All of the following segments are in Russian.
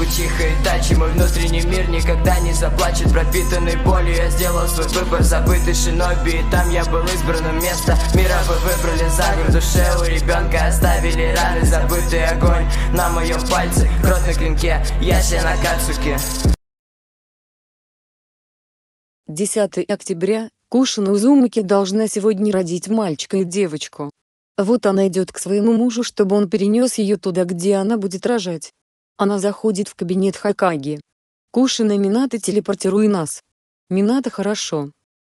Утихает, тихой дачи мой внутренний мир никогда не заплачет Пропитанный болью я сделал свой выбор Забытый шиноби и там я был избранным место Мира вы выбрали за город душе у ребенка Оставили раны, забытый огонь На моем пальце, кровь на клинке Яся на кацуке 10 октября Кушина Узумаки должна сегодня родить мальчика и девочку. Вот она идет к своему мужу, чтобы он перенес ее туда, где она будет рожать. Она заходит в кабинет Хакаги. Кушина на Минато телепортируй нас». Минато хорошо.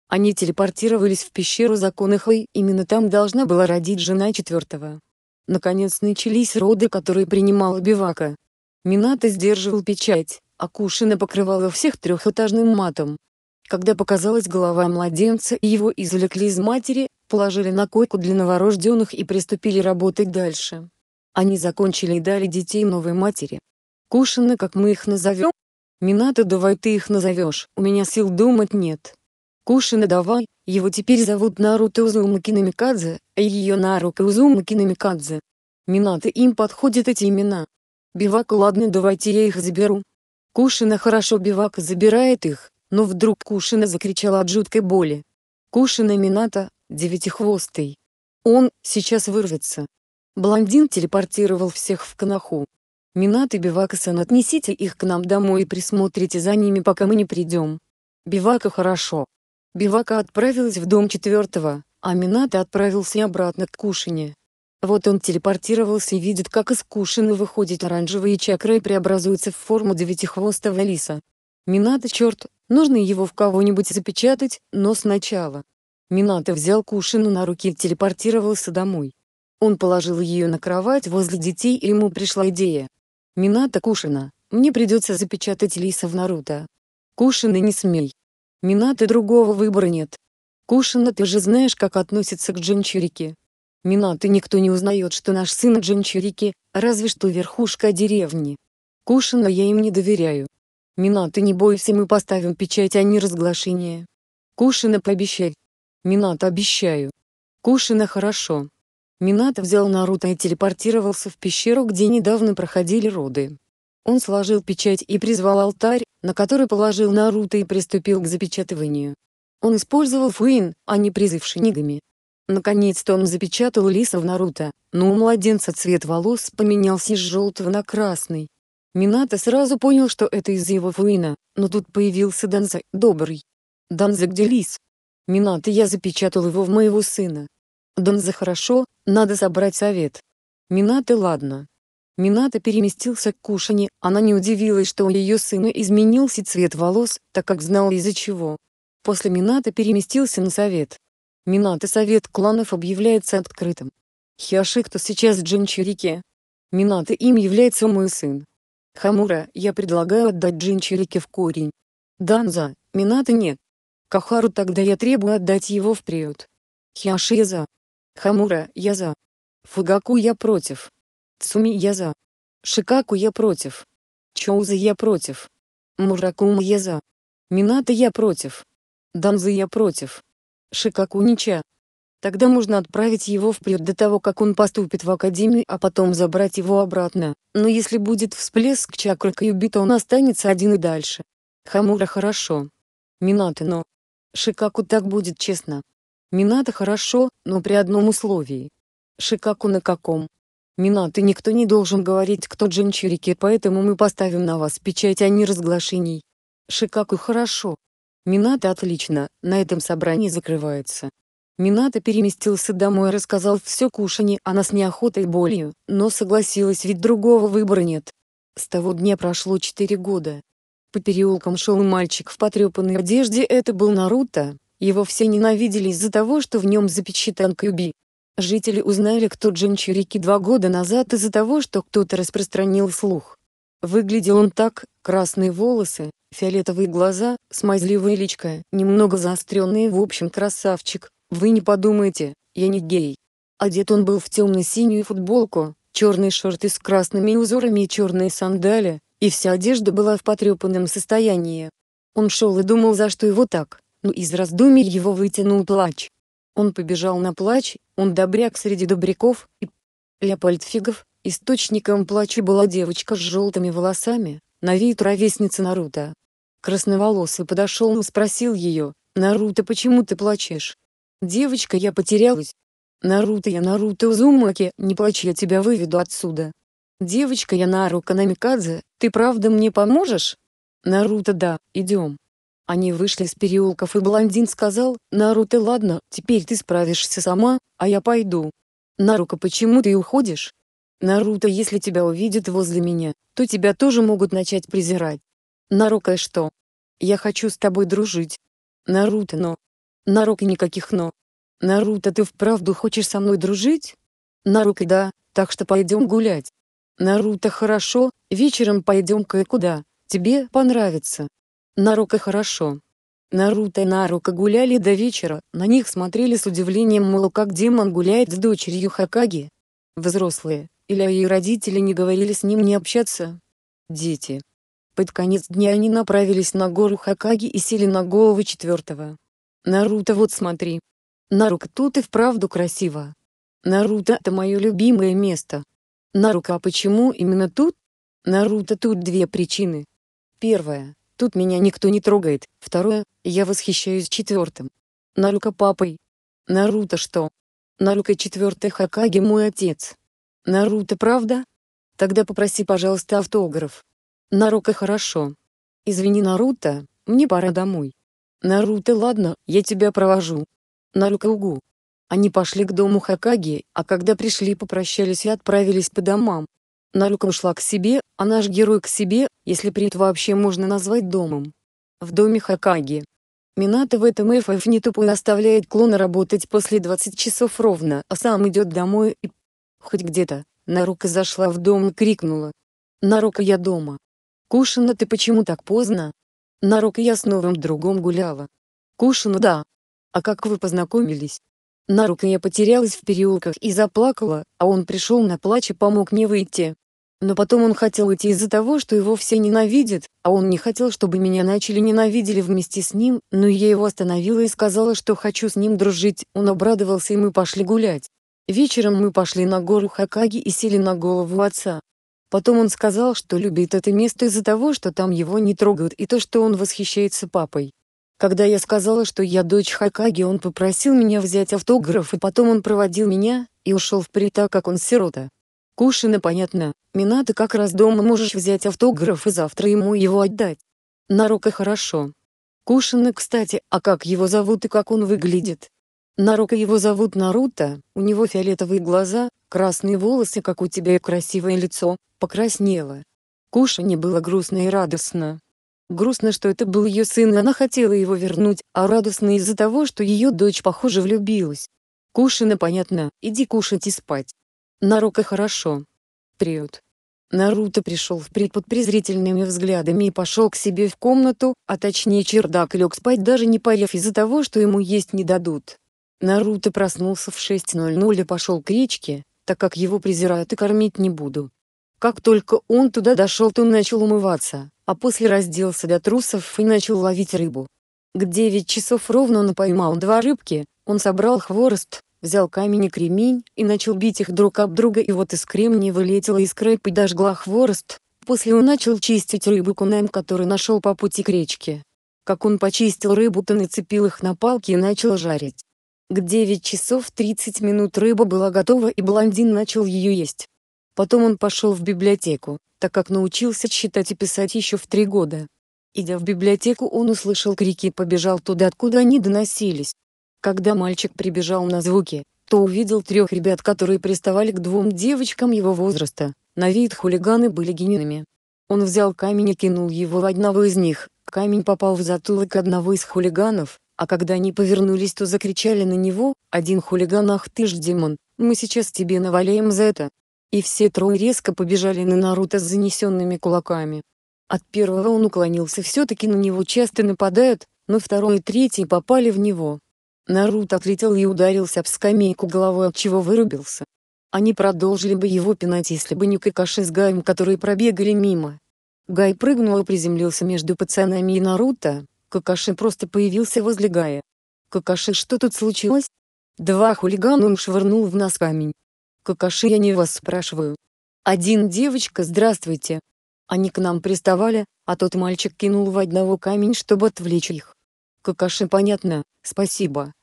Они телепортировались в пещеру закона Хэй, именно там должна была родить жена четвертого. Наконец начались роды, которые принимала Бивака. Минато сдерживал печать, а Кушина покрывала всех трехэтажным матом. Когда показалась голова младенца и его извлекли из матери, положили на койку для новорожденных и приступили работать дальше. Они закончили и дали детей новой матери. Кушаны, как мы их назовем? Не надо, давай ты их назовешь, у меня сил думать нет. Кушина давай, его теперь зовут Наруто Узума Кинамикадзе, а ее Наруто Узума Кинамикадзе. Не им подходят эти имена. Бивак ладно, давайте я их заберу. Кушина хорошо Бивак забирает их, но вдруг Кушина закричала от жуткой боли. Кушина Мината, девятихвостый. Он сейчас вырвется. Блондин телепортировал всех в Канаху. Минат и Бивакасан отнесите их к нам домой и присмотрите за ними пока мы не придем. Бивака хорошо. Бивака отправилась в дом четвертого, а Мината отправился обратно к Кушине. Вот он телепортировался и видит, как из Кушины выходит оранжевые чакры и преобразуется в форму девятихвостого лиса. Мината черт, нужно его в кого-нибудь запечатать, но сначала. Мината взял Кушину на руки и телепортировался домой. Он положил ее на кровать возле детей и ему пришла идея. Мината Кушина, мне придется запечатать Лиса в Наруто. Кушина не смей. Мината другого выбора нет. Кушина ты же знаешь как относится к Джинчурике. Мината, никто не узнает, что наш сын Джинчурики, разве что верхушка деревни. Кушина я им не доверяю. Мината, не бойся мы поставим печать о а неразглашении. Кушина пообещай. Мината, обещаю. Кушина хорошо. Минато взял Наруто и телепортировался в пещеру, где недавно проходили роды. Он сложил печать и призвал алтарь, на который положил Наруто и приступил к запечатыванию. Он использовал фуин, а не призыв шинигами. Наконец-то он запечатал лиса в Наруто, но у младенца цвет волос поменялся с желтого на красный. Минато сразу понял, что это из-за его фуина, но тут появился Данза, добрый. «Данза, где лис?» «Минато, я запечатал его в моего сына. Донзе хорошо, надо забрать совет. Минаты ладно. Мината переместился к Кушине, она не удивилась, что у ее сына изменился цвет волос, так как знала из-за чего. После Мината переместился на совет. Мината совет кланов объявляется открытым. Хиаши, кто сейчас в Джинчирике. Мината им является мой сын. Хамура, я предлагаю отдать Джинчирике в корень. Данза, Мината нет. Кахару тогда я требую отдать его в приют. Хиашиза, Хамура, я за. Фугаку я против. Цуми я за. Шикаку я против. Чоуза я против. Муракума я за. Мината я против. Данзы я против. Шикаку нича. Тогда можно отправить его вперед до того, как он поступит в Академию, а потом забрать его обратно. Но если будет всплеск чакры Кьюби, он останется один и дальше. Хамура хорошо. Минато но. Шикаку так будет честно. Минато хорошо, но при одном условии. Шикаку на каком? Минато никто не должен говорить, кто джинчурики, поэтому мы поставим на вас печать о а неразглашении. Шикаку хорошо. Минато отлично, на этом собрании закрывается. Минато переместился домой и рассказал все кушанье, она с неохотой и болью, но согласилась, ведь другого выбора нет. С того дня прошло четыре года. По переулкам шел мальчик в потрепанной одежде, это был Наруто. Его все ненавидели из-за того, что в нем запечатан Кьюби. Жители узнали, кто Джин Чирики два года назад из-за того, что кто-то распространил слух. Выглядел он так, красные волосы, фиолетовые глаза, смазливое личко, немного заостренные в общем красавчик. Вы не подумайте, я не гей. Одет он был в темно-синюю футболку, черные шорты с красными узорами и черные сандали, и вся одежда была в потрепанном состоянии. Он шел и думал, за что его так но ну, из раздумий его вытянул плач. Он побежал на плач, он добряк среди добряков, и... Леопольд Фигов, источником плача была девочка с желтыми волосами, на вид ровесница Наруто. Красноволосый подошел и спросил ее, «Наруто, почему ты плачешь?» «Девочка, я потерялась». «Наруто, я Наруто Узумаки, не плачь, я тебя выведу отсюда». «Девочка, я Нарука Намикадзе, ты правда мне поможешь?» «Наруто, да, идем». Они вышли с переулков и блондин сказал, «Наруто, ладно, теперь ты справишься сама, а я пойду». «Нарука, почему ты уходишь?» «Наруто, если тебя увидят возле меня, то тебя тоже могут начать презирать». «Нарука, что?» «Я хочу с тобой дружить». «Наруто, но...» «Нарука, никаких но». «Наруто, ты вправду хочешь со мной дружить?» «Нарука, да, так что пойдем гулять». «Наруто, хорошо, вечером пойдем кое-куда, тебе понравится». Нарука хорошо. Наруто и Нарука гуляли до вечера, на них смотрели с удивлением мол как демон гуляет с дочерью Хакаги. Взрослые, или ее родители не говорили с ним не общаться. Дети. Под конец дня они направились на гору Хакаги и сели на голову четвертого. Наруто вот смотри. Нарука тут и вправду красиво. Наруто это мое любимое место. Нарука а почему именно тут? Наруто тут две причины. Первая. Тут меня никто не трогает. Второе, я восхищаюсь четвертым. Нарука папой. Наруто что? Нарука четвертый Хакаги мой отец. Наруто правда? Тогда попроси пожалуйста автограф. Нарука хорошо. Извини Наруто, мне пора домой. Наруто ладно, я тебя провожу. Нарука угу. Они пошли к дому Хакаги, а когда пришли попрощались и отправились по домам. Налька ушла к себе, а наш герой к себе, если приют вообще можно назвать домом. В доме Хакаги. Минато в этом FF не тупой оставляет клона работать после 20 часов ровно, а сам идет домой и... Хоть где-то, Нарука зашла в дом и крикнула. «Нарука, я дома!» «Кушина, ты почему так поздно?» «Нарука, я с новым другом гуляла». «Кушина, да». «А как вы познакомились?» На руку я потерялась в переулках и заплакала, а он пришел на плач и помог мне выйти. Но потом он хотел уйти из-за того, что его все ненавидят, а он не хотел, чтобы меня начали ненавидели вместе с ним, но я его остановила и сказала, что хочу с ним дружить, он обрадовался и мы пошли гулять. Вечером мы пошли на гору Хакаги и сели на голову отца. Потом он сказал, что любит это место из-за того, что там его не трогают и то, что он восхищается папой. Когда я сказала, что я дочь Хакаги, он попросил меня взять автограф, и потом он проводил меня, и ушел впредь, так как он сирота. Кушина понятно, Минато как раз дома можешь взять автограф и завтра ему его отдать. Нарука хорошо. Кушина, кстати, а как его зовут и как он выглядит? Нарука его зовут Наруто, у него фиолетовые глаза, красные волосы, как у тебя и красивое лицо, покраснело. Кушане было грустно и радостно. Грустно, что это был ее сын, и она хотела его вернуть, а радостно из-за того, что ее дочь, похоже, влюбилась. Кушина ну, понятно, иди кушать и спать. Нарука хорошо. Приют. Наруто пришел впредь под презрительными взглядами и пошел к себе в комнату, а точнее чердак лег спать даже не поев из-за того, что ему есть не дадут. Наруто проснулся в 6.00 и пошел к речке, так как его презирают и кормить не буду. Как только он туда дошел, то начал умываться, а после разделся до трусов и начал ловить рыбу. К 9 часов ровно он поймал два рыбки, он собрал хворост, взял камень и кремень и начал бить их друг об друга и вот из кремния вылетела искра и подожгла хворост, после он начал чистить рыбу кунаем, который нашел по пути к речке. Как он почистил рыбу, то нацепил их на палки и начал жарить. К 9 часов 30 минут рыба была готова и блондин начал ее есть. Потом он пошел в библиотеку, так как научился читать и писать еще в три года. Идя в библиотеку, он услышал крики и побежал туда, откуда они доносились. Когда мальчик прибежал на звуки, то увидел трех ребят, которые приставали к двум девочкам его возраста. На вид хулиганы были гениями. Он взял камень и кинул его в одного из них. Камень попал в затылок одного из хулиганов, а когда они повернулись, то закричали на него, один хулиган «Ах ты ж, демон, мы сейчас тебе наваляем за это!» И все трое резко побежали на Наруто с занесенными кулаками. От первого он уклонился все-таки на него часто нападают, но второй и третий попали в него. Наруто отлетел и ударился об скамейку головой, от чего вырубился. Они продолжили бы его пинать, если бы не Какаши с Гаем, которые пробегали мимо. Гай прыгнул и приземлился между пацанами и Наруто, Какаши просто появился возле Гая. «Какаши, что тут случилось?» Два хулигана он швырнул в нас камень. Какаши я не вас спрашиваю. Один девочка, здравствуйте. Они к нам приставали, а тот мальчик кинул в одного камень, чтобы отвлечь их. Какаши понятно, спасибо.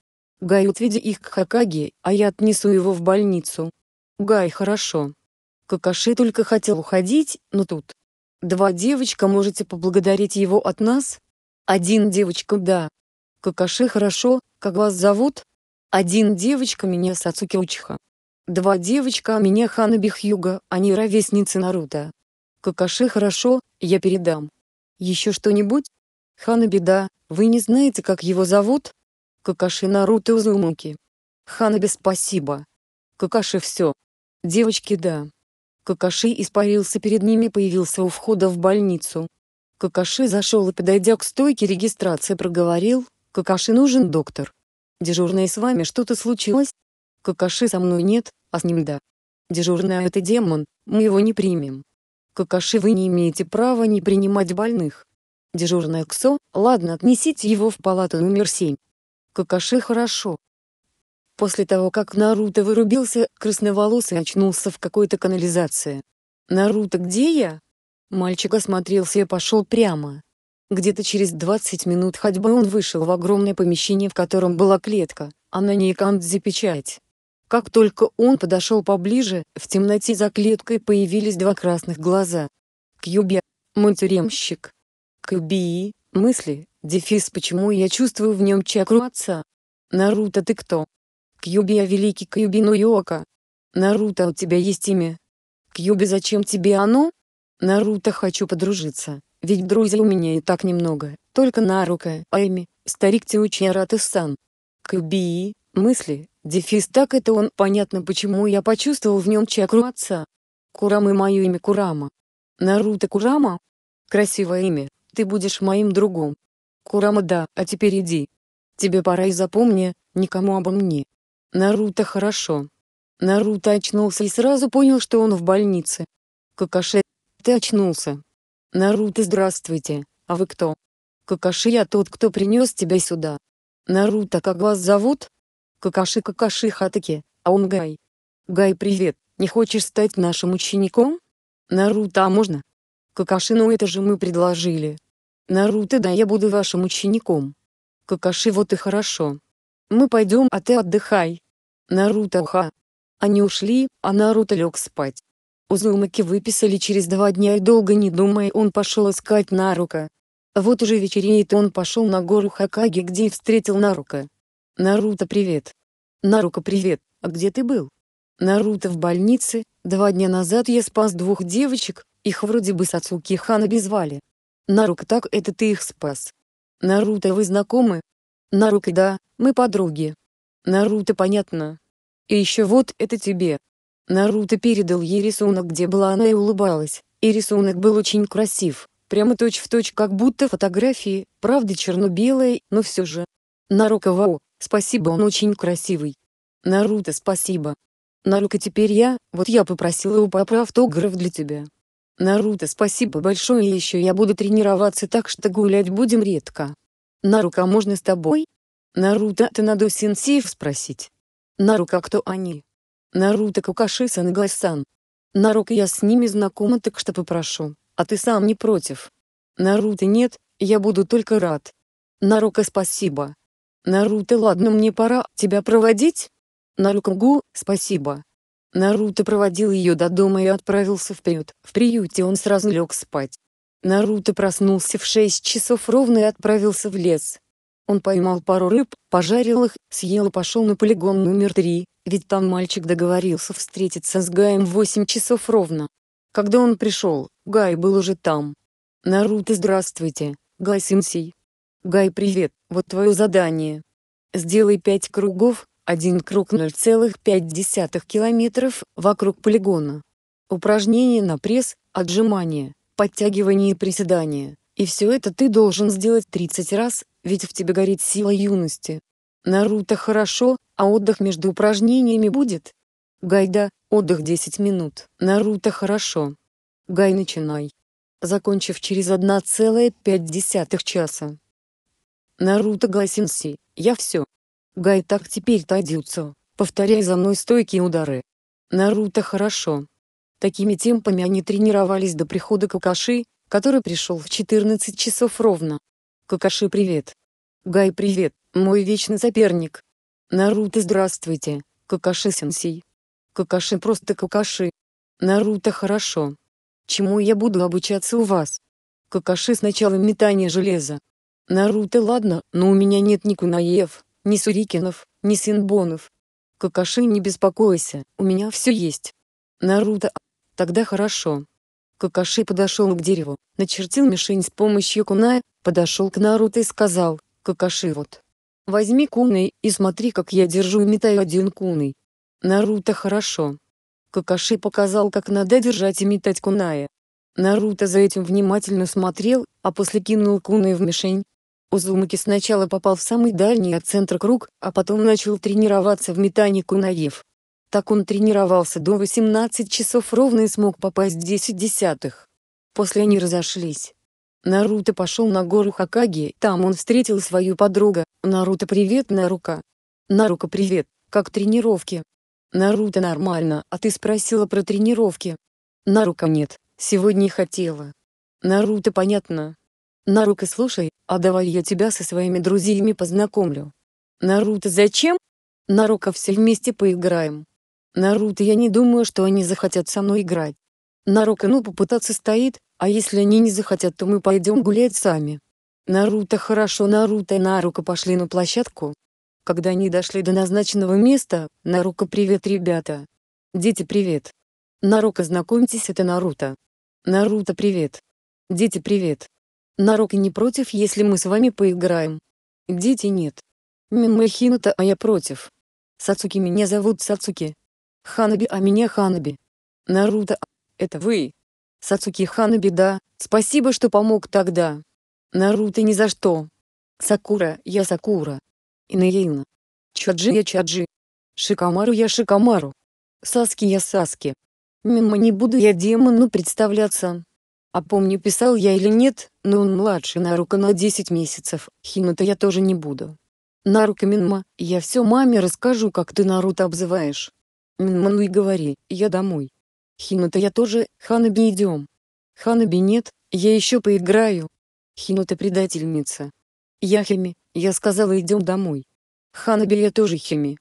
Гай отведи их к Хакаге, а я отнесу его в больницу. Гай хорошо. Какаши только хотел уходить, но тут. Два девочка можете поблагодарить его от нас? Один девочка да. Какаши хорошо, как вас зовут? Один девочка меня Сацуки Учиха. Два девочка меня Ханаби Хьюга, они ровесницы Наруто. Какаши хорошо, я передам. Еще что-нибудь? Ханаби да, вы не знаете как его зовут? Какаши Наруто Узумуки. Ханаби спасибо. Какаши все. Девочки да. Какаши испарился перед ними появился у входа в больницу. Какаши зашел и, подойдя к стойке регистрации, проговорил, «Какаши нужен доктор. Дежурные с вами что-то случилось?» Какаши со мной нет, а с ним да. Дежурная это демон, мы его не примем. Какаши вы не имеете права не принимать больных. Дежурная Ксо, ладно отнесите его в палату номер 7. Какаши хорошо. После того как Наруто вырубился, красноволосый очнулся в какой-то канализации. «Наруто где я?» Мальчик осмотрелся и пошел прямо. Где-то через 20 минут ходьбы он вышел в огромное помещение в котором была клетка, а на ней кандзи печать. Как только он подошел поближе, в темноте за клеткой появились два красных глаза. Кьюби, мой тюремщик. Кьюби, мысли, дефис почему я чувствую в нем чакру отца. Наруто ты кто? Кьюби я великий Кьюби Нуйока. Наруто у тебя есть имя? Кьюби зачем тебе оно? Наруто хочу подружиться, ведь друзей у меня и так немного, только Нарука, Айми, старик Тиучи сан. Кьюби, мысли, Дефис так это он, понятно почему я почувствовал в нем чакру отца. Курама мое имя Курама. Наруто Курама? Красивое имя, ты будешь моим другом. Курама да, а теперь иди. Тебе пора и запомни, никому обо мне. Наруто хорошо. Наруто очнулся и сразу понял, что он в больнице. Какаши, ты очнулся. Наруто здравствуйте, а вы кто? Какаши я тот, кто принес тебя сюда. Наруто как вас зовут? Какаши-какаши Хатаки, а он Гай. Гай привет, не хочешь стать нашим учеником? Наруто а можно? Какаши ну это же мы предложили. Наруто да я буду вашим учеником. Какаши вот и хорошо. Мы пойдем а ты отдыхай. Наруто ха. Они ушли, а Наруто лег спать. Узумаки выписали через два дня и долго не думая он пошел искать Нарука. Вот уже вечереет он пошел на гору Хакаги где и встретил Нарука. Наруто привет. Нарука привет, а где ты был? Наруто в больнице, два дня назад я спас двух девочек, их вроде бы Сацуки Ханаби обезвали. Нарука так это ты их спас. Наруто вы знакомы? Нарука да, мы подруги. Наруто понятно. И еще вот это тебе. Наруто передал ей рисунок где была она и улыбалась, и рисунок был очень красив, прямо точь в точь как будто фотографии, правда черно-белые, но все же. Нарука вау, Спасибо, он очень красивый. Наруто, спасибо. Нарука, теперь я, вот я попросила у папы автограф для тебя. Наруто, спасибо большое, еще я буду тренироваться, так что гулять будем редко. Нарука, можно с тобой? Наруто, это надо у сенсеев спросить. Нарука, кто они? Наруто, Кукаши-сан и Нарука, я с ними знакома, так что попрошу, а ты сам не против? Наруто, нет, я буду только рад. Нарука, спасибо. Наруто ладно мне пора тебя проводить? Нарукугу, спасибо. Наруто проводил ее до дома и отправился в приют. В приюте он сразу лег спать. Наруто проснулся в 6 часов ровно и отправился в лес. Он поймал пару рыб, пожарил их, съел и пошел на полигон номер 3, ведь там мальчик договорился встретиться с Гаем в 8 часов ровно. Когда он пришел, Гай был уже там. «Наруто, здравствуйте, Гай-сенсей», Гай, привет, вот твое задание. Сделай пять кругов, один круг 0,5 километров вокруг полигона. Упражнение на пресс, отжимания, подтягивания и приседания. И все это ты должен сделать 30 раз, ведь в тебе горит сила юности. Наруто хорошо, а отдых между упражнениями будет? Гайда, отдых 10 минут. Наруто хорошо. Гай, начинай. Закончив через 1,5 часа. Наруто Гасинси, я все. Гай так теперь тадюцу, повторяй за мной стойкие удары. Наруто хорошо. Такими темпами они тренировались до прихода Какаши, который пришел в 14 часов ровно. Какаши привет. Гай привет, мой вечный соперник. Наруто здравствуйте, Какаши-сенсей. Какаши просто Какаши. Наруто хорошо. Чему я буду обучаться у вас? Какаши сначала метание железа, Наруто ладно, но у меня нет ни кунаев, ни сурикинов, ни синбонов. Какаши не беспокойся, у меня все есть. Наруто. Тогда хорошо. Какаши подошел к дереву, начертил мишень с помощью куная, подошел к Наруто и сказал, Какаши вот. Возьми куной и смотри как я держу и метаю один куной. Наруто хорошо. Какаши показал как надо держать и метать куная. Наруто за этим внимательно смотрел, а после кинул куной в мишень, Узумаки сначала попал в самый дальний от центра круг, а потом начал тренироваться в метании кунаев. Так он тренировался до 18 часов ровно и смог попасть в 10 десятых. После они разошлись. Наруто пошел на гору Хакаги, там он встретил свою подругу. Наруто привет, Нарука. Нарука привет, как тренировки? Наруто нормально, а ты спросила про тренировки. Нарука нет, сегодня хотела. Наруто понятно, Наруто слушай, а давай я тебя со своими друзьями познакомлю. Наруто зачем? Нарука все вместе поиграем. Наруто я не думаю, что они захотят со мной играть. Нарука ну попытаться стоит, а если они не захотят, то мы пойдем гулять сами. Наруто хорошо, Наруто и Нарука пошли на площадку. Когда они дошли до назначенного места, Нарука привет ребята. Дети привет. Нарука знакомьтесь это Наруто. Наруто привет. Дети привет. Нарука не против, если мы с вами поиграем. Дети нет. Мимэ а я против. Сацуки меня зовут Сацуки. Ханаби, а меня Ханаби. Наруто, а, это вы. Сацуки Ханаби, да, спасибо, что помог тогда. Наруто ни за что. Сакура, я Сакура. Инаейна. Чаджи, я Чаджи. Шикамару, я Шикамару. Саски, я Саски. Мимо не буду я демону представляться. А помню, писал я или нет, но он младше на Нарука на 10 месяцев, Хината я тоже не буду. Нарука Минма, я все маме расскажу, как ты Наруто обзываешь. Минма ну и говори, я домой. Хината я тоже, Ханаби идем. Ханаби нет, я еще поиграю. Хината предательница. Я хими, я сказала идем домой. Ханаби я тоже Хими.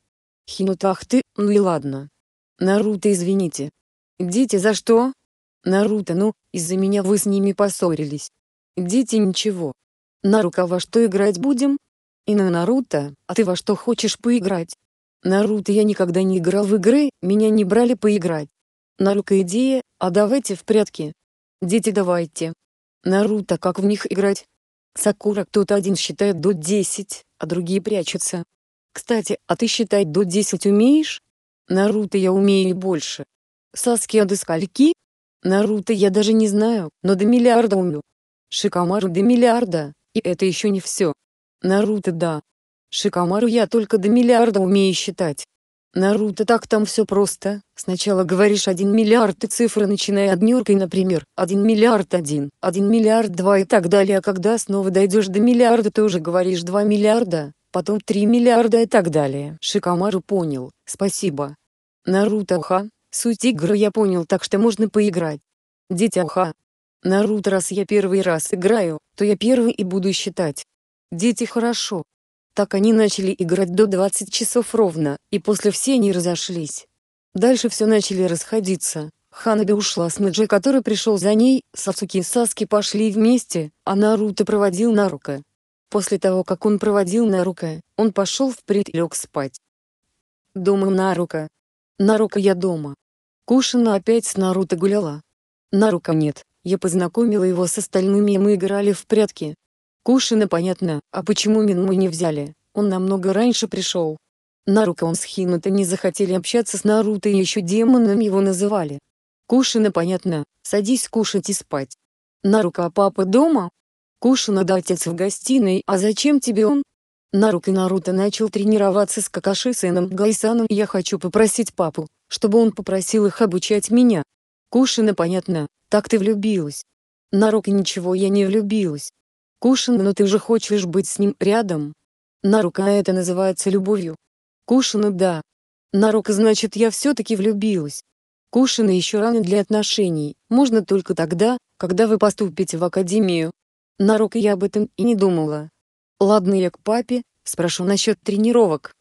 Хината ах ты, ну и ладно. Наруто извините. Дети за что? «Наруто, ну, из-за меня вы с ними поссорились. Дети ничего. Нарука во что играть будем?» «И на Наруто, а ты во что хочешь поиграть?» «Наруто, я никогда не играл в игры, меня не брали поиграть». «Нарука, идея, а давайте в прятки». «Дети, давайте». «Наруто, как в них играть?» «Сакура, кто-то один считает до 10, а другие прячутся». «Кстати, а ты считать до 10 умеешь?» «Наруто, я умею и больше». «Саски, а до скольки?» Наруто я даже не знаю, но до миллиарда умлю. Шикамару до миллиарда, и это еще не все. Наруто да. Шикамару я только до миллиарда умею считать. Наруто так там все просто, сначала говоришь 1 миллиард и цифры начиная от однеркой, например, 1 миллиард 1, 1 миллиард 2 и так далее, а когда снова дойдешь до миллиарда, ты уже говоришь 2 миллиарда, потом 3 миллиарда и так далее. Шикамару понял, спасибо. Наруто ха, Суть игры я понял так что можно поиграть. Дитя-ха. Наруто раз я первый раз играю, то я первый и буду считать. Дети хорошо. Так они начали играть до 20 часов ровно, и после все они разошлись. Дальше все начали расходиться. Ханаби ушла с Мэджи, который пришел за ней, Сацуки и Саски пошли вместе, а Наруто проводил Нарука. После того, как он проводил Нарука, он пошел впредь и лег спать. Дома Нарука. Нарука я дома. Кушина опять с Наруто гуляла. Нарука нет, я познакомила его с остальными и мы играли в прятки. Кушина понятно, а почему Минму не взяли, он намного раньше пришел. Нарука он с Хината не захотели общаться с Наруто и еще демоном его называли. Кушина понятно, садись кушать и спать. Нарука а папа дома? Кушина да отец в гостиной, а зачем тебе он? Нарука Наруто начал тренироваться с Какаши сыном Гайсаном я хочу попросить папу, чтобы он попросил их обучать меня. Кушина понятно, так ты влюбилась. На Рука ничего я не влюбилась. Кушина, но ты же хочешь быть с ним рядом. На а это называется любовью. Кушина да. На значит я все-таки влюбилась. Кушина еще рано для отношений, можно только тогда, когда вы поступите в академию. На я об этом и не думала. Ладно я к папе, спрошу насчет тренировок.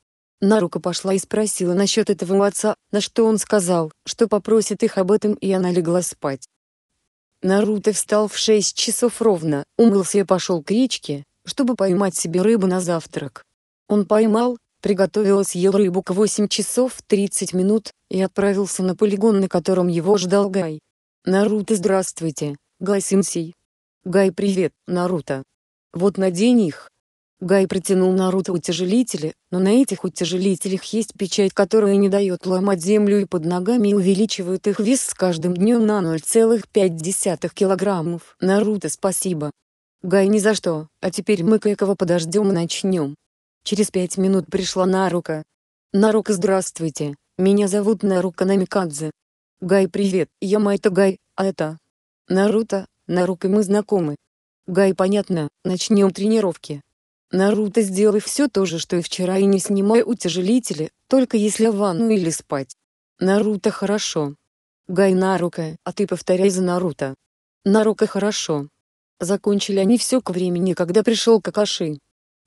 Нарука пошла и спросила насчет этого у отца, на что он сказал, что попросит их об этом и она легла спать. Наруто встал в 6 часов ровно, умылся и пошел к речке, чтобы поймать себе рыбу на завтрак. Он поймал, приготовил и съел рыбу к 8 часов 30 минут, и отправился на полигон, на котором его ждал Гай. «Наруто здравствуйте, Гай-сенсей». «Гай привет, Наруто». «Вот надень их, Гай протянул Наруто утяжелители, но на этих утяжелителях есть печать, которая не дает ломать землю и под ногами и увеличивает их вес с каждым днем на 0,5 килограммов. Наруто спасибо. Гай ни за что, а теперь мы Кэкова подождем и начнем. Через пять минут пришла Нарука. Нарука здравствуйте, меня зовут Нарука Намикадзе. Гай привет, я Майта Гай, а это... Наруто, Нарука мы знакомы. Гай понятно, начнем тренировки. Наруто сделай все то же, что и вчера и не снимай утяжелители, только если в ванну или спать. Наруто хорошо. Гай Нарука, а ты повторяй за Наруто. Нарука хорошо. Закончили они все к времени, когда пришел Какаши.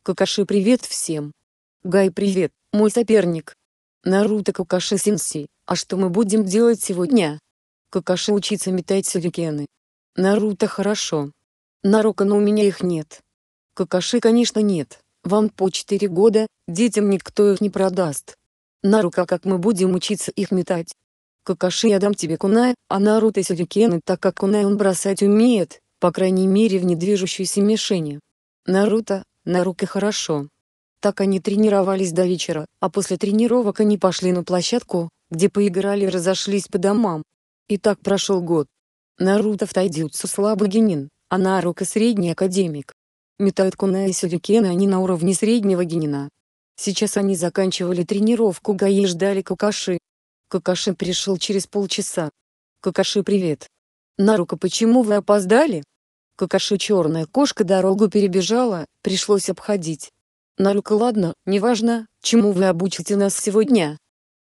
Какаши привет всем. Гай привет, мой соперник. Наруто Какаши сенсей, а что мы будем делать сегодня? Какаши учиться метать сюрикены. Наруто хорошо. Нарука, но у меня их нет. Какаши, конечно, нет. Вам по четыре года, детям никто их не продаст. Нарука, как мы будем учиться их метать? Какаши, я дам тебе кунай, а Наруто сюрикены, так как кунай он бросать умеет, по крайней мере в недвижущейся мишени. Наруто, Нарука хорошо. Так они тренировались до вечера, а после тренировок они пошли на площадку, где поиграли и разошлись по домам. И так прошел год. Наруто в тайдзюцу слабый генин, а Нарука средний академик метают куна и сюрикены они на уровне среднего генина. Сейчас они заканчивали тренировку Гаи и ждали Кокаши. Какаши пришел через полчаса. Какаши привет. Нарука почему вы опоздали? Какаши черная кошка дорогу перебежала, пришлось обходить. Нарука ладно, неважно, чему вы обучите нас сегодня.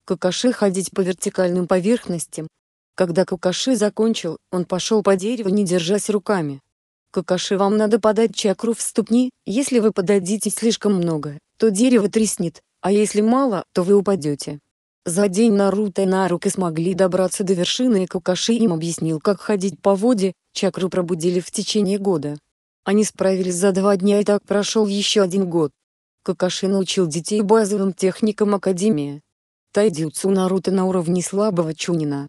Какаши ходить по вертикальным поверхностям. Когда Какаши закончил, он пошел по дереву не держась руками, Какаши вам надо подать чакру в ступни, если вы подадите слишком много, то дерево треснет, а если мало, то вы упадете. За день Наруто и Нарука смогли добраться до вершины и Какаши им объяснил как ходить по воде, чакру пробудили в течение года. Они справились за два дня и так прошел еще один год. Какаши научил детей базовым техникам Академии. Тайдюцу Наруто на уровне слабого Чунина.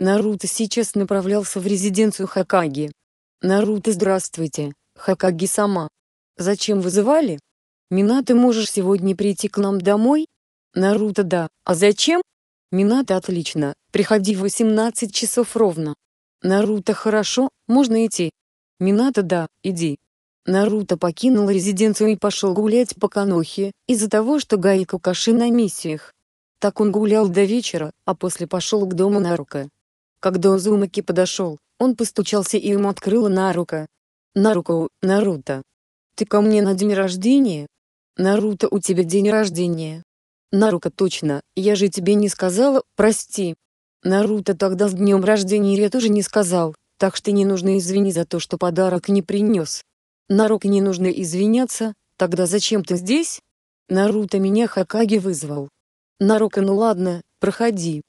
Наруто сейчас направлялся в резиденцию Хакаги, «Наруто, здравствуйте, Хакаги-сама. Зачем вызывали? Мина, ты можешь сегодня прийти к нам домой?» «Наруто, да. А зачем?» «Минато, отлично. Приходи в 18 часов ровно». «Наруто, хорошо. Можно идти?» «Минато, да. Иди». Наруто покинул резиденцию и пошел гулять по Канохе, из-за того, что Гаи Каши на миссиях. Так он гулял до вечера, а после пошел к дому Нарука. Когда Узумаки подошел, он постучался и ему открыла Нарука. «Наруко, Наруто! Ты ко мне на день рождения?» «Наруто, у тебя день рождения!» «Нарука, точно, я же тебе не сказала, прости!» «Наруто, тогда с днем рождения я тоже не сказал, так что не нужно извини за то, что подарок не принес!» «Нарука, не нужно извиняться, тогда зачем ты здесь?» «Наруто меня Хакаги вызвал!» «Нарука, ну ладно, проходи!»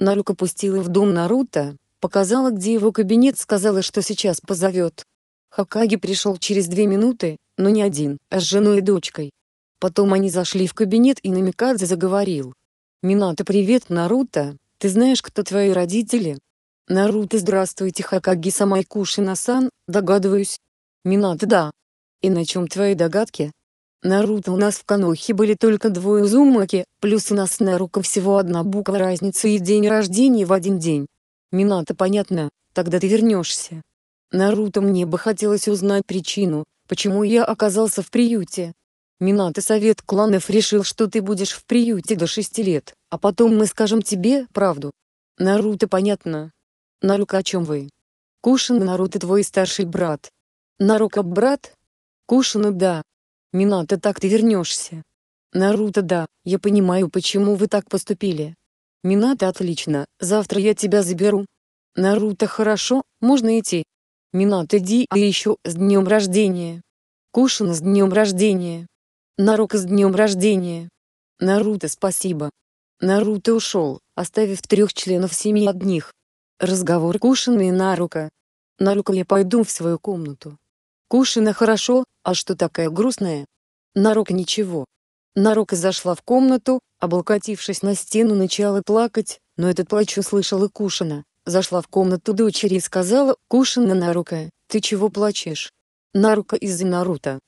Нарука пустила в дом Наруто, Показала, где его кабинет, сказала, что сейчас позовет. Хакаги пришел через две минуты, но не один, а с женой и дочкой. Потом они зашли в кабинет и Намикадзе заговорил. «Минато, привет, Наруто, ты знаешь, кто твои родители?» «Наруто, здравствуйте, Хакаги Самайкушина-сан, догадываюсь». «Минато, да». «И на чем твои догадки?» «Наруто, у нас в Канохе были только двое Узумаки, плюс у нас на руках всего одна буква разницы и день рождения в один день. Мината, понятно, тогда ты вернешься. Наруто мне бы хотелось узнать причину, почему я оказался в приюте. Минато совет кланов решил, что ты будешь в приюте до шести лет, а потом мы скажем тебе правду. Наруто понятно. Нарука о чем вы? Кушина Наруто твой старший брат. Нарука брат? Кушина да. Минато так ты вернешься. Наруто да, я понимаю почему вы так поступили. Мината отлично. Завтра я тебя заберу. Наруто хорошо, можно идти. Минат, иди, а еще с днем рождения. Кушин с днем рождения. Нарука с днем рождения. Наруто спасибо. Наруто ушел, оставив трех членов семьи одних. Разговор Кушина и Нарука. Нарука я пойду в свою комнату. Кушина хорошо, а что такая грустная? Нарука ничего. Нарука зашла в комнату, Облокотившись на стену, начала плакать, но этот плач услышала Кушина. Зашла в комнату дочери и сказала «Кушина, Нарука, ты чего плачешь?» «Нарука из-за Наруто».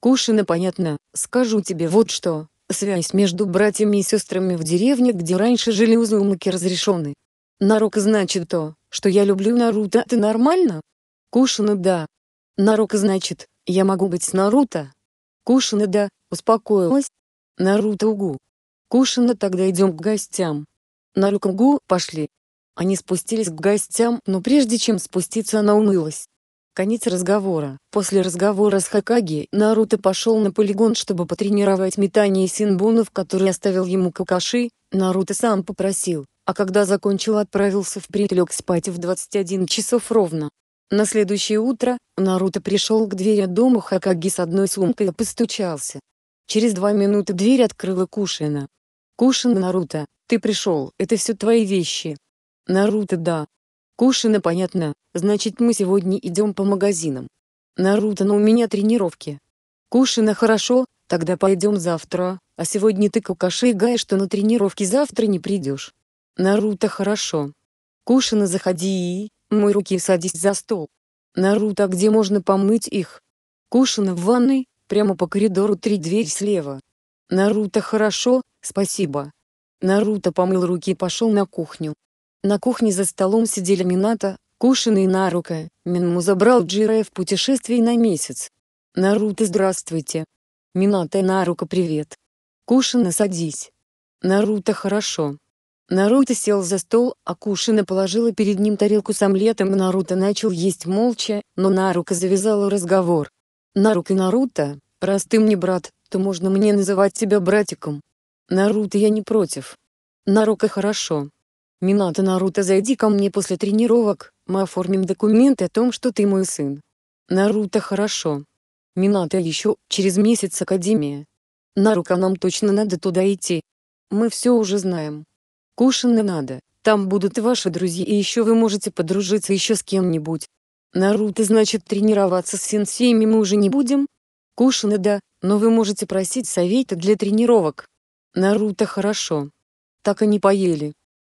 «Кушина, понятно, скажу тебе вот что, связь между братьями и сестрами в деревне, где раньше жили Узумаки разрешены. Нарука значит то, что я люблю Наруто, ты нормально? Кушина да. Нарука значит, я могу быть с Наруто. Кушина да, успокоилась. Наруто угу, Кушано тогда идем к гостям. На Люкангу пошли. Они спустились к гостям, но прежде чем спуститься она умылась. Конец разговора. После разговора с Хакаги, Наруто пошел на полигон, чтобы потренировать метание синбунов, которые оставил ему Какаши, Наруто сам попросил, а когда закончил отправился в прилег спать в 21 часов ровно. На следующее утро, Наруто пришел к двери дома Хакаги с одной сумкой и постучался. Через два минуты дверь открыла Кушина. Кушина Наруто, ты пришел, это все твои вещи. Наруто да. Кушина понятно, значит мы сегодня идем по магазинам. Наруто но у меня тренировки. Кушина хорошо, тогда пойдем завтра, а сегодня ты какаши гай, что на тренировки завтра не придешь. Наруто хорошо. Кушина заходи, мой руки садись за стол. Наруто где можно помыть их? Кушина в ванной, прямо по коридору три двери слева. Наруто хорошо, спасибо. Наруто помыл руки и пошел на кухню. На кухне за столом сидели Минато, Кушина и Нарука. Минму забрал Джирая в путешествие на месяц. Наруто здравствуйте. Минато и Нарука привет. Кушина садись. Наруто хорошо. Наруто сел за стол, а Кушина положила перед ним тарелку с омлетом Наруто начал есть молча, но Нарука завязала разговор. «Нарука, Наруто, раз ты мне брат, то можно мне называть тебя братиком. Наруто я не против. Нарука хорошо. Минато Наруто зайди ко мне после тренировок, мы оформим документы о том, что ты мой сын. Наруто хорошо. Минато еще через месяц Академия. Нарука нам точно надо туда идти. Мы все уже знаем. Кушаны надо, там будут ваши друзья и еще вы можете подружиться еще с кем-нибудь. Наруто значит тренироваться с сенсеями мы уже не будем? Кушаны да, но вы можете просить совета для тренировок. Наруто хорошо. Так они поели.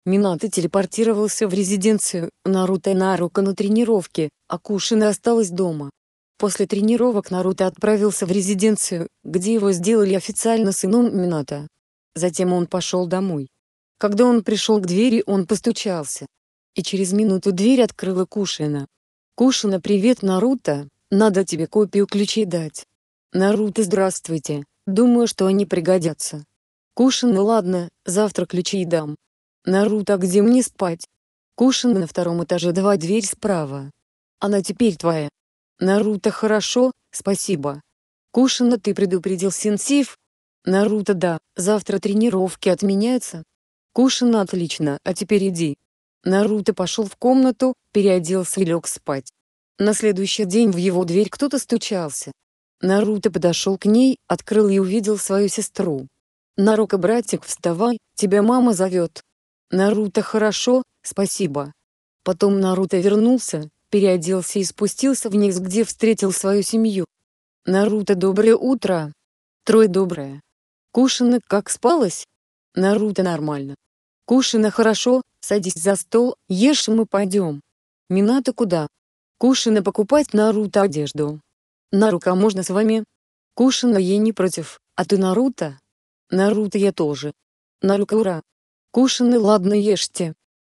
Минато телепортировался в резиденцию Наруто и Нарука на тренировке, а Кушина осталась дома. После тренировок Наруто отправился в резиденцию, где его сделали официально сыном Минато. Затем он пошел домой. Когда он пришел к двери, он постучался. И через минуту дверь открыла Кушина. «Кушина, привет, Наруто! Надо тебе копию ключей дать». «Наруто, здравствуйте. Думаю, что они пригодятся. Кушан, ну ладно, завтра ключи дам. Наруто, а где мне спать? Кушан на втором этаже, два дверь справа. Она теперь твоя. Наруто, хорошо, спасибо. Кушина, ты предупредил Синсив? Наруто, да, завтра тренировки отменяются. Кушина, отлично, а теперь иди. Наруто пошел в комнату, переоделся и лег спать. На следующий день в его дверь кто-то стучался. Наруто подошел к ней, открыл и увидел свою сестру. «Нарука, братик, вставай, тебя мама зовет». «Наруто, хорошо, спасибо». Потом Наруто вернулся, переоделся и спустился вниз, где встретил свою семью. «Наруто, доброе утро!» Трое, доброе!» «Кушина, как спалось?» «Наруто, нормально!» «Кушина, хорошо, садись за стол, ешь и мы пойдем!» «Минато, куда?» «Кушина, покупать Наруто одежду!» Нарука можно с вами? Кушина ей не против, а ты Наруто? Наруто я тоже. Нарука ура. Кушины ладно ешьте.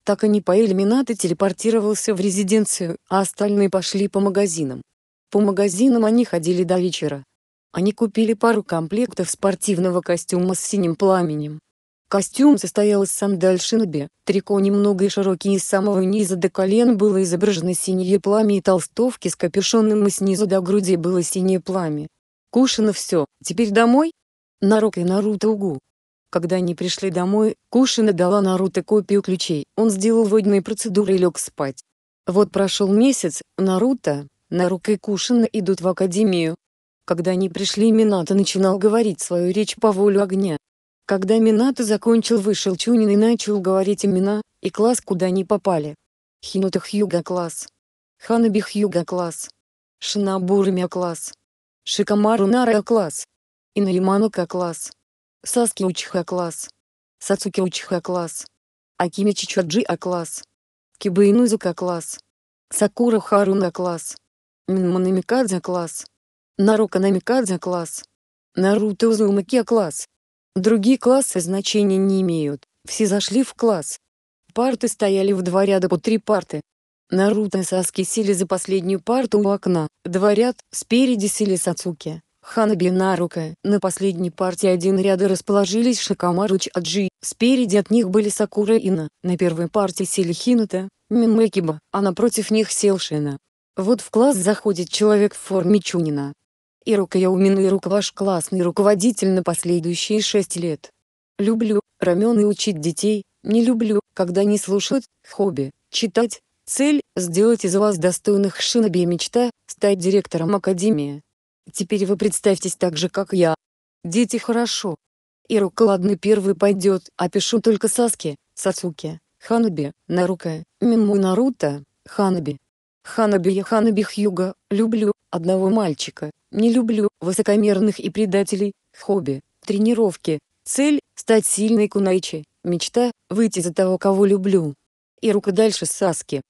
Так они не поели Минато телепортировался в резиденцию, а остальные пошли по магазинам. По магазинам они ходили до вечера. Они купили пару комплектов спортивного костюма с синим пламенем, Костюм состоял из сандаль шиноби, трико немного и широкие с самого низа до колен было изображено синее пламя и толстовки с капюшоном и снизу до груди было синее пламя. Кушано все, теперь домой? Нарок и Наруто Угу. Когда они пришли домой, Кушина дала Наруто копию ключей, он сделал водные процедуры и лег спать. Вот прошел месяц, Наруто, Нарука и Кушина идут в академию. Когда они пришли, Минато начинал говорить свою речь по волю огня. Когда Минато закончил вышел Чунин и начал говорить имена, и класс куда они попали. Хинота Хьюга класс. Ханаби Хьюга класс. Шинабурмя класс. Шикамару Нара класс. Инаиманока класс. Саски Учиха класс. Сацуки Учиха класс. Акими Чичаджи А класс. Кибаинузука класс. Сакура Харуна класс. Минманамикадзе класс. Нарука Намикадзе класс. Наруто Узумаки класс. Другие классы значения не имеют. Все зашли в класс. Парты стояли в два ряда по три парты. Наруто и Саски сели за последнюю парту у окна, два ряд, спереди сели Сацуки, Ханаби и Нарука. На последней партии один ряда расположились Шакамару Чаджи, спереди от них были Сакура и На, на первой партии сели Хината, Минмекиба, а напротив них сел Шина. Вот в класс заходит человек в форме Чунина, и рука я и Ирука ваш классный руководитель на последующие шесть лет. Люблю рамен и учить детей, не люблю, когда не слушают, хобби, читать, цель, сделать из вас достойных шиноби и мечта, стать директором академии. Теперь вы представьтесь так же, как я. Дети хорошо. И рука ладно первый пойдет, а пишу только Саски, Сацуки, Ханаби, Нарука, Миму Наруто, Ханаби. Ханаби я Ханаби Хьюга, люблю, одного мальчика, не люблю, высокомерных и предателей, хобби, тренировки, цель, стать сильной кунайчи, мечта, выйти за того, кого люблю. И рука дальше Саски.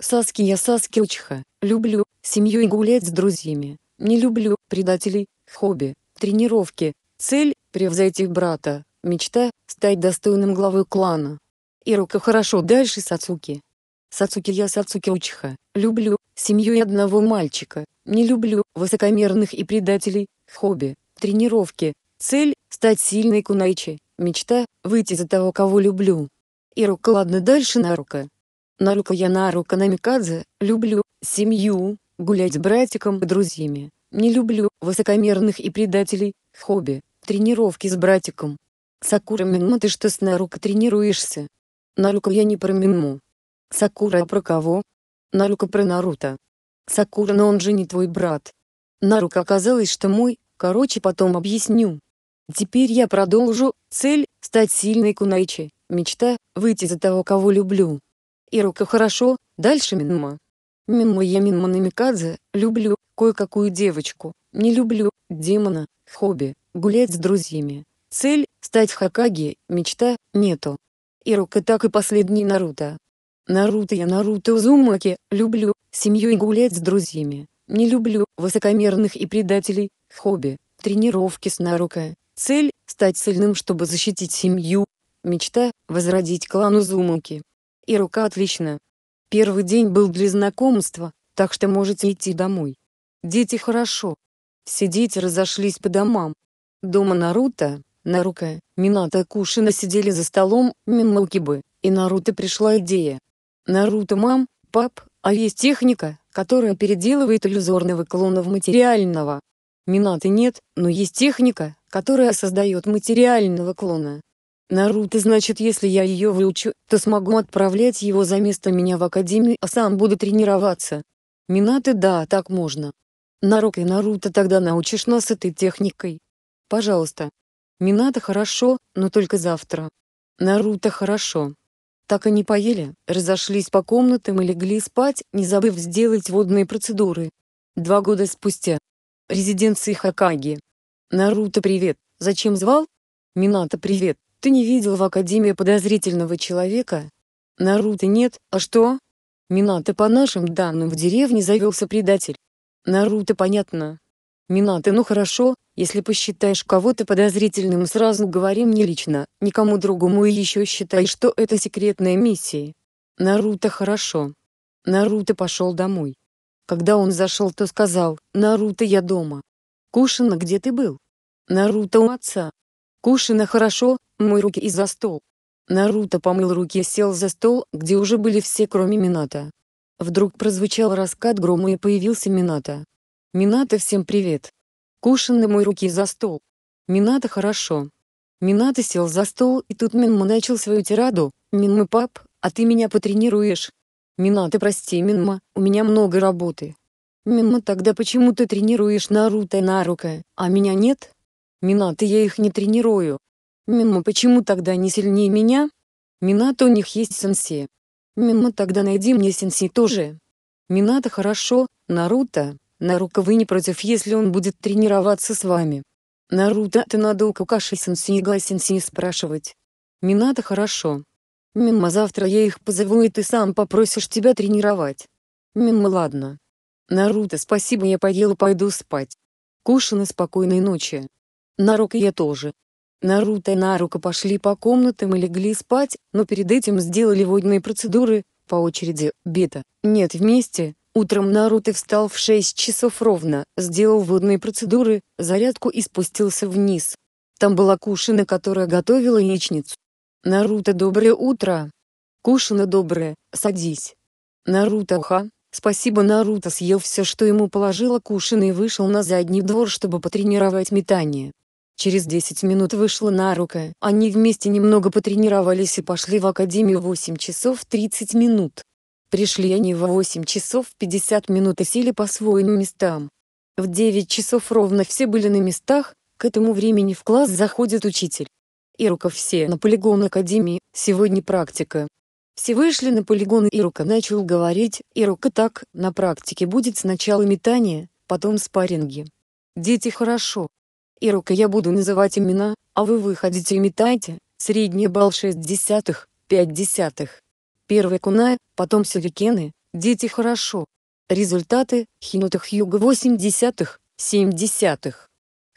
Саски я Саски Учха, люблю, семью и гулять с друзьями, не люблю, предателей, хобби, тренировки, цель, превзойти брата, мечта, стать достойным главой клана. И рука хорошо дальше Сацуки я Сацукия Сацукиучиха, люблю, семью и одного мальчика, не люблю, высокомерных и предателей, хобби, тренировки, цель, стать сильной кунайчи, мечта, выйти за того, кого люблю. И рука ладно дальше Нарука. Нарука я Нарука Намикадзе, люблю, семью, гулять с братиком и друзьями, не люблю, высокомерных и предателей, хобби, тренировки с братиком. Сакура Минма ты что с Нарука тренируешься? Нарука я не про Минму. Сакура про кого? Нарука про Наруто. Сакура, но он же не твой брат. Нарука оказалось, что мой, короче потом объясню. Теперь я продолжу, цель — стать сильной кунайчи, мечта — выйти за того, кого люблю. Ирука хорошо, дальше Минма. Минма я Минма Намикадзе, люблю, кое-какую девочку, не люблю, демона, хобби, гулять с друзьями. Цель — стать Хакаги, мечта — нету. Ирука так и последний Наруто. Наруто я Наруто Узумаки, люблю семью и гулять с друзьями, не люблю высокомерных и предателей, хобби, тренировки с Нарука, цель – стать сильным, чтобы защитить семью, мечта – возродить клан Узумаки. И рука отлично. Первый день был для знакомства, так что можете идти домой. Дети хорошо. Все дети разошлись по домам. Дома Наруто, Нарука, Минато и Кушина сидели за столом, Мимокибы, и Наруто пришла идея, Наруто мам, пап, а есть техника, которая переделывает иллюзорного клона в материального. Минаты нет, но есть техника, которая создает материального клона. Наруто значит если я ее выучу, то смогу отправлять его за место меня в академию, а сам буду тренироваться. Минаты да, так можно. Нарок и Наруто тогда научишь нас этой техникой. Пожалуйста. Мината хорошо, но только завтра. Наруто хорошо так и не поели, разошлись по комнатам и легли спать, не забыв сделать водные процедуры. Два года спустя. Резиденции Хакаги. Наруто привет. Зачем звал? Минато привет. Ты не видел в Академии подозрительного человека? Наруто нет, а что? Минато по нашим данным в деревне завелся предатель. Наруто понятно. Минато, ну хорошо, если посчитаешь кого-то подозрительным, сразу говори мне лично, никому другому и еще считай, что это секретная миссия». Наруто хорошо. Наруто пошел домой. Когда он зашел, то сказал, «Наруто, я дома». «Кушина, где ты был?» «Наруто у отца». «Кушина, хорошо, мой руки и за стол». Наруто помыл руки и сел за стол, где уже были все кроме Минато. Вдруг прозвучал раскат грома и появился Минато. Мината всем привет. Кушан на мой руки за стол. Мината хорошо. Мината сел за стол, и тут Минма начал свою тираду. «Минма, пап, а ты меня потренируешь?» «Мината, прости, Минма, у меня много работы». «Минма, тогда почему ты тренируешь Наруто и Нарука, а меня нет?» «Мината, я их не тренирую». «Минма, почему тогда они сильнее меня?» «Мината, у них есть Сенси. «Минма, тогда найди мне Сенси тоже». «Мината, хорошо, Наруто, Нарука вы не против, если он будет тренироваться с вами? Наруто, это надо у Какаши-сенсей и гай спрашивать. Минато хорошо. Мимо завтра я их позову и ты сам попросишь тебя тренировать. Мимо ладно. Наруто спасибо я поел и пойду спать. Кушана спокойной ночи. Нарука я тоже. Наруто и Нарука пошли по комнатам и легли спать, но перед этим сделали водные процедуры, по очереди, бета, нет вместе, Утром Наруто встал в 6 часов ровно, сделал водные процедуры, зарядку и спустился вниз. Там была Кушина, которая готовила яичницу. «Наруто, доброе утро!» «Кушина, доброе, садись!» «Наруто, ха!» Спасибо Наруто съел все, что ему положила Кушина и вышел на задний двор, чтобы потренировать метание. Через 10 минут вышла Нарука, они вместе немного потренировались и пошли в академию в 8 часов 30 минут. Пришли они в 8 часов 50 минут и сели по своим местам. В 9 часов ровно все были на местах, к этому времени в класс заходит учитель. Ирука все на полигон Академии, сегодня практика. Все вышли на полигон и Ирука начал говорить, Ирука так, на практике будет сначала метание, потом спарринги. Дети хорошо. Ирука я буду называть имена, а вы выходите и метайте, средний балл 6 десятых, 5 десятых. Первые кунай, потом сюрикены, дети хорошо. Результаты, Хинута Хьюга 80-х, 70-х.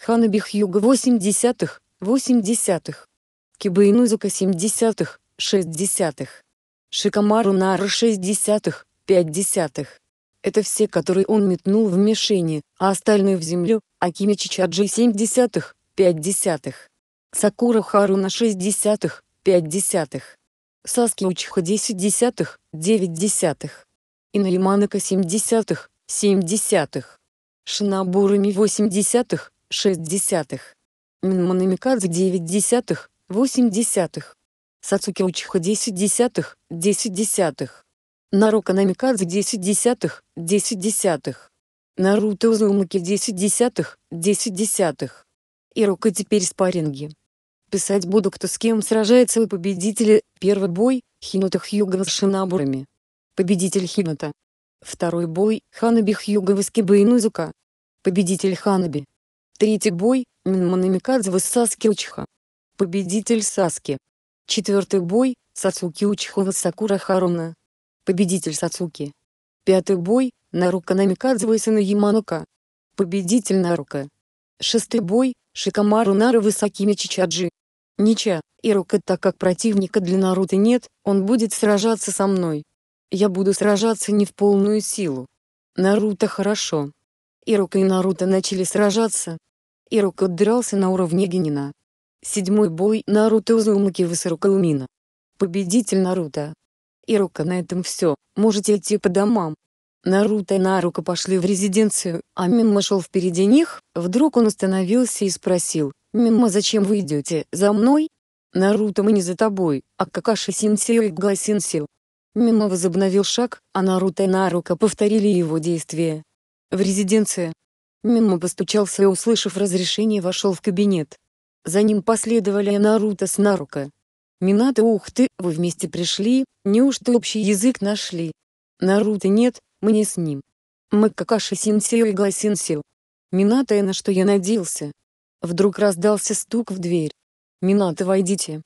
Ханаби Хьюга 80-х, 80-х. Кибаинузука 70-х, 60-х. Шикамару Нара 60-х, 50-х. Это все, которые он метнул в мишени, а остальные в землю, Акими Чичаджи 70-х, 50-х. Сакура Харуна 60-х, 50-х. Саскиучха 10 десятых, 9 десятых. Инайманака 7 десятых, 7 десятых. Шинабурами 8 десятых, 6 десятых. Минманамикадзе 9 десятых, 8 десятых. Сацуки Учиха 10 десятых, 10 десятых. Нарука Намикадзе 10 десятых, 10 десятых. Наруто Узумаки 10 десятых, 10 десятых. И рука теперь спарринги. Писать буду кто с кем сражается и победители. Первый бой – Хината Хьюгова с Шинабурами. Победитель Хината. Второй бой – Ханаби Хьюгова с Киба Победитель Ханаби. Третий бой – Минмана Микадзева с Саски Учха. Победитель Саски. Четвертый бой – Сацуки Учхова с Сакура Харуна. Победитель Сацуки. Пятый бой – Нарука Намикадзева и Сыну Яманука. Победитель Нарука. Шестой бой – Шикамару Нара Высокими Чичаджи. Нича, и так как противника для Наруто нет, он будет сражаться со мной. Я буду сражаться не в полную силу. Наруто хорошо. Ирока и Наруто начали сражаться. Ирока дрался на уровне Генина. Седьмой бой Наруто Узумаки Высорука Умина. Победитель Наруто. Ирока на этом все, можете идти по домам. Наруто и Нарука пошли в резиденцию, а Мимма шел впереди них, вдруг он остановился и спросил, «Мимма, зачем вы идете? За мной?» «Наруто, мы не за тобой, а Какаши Синсио и Га Синсио». Мимма возобновил шаг, а Наруто и Нарука повторили его действия. В резиденцию. Мимма постучался и, услышав разрешение, вошел в кабинет. За ним последовали Наруто с Нарука. «Минато, ух ты, вы вместе пришли, неужто общий язык нашли?» «Наруто нет, мы не с ним. Мы Какаши Синсио и Га Минато на что я надеялся. Вдруг раздался стук в дверь. Минато, войдите.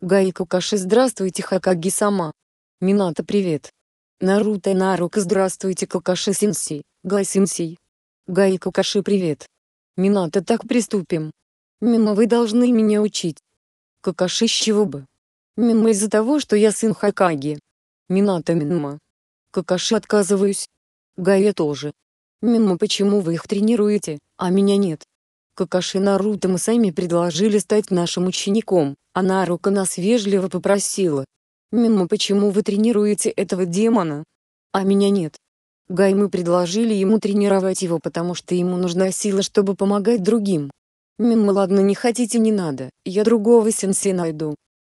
Гай Какаши, здравствуйте, Хакаги сама. Минато, привет. Наруто и Нарука, здравствуйте, Какаши Синси, Га Синси. Гай Какаши, привет. Минато, так приступим. Мимо вы должны меня учить. Какаши с чего бы? Мимо из-за того, что я сын Хакаги. Минато Минма. Какаши отказываюсь. Гае тоже. Мимо почему вы их тренируете, а меня нет? Какаши Наруто мы сами предложили стать нашим учеником, а Нарука нас вежливо попросила. Мимо почему вы тренируете этого демона? А меня нет. Гай мы предложили ему тренировать его потому что ему нужна сила чтобы помогать другим. Мимо ладно не хотите не надо, я другого сенси найду.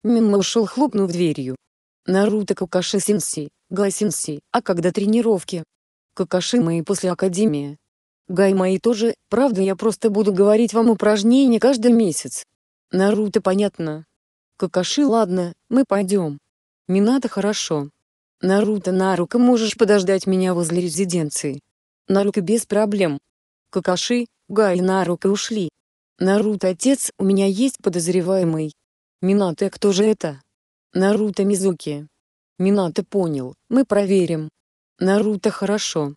Мимо ушел хлопнув дверью. Наруто Какаши сенси, Гасинси, а когда тренировки? Какашима и после академии. Гай мои тоже, правда я просто буду говорить вам упражнения каждый месяц. Наруто понятно. Какаши ладно, мы пойдем. Минато хорошо. Наруто Нарука можешь подождать меня возле резиденции. Нарука без проблем. Какаши, Гай и Нарука ушли. Наруто отец, у меня есть подозреваемый. Минато а кто же это? Наруто Мизуки. Минато понял. Мы проверим. Наруто хорошо.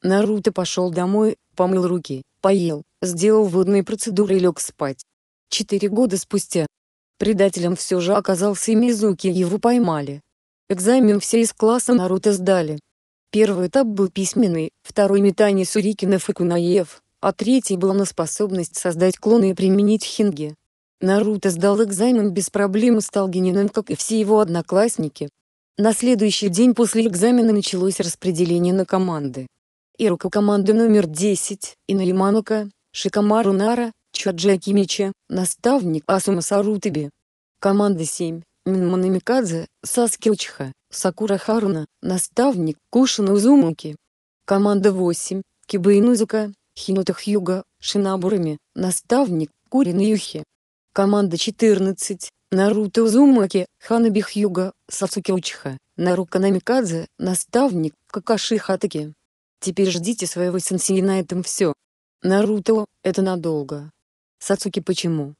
Наруто пошел домой, помыл руки, поел, сделал водные процедуры и лег спать. Четыре года спустя. Предателем все же оказался Мизуки, его поймали. Экзамен все из класса Наруто сдали. Первый этап был письменный, второй метание сурикинов и кунаев, а третий был на способность создать клоны и применить хинги. Наруто сдал экзамен без проблем и стал гениным, как и все его одноклассники. На следующий день после экзамена началось распределение на команды. Ирука команды номер 10, Инайманука, Шикамару Нара, Чаджа Кимича, наставник Асума Сарутаби. Команда 7, Минмана Микадзе, Саски Учха, Сакура Харуна, наставник Кушина Узумаки. Команда 8, Киба Инузука, Хинута Хьюга, Шинабурами, наставник Курин Юхи. Команда 14, Наруто Узумаки, Ханаби Хьюга, Сацуки Учиха, Нарука Намикадзе, наставник Какаши Хатаки. Теперь ждите своего сенсеи на этом все. Наруто — это надолго. Сацуки почему?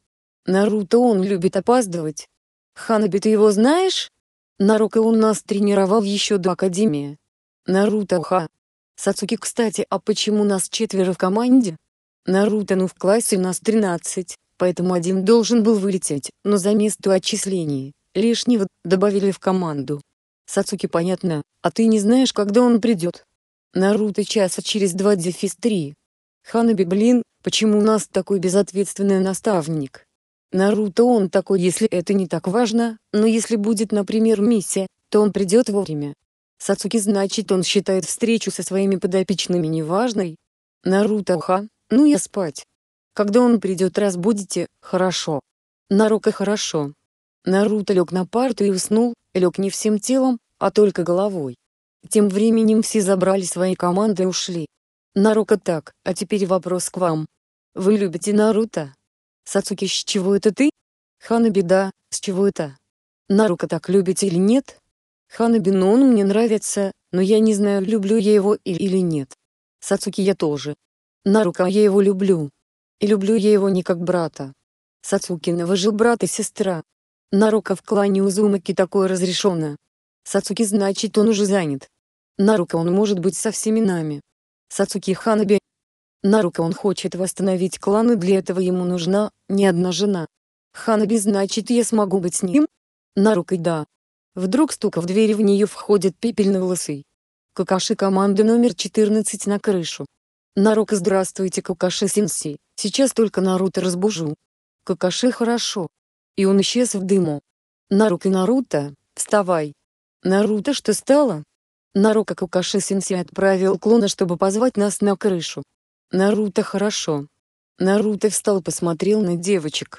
Наруто он любит опаздывать. Ханаби ты его знаешь? Нарука он нас тренировал еще до Академии. Наруто ха. Сацуки кстати, а почему нас четверо в команде? Наруто ну в классе нас тринадцать поэтому один должен был вылететь, но за место отчислений, лишнего, добавили в команду. Сацуки понятно, а ты не знаешь, когда он придет. Наруто часа через два дефис три. Ханаби блин, почему у нас такой безответственный наставник? Наруто он такой если это не так важно, но если будет например миссия, то он придет вовремя. Сацуки значит он считает встречу со своими подопечными неважной? Наруто ха, ну я спать, когда он придет, разбудите, хорошо. Нарука хорошо. Наруто лег на парту и уснул, лег не всем телом, а только головой. Тем временем все забрали свои команды и ушли. Нарука так, а теперь вопрос к вам. Вы любите Наруто? Сацуки, с чего это ты? Ханаби, да, с чего это? Нарука так любит или нет? Ханаби, ну он мне нравится, но я не знаю, люблю я его или, или нет. Сацуки, я тоже. Нарука, я его люблю. И люблю я его не как брата. Сацукина вы же брат и сестра. Нарука в клане Узумаки такое разрешено. Сацуки значит он уже занят. Нарука он может быть со всеми нами. Сацуки Ханаби. Нарука он хочет восстановить клан и для этого ему нужна не одна жена. Ханаби значит я смогу быть с ним? Нарука да. Вдруг стука в дверь в нее входит пепельный волосый Какаши команда номер 14 на крышу. Нарука здравствуйте Какаши Сенсей. Сейчас только Наруто разбужу. Какаши хорошо. И он исчез в дыму. Нарука Наруто, вставай. Наруто что стало? Нарука Какаши Сенсей отправил клона, чтобы позвать нас на крышу. Наруто хорошо. Наруто встал посмотрел на девочек.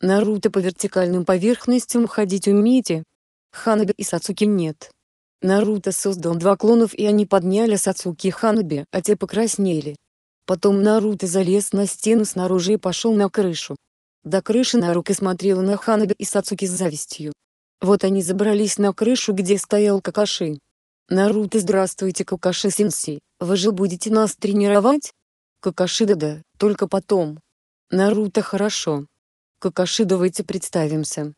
Наруто по вертикальным поверхностям ходить умеете? Ханаби и Сацуки нет. Наруто создал два клонов и они подняли Сацуки и Ханаби, а те покраснели. Потом Наруто залез на стену снаружи и пошел на крышу. До крыши Нарука смотрела на Ханаби и Сацуки с завистью. Вот они забрались на крышу, где стоял Какаши. «Наруто, здравствуйте, Какаши-сенсей, вы же будете нас тренировать?» «Какаши, да-да, только потом». «Наруто, хорошо». «Какаши, давайте представимся».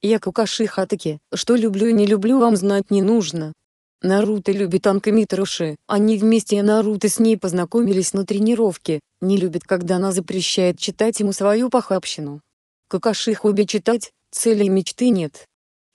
«Я Какаши Хатаки, что люблю и не люблю вам знать не нужно, Наруто любит Анкамитроши. Они вместе и Наруто с ней познакомились на тренировке. Не любит, когда она запрещает читать ему свою похабщину. Какаши хобби читать, цели и мечты нет.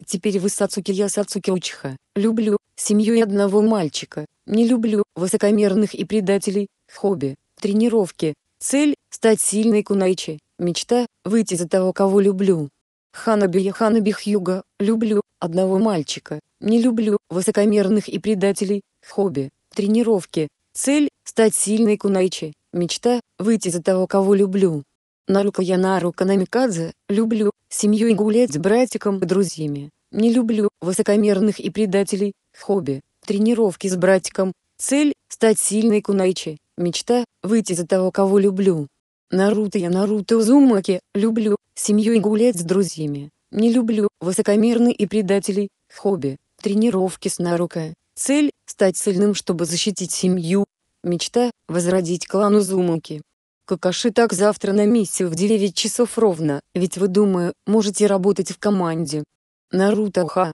Теперь вы Сацуки я Сацуки Учиха. Люблю семью и одного мальчика. Не люблю высокомерных и предателей. Хобби, тренировки, цель – стать сильной кунайчи. Мечта – выйти за того, кого люблю. Ханаби я Ханаби Хьюга, люблю одного мальчика, не люблю высокомерных и предателей. Хобби, тренировки, цель – стать сильной кунайчи, мечта – выйти за того, кого люблю. Нарука я Нарука Намикадзе, люблю семью и гулять с братиком и друзьями. Не люблю высокомерных и предателей. Хобби, тренировки с братиком, цель – стать сильной кунайчи, мечта – выйти за того, кого люблю. Наруто я Наруто Узумаки, люблю семью и гулять с друзьями. Не люблю высокомерных и предателей. Хобби, Тренировки с Нарука. Цель – стать сильным, чтобы защитить семью. Мечта – возродить клан Узумаки. Какаши так завтра на миссию в 9 часов ровно, ведь вы, думаю, можете работать в команде. Наруто ха.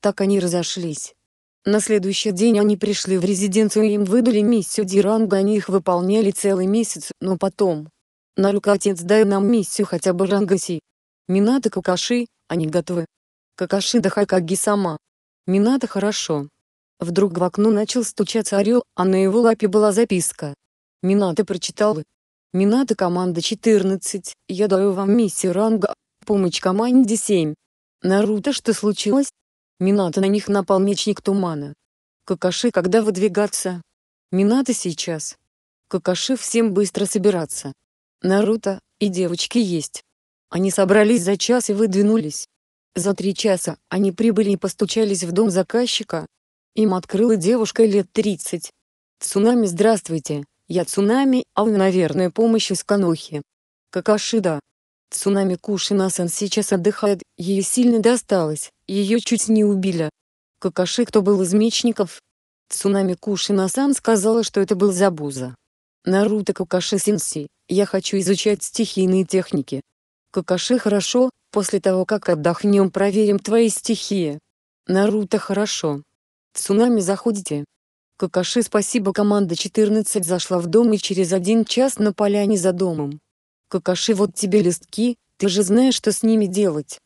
Так они разошлись. На следующий день они пришли в резиденцию и им выдали миссию Диранга, они их выполняли целый месяц, но потом... Нарука отец дай нам миссию хотя бы Рангаси. Минато Какаши, они готовы. Какаши да Хакаги сама. Не надо хорошо. Вдруг в окно начал стучаться орел, а на его лапе была записка. Минато прочитал. Минато команда 14, я даю вам миссию ранга, помощь команде 7. Наруто что случилось? Минато на них напал мечник тумана. Какаши когда выдвигаться? Минато сейчас. Какаши всем быстро собираться. Наруто, и девочки есть. Они собрались за час и выдвинулись. За три часа они прибыли и постучались в дом заказчика. Им открыла девушка лет 30. «Цунами, здравствуйте, я Цунами, а вы, наверное, помощь из Канохи. Какашида». Цунами Кушинасан сейчас отдыхает, ей сильно досталось, ее чуть не убили. Какаши кто был из мечников? Цунами Кушинасан сказала, что это был Забуза. Наруто Какаши Сенси, я хочу изучать стихийные техники, Какаши хорошо, после того как отдохнем проверим твои стихии. Наруто хорошо. Цунами заходите. Какаши спасибо команда 14 зашла в дом и через один час на поляне за домом. Какаши вот тебе листки, ты же знаешь что с ними делать.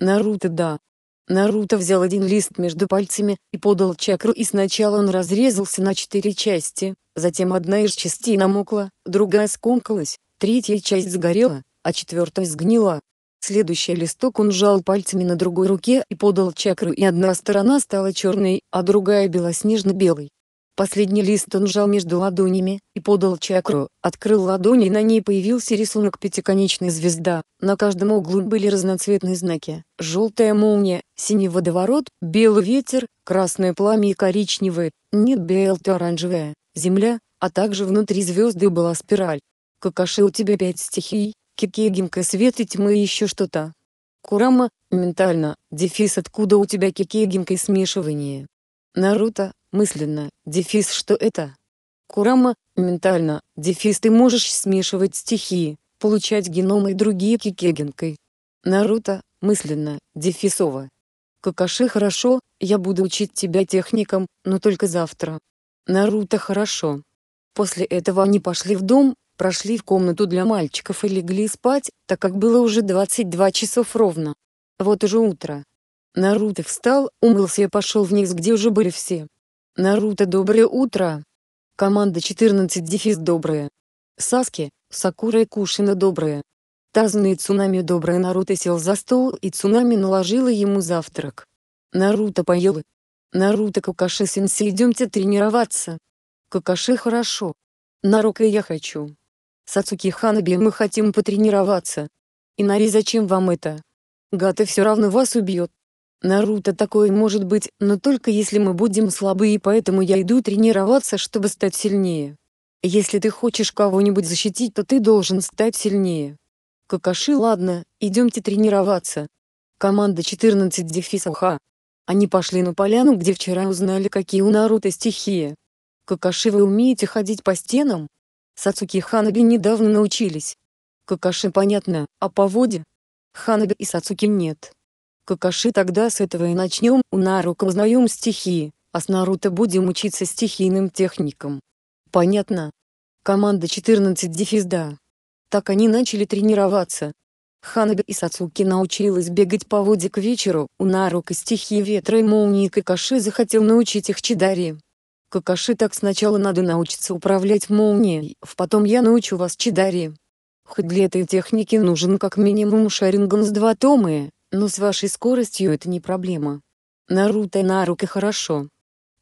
Наруто да. Наруто взял один лист между пальцами и подал чакру и сначала он разрезался на четыре части, затем одна из частей намокла, другая скомкалась, третья часть сгорела, а четвертая сгнила. Следующий листок он сжал пальцами на другой руке и подал чакру и одна сторона стала черной, а другая белоснежно-белой. Последний лист он сжал между ладонями и подал чакру, открыл ладони и на ней появился рисунок пятиконечной звезда, на каждом углу были разноцветные знаки, желтая молния, синий водоворот, белый ветер, красное пламя и коричневое, нет белто-оранжевая, земля, а также внутри звезды была спираль. Какаши у тебя пять стихий, Кикегимка свет и тьмы и еще что-то. Курама, ментально, дефис откуда у тебя и смешивание. Наруто, мысленно, дефис что это? Курама, ментально, дефис ты можешь смешивать стихии, получать геномы и другие кикегинкой. Наруто, мысленно, дефисова. Какаши хорошо, я буду учить тебя техникам, но только завтра. Наруто хорошо. После этого они пошли в дом, прошли в комнату для мальчиков и легли спать, так как было уже 22 часов ровно. Вот уже утро. Наруто встал, умылся и пошел вниз, где уже были все. Наруто доброе утро. Команда 14 дефис доброе. Саски, Сакура и Кушина добрые. Тазуна и Цунами добрые Наруто сел за стол и Цунами наложила ему завтрак. Наруто поел. Наруто Какаши сенсей идемте тренироваться. Какаши хорошо. Нарука я хочу. Сацуки Ханаби мы хотим потренироваться. Инари зачем вам это? Гаты все равно вас убьет. Наруто такое может быть, но только если мы будем слабы и поэтому я иду тренироваться, чтобы стать сильнее. Если ты хочешь кого-нибудь защитить, то ты должен стать сильнее. Какаши, ладно, идемте тренироваться. Команда 14 дефис ха. Они пошли на поляну, где вчера узнали, какие у Наруто стихии. Какаши вы умеете ходить по стенам? Сацуки и Ханаби недавно научились. Какаши понятно, а по воде? Ханаби и Сацуки нет. Какаши тогда с этого и начнем, у Нарука узнаем стихии, а с Наруто будем учиться стихийным техникам. Понятно? Команда 14 дефис да. Так они начали тренироваться. Ханаби и Сацуки научилась бегать по воде к вечеру, у Нарука стихии ветра и молнии Какаши захотел научить их Чидари. Какаши так сначала надо научиться управлять молнией, потом я научу вас чидари. Хоть для этой техники нужен как минимум шаринган с два томы, но с вашей скоростью это не проблема. Наруто на руки хорошо.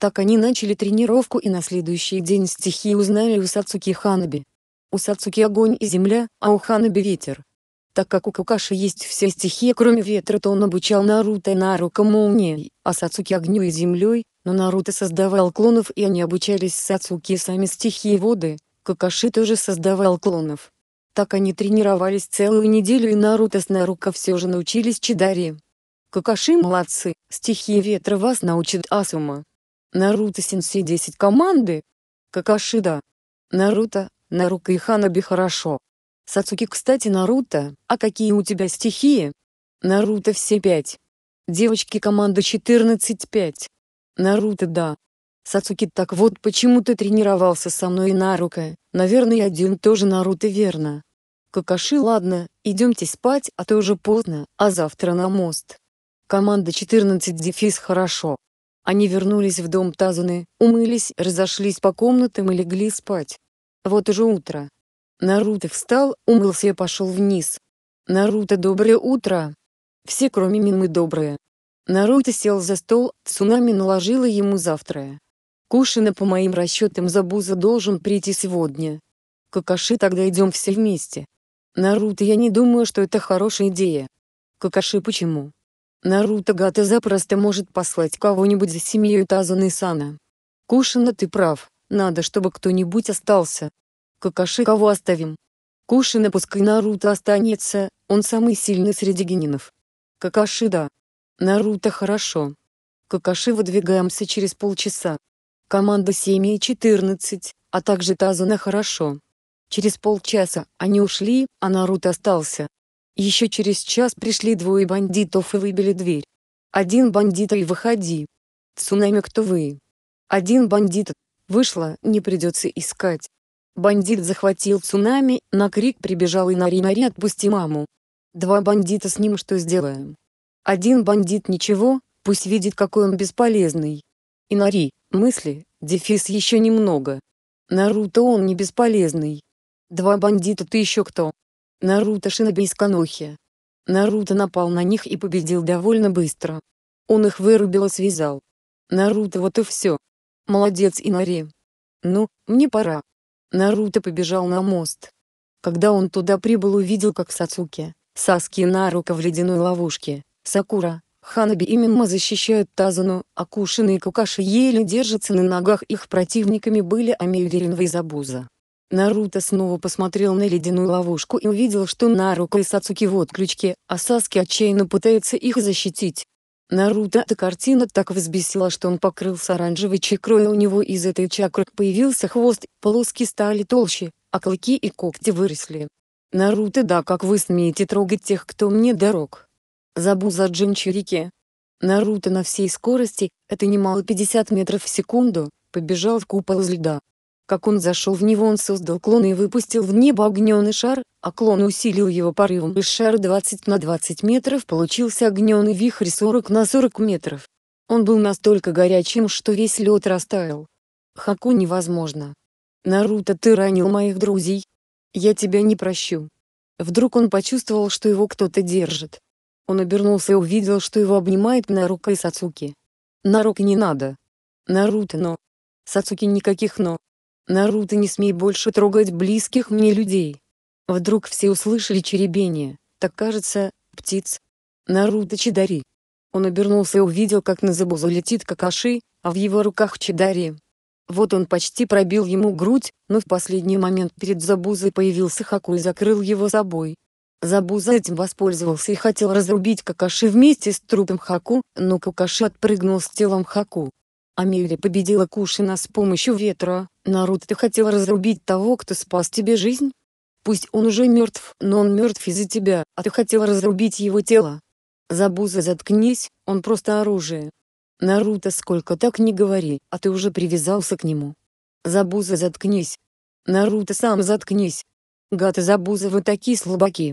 Так они начали тренировку и на следующий день стихи узнали у Сацуки Ханаби. У Сацуки огонь и земля, а у Ханаби ветер. Так как у Какаши есть все стихи кроме ветра то он обучал Наруто на рука молнией, а Сацуки огню и землей, но Наруто создавал клонов и они обучались Сацуки сами стихии воды, Какаши тоже создавал клонов. Так они тренировались целую неделю и Наруто с Нарука все же научились Чидари. Какаши молодцы, стихии ветра вас научит Асума. Наруто Сенсей 10 команды? Какаши да. Наруто, Нарука и Ханаби хорошо. Сацуки кстати Наруто, а какие у тебя стихии? Наруто все пять. Девочки команда 14-5. Наруто, да. Сацуки, так вот почему ты тренировался со мной и Нарука, наверное, один тоже Наруто, верно? Какаши, ладно, идемте спать, а то уже поздно, а завтра на мост. Команда 14 дефис хорошо. Они вернулись в дом Тазуны, умылись, разошлись по комнатам и легли спать. Вот уже утро. Наруто встал, умылся и пошел вниз. Наруто, доброе утро. Все кроме Мимы добрые, Наруто сел за стол, цунами наложила ему завтра. Кушина, по моим расчетам, Забуза должен прийти сегодня. Какаши, тогда идем все вместе. Наруто, я не думаю, что это хорошая идея. Какаши, почему? Наруто Гата запросто может послать кого-нибудь за семьей Тазаны Сана. Кушина, ты прав, надо, чтобы кто-нибудь остался. Какаши, кого оставим? Кушина, пускай Наруто останется, он самый сильный среди генинов. Какаши, да. Наруто хорошо. Какаши выдвигаемся через полчаса. Команда семьи 14, а также Тазана хорошо. Через полчаса они ушли, а Наруто остался. Еще через час пришли двое бандитов и выбили дверь. Один бандит и выходи. Цунами кто вы? Один бандит. Вышла, не придется искать. Бандит захватил цунами, на крик прибежал и Нари Нари отпусти маму. Два бандита с ним что сделаем? Один бандит ничего, пусть видит, какой он бесполезный. Инари мысли, дефис еще немного. Наруто он не бесполезный. Два бандита ты еще кто? Наруто Шиноби из Канохи. Наруто напал на них и победил довольно быстро. Он их вырубил и связал. Наруто вот и все. Молодец Инари. Ну, мне пора. Наруто побежал на мост. Когда он туда прибыл увидел как Сацуки, Саски и Нарука в ледяной ловушке. Сакура, Ханаби и Мима защищают Тазану, а Кушина и Кукаши еле держатся на ногах их противниками были Ами и Забуза. Наруто снова посмотрел на ледяную ловушку и увидел, что Нарука и Сацуки в отключке, а Саски отчаянно пытается их защитить. Наруто эта картина так взбесила, что он покрылся оранжевой чакрой, и у него из этой чакры появился хвост, полоски стали толще, а клыки и когти выросли. Наруто да как вы смеете трогать тех, кто мне дорог. Забуза Джинчурики. Наруто на всей скорости, это немало 50 метров в секунду, побежал в купол из льда. Как он зашел в него он создал клон и выпустил в небо огненный шар, а клон усилил его порывом и шар 20 на 20 метров получился огненный вихрь 40 на 40 метров. Он был настолько горячим, что весь лед растаял. Хаку невозможно. «Наруто, ты ранил моих друзей. Я тебя не прощу». Вдруг он почувствовал, что его кто-то держит. Он обернулся и увидел, что его обнимает Нарука и Сацуки. «Нарука не надо!» «Наруто но!» «Сацуки никаких но!» «Наруто не смей больше трогать близких мне людей!» Вдруг все услышали черебение, так кажется, птиц. «Наруто Чидари!» Он обернулся и увидел, как на забузу летит Какаши, а в его руках Чидари. Вот он почти пробил ему грудь, но в последний момент перед Забузой появился Хаку и закрыл его собой. Забуза этим воспользовался и хотел разрубить Какаши вместе с трупом Хаку, но Какаши отпрыгнул с телом Хаку. Амири победила Кушина с помощью ветра, Наруто ты хотел разрубить того, кто спас тебе жизнь? Пусть он уже мертв, но он мертв из-за тебя, а ты хотел разрубить его тело. Забуза заткнись, он просто оружие. Наруто сколько так не говори, а ты уже привязался к нему. Забуза заткнись. Наруто сам заткнись. Гата Забуза вы такие слабаки.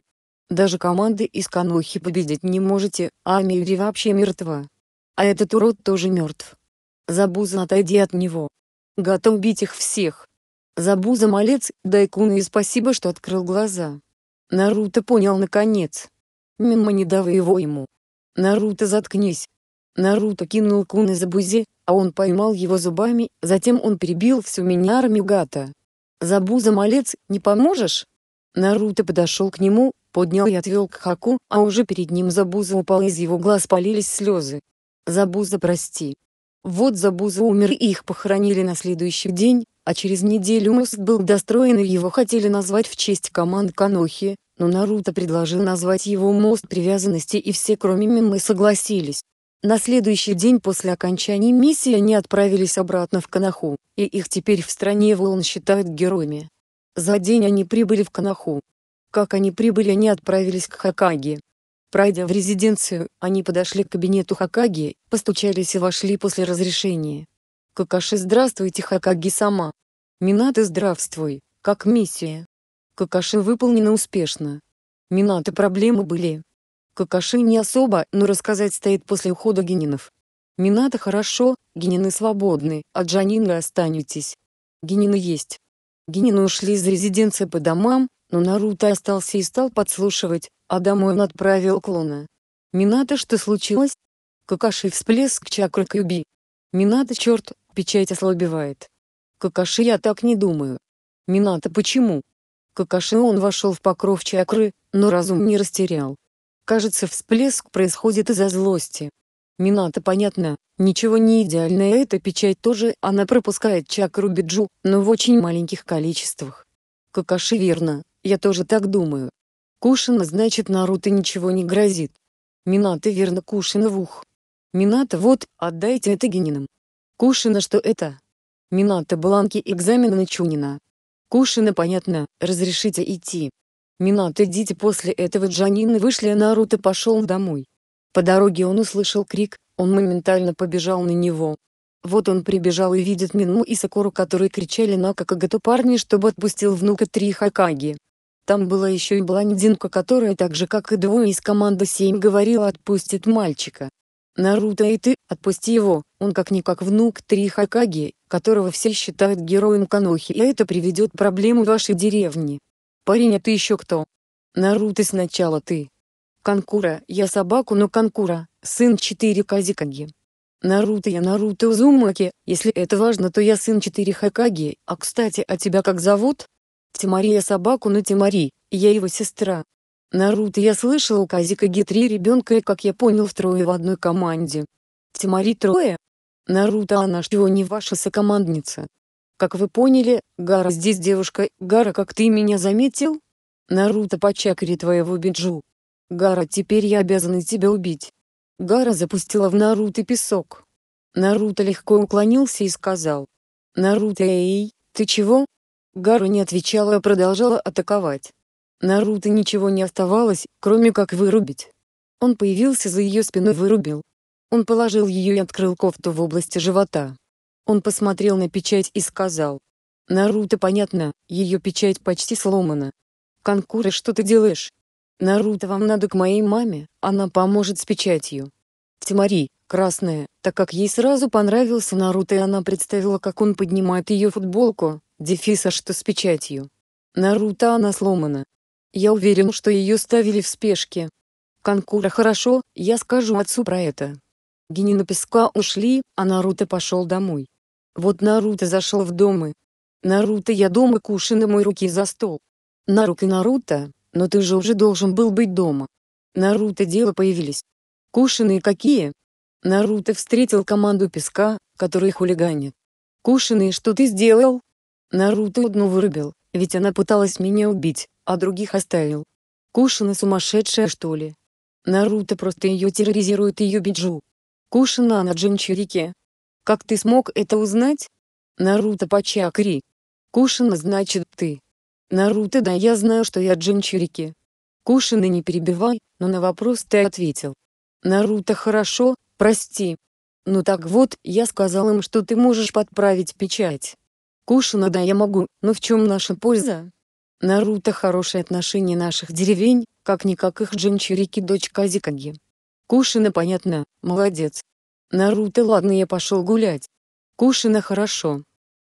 Даже команды из Канохи победить не можете, а Амири вообще мертва. А этот урод тоже мертв. Забуза отойди от него. Готов бить их всех. Забуза малец, Дайкун и спасибо, что открыл глаза. Наруто понял наконец. Мимо не давай его ему. Наруто заткнись. Наруто кинул Куны Забузе, а он поймал его зубами, затем он перебил всю меня армию Гата. «Забуза малец, не поможешь?» Наруто подошел к нему, поднял и отвел к Хаку, а уже перед ним Забуза упал из его глаз полились слезы. «Забуза, прости». Вот Забуза умер и их похоронили на следующий день, а через неделю мост был достроен и его хотели назвать в честь команд Канохи, но Наруто предложил назвать его «Мост привязанности» и все кроме Мимы согласились. На следующий день после окончания миссии они отправились обратно в Канаху, и их теперь в стране волн считают героями. За день они прибыли в Канаху, как они прибыли, они отправились к Хакаги. Пройдя в резиденцию, они подошли к кабинету Хакаги, постучались и вошли после разрешения. Какаши здравствуйте, Хакаги сама. Минато здравствуй, как миссия. Какаши выполнена успешно. Минато проблемы были. Какаши не особо, но рассказать стоит после ухода генинов. Минато хорошо, генины свободны, а Джанин останетесь. Генины есть. Генины ушли из резиденции по домам, но Наруто остался и стал подслушивать, а домой он отправил клона. «Минато что случилось?» Какаши всплеск чакры Кьюби. «Минато черт, печать ослабевает». «Какаши я так не думаю». «Минато почему?» Какаши он вошел в покров чакры, но разум не растерял. Кажется всплеск происходит из-за злости. Минато понятно, ничего не идеальное эта печать тоже, она пропускает чакру Биджу, но в очень маленьких количествах. Какаши верно, я тоже так думаю. Кушина значит Наруто ничего не грозит. Минато верно Кушина в ух. Мината вот, отдайте это Генинам. Кушина что это? Минато бланки экзамена на Чунина. Кушина понятно, разрешите идти. Минато идите после этого Джанины вышли, а Наруто пошел домой. По дороге он услышал крик, он моментально побежал на него. Вот он прибежал и видит Минму и Сакуру, которые кричали на Какагату парни, чтобы отпустил внука три Хакаги. Там была еще и блондинка, которая так же как и двое из команды 7 говорила «отпустит мальчика». «Наруто и ты, отпусти его, он как-никак внук Три Хакаги, которого все считают героем Канохи и это приведет к проблему вашей деревни». «Парень, а ты еще кто?» «Наруто сначала ты». «Канкура, я собаку, но Канкура, сын четыре Казикаги». «Наруто я Наруто Узумаки, если это важно, то я сын четыре Хакаги, а кстати, а тебя как зовут?» Тимари я собаку на Тимари, я его сестра. Наруто я слышал у Казика Гитри ребенка и как я понял втрое в одной команде. Тимари трое? Наруто а она что не ваша сокомандница? Как вы поняли, Гара здесь девушка, Гара как ты меня заметил? Наруто а по чакре твоего биджу. Гара теперь я обязана тебя убить. Гара запустила в Наруто песок. Наруто легко уклонился и сказал. Наруто эй, ты чего? Гару не отвечала, а продолжала атаковать. Наруто ничего не оставалось, кроме как вырубить. Он появился за ее спиной и вырубил. Он положил ее и открыл кофту в области живота. Он посмотрел на печать и сказал. «Наруто, понятно, ее печать почти сломана. Конкура, что ты делаешь? Наруто, вам надо к моей маме, она поможет с печатью». Тимари, красная, так как ей сразу понравился Наруто и она представила, как он поднимает ее футболку, Дефиса что с печатью. Наруто она сломана. Я уверен, что ее ставили в спешке. Конкура хорошо, я скажу отцу про это. Гини на песка ушли, а Наруто пошел домой. Вот Наруто зашел в дом и... Наруто я дома кушай на мой руки за стол. Наруто Наруто, но ты же уже должен был быть дома. Наруто дело появились. Кушаные какие? Наруто встретил команду песка, который хулиганит. Кушаные что ты сделал? Наруто одну вырубил, ведь она пыталась меня убить, а других оставил. Кушина сумасшедшая что ли? Наруто просто ее терроризирует и ее биджу. Кушина на Джинчурике. Как ты смог это узнать? Наруто по чакри. Кушина значит ты. Наруто да я знаю, что я Джинчурики. Кушина не перебивай, но на вопрос ты ответил. Наруто хорошо, прости. Ну так вот, я сказал им, что ты можешь подправить печать. Кушана да я могу, но в чем наша польза? Наруто хорошие отношения наших деревень, как-никак их Джинчурики дочка Азикаги. Кушина понятно, молодец. Наруто ладно я пошел гулять. Кушина хорошо.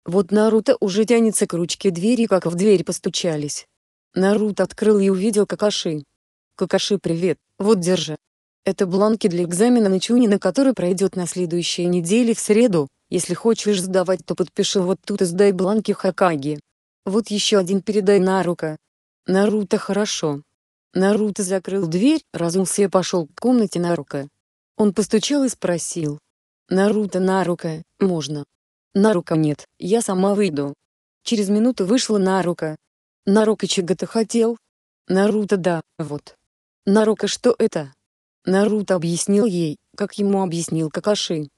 Вот Наруто уже тянется к ручке двери как в дверь постучались. Наруто открыл и увидел Какаши. Какаши привет, вот держи. Это бланки для экзамена на Чунина, который пройдет на следующей неделе в среду. Если хочешь сдавать, то подпиши вот тут и сдай бланки Хакаги. Вот еще один передай Нарука. Наруто хорошо. Наруто закрыл дверь, разулся и пошел к комнате Нарука. Он постучал и спросил. Наруто Нарука, можно? Нарука нет, я сама выйду. Через минуту вышла Нарука. Нарука чего то хотел? Наруто да, вот. Нарука что это? Наруто объяснил ей, как ему объяснил Какаши.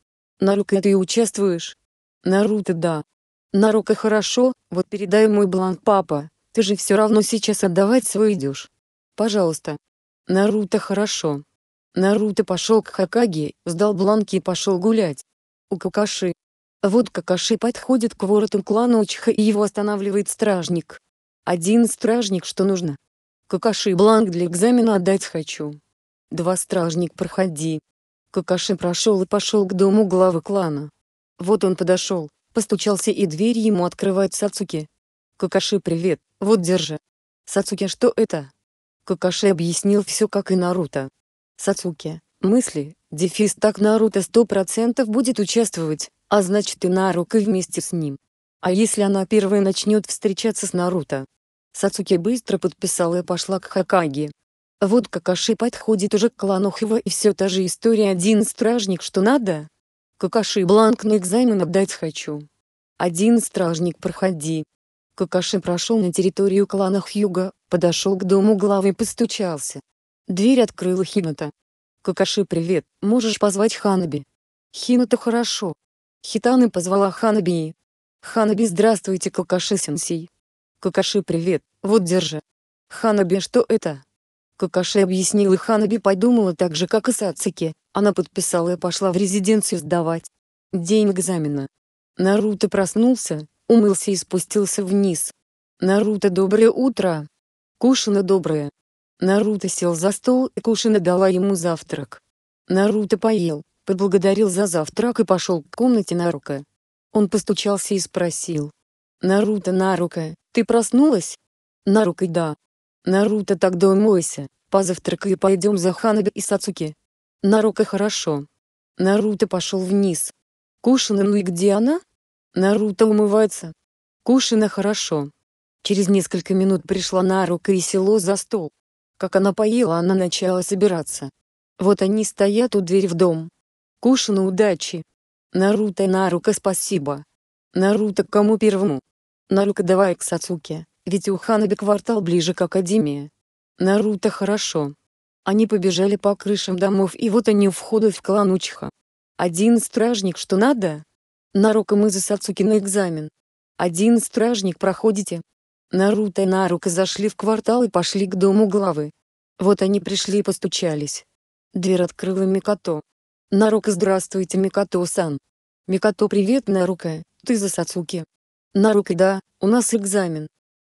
Наруто, ты участвуешь? Наруто, да. Наруто хорошо, вот передай мой бланк папа, ты же все равно сейчас отдавать свой идешь. Пожалуйста. Наруто, хорошо. Наруто пошел к Хакаге, сдал бланки и пошел гулять. У Какаши. Вот Какаши подходит к воротам клана Учиха и его останавливает стражник. Один стражник, что нужно? Какаши бланк для экзамена отдать хочу. Два стражник проходи. Какаши прошел и пошел к дому главы клана. Вот он подошел, постучался и дверь ему открывает Сацуки. «Какаши, привет, вот держи». «Сацуки, что это?» Какаши объяснил все как и Наруто. «Сацуки, мысли, дефис так Наруто сто процентов будет участвовать, а значит и Нарука вместе с ним. А если она первая начнет встречаться с Наруто?» Сацуки быстро подписала и пошла к Хакаге. Вот Какаши подходит уже к клану и все та же история один стражник что надо. Какаши бланк на экзамен отдать хочу. Один стражник проходи. Какаши прошел на территорию клана Хьюга, подошел к дому главы и постучался. Дверь открыла Хината. «Какаши, привет, можешь позвать Ханаби?» «Хината хорошо». Хитаны позвала Ханаби. «Ханаби, здравствуйте, Какаши-сенсей». «Какаши, привет, вот держи». «Ханаби, что это?» Какаши объяснила Ханаби подумала так же как и Сацуки, она подписала и пошла в резиденцию сдавать. День экзамена. Наруто проснулся, умылся и спустился вниз. «Наруто, доброе утро!» «Кушина, доброе!» Наруто сел за стол, и Кушина дала ему завтрак. Наруто поел, поблагодарил за завтрак и пошел к комнате Нарука. Он постучался и спросил. «Наруто, Нарука, ты проснулась?» «Нарука, да, Наруто тогда умойся, позавтракай и пойдем за Ханаби и Сацуки. Нарука хорошо. Наруто пошел вниз. Кушина ну и где она? Наруто умывается. Кушина хорошо. Через несколько минут пришла Нарука и село за стол. Как она поела, она начала собираться. Вот они стоят у двери в дом. Кушина удачи. Наруто Нарука спасибо. Наруто кому первому? Нарука давай к Сацуке ведь у Ханаби квартал ближе к Академии. Наруто хорошо. Они побежали по крышам домов и вот они у входа в клан Учха. Один стражник что надо? Нарука мы за Сацуки на экзамен. Один стражник проходите. Наруто и Нарука зашли в квартал и пошли к дому главы. Вот они пришли и постучались. Дверь открыла Микато. Нарука здравствуйте Микато-сан. Микато привет Нарука, ты за Сацуки. Нарука да, у нас экзамен.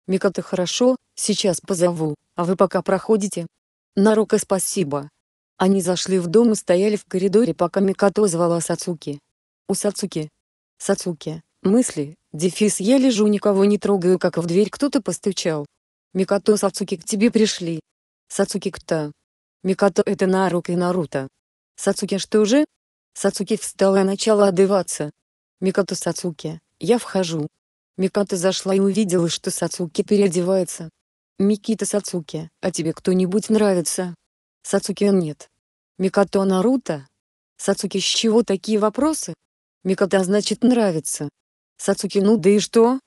Микота хорошо, сейчас позову, а вы пока проходите. Нарука спасибо. Они зашли в дом и стояли в коридоре, пока Микото звала Сацуки. У Сацуки. Сацуки. Мысли. Дефис я лежу никого не трогаю, как в дверь кто-то постучал. Микото Сацуки к тебе пришли. Сацуки кто? Микото это Нарука и Наруто. Сацуки а что же? Сацуки встала и начала одеваться. Микото Сацуки. Я вхожу. Миката зашла и увидела, что Сацуки переодевается. «Микита Сацуки, а тебе кто-нибудь нравится?» «Сацуки нет». «Микато Наруто?» «Сацуки с чего такие вопросы?» «Миката значит нравится». «Сацуки ну да и что?»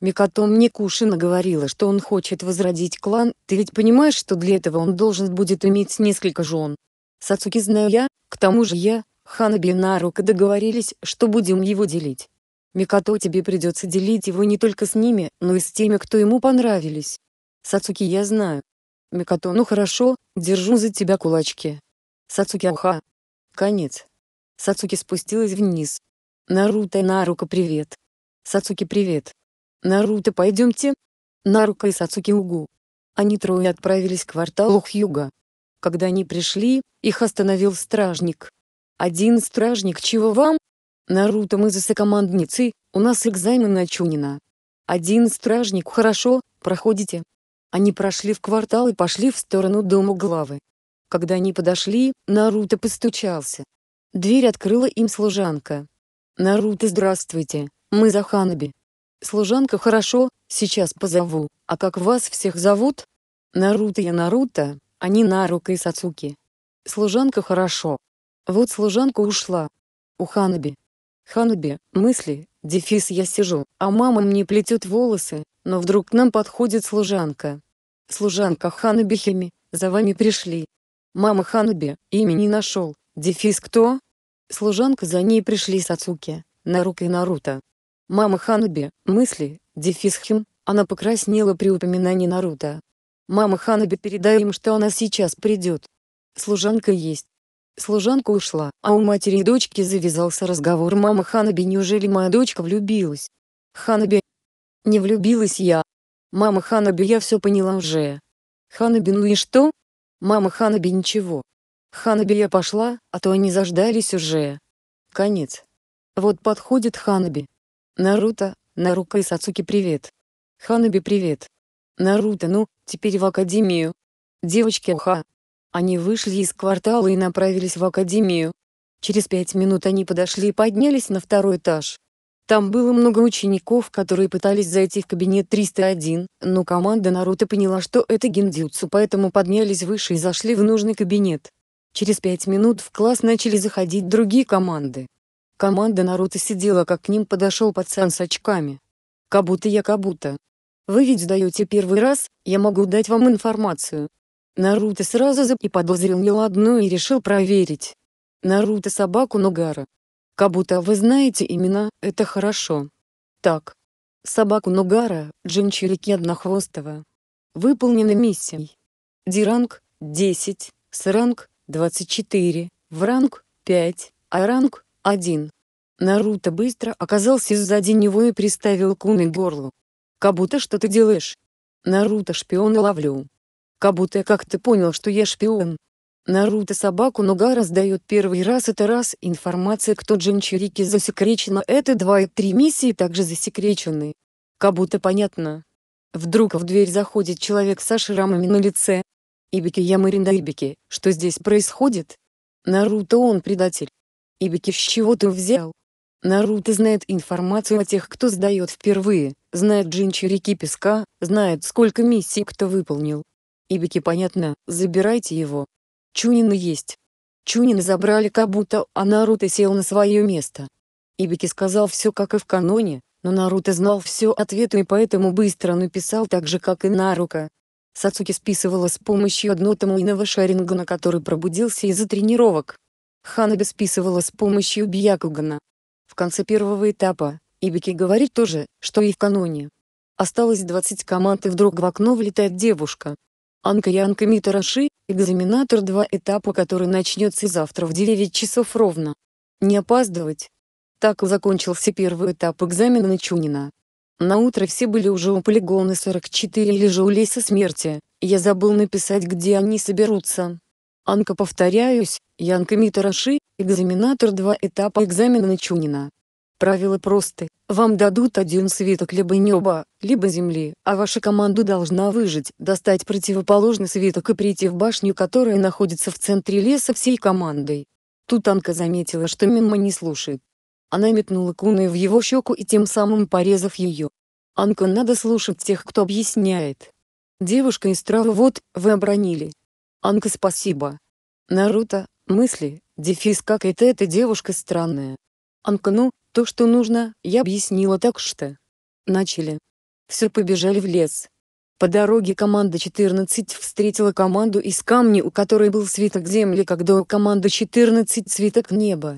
Микато мне Кушина говорила, что он хочет возродить клан, ты ведь понимаешь, что для этого он должен будет иметь несколько жен. Сацуки знаю я, к тому же я, Ханаби и Нарука договорились, что будем его делить. Микото, тебе придется делить его не только с ними, но и с теми, кто ему понравились. Сацуки, я знаю. Микото, ну хорошо, держу за тебя кулачки. Сацуки, аха. Конец. Сацуки спустилась вниз. Наруто и Нарука, привет. Сацуки, привет. Наруто, пойдемте. Нарука и Сацуки Угу. Они трое отправились к кварталу Хьюга. Когда они пришли, их остановил стражник. Один стражник чего вам? Наруто, мы за сокомандницы, у нас экзамен на Чунина. Один стражник, хорошо, проходите. Они прошли в квартал и пошли в сторону дома главы. Когда они подошли, Наруто постучался. Дверь открыла им служанка. «Наруто, здравствуйте, мы за Ханаби». «Служанка, хорошо, сейчас позову, а как вас всех зовут?» «Наруто я Наруто, они Нарука и Сацуки». «Служанка, хорошо». Вот служанка ушла. У Ханаби. Хануби, мысли, дефис я сижу, а мама мне плетет волосы, но вдруг к нам подходит служанка. Служанка Хануби Хими, за вами пришли. Мама Хануби, имени нашел, дефис кто? Служанка за ней пришли Сацуки, Нарука и Наруто. Мама Хануби, мысли, дефис Хим, она покраснела при упоминании Наруто. Мама Ханаби передай им, что она сейчас придет. Служанка есть, Служанка ушла, а у матери и дочки завязался разговор «Мама Ханаби, неужели моя дочка влюбилась?» «Ханаби, не влюбилась я. Мама Ханаби, я все поняла уже. Ханаби, ну и что? Мама Ханаби, ничего. Ханаби, я пошла, а то они заждались уже. Конец. Вот подходит Ханаби. Наруто, Нарука и Сацуки привет. Ханаби привет. Наруто, ну, теперь в академию. Девочки, уха. Они вышли из квартала и направились в академию. Через пять минут они подошли и поднялись на второй этаж. Там было много учеников, которые пытались зайти в кабинет 301, но команда Наруто поняла, что это гендюцу, поэтому поднялись выше и зашли в нужный кабинет. Через пять минут в класс начали заходить другие команды. Команда Наруто сидела, как к ним подошел пацан с очками. «Кабута я кабута. Вы ведь сдаете первый раз, я могу дать вам информацию, Наруто сразу за и подозрил неладну и решил проверить. Наруто собаку Ногара. Как будто вы знаете имена, это хорошо. Так. Собаку Ногара, Джинчирики Однохвостого. Выполнена миссией. Диранг 10, Сранг 24, Вранг 5, Аранг 1. Наруто быстро оказался сзади него и приставил куны к горлу. «Кабута что ты делаешь?» «Наруто шпиона ловлю», Кабуто как ты понял, что я шпион. Наруто собаку Ногара сдает первый раз это раз, информация кто Джинчирики засекречена это два и три миссии также засекречены. Кабуто понятно. Вдруг в дверь заходит человек со шрамами на лице. Ибики Ямаринда Ибики, что здесь происходит? Наруто он предатель. Ибики с чего ты взял? Наруто знает информацию о тех, кто сдает впервые, знает джинчирики песка, знает сколько миссий кто выполнил, Ибики понятно, забирайте его. Чунина есть. Чунина забрали как будто, а Наруто сел на свое место. Ибики сказал все как и в каноне, но Наруто знал все ответы и поэтому быстро написал так же как и Нарука. Сацуки списывала с помощью однотомуйного шарингана который пробудился из-за тренировок. Ханаби списывала с помощью бьякугана. В конце первого этапа, Ибики говорит то же, что и в каноне. Осталось 20 команд и вдруг в окно влетает девушка. Анкаянка Митараши, экзаменатор 2 этапа, который начнется завтра в 9 часов ровно. Не опаздывать. Так закончился первый этап экзамена Чунина. На утро все были уже у полигона 44 или же у леса смерти. Я забыл написать, где они соберутся. Анка, повторяюсь, Янка Митараши, экзаменатор 2 этапа экзамена Чунина. Правила просты. Вам дадут один свиток либо неба, либо земли, а ваша команда должна выжить, достать противоположный свиток и прийти в башню, которая находится в центре леса всей командой. Тут Анка заметила, что Мимма не слушает. Она метнула куной в его щеку и тем самым порезав ее. Анка надо слушать тех, кто объясняет. Девушка из травы вот, вы обронили. Анка спасибо. Наруто, мысли, дефис как это эта девушка странная. Анка ну, то, что нужно, я объяснила так что... Начали. Все побежали в лес. По дороге команда 14 встретила команду из камня, у которой был свиток земли, как у команды 14 свиток неба.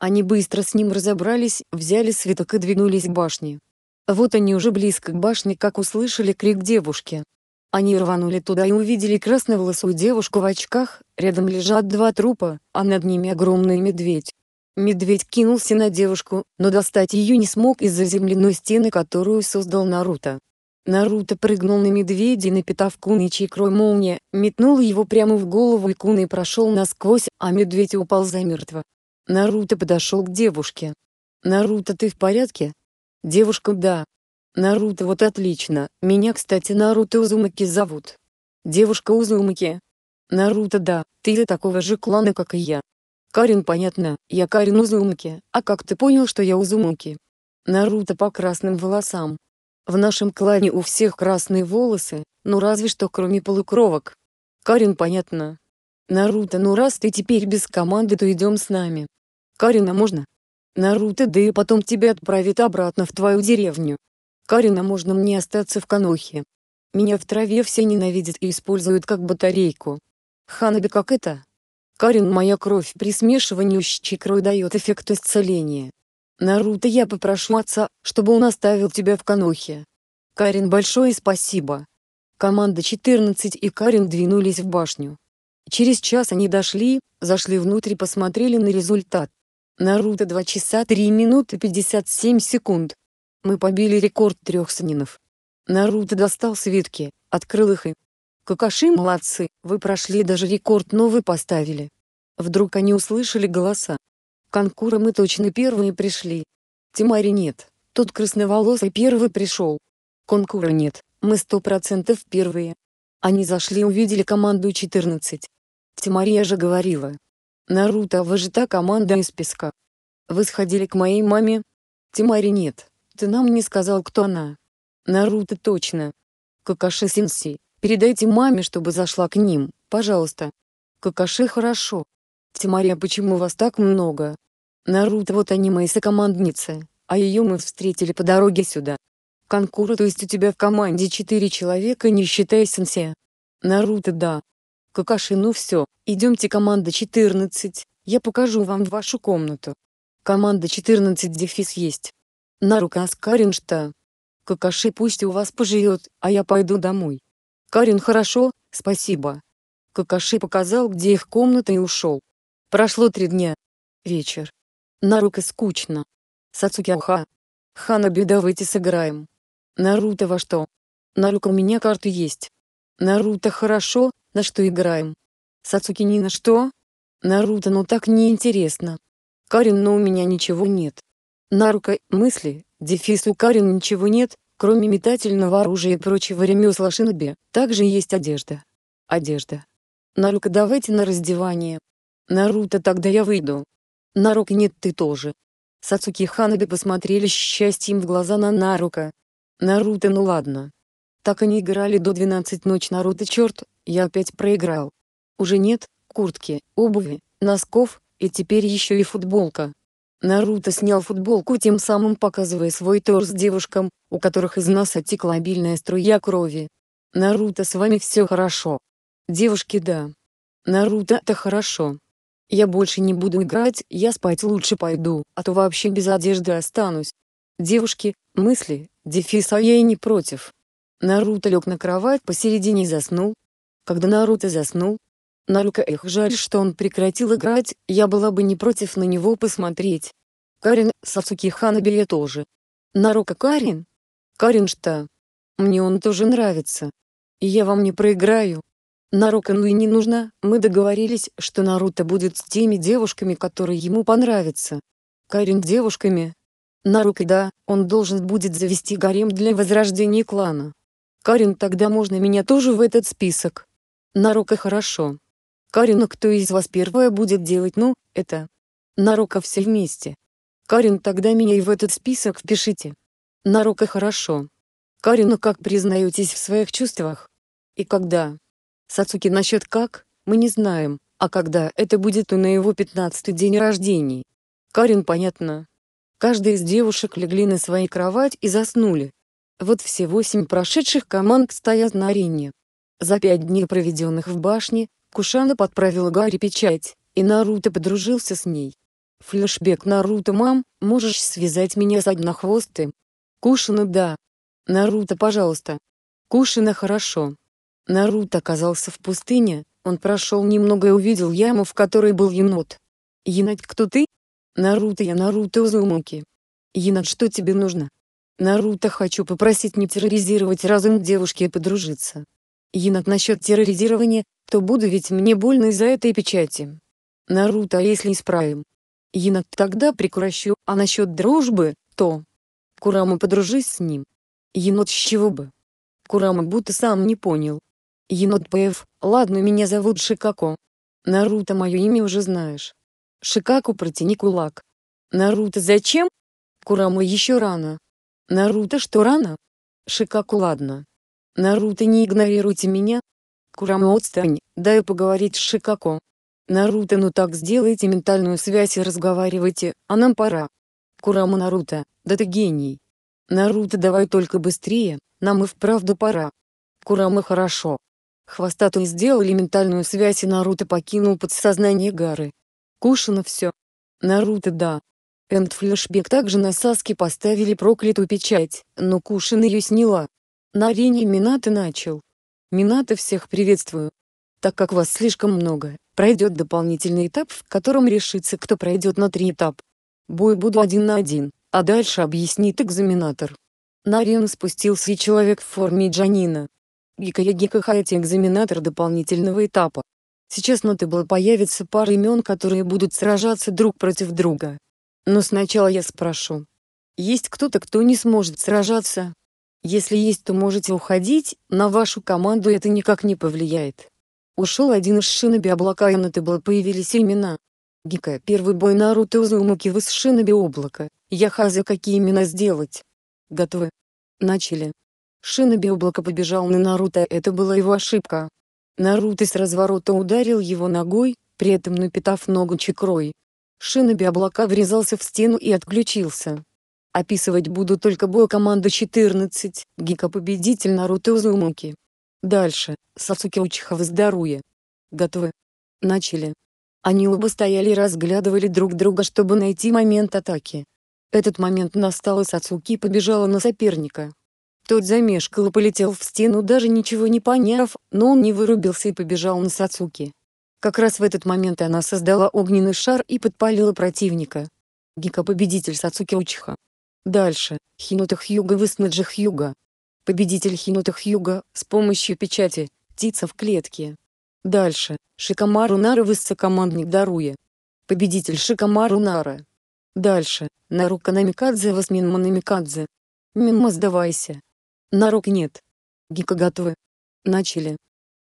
Они быстро с ним разобрались, взяли свиток и двинулись к башне. Вот они уже близко к башне, как услышали крик девушки. Они рванули туда и увидели красноволосую девушку в очках, рядом лежат два трупа, а над ними огромный медведь. Медведь кинулся на девушку, но достать ее не смог из-за земляной стены, которую создал Наруто. Наруто прыгнул на медведя, и, напитав кунычий крой молния, метнул его прямо в голову и куной прошел насквозь, а медведь упал замертво. Наруто подошел к девушке. «Наруто, ты в порядке?» «Девушка, да». «Наруто, вот отлично, меня, кстати, Наруто Узумаки зовут». «Девушка Узумаки». «Наруто, да, ты такого же клана, как и я». Карин понятно, я Карин Узумаки, а как ты понял, что я Узумаки? Наруто по красным волосам. В нашем клане у всех красные волосы, ну разве что кроме полукровок. Карин понятно. Наруто ну раз ты теперь без команды, то идем с нами. Карина можно? Наруто да и потом тебя отправит обратно в твою деревню. Карина можно мне остаться в Канохе. Меня в траве все ненавидят и используют как батарейку. Ханаби как это? Карин, моя кровь при смешивании с чикрой дает эффект исцеления. Наруто я попрошу отца, чтобы он оставил тебя в Канохе. Карин, большое спасибо. Команда 14 и Карин двинулись в башню. Через час они дошли, зашли внутрь и посмотрели на результат. Наруто 2 часа 3 минуты 57 секунд. Мы побили рекорд трех санинов. Наруто достал свитки, открыл их и, Какаши молодцы, вы прошли даже рекорд новый поставили. Вдруг они услышали голоса. К мы точно первые пришли. Тимари нет, тот красноволосый первый пришел. Конкура нет, мы сто процентов первые. Они зашли и увидели команду 14. Тимария же говорила. Наруто, вы же та команда из песка. Вы сходили к моей маме? Тимари нет, ты нам не сказал кто она. Наруто точно. Какаши Сенсей. Передайте маме, чтобы зашла к ним, пожалуйста. Какаши хорошо. Тимария, почему вас так много? Наруто, вот они мои сокомандницы, а ее мы встретили по дороге сюда. Конкура, то есть у тебя в команде четыре человека, не считая сенсея. Наруто, да. Какаши, ну все, идемте команда 14, я покажу вам вашу комнату. Команда 14 дефис есть. Нарука Аскарин что? Какаши пусть у вас поживет, а я пойду домой. «Карин, хорошо, спасибо». Какаши показал, где их комната и ушел. Прошло три дня. Вечер. Нарука скучно. Сацуки Хана беда, выйти сыграем. Наруто во что? Нарука у меня карты есть. Наруто хорошо, на что играем? Сацуки ни на что? Наруто ну так неинтересно. Карин но ну у меня ничего нет. Нарука, мысли, дефис у Карин ничего нет, Кроме метательного оружия и прочего ремесла шиноби, также есть одежда. Одежда. Нарука давайте на раздевание. Наруто тогда я выйду. Нарука нет ты тоже. Сацуки и Ханаби посмотрели счастьем в глаза на Нарука. Наруто ну ладно. Так они играли до 12 ночи Наруто черт, я опять проиграл. Уже нет, куртки, обуви, носков, и теперь еще и футболка, Наруто снял футболку, тем самым показывая свой торс девушкам, у которых из нас отекла обильная струя крови. «Наруто, с вами все хорошо». «Девушки, да». «Наруто, это хорошо». «Я больше не буду играть, я спать лучше пойду, а то вообще без одежды останусь». «Девушки, мысли, дефис, а я и не против». Наруто лег на кровать посередине и заснул. Когда Наруто заснул, Налька их жаль, что он прекратил играть, я была бы не против на него посмотреть. Карин, Сацуки я тоже. Нарука Карин? Карин что? Мне он тоже нравится. И я вам не проиграю. Нарука ну и не нужно. мы договорились, что Наруто будет с теми девушками, которые ему понравятся. Карин девушками? Нарука да, он должен будет завести гарем для возрождения клана. Карин тогда можно меня тоже в этот список. Нарука хорошо. Карина, кто из вас первая будет делать ну, это? Нарука все вместе. Карин, тогда меня и в этот список впишите. Нарука хорошо. Карина, ну, как признаетесь в своих чувствах? И когда? Сацуки насчет как, мы не знаем, а когда это будет у на его 15 день рождения. Карин понятно. Каждая из девушек легли на свои кровать и заснули. Вот все восемь прошедших команд стоят на арене. За пять дней, проведенных в башне, Кушана подправила Гарри печать, и Наруто подружился с ней. Флешбек Наруто «Мам, можешь связать меня с однохвостым?» Кушана «Да». Наруто «Пожалуйста». Кушана «Хорошо». Наруто оказался в пустыне, он прошел немного и увидел яму, в которой был енот. «Енот, кто ты?» «Наруто, я Наруто Узумаки». «Енот, что тебе нужно?» «Наруто, хочу попросить не терроризировать разум девушки и подружиться. Енот насчет терроризирования, то буду ведь мне больно из-за этой печати. Наруто, а если исправим? Енот тогда прекращу, а насчет дружбы, то... Курама подружись с ним. Енот с чего бы? Курама будто сам не понял. Енот ПФ, ладно меня зовут Шикако. Наруто мое имя уже знаешь. Шикако протяни кулак. Наруто зачем? Курама еще рано. Наруто что рано? Шикаку, ладно. Наруто не игнорируйте меня. Курама отстань, дай поговорить с Шикако. Наруто ну так сделайте ментальную связь и разговаривайте, а нам пора. Курама Наруто, да ты гений. Наруто давай только быстрее, нам и вправду пора. Курама хорошо. Хвостатый сделали ментальную связь и Наруто покинул подсознание Гары. Кушано все. Наруто да. Энд флешбек также на Саске поставили проклятую печать, но Кушин ее сняла. На арене Минато начал. Минато всех приветствую. Так как вас слишком много, пройдет дополнительный этап, в котором решится, кто пройдет на три этап. Бой буду один на один, а дальше объяснит экзаменатор. На арену спустился и человек в форме Джанина. Гикая ягика экзаменатор дополнительного этапа. Сейчас на было появится пара имен, которые будут сражаться друг против друга. Но сначала я спрошу. Есть кто-то, кто не сможет сражаться? Если есть, то можете уходить, на вашу команду это никак не повлияет. Ушел один из шиноби облака и на Тэбла появились имена. Гика, первый бой Наруто Узумаки вы с шиноби облака. Яхаза какие имена сделать? Готовы? Начали. Шиноби облако побежал на Наруто, это была его ошибка. Наруто с разворота ударил его ногой, при этом напитав ногу чекрой. Шиноби облака врезался в стену и отключился. Описывать буду только бой команды 14, гика-победитель Наруто Узумаки. Дальше, Сасуки Учиха Здоруя. Готовы? Начали. Они оба стояли и разглядывали друг друга, чтобы найти момент атаки. Этот момент настал и Сацуки побежала на соперника. Тот замешкал и полетел в стену даже ничего не поняв, но он не вырубился и побежал на Сацуки. Как раз в этот момент она создала огненный шар и подпалила противника. Гика-победитель Сацуки Учиха. Дальше, Хинута Хьюга Выснаджи Хьюга. Победитель Хинута Хьюга, с помощью печати, птица в клетке. Дальше, Шикамару Нара Высокомандник Даруя. Победитель Шикамару Нара. Дальше, Нарука Намикадзе Васминма Намикадзе. Мимо сдавайся. Нарук нет. Гика готовы. Начали.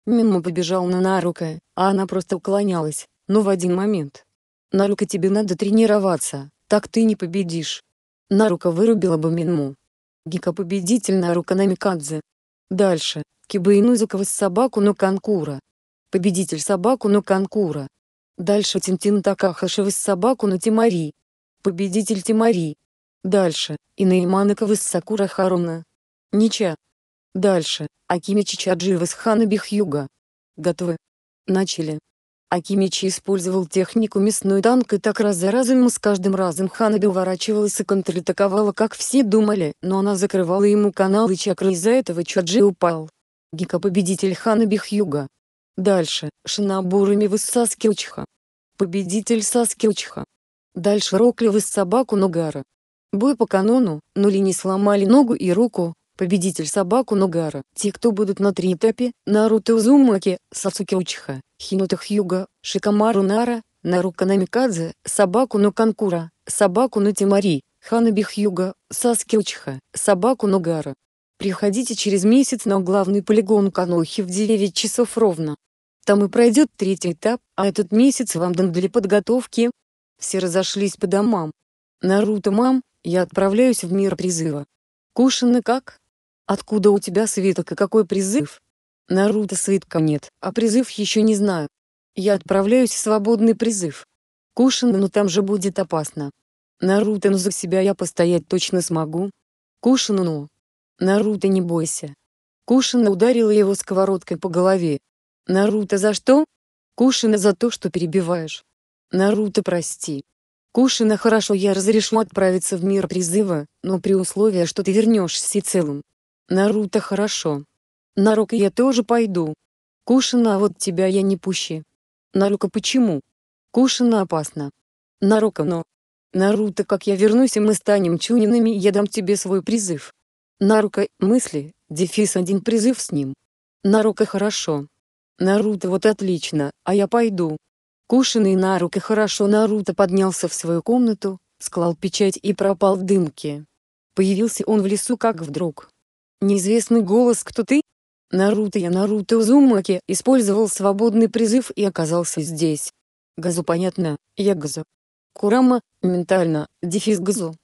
Мимо побежал на Нарука, а она просто уклонялась, но в один момент. Нарука тебе надо тренироваться, так ты не победишь. Нарука вырубила бы Минму. Гика-победитель Нарука Намикадзе. Дальше, Киба Инузикова с собаку но конкура, Победитель собаку но конкура. Дальше Тинтин Такахашева с собаку на Тимари. Победитель Тимари. Дальше, Инаиманакова с Сакура Харумна. Нича. Дальше, Акими Чичаджива с Ханабихюга. Готовы. Начали. Акимичи использовал технику мясной танк и так раз за разом с каждым разом Ханаби уворачивалась и контратаковала как все думали, но она закрывала ему канал и чакры из-за этого Чаджи упал. Гика-победитель Ханаби Хьюга. Дальше, Шинабурами Саски Учха. Победитель Саски Учха. Дальше Рокливы собаку Ногара. Бой по канону, но Лини сломали ногу и руку, победитель собаку Ногара. Те, кто будут на тритопе, Наруто Узумаки, Сацуки Учиха, Хинута Хьюга, Шикамару Нара, Нарука Намикадзе, собаку Нуканкура, собаку Нутимари, Ханаби Хьюга, Саски Учиха, собаку Ногара. Приходите через месяц на главный полигон Канохи в 9 часов ровно. Там и пройдет третий этап, а этот месяц вам дан для подготовки. Все разошлись по домам. Наруто, мам, я отправляюсь в мир призыва. Кушано как? Откуда у тебя свиток и какой призыв? Наруто свитка нет, а призыв еще не знаю. Я отправляюсь в свободный призыв. Кушин, но там же будет опасно. Наруто, ну за себя я постоять точно смогу. Кушин, ну. Наруто, не бойся. Кушина ударила его сковородкой по голове. Наруто, за что? Кушина за то, что перебиваешь. Наруто, прости. Кушина, хорошо, я разрешу отправиться в мир призыва, но при условии, что ты вернешься целым. Наруто хорошо. Нарука я тоже пойду. Кушина, а вот тебя я не пущу. Нарука почему? Кушина опасно. Нарука, но... Наруто, как я вернусь и мы станем чунинами, я дам тебе свой призыв. Нарука, мысли, дефис один призыв с ним. Нарука хорошо. Наруто вот отлично, а я пойду. и Нарука хорошо Наруто поднялся в свою комнату, склал печать и пропал в дымке. Появился он в лесу как вдруг. Неизвестный голос «Кто ты?» Наруто я Наруто Узумаки использовал свободный призыв и оказался здесь. Газу понятно, я Газу. Курама, ментально, дефис Газу.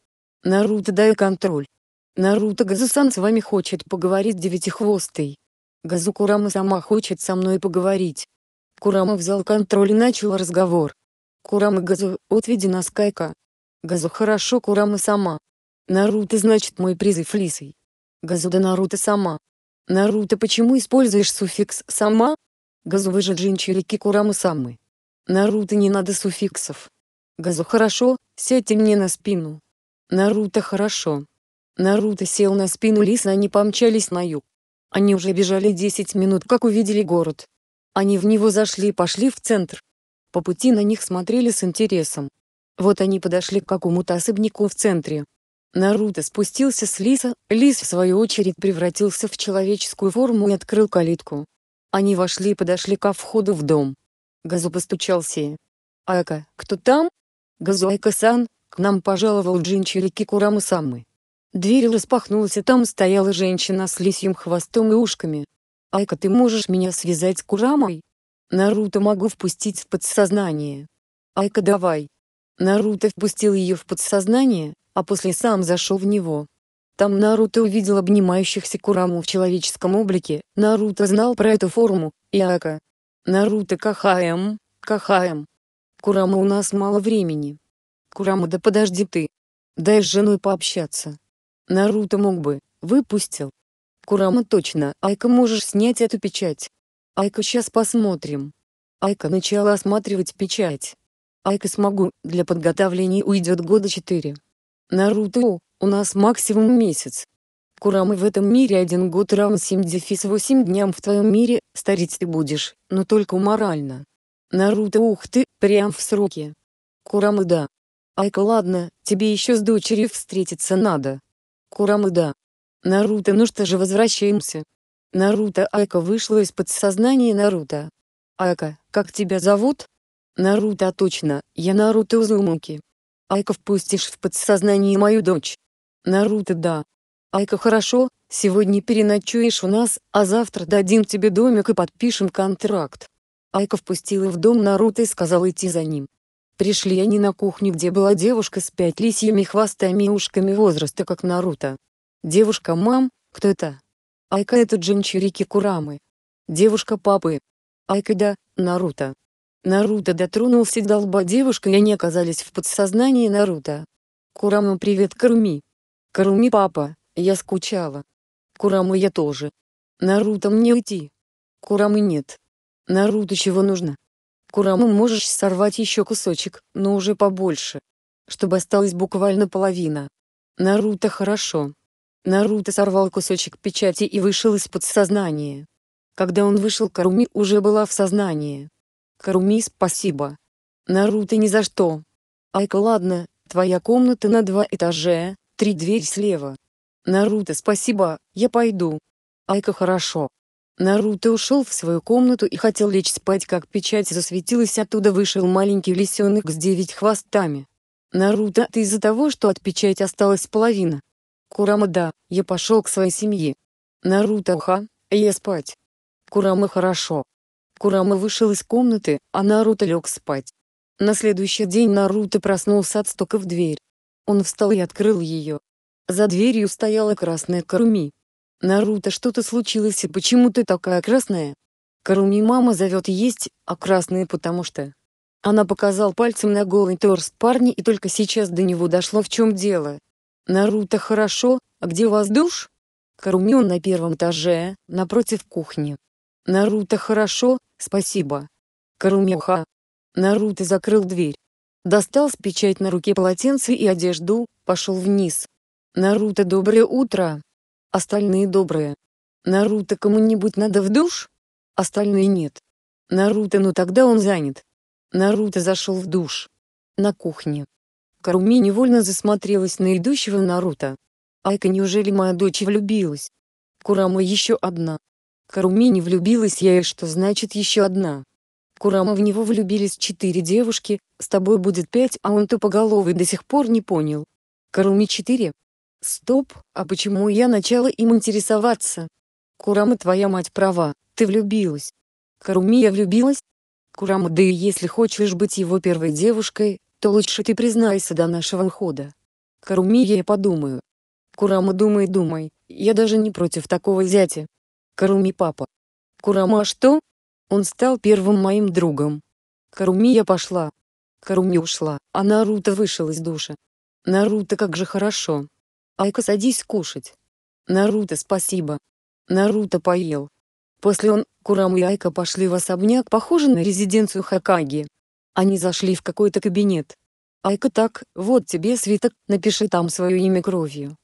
Наруто дай контроль. Наруто Газу-сан с вами хочет поговорить девятихвостый. Газу Курама сама хочет со мной поговорить. Курама взял контроль и начал разговор. Курама Газу, отведи нас Кайка. Газу хорошо Курама сама. Наруто значит мой призыв лисой. Газуда Наруто сама. Наруто почему используешь суффикс «сама»? Газу вы же джинчирики Курамы самы. Наруто не надо суффиксов. Газу хорошо, сядьте мне на спину. Наруто хорошо. Наруто сел на спину лиса, они помчались на юг. Они уже бежали 10 минут, как увидели город. Они в него зашли и пошли в центр. По пути на них смотрели с интересом. Вот они подошли к какому-то особняку в центре. Наруто спустился с лиса, лис в свою очередь превратился в человеческую форму и открыл калитку. Они вошли и подошли ко входу в дом. Газу постучался. «Айка, кто там?» «Газу Айка-сан, к нам пожаловал Джинчирики Кураму-самы». Дверь распахнулась, и там стояла женщина с лисьим хвостом и ушками. «Айка, ты можешь меня связать с Курамой?» «Наруто могу впустить в подсознание». «Айка, давай». Наруто впустил ее в подсознание, а после сам зашел в него. Там Наруто увидел обнимающихся Кураму в человеческом облике, Наруто знал про эту форму, Иака. Наруто Кахаем, Кахаем. Курама у нас мало времени. Курама да подожди ты. Дай с женой пообщаться. Наруто мог бы, выпустил. Курама точно, Айка можешь снять эту печать. Айка сейчас посмотрим. Айка начала осматривать печать. Айка смогу, для подготовления уйдет года четыре. Наруто, у нас максимум месяц. Курамы в этом мире один год равен 7 дефис 8 дням в твоем мире, стареть ты будешь, но только морально. Наруто ух ты, прям в сроке. Курамы да. Айка ладно, тебе еще с дочерью встретиться надо. Курамы да. Наруто ну что же возвращаемся. Наруто Айка вышла из подсознания Наруто. Айка, как тебя зовут? Наруто точно, я Наруто Узумаки. Айка впустишь в подсознание мою дочь. Наруто да. Айка хорошо, сегодня переночуешь у нас, а завтра дадим тебе домик и подпишем контракт. Айка впустила в дом Наруто и сказала идти за ним. Пришли они на кухню, где была девушка с пять лисьими хвостами и ушками возраста как Наруто. Девушка мам, кто это? Айка это Джинчурики Курамы. Девушка папы. Айка да, Наруто. Наруто дотронулся до лба девушка и они оказались в подсознании Наруто. «Курама, привет, Каруми!» «Каруми, папа, я скучала!» «Курама, я тоже!» «Наруто, мне идти!» «Курамы, нет!» «Наруто, чего нужно?» «Курама, можешь сорвать еще кусочек, но уже побольше!» «Чтобы осталась буквально половина!» «Наруто, хорошо!» Наруто сорвал кусочек печати и вышел из подсознания. Когда он вышел, Каруми уже была в сознании. Каруми спасибо. Наруто ни за что. Айка ладно, твоя комната на два этажа, три двери слева. Наруто спасибо, я пойду. Айка хорошо. Наруто ушел в свою комнату и хотел лечь спать, как печать засветилась, оттуда вышел маленький лисенок с девять хвостами. Наруто, ты из-за того, что от печати осталась половина. Курама да, я пошел к своей семье. Наруто ха, я спать. Курама хорошо. Курама вышел из комнаты, а Наруто лег спать. На следующий день Наруто проснулся от стука в дверь. Он встал и открыл ее. За дверью стояла красная Каруми. «Наруто, что-то случилось и почему ты такая красная?» Каруми мама зовет есть, а красная потому что... Она показал пальцем на голый торс парня и только сейчас до него дошло в чем дело. «Наруто хорошо, а где у вас душ?» Каруми он на первом этаже, напротив кухни. Наруто хорошо, спасибо. Карумеха. Наруто закрыл дверь. Достал с печать на руке полотенце и одежду, пошел вниз. Наруто доброе утро. Остальные добрые. Наруто кому-нибудь надо в душ? Остальные нет. Наруто ну тогда он занят. Наруто зашел в душ. На кухне. Каруми невольно засмотрелась на идущего Наруто. Айка неужели моя дочь влюбилась? Курама еще одна. Каруми не влюбилась я и что значит еще одна. Курама в него влюбились четыре девушки, с тобой будет пять, а он тупоголовый до сих пор не понял. Каруми четыре? Стоп, а почему я начала им интересоваться? Курама твоя мать права, ты влюбилась. Каруми я влюбилась? Курама да и если хочешь быть его первой девушкой, то лучше ты признайся до нашего ухода. Каруми я подумаю. Курама думай думай, я даже не против такого зятя. Каруми папа. Курама что? Он стал первым моим другом. Каруми я пошла. Каруми ушла, а Наруто вышел из душа. Наруто как же хорошо. Айка садись кушать. Наруто спасибо. Наруто поел. После он, Курама и Айка пошли в особняк, похожий на резиденцию Хакаги. Они зашли в какой-то кабинет. Айка так, вот тебе свиток, напиши там свое имя кровью.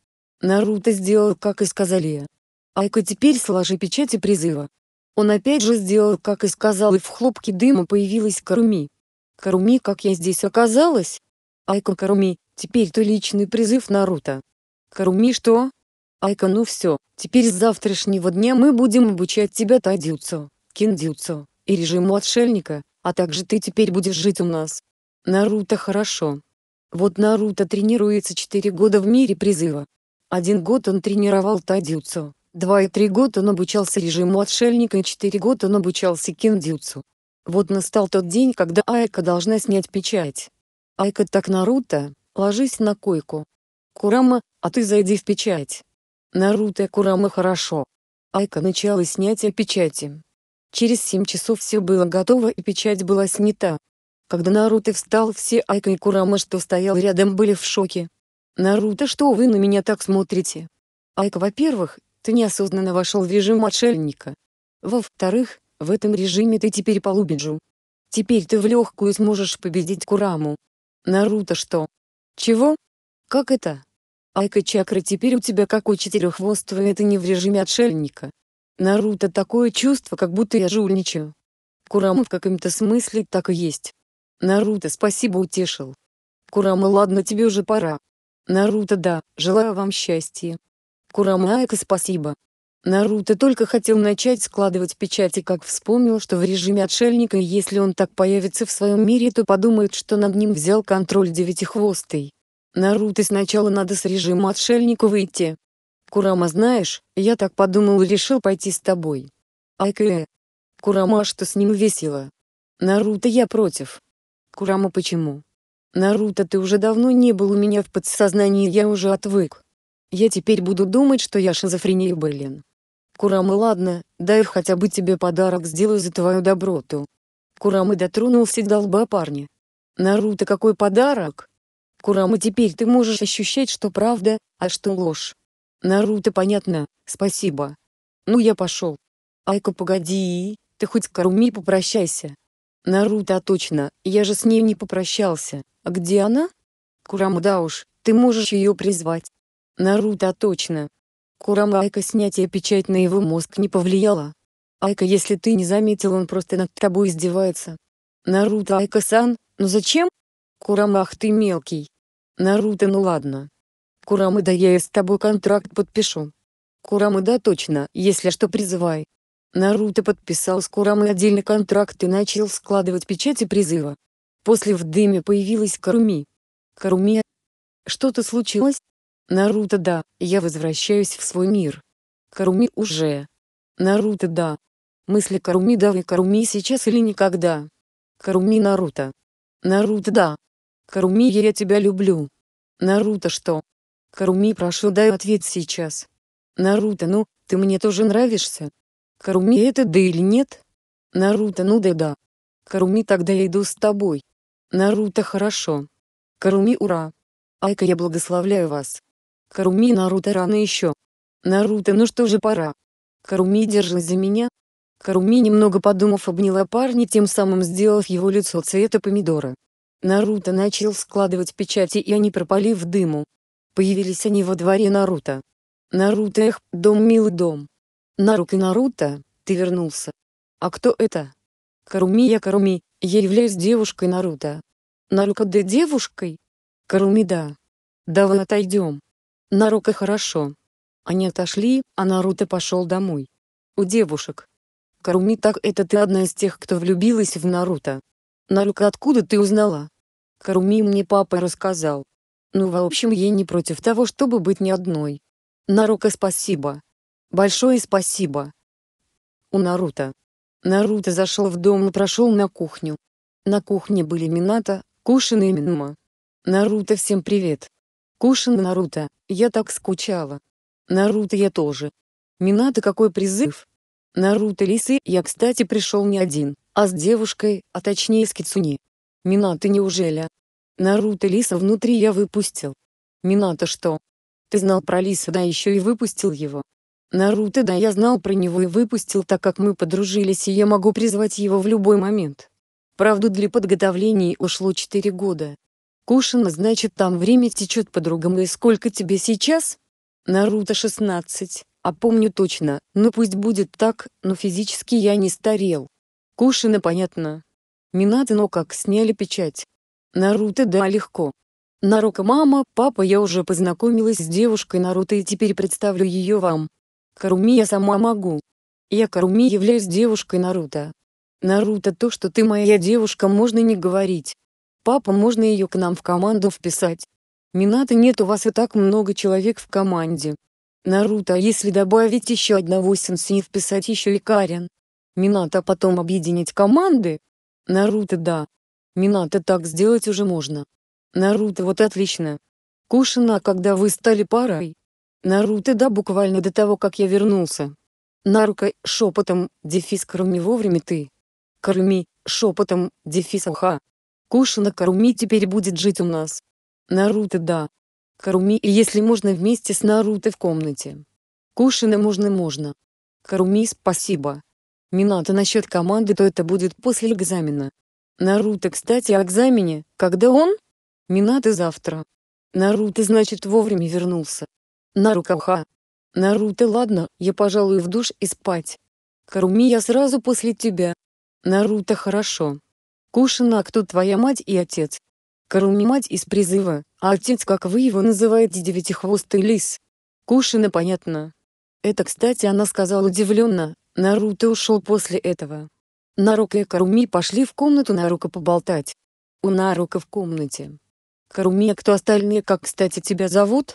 Наруто сделал, как и сказали, Айка теперь сложи печати призыва. Он опять же сделал, как и сказал, и в хлопке дыма появилась Каруми. Каруми, как я здесь оказалась? Айка Каруми, теперь ты личный призыв Наруто. Каруми что? Айка, ну все, теперь с завтрашнего дня мы будем обучать тебя тайдюцу, киндюцу и режиму отшельника, а также ты теперь будешь жить у нас. Наруто хорошо. Вот Наруто тренируется 4 года в мире призыва. Один год он тренировал тайдюцу, Два и три года он обучался режиму отшельника и четыре года он обучался киндюцу. Вот настал тот день, когда Айка должна снять печать. Айка так Наруто, ложись на койку. Курама, а ты зайди в печать. Наруто и Курама хорошо. Айка начала снятие печати. Через семь часов все было готово и печать была снята. Когда Наруто встал, все Айка и Курама, что стоял рядом, были в шоке. «Наруто, что вы на меня так смотрите?» Айка, во-первых, ты неосознанно вошел в режим отшельника. Во-вторых, в этом режиме ты теперь полубиджу. Теперь ты в легкую сможешь победить Кураму. Наруто что? Чего? Как это? Айка чакра теперь у тебя как у четыреххвостого это не в режиме отшельника. Наруто такое чувство, как будто я жульничаю. Курама в каком-то смысле так и есть. Наруто спасибо утешил. Курама ладно тебе уже пора. Наруто да, желаю вам счастья. Курамаэка спасибо. Наруто только хотел начать складывать печати, как вспомнил, что в режиме отшельника если он так появится в своем мире, то подумает, что над ним взял контроль девятихвостый. Наруто сначала надо с режима отшельника выйти. Курама знаешь, я так подумал и решил пойти с тобой. Айкэ. Курама что с ним весело? Наруто я против. Курама почему? Наруто ты уже давно не был у меня в подсознании я уже отвык. Я теперь буду думать, что я шизофреник Белин. Курамы ладно, дай хотя бы тебе подарок сделаю за твою доброту. Курамы дотронулся до лба парня. Наруто какой подарок? Курама теперь ты можешь ощущать, что правда, а что ложь. Наруто понятно, спасибо. Ну я пошел. Айка погоди, ты хоть с Каруми попрощайся. Наруто а точно, я же с ней не попрощался, а где она? Курама да уж, ты можешь ее призвать. Наруто точно. Курама Айка снятие печать на его мозг не повлияло. Айка если ты не заметил он просто над тобой издевается. Наруто Айка-сан, ну зачем? Курама ты мелкий. Наруто ну ладно. Курама да я и с тобой контракт подпишу. Курама да точно, если что призывай. Наруто подписал с Курамой отдельный контракт и начал складывать печати призыва. После в дыме появилась Каруми. Каруми, что-то случилось? Наруто да, я возвращаюсь в свой мир. Каруми уже. Наруто да. Мысли Каруми да и Каруми сейчас или никогда. Каруми Наруто. Наруто да. Каруми я тебя люблю. Наруто что? Каруми прошу дай ответ сейчас. Наруто ну, ты мне тоже нравишься. Каруми это да или нет? Наруто ну да да. Каруми тогда я иду с тобой. Наруто хорошо. Каруми ура. Айка я благословляю вас. Каруми Наруто рано еще. Наруто ну что же пора. Каруми держи за меня. Каруми немного подумав обняла парня тем самым сделав его лицо цвета помидора. Наруто начал складывать печати и они пропали в дыму. Появились они во дворе Наруто. Наруто эх, дом милый дом. Нарука Наруто, ты вернулся. А кто это? Каруми я Каруми, я являюсь девушкой Наруто. Нарука да девушкой? Каруми да. Давай отойдем. Нарука хорошо. Они отошли, а Наруто пошел домой. У девушек. Каруми так это ты одна из тех, кто влюбилась в Наруто. Нарука откуда ты узнала? Каруми мне папа рассказал. Ну в общем ей не против того, чтобы быть не одной. Нарука спасибо. Большое спасибо. У Наруто. Наруто зашел в дом и прошел на кухню. На кухне были Мината, Кушин и Минма. Наруто всем привет. Кушин Наруто, я так скучала. Наруто я тоже. Минато какой призыв. Наруто Лисы, я кстати пришел не один, а с девушкой, а точнее с Кицуни. Минато неужели? Наруто Лиса внутри я выпустил. Минато что? Ты знал про Лиса да еще и выпустил его. Наруто да я знал про него и выпустил так как мы подружились и я могу призвать его в любой момент. Правду для подготовления ушло 4 года, Кушина значит там время течет по-другому и сколько тебе сейчас? Наруто 16, а помню точно, ну пусть будет так, но физически я не старел. Кушина понятно. Минато но как сняли печать. Наруто да легко. Нарука мама, папа я уже познакомилась с девушкой Наруто и теперь представлю ее вам. Каруми я сама могу. Я Каруми являюсь девушкой Наруто. Наруто то, что ты моя девушка, можно не говорить. «Папа, можно ее к нам в команду вписать?» «Минато нет, у вас и так много человек в команде». «Наруто, а если добавить еще одного сенсея вписать еще и Карен». «Минато, а потом объединить команды?» «Наруто, да». «Минато, так сделать уже можно». «Наруто, вот отлично». «Кушина, когда вы стали парой?» «Наруто, да, буквально до того, как я вернулся». Нарука, шепотом, дефис кроме вовремя ты. Кроме, шепотом, дефис аха. Кушина Каруми теперь будет жить у нас. Наруто да. Каруми и если можно вместе с Наруто в комнате. Кушина можно-можно. Каруми спасибо. Минато насчет команды то это будет после экзамена. Наруто кстати о экзамене, когда он? Минато завтра. Наруто значит вовремя вернулся. Нарукаха. Наруто ладно, я пожалуй в душ и спать. Каруми я сразу после тебя. Наруто хорошо. Кушинак кто твоя мать и отец. Каруми мать из призыва, а отец, как вы его называете, девятихвостый лис. Кушина понятно. Это, кстати, она сказала удивленно, Наруто ушел после этого. Нарука и Каруми пошли в комнату Нарука поболтать. У Нарука в комнате. Каруми, а кто остальные, как, кстати, тебя зовут?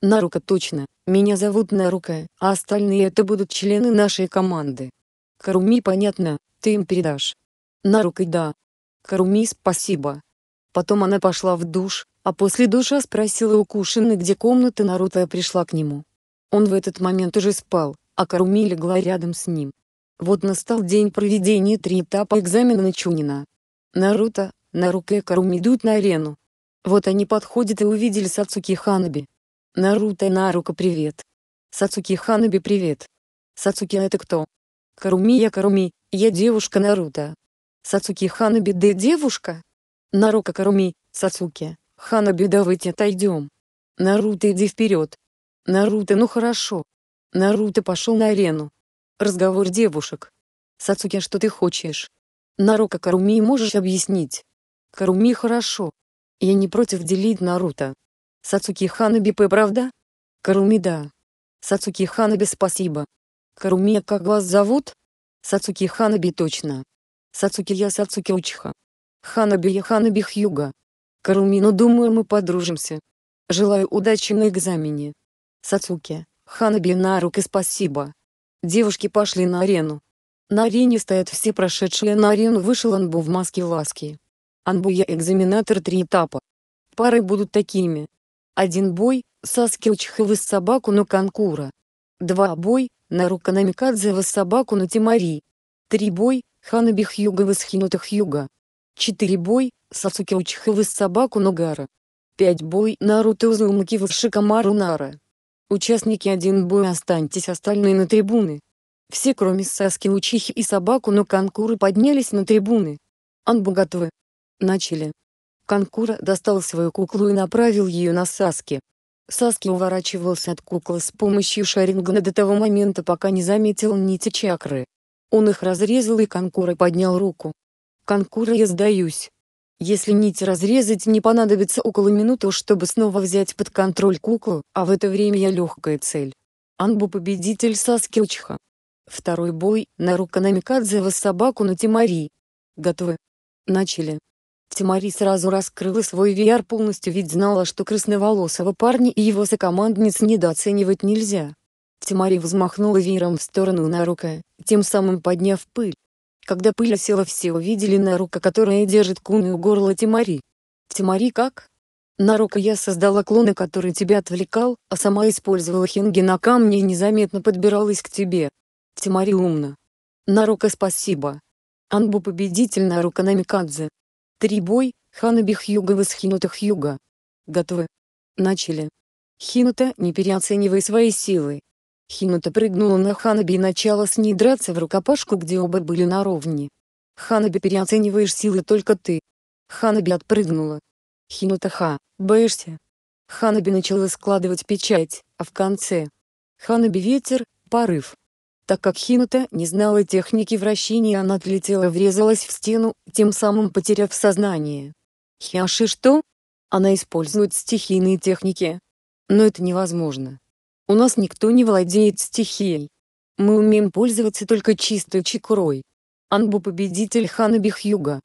Нарука точно, меня зовут Нарука, а остальные это будут члены нашей команды. Каруми понятно, ты им передашь. Нарука да, Каруми, спасибо». Потом она пошла в душ, а после душа спросила у Кушины, где комната Наруто и пришла к нему. Он в этот момент уже спал, а Каруми легла рядом с ним. Вот настал день проведения три этапа экзамена на Чунина. Наруто, Нарука и Каруми идут на арену. Вот они подходят и увидели Сацуки Ханаби. Наруто и Нарука привет. Сацуки Ханаби привет. Сацуки это кто? Каруми я Каруми, я девушка Наруто. Сацуки Ханабиде девушка? Нарука Каруми, Сацуки, Ханаби давайте отойдем. Наруто иди вперед. Наруто ну хорошо. Наруто пошел на арену. Разговор девушек. Сацуки а что ты хочешь? Нарука Каруми можешь объяснить? Каруми хорошо. Я не против делить Наруто. Сацуки Ханаби П правда? Каруми да. Сацуки Ханаби спасибо. Каруми а как вас зовут? Сацуки Ханаби точно. Сацуки я Сацуки Учиха. Ханаби я Ханаби Хьюга. Карумину думаю мы подружимся. Желаю удачи на экзамене. Сацуки, Ханаби на руки спасибо. Девушки пошли на арену. На арене стоят все прошедшие на арену вышел Анбу в маске ласки. Анбу я экзаменатор три этапа. Пары будут такими. Один бой, Саски Учиха собаку на Канкура. Два бой, Нарука Намикадзе собаку на Тимари. Трибой, Ханаби Хьюга Висхинута Хьюга. 4 бой, Сасуки с Собаку Ногара. 5 бой, Наруто Узумаки шикамару Нара. Участники один бой останьтесь остальные на трибуны. Все кроме Саски Учихи и Собаку но конкуры поднялись на трибуны. Анбу готовы. Начали. Канкура достал свою куклу и направил ее на Саски. Саски уворачивался от куклы с помощью шаринга до того момента пока не заметил нити чакры. Он их разрезал и Конкура поднял руку. «Конкура, я сдаюсь. Если нить разрезать не понадобится около минуты, чтобы снова взять под контроль куклу, а в это время я легкая цель». Анбу победитель Саски Учха. Второй бой, На Нарука Намикадзе собаку на Тимари. Готовы. Начали. Тимари сразу раскрыла свой VR полностью ведь знала, что красноволосого парня и его сокомандниц недооценивать нельзя. Тимари взмахнула веером в сторону Нарука, тем самым подняв пыль. Когда пыль осела все увидели Нарука которая держит куны у горла Тимари. Тимари как? Нарука я создала клона который тебя отвлекал, а сама использовала хинги на камне и незаметно подбиралась к тебе. Тимари умна. Нарука спасибо. Анбу победитель Нарука Намикадзе. Три бой, Ханаби Хьюга выс Хьюга. Готовы. Начали. Хинута, не переоценивая свои силы, Хинута прыгнула на Ханаби и начала с ней драться в рукопашку, где оба были на ровне. «Ханаби переоцениваешь силы только ты». Ханаби отпрыгнула. Хинута Ха, боишься?» Ханаби начала складывать печать, а в конце... Ханаби ветер, порыв. Так как Хинута не знала техники вращения, она отлетела и врезалась в стену, тем самым потеряв сознание. Хиаши что? Она использует стихийные техники. Но это невозможно. У нас никто не владеет стихией. Мы умеем пользоваться только чистой чекурой. Анбу победитель Ханаби Хьюга.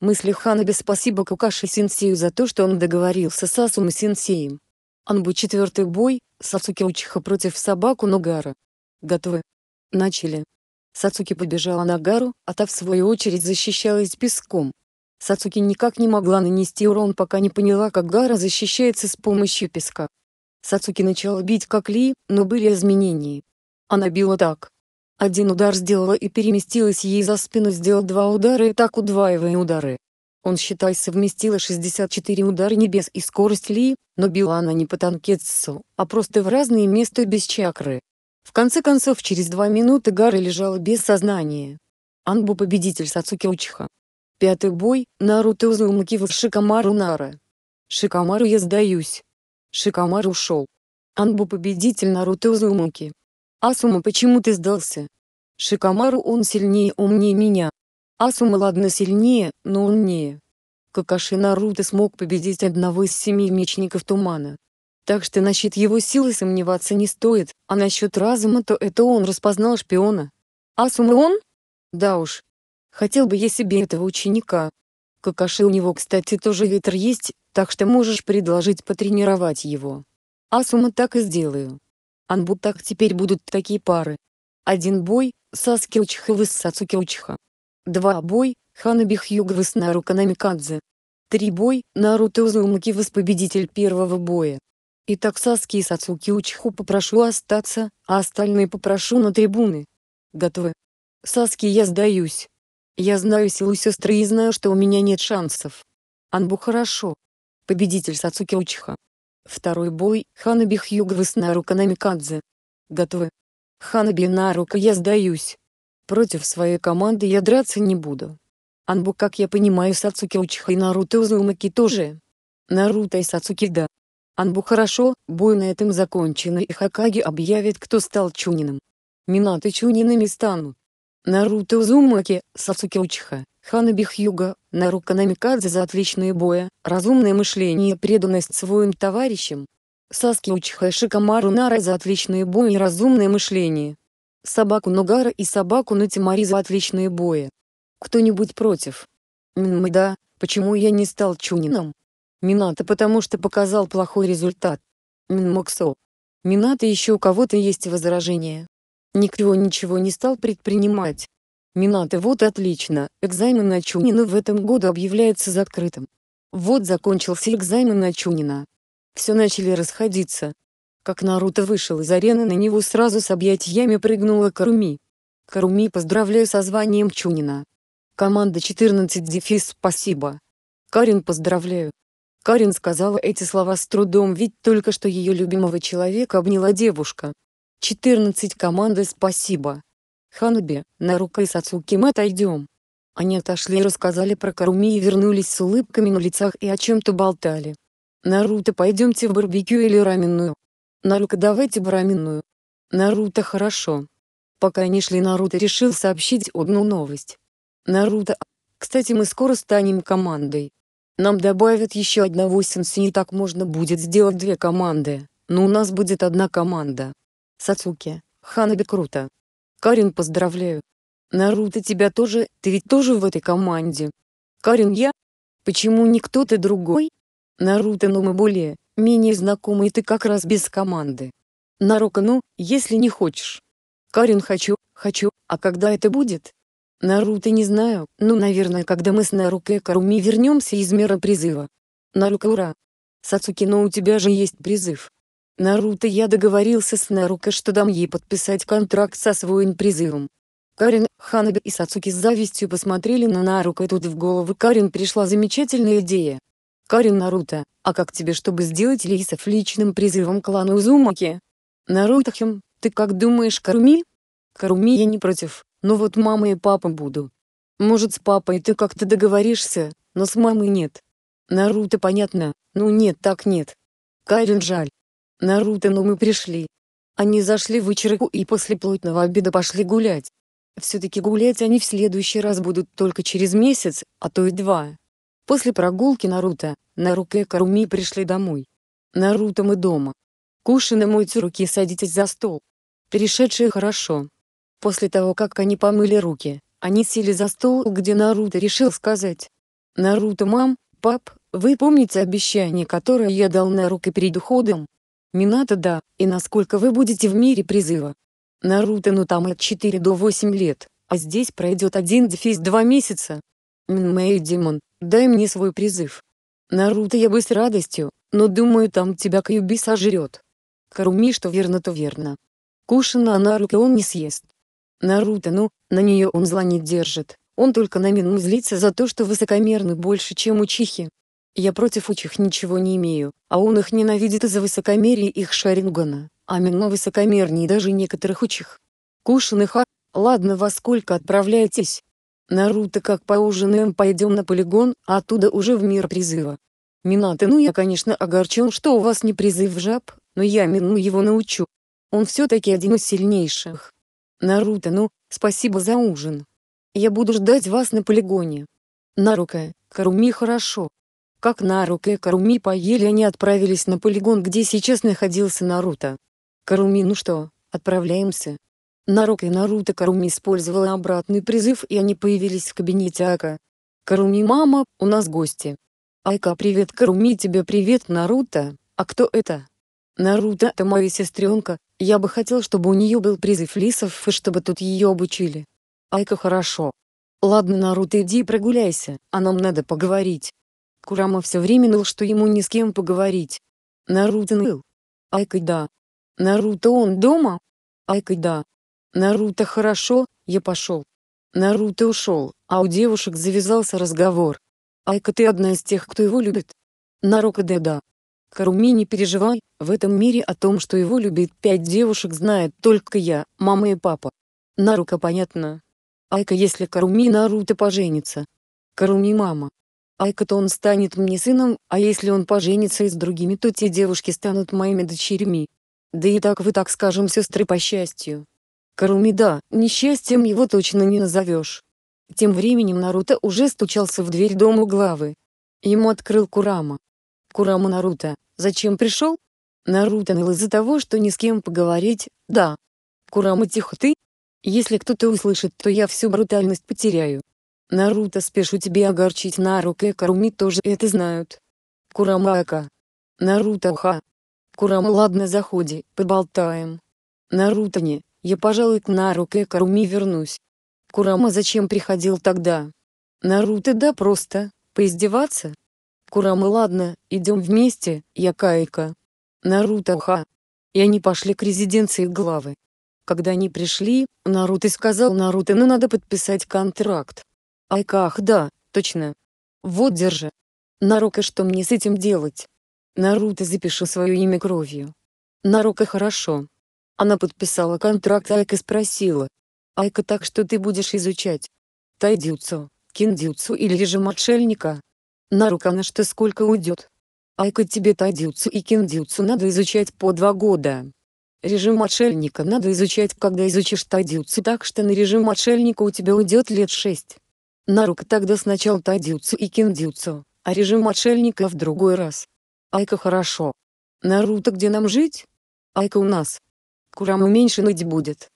Мысли Ханаби спасибо Кукаши Синсею за то, что он договорился с Асума Синсеем. Анбу четвертый бой, Сацуки Учиха против собаку Ногара. Готовы. Начали. Сацуки побежала Нагару, а та в свою очередь защищалась песком. Сацуки никак не могла нанести урон пока не поняла как Гара защищается с помощью песка. Сацуки начала бить как Ли, но были изменения. Она била так. Один удар сделала и переместилась ей за спину сделал два удара и так удваивая удары. Он, считай, совместила 64 удара небес и скорость Ли, но била она не по танкетсу, а просто в разные места без чакры. В конце концов, через два минуты Гара лежала без сознания. Анбу победитель Сацуки Учиха. Пятый бой, Наруто Узумаки в Шикамару Нара. Шикамару я сдаюсь. Шикамару ушел. Анбу победитель Наруто Узумаки. Асума почему ты сдался? Шикамару он сильнее, умнее меня. Асума ладно сильнее, но умнее. Какаши Наруто смог победить одного из семи мечников тумана. Так что насчет его силы сомневаться не стоит, а насчет разума то это он распознал шпиона. Асума он? Да уж. Хотел бы я себе этого ученика. Какаши у него, кстати, тоже ветер есть, так что можешь предложить потренировать его. Асума так и сделаю. Анбутак теперь будут такие пары. Один бой, Саски Учхавы с Сацуки Учха. Два бой, Ханаби Хьюгавы с Нарука Намикадзе. Три бой, Наруто Узумаки с победитель первого боя. Итак Саски и Сацуки Учху попрошу остаться, а остальные попрошу на трибуны. Готовы? Саски я сдаюсь. Я знаю силу сестры и знаю, что у меня нет шансов. Анбу хорошо, победитель Сацуки Учиха. Второй бой Ханаби Хьюга с Нарука Намикадзе. Готовы? Ханаби Нарука я сдаюсь. Против своей команды я драться не буду. Анбу как я понимаю Сацуки Учиха и Наруто Узумаки тоже. Наруто и Сацуки да. Анбу хорошо, бой на этом закончен и Хакаги объявит кто стал чунином. Минато Чунинами станут. Наруто Узумаки, Сацуки Учиха, Ханаби Хьюга, Нарука Намикадзе за отличные боя, разумное мышление и преданность своим товарищам. Саски Учиха и Шикамару Нара за отличные бои и разумное мышление. Собаку Нугара и собаку Натимари за отличные бои. Кто-нибудь против? Минмэда, почему я не стал Чунином? Минато потому что показал плохой результат. Минмоксо. Моксо. Минато еще у кого-то есть возражения. Никто ничего не стал предпринимать. Минато вот отлично, экзамен на Чунина в этом году объявляется закрытым. Вот закончился экзамен на Чунина. Все начали расходиться. Как Наруто вышел из арены на него сразу с объятиями прыгнула Каруми. Каруми поздравляю со званием Чунина. Команда 14 дефис спасибо. Карин поздравляю. Карин сказала эти слова с трудом, ведь только что ее любимого человека обняла девушка. 14 команды спасибо. Ханаби, Нарука и Сацуки мы отойдем. Они отошли и рассказали про Каруми и вернулись с улыбками на лицах и о чем-то болтали. Наруто пойдемте в барбекю или раменную. Нарука давайте в раменную. Наруто хорошо. Пока они шли Наруто решил сообщить одну новость. Наруто, кстати мы скоро станем командой. Нам добавят еще одного сенсея и так можно будет сделать две команды, но у нас будет одна команда. Сацуки, Ханаби круто. Карин, поздравляю. Наруто тебя тоже, ты ведь тоже в этой команде. Карин я? Почему не кто-то другой? Наруто, ну мы более, менее знакомы и ты как раз без команды. Нарука, ну, если не хочешь. Карин хочу, хочу, а когда это будет? Наруто не знаю, ну наверное когда мы с Нарукой и Каруми вернемся из мира призыва. Нарука ура! Сацуки, но у тебя же есть призыв. Наруто я договорился с Наруко, что дам ей подписать контракт со своим призывом. Карин, Ханаби и Сацуки с завистью посмотрели на Наруко и тут в голову Карин пришла замечательная идея. «Карин Наруто, а как тебе, чтобы сделать Лисов личным призывом клана Узумаки?» «Наруто Хим, ты как думаешь, Каруми?» «Каруми я не против, но вот мама и папа буду». «Может с папой ты как-то договоришься, но с мамой нет». «Наруто понятно, ну нет так нет». «Карин жаль, «Наруто, ну мы пришли». Они зашли в Ичироку и после плотного обеда пошли гулять. Все-таки гулять они в следующий раз будут только через месяц, а то и два. После прогулки Наруто, Нарука и Каруми пришли домой. Наруто мы дома. Кушина мойте руки и садитесь за стол. Перешедшие хорошо. После того, как они помыли руки, они сели за стол, где Наруто решил сказать. «Наруто, мам, пап, вы помните обещание, которое я дал Наруке перед уходом?» Минато да, и насколько вы будете в мире призыва. Наруто ну там от 4 до 8 лет, а здесь пройдет один дефис 2 месяца. Мэй Димон, дай мне свой призыв. Наруто я бы с радостью, но думаю там тебя Кьюби сожрет. Каруми что верно то верно. Кушина Наруто он не съест. Наруто ну, на нее он зла не держит, он только на Мину злится за то, что высокомерный больше, чем учихи, я против учих ничего не имею, а он их ненавидит из-за высокомерия их шарингана, а высокомернее даже некоторых учих. Кушаных а... Ладно, во сколько отправляетесь? Наруто как поужинаем пойдем на полигон, а оттуда уже в мир призыва. Минато, ну я конечно огорчен, что у вас не призыв жаб, но я Мину ну, его научу. Он все-таки один из сильнейших. Наруто, ну, спасибо за ужин. Я буду ждать вас на полигоне. Нарука, Каруми хорошо, как на и Каруми поели они отправились на полигон, где сейчас находился Наруто. «Каруми, ну что, отправляемся?» Нарок и Наруто Каруми использовала обратный призыв и они появились в кабинете Ака. «Каруми, мама, у нас гости». «Айка, привет, Каруми, тебе привет, Наруто, а кто это?» «Наруто, это моя сестренка, я бы хотел, чтобы у нее был призыв лисов и чтобы тут ее обучили». «Айка, хорошо». «Ладно, Наруто, иди прогуляйся, а нам надо поговорить». Курама все время ныл, что ему ни с кем поговорить. Наруто ныл. Айка да. Наруто он дома? Айка да. Наруто хорошо, я пошел. Наруто ушел, а у девушек завязался разговор. Айка ты одна из тех, кто его любит? Нарука да да. Каруми не переживай, в этом мире о том, что его любит пять девушек знает только я, мама и папа. Нарука понятно. Айка если Каруми и Наруто поженится. Каруми мама. Айка-то он станет мне сыном, а если он поженится и с другими, то те девушки станут моими дочерьми. Да и так вы так скажем сестры по счастью. Каруми да, несчастьем его точно не назовешь. Тем временем Наруто уже стучался в дверь дома главы. Ему открыл Курама. Курама Наруто, зачем пришел? Наруто ныл из-за того, что ни с кем поговорить, да. Курама тихо ты? Если кто-то услышит, то я всю брутальность потеряю. Наруто, спешу тебе огорчить Наруке Каруми тоже это знают. Курамака. Наруто ха. Курама ладно заходи, поболтаем. Наруто не, я пожалуй к Наруке Каруми вернусь. Курама зачем приходил тогда? Наруто да просто, поиздеваться? Курама ладно, идем вместе, я Кайка. Наруто ха. И они пошли к резиденции главы. Когда они пришли, Наруто сказал Наруто, ну надо подписать контракт. Айках да, точно. Вот держи. Нарука, что мне с этим делать? Наруто, запиши свое имя кровью. Нарука хорошо. Она подписала контракт Айка спросила. Айка так что ты будешь изучать? Тайдюцу, киндюцу или режим отшельника? Нарука на что сколько уйдет? Айка тебе тайдюцу и киндюцу надо изучать по два года. Режим отшельника надо изучать когда изучишь тайдюцу так что на режим отшельника у тебя уйдет лет шесть. Нарука тогда сначала тадюцу и киндюцу, а режим отшельника в другой раз. Айка хорошо. Наруто где нам жить? Айка у нас. Курама меньше ныть будет.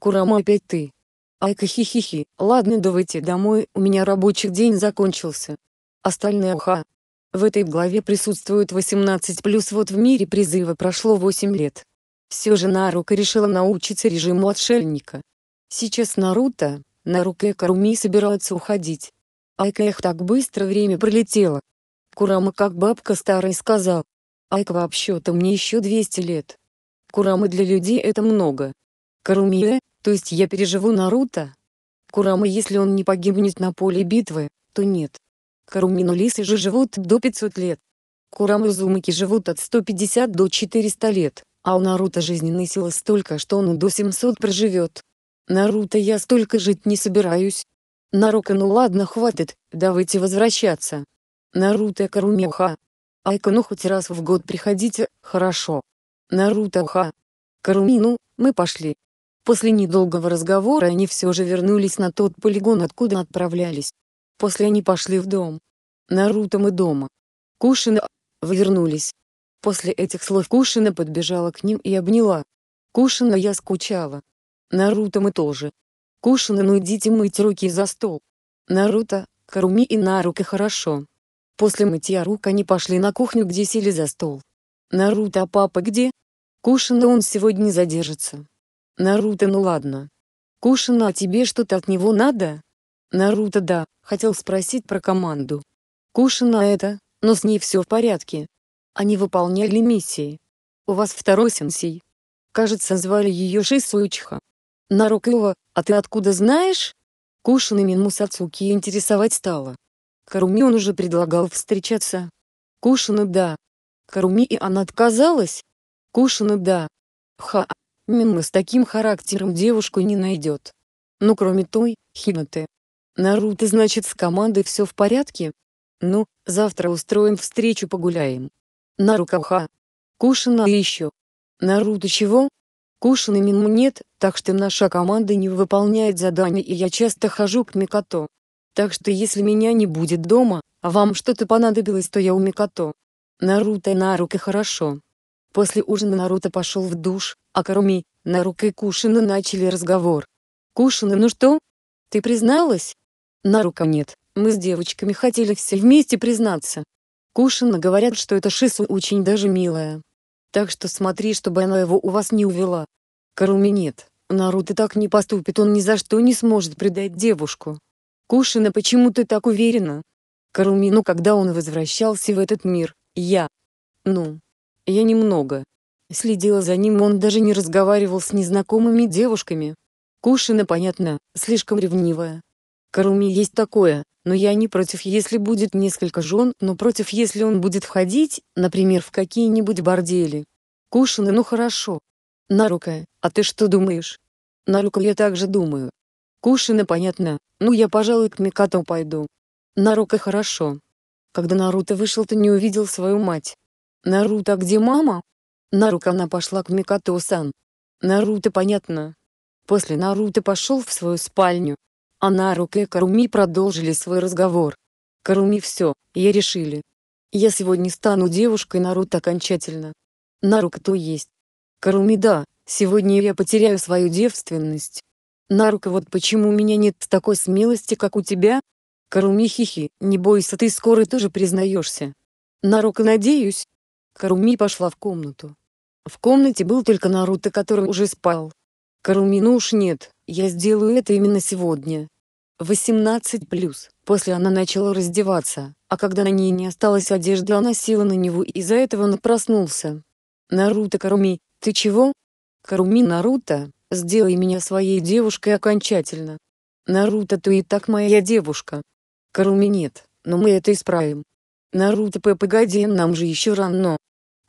Курама опять ты. Айка хи, ладно давайте домой, у меня рабочий день закончился. Остальное уха. В этой главе присутствует 18+, плюс вот в мире призыва прошло 8 лет. Все же Нарука решила научиться режиму отшельника. Сейчас Наруто, на руке Каруми собираются уходить. Айка их так быстро время пролетело. Курама как бабка старая сказал. Айка вообще-то мне еще 200 лет. Курама для людей это много. Каруми, э, то есть я переживу Наруто? Курама если он не погибнет на поле битвы, то нет. Каруми но ну, лисы же живут до 500 лет. Курама Зумаки живут от 150 до 400 лет, а у Наруто жизненной силы столько, что он до 700 проживет. Наруто я столько жить не собираюсь. Нарука ну ладно хватит, давайте возвращаться. Наруто Карумеха. Айка ну хоть раз в год приходите, хорошо. Наруто ха. Каруми ну, мы пошли. После недолгого разговора они все же вернулись на тот полигон откуда отправлялись. После они пошли в дом. Наруто мы дома. Кушина. Вы вернулись. После этих слов Кушина подбежала к ним и обняла. Кушина я скучала. Наруто мы тоже. Кушина, ну идите мыть руки за стол. Наруто, Каруми и Нарука хорошо. После мытья рук они пошли на кухню, где сели за стол. Наруто, а папа где? Кушина, он сегодня не задержится. Наруто, ну ладно. Кушина, а тебе что-то от него надо? Наруто, да, хотел спросить про команду. Кушина это, но с ней все в порядке. Они выполняли миссии. У вас второй сенсей. Кажется, звали ее Шисуичха. Нарукова, а ты откуда знаешь? Кушинами Мусацуки интересовать стала. Каруми он уже предлагал встречаться. Кушина да. Каруми и она отказалась. Кушина да. Ха, Минма с таким характером девушку не найдет. Ну кроме той, Хинаты. Наруто значит с командой все в порядке? Ну, завтра устроим встречу погуляем. Нарукаха. Кушина и а еще. Наруто чего? Кушана меню нет, так что наша команда не выполняет задания и я часто хожу к Микото. Так что если меня не будет дома, а вам что-то понадобилось, то я у Микото. Наруто и Нарука хорошо. После ужина Наруто пошел в душ, а Каруми, Нарука и Кушина начали разговор. Кушина, ну что? Ты призналась? Нарука нет, мы с девочками хотели все вместе признаться. Кушина говорят, что эта Шису очень даже милая. Так что смотри, чтобы она его у вас не увела. Каруми нет. Наруто так не поступит, он ни за что не сможет предать девушку. Кушина, почему ты так уверена? Каруми, ну когда он возвращался в этот мир, я... Ну, я немного. Следила за ним, он даже не разговаривал с незнакомыми девушками. Кушина, понятно, слишком ревнивая. Каруми есть такое, но я не против, если будет несколько жен, но против, если он будет входить, например, в какие-нибудь бордели. Кушаны, ну хорошо. Нарука, а ты что думаешь? Нарука, я также думаю. Кушина, понятно, ну я, пожалуй, к Микато пойду. Нарука, хорошо. Когда Наруто вышел, ты не увидел свою мать. Наруто, а где мама? Нарука, она пошла к Микато-сан. Наруто, понятно. После Наруто пошел в свою спальню, Анарук и Каруми продолжили свой разговор. Каруми все, я решили. Я сегодня стану девушкой Наруто окончательно. Нарука то есть. Каруми да, сегодня я потеряю свою девственность. Нарука вот почему у меня нет такой смелости, как у тебя? Каруми хихи, не бойся, ты скоро тоже признаешься. Нарука надеюсь. Каруми пошла в комнату. В комнате был только Наруто, который уже спал. Каруми ну уж нет, я сделаю это именно сегодня. 18 плюс. После она начала раздеваться, а когда на ней не осталась одежды, она села на него и из-за этого он проснулся. Наруто Каруми, ты чего? Каруми Наруто, сделай меня своей девушкой окончательно. Наруто, ты и так моя девушка. Каруми нет, но мы это исправим. Наруто, погоди, нам же еще рано.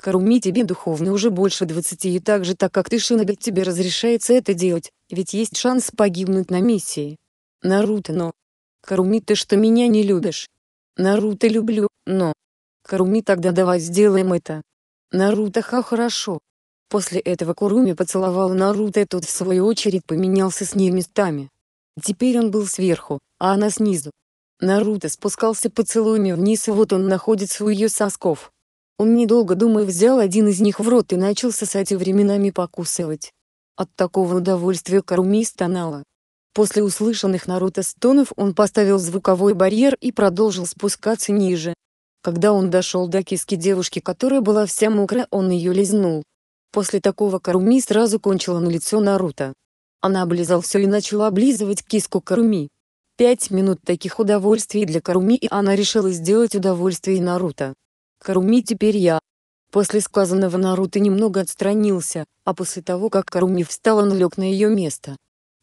Каруми тебе духовно уже больше двадцати, и так же так как ты Шиноби тебе разрешается это делать, ведь есть шанс погибнуть на миссии. Наруто но... Каруми ты что меня не любишь? Наруто люблю, но... Каруми тогда давай сделаем это. Наруто ха хорошо. После этого Куруми поцеловал Наруто и тот в свою очередь поменялся с ней местами. Теперь он был сверху, а она снизу. Наруто спускался поцелуями вниз и вот он находит у ее сосков. Он, недолго думая, взял один из них в рот и начал сосать и временами покусывать. От такого удовольствия Каруми стонала. После услышанных Наруто стонов он поставил звуковой барьер и продолжил спускаться ниже. Когда он дошел до киски девушки, которая была вся мокрая, он ее лизнул. После такого Каруми сразу кончила на лицо Наруто. Она облизала все и начала облизывать киску Каруми. Пять минут таких удовольствий для Каруми и она решила сделать удовольствие Наруто. Каруми теперь я. После сказанного Наруто немного отстранился, а после того как Каруми встал он лег на ее место.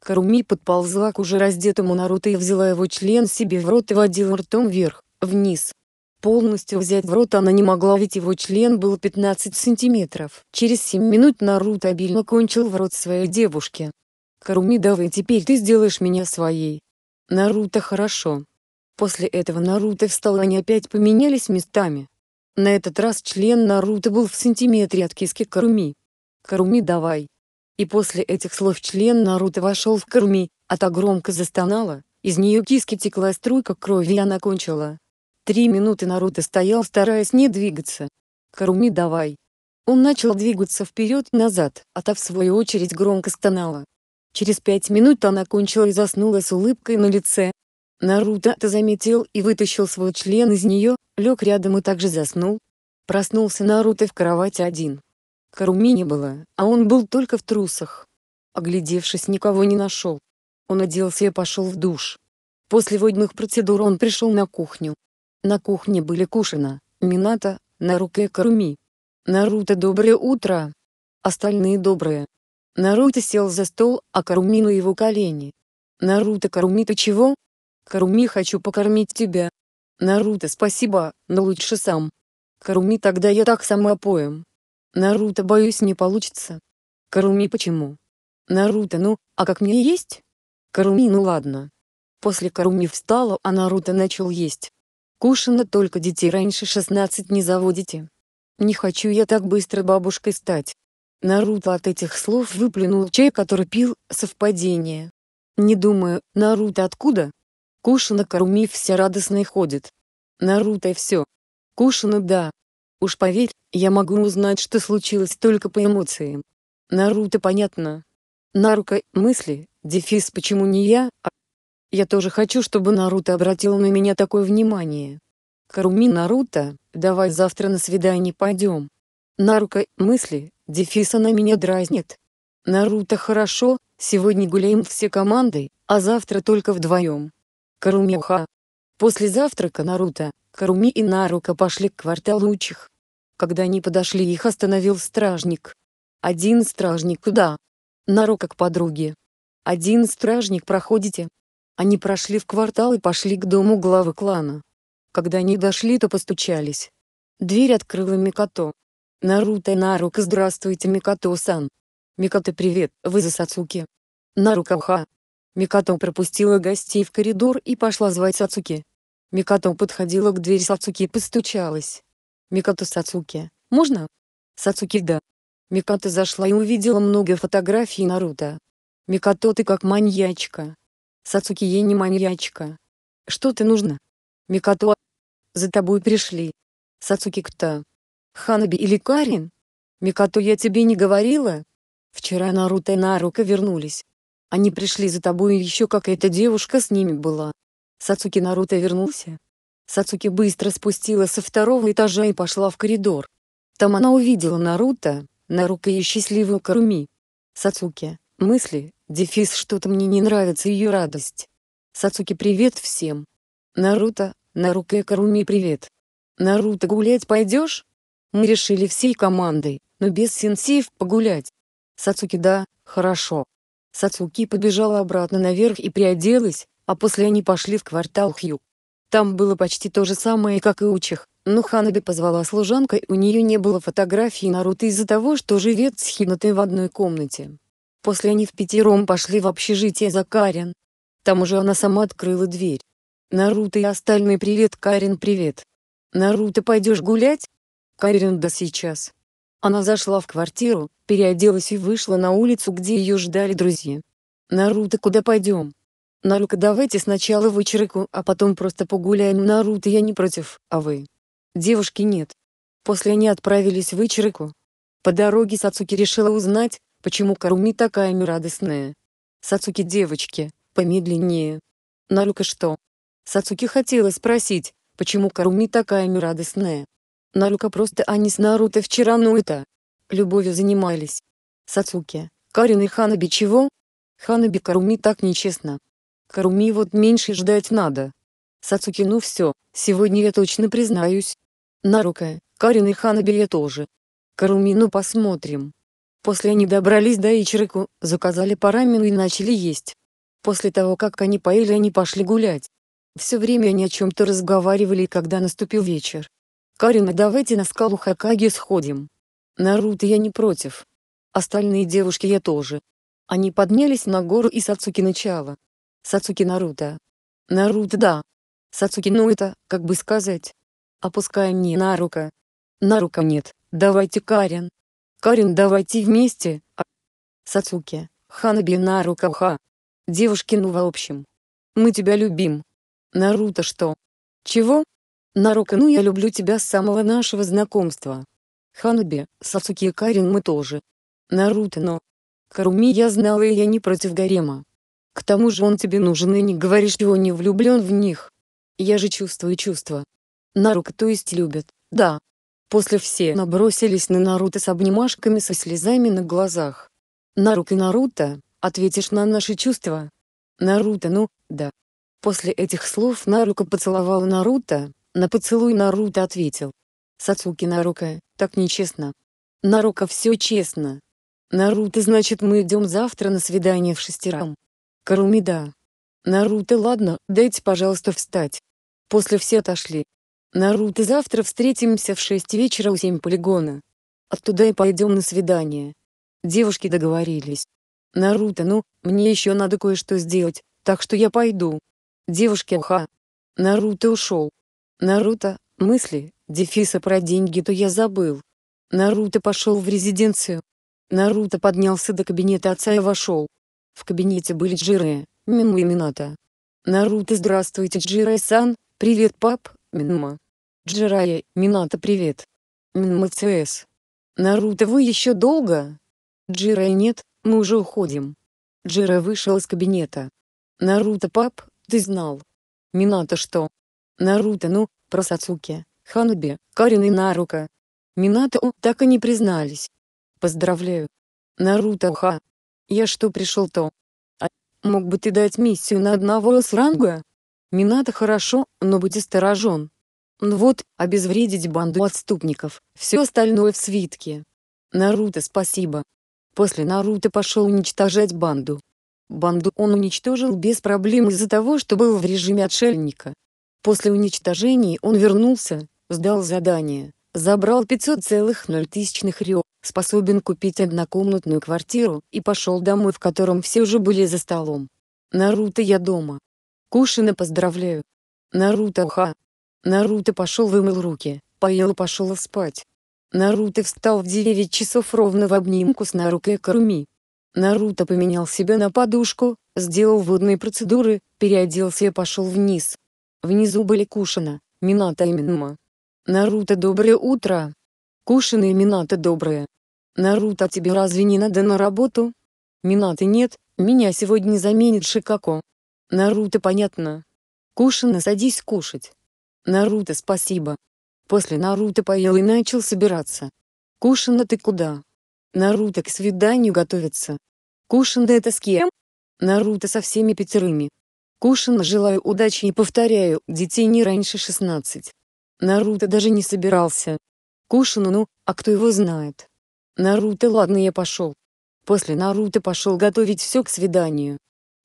Каруми подползла к уже раздетому Наруто и взяла его член себе в рот и водила ртом вверх, вниз. Полностью взять в рот она не могла, ведь его член был 15 сантиметров. Через 7 минут Наруто обильно кончил в рот своей девушки. «Каруми, давай теперь ты сделаешь меня своей». «Наруто, хорошо». После этого Наруто встал они опять поменялись местами. На этот раз член Наруто был в сантиметре от киски Каруми. «Каруми, давай!» И после этих слов член Наруто вошел в Каруми, а та громко застонала, из нее киски текла струйка крови и она кончила. Три минуты Наруто стоял, стараясь не двигаться. «Каруми, давай!» Он начал двигаться вперед-назад, а та в свою очередь громко стонала. Через пять минут она кончила и заснула с улыбкой на лице, Наруто это заметил и вытащил свой член из нее, лег рядом и также заснул. Проснулся Наруто в кровати один. Каруми не было, а он был только в трусах. Оглядевшись, никого не нашел. Он оделся и пошел в душ. После водных процедур он пришел на кухню. На кухне были Кушина, Мината, Нарука и Каруми. «Наруто, доброе утро!» Остальные добрые. Наруто сел за стол, а Каруми на его колени. «Наруто, Каруми, ты чего?» Каруми, хочу покормить тебя. Наруто, спасибо, но лучше сам. Каруми, тогда я так сама поем. Наруто, боюсь, не получится. Каруми, почему? Наруто, ну, а как мне есть? Каруми, ну ладно. После Каруми встала, а Наруто начал есть. Кушано только детей раньше 16 не заводите. Не хочу я так быстро бабушкой стать. Наруто от этих слов выплюнул чай, который пил, совпадение. Не думаю, Наруто откуда? Кушина Каруми вся радостная ходит. Наруто и все. Кушина да. Уж поверь, я могу узнать, что случилось только по эмоциям. Наруто понятно. Нарука, мысли, дефис почему не я, а... Я тоже хочу, чтобы Наруто обратил на меня такое внимание. Каруми Наруто, давай завтра на свидание пойдем. Нарука, мысли, дефис она меня дразнит. Наруто хорошо, сегодня гуляем все командой, а завтра только вдвоем. Каруми, уха. После завтрака Наруто, Каруми и Нарука пошли к кварталу Учих. Когда они подошли, их остановил стражник. Один стражник куда? Нарука к подруге. Один стражник проходите. Они прошли в квартал и пошли к дому главы клана. Когда они дошли, то постучались. Дверь открыла Микото. Наруто и Нарука здравствуйте Микото сан Микото, привет, вы за Сацуки. Нарука ха, Микато пропустила гостей в коридор и пошла звать Сацуки. Микато подходила к двери Сацуки и постучалась. «Микато Сацуки, можно?» «Сацуки, да». Микато зашла и увидела много фотографий Наруто. «Микато, ты как маньячка». «Сацуки, я не маньячка». «Что ты нужно?» «Микато, а за тобой пришли». «Сацуки, кто?» «Ханаби или Карин?» «Микато, я тебе не говорила?» Вчера Наруто и Нарука вернулись. Они пришли за тобой и еще какая-то девушка с ними была. Сацуки Наруто вернулся. Сацуки быстро спустилась со второго этажа и пошла в коридор. Там она увидела Наруто, Нарука и счастливую Каруми. Сацуки, мысли, дефис что-то мне не нравится ее радость. Сацуки привет всем. Наруто, Нарука и Каруми привет. Наруто гулять пойдешь? Мы решили всей командой, но без сенсеев погулять. Сацуки да, хорошо. Сацуки побежала обратно наверх и приоделась, а после они пошли в квартал Хью. Там было почти то же самое, как и у Чих, но Ханаби позвала служанка и у нее не было фотографии Наруто из-за того, что живет с Хинатой в одной комнате. После они в пятером пошли в общежитие за Карен. Там уже она сама открыла дверь. Наруто и остальные привет, Карен, привет. Наруто, пойдешь гулять? Карен, да сейчас. Она зашла в квартиру, переоделась и вышла на улицу, где ее ждали друзья. «Наруто, куда пойдем?» «Нарука, давайте сначала вычерку, а потом просто погуляем. Наруто, я не против, а вы?» Девушки нет. После они отправились в Ичироку. По дороге Сацуки решила узнать, почему Каруми такая нерадостная. Сацуки девочки, помедленнее. Нарука что? Сацуки хотела спросить, почему Каруми такая нерадостная. Нарука просто они с Наруто вчера ну это. Любовью занимались. Сацуки, Карин и Ханаби чего? Ханаби Каруми так нечестно. Каруми вот меньше ждать надо. Сацуки ну все, сегодня я точно признаюсь. Нарука, Карин и Ханаби я тоже. Каруми ну посмотрим. После они добрались до Ичирику, заказали парамину и начали есть. После того как они поели они пошли гулять. Все время они о чем-то разговаривали и когда наступил вечер, Карина, давайте на скалу Хакаги сходим. Наруто я не против. Остальные девушки я тоже. Они поднялись на гору и Сацуки начала. Сацуки Наруто. Наруто да. Сацуки ну это, как бы сказать. Опускай мне Нарука. Нарука нет, давайте Карин. Карин давайте вместе. А... Сацуки, Ханаби Нарука, ха. Девушки ну в общем. Мы тебя любим. Наруто что? Чего? Нарука ну я люблю тебя с самого нашего знакомства. Ханаби, Сацуки и Карин мы тоже. Наруто но... Каруми я знала и я не против гарема. К тому же он тебе нужен и не говоришь, что не влюблен в них. Я же чувствую чувства. Нарука то есть любят, да. После все набросились на Наруто с обнимашками со слезами на глазах. Нарука Наруто, ответишь на наши чувства? Наруто ну, да. После этих слов Нарука поцеловала Наруто, на поцелуй Наруто ответил. Сацуки Нарука, так нечестно. Нарука все честно. Наруто значит мы идем завтра на свидание в шестером. Каруми да. Наруто ладно, дайте пожалуйста встать. После все отошли. Наруто завтра встретимся в 6 вечера у 7 полигона. Оттуда и пойдем на свидание. Девушки договорились. Наруто ну, мне еще надо кое-что сделать, так что я пойду. Девушки уха. Наруто ушел. Наруто мысли, дефиса про деньги, то я забыл. Наруто пошел в резиденцию. Наруто поднялся до кабинета отца и вошел. В кабинете были Джире, Минма и Мината. Наруто «Здравствуйте, Джирай-сан, привет, пап, Минма». Джирая, Мината «Привет». Минма ЦС. «Наруто, вы еще долго?» Джирая, «Нет, мы уже уходим». Джира вышел из кабинета. «Наруто, пап, ты знал?» «Мината что?» Наруто, ну, про Сацуки, Ханаби, Карин и Нарука. Минато так и не признались. Поздравляю. Наруто ха. Я что пришел-то? А, мог бы ты дать миссию на одного с ранга? Минато хорошо, но будь осторожен. Ну вот, обезвредить банду отступников, все остальное в свитке. Наруто спасибо. После Наруто пошел уничтожать банду. Банду он уничтожил без проблем из-за того, что был в режиме отшельника. После уничтожений он вернулся, сдал задание, забрал целых ноль тысячных рё, способен купить однокомнатную квартиру, и пошел домой, в котором все уже были за столом. «Наруто, я дома. Кушина, поздравляю. Наруто, ха!» Наруто пошел вымыл руки, поел и пошел спать. Наруто встал в 9 часов ровно в обнимку с нарукой и Каруми. Наруто поменял себя на подушку, сделал водные процедуры, переоделся и пошел вниз, Внизу были Кушина, Мината и Минма. «Наруто, доброе утро!» «Кушина и Мината доброе!» «Наруто, а тебе разве не надо на работу?» «Минаты нет, меня сегодня заменит Шикако». «Наруто, понятно!» «Кушина, садись кушать!» «Наруто, спасибо!» После Наруто поел и начал собираться. «Кушина, ты куда?» «Наруто к свиданию готовится!» «Кушина, это с кем?» «Наруто со всеми пятерыми!» Кушин желаю удачи и повторяю, детей не раньше 16. Наруто даже не собирался. Кушину ну, а кто его знает. Наруто ладно я пошел. После Наруто пошел готовить все к свиданию.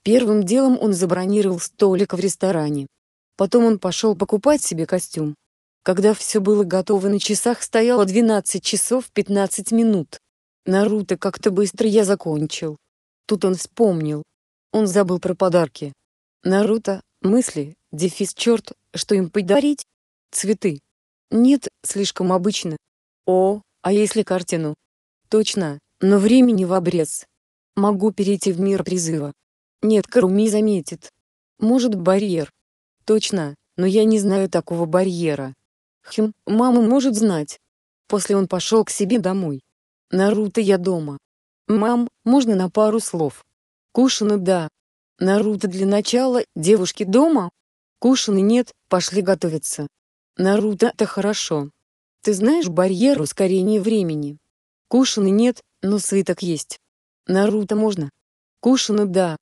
Первым делом он забронировал столик в ресторане. Потом он пошел покупать себе костюм. Когда все было готово на часах стояло 12 часов 15 минут. Наруто как-то быстро я закончил. Тут он вспомнил. Он забыл про подарки. Наруто, мысли, дефис черт, что им подарить? Цветы. Нет, слишком обычно. О, а если картину? Точно, но времени в обрез. Могу перейти в мир призыва. Нет, Каруми заметит. Может, барьер. Точно, но я не знаю такого барьера. Хм, мама может знать. После он пошел к себе домой. Наруто я дома. Мам, можно на пару слов? Кушина да, Наруто для начала, девушки дома? Кушаны нет, пошли готовиться. Наруто это хорошо. Ты знаешь барьер ускорения времени? Кушаны нет, но свиток есть. Наруто можно? Кушана да.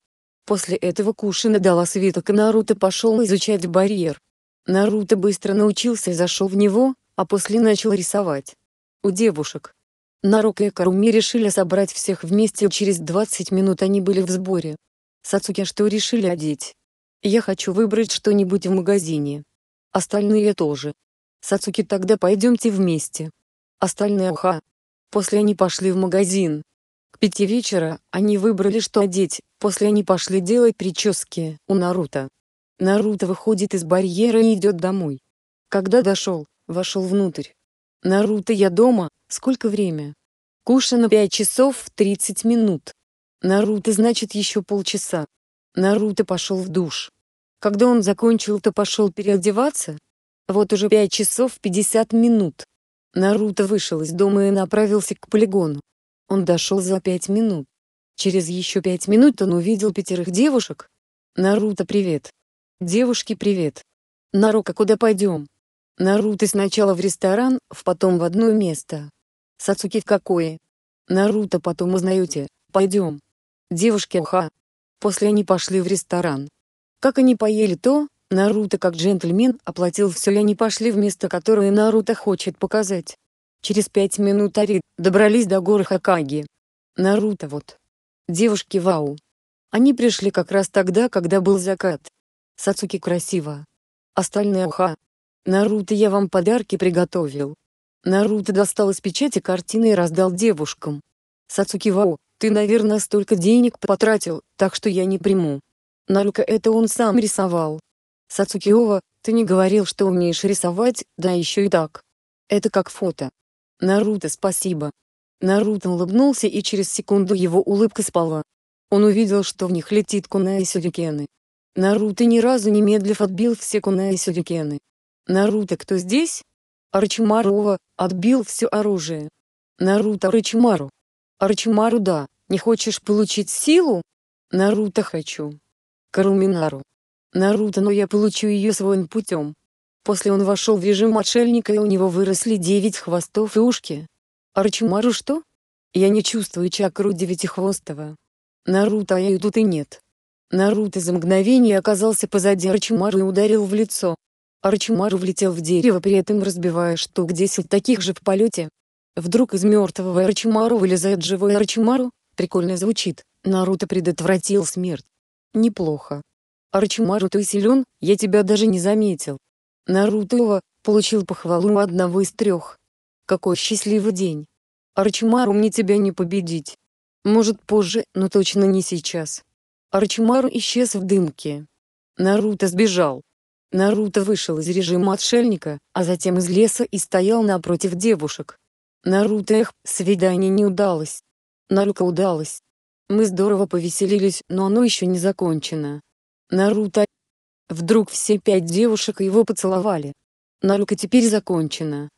После этого Кушина дала свиток и Наруто пошел изучать барьер. Наруто быстро научился и зашел в него, а после начал рисовать. У девушек. Нарука и Каруми решили собрать всех вместе и через 20 минут они были в сборе. Сацуки а что решили одеть. Я хочу выбрать что-нибудь в магазине. Остальные тоже. Сацуки тогда пойдемте вместе. Остальные аха. После они пошли в магазин. К пяти вечера они выбрали что одеть, после они пошли делать прически у Наруто. Наруто выходит из барьера и идет домой. Когда дошел, вошел внутрь. «Наруто, я дома, сколько время?» «Кушано 5 часов 30 минут». Наруто, значит, еще полчаса. Наруто пошел в душ. Когда он закончил, то пошел переодеваться. Вот уже 5 часов 50 минут. Наруто вышел из дома и направился к полигону. Он дошел за 5 минут. Через еще 5 минут он увидел пятерых девушек. Наруто, привет. Девушки, привет. Нарука, куда пойдем? Наруто сначала в ресторан, в потом в одно место. Сацуки в какое? Наруто потом узнаете, пойдем. Девушки уха. После они пошли в ресторан. Как они поели то, Наруто как джентльмен оплатил все и они пошли в место, которое Наруто хочет показать. Через пять минут Ари добрались до горы Хакаги. Наруто вот. Девушки вау. Они пришли как раз тогда, когда был закат. Сацуки красиво. Остальные уха. Наруто я вам подарки приготовил. Наруто достал из печати картины и раздал девушкам. Сацуки вау. Ты, наверное, столько денег потратил, так что я не приму. Нарука это он сам рисовал. Сацукиова, ты не говорил, что умеешь рисовать, да еще и так. Это как фото. Наруто спасибо. Наруто улыбнулся и через секунду его улыбка спала. Он увидел, что в них летит кунай и Наруто ни разу не медлив отбил все кунай и Наруто кто здесь? Арчимарова, отбил все оружие. Наруто Арчимару. Арчимару да. Не хочешь получить силу? Наруто хочу. Каруминару. Наруто, но я получу ее своим путем. После он вошел в режим отшельника и у него выросли девять хвостов и ушки. Арчимару что? Я не чувствую чакру девятихвостого. Наруто, а я иду, ты нет. Наруто за мгновение оказался позади Арчимару и ударил в лицо. Арчимару влетел в дерево, при этом разбивая штук десять таких же в полете. Вдруг из мертвого Арчимару вылезает живой Арчимару, Прикольно звучит. Наруто предотвратил смерть. Неплохо. Арчимару ты силен, я тебя даже не заметил. Нарутова получил похвалу у одного из трех. Какой счастливый день. Арчимару мне тебя не победить. Может позже, но точно не сейчас. Арчимару исчез в дымке. Наруто сбежал. Наруто вышел из режима отшельника, а затем из леса и стоял напротив девушек. Наруто их свидание не удалось. Наруто удалось. Мы здорово повеселились, но оно еще не закончено. Наруто... Вдруг все пять девушек его поцеловали. Наруто теперь закончено.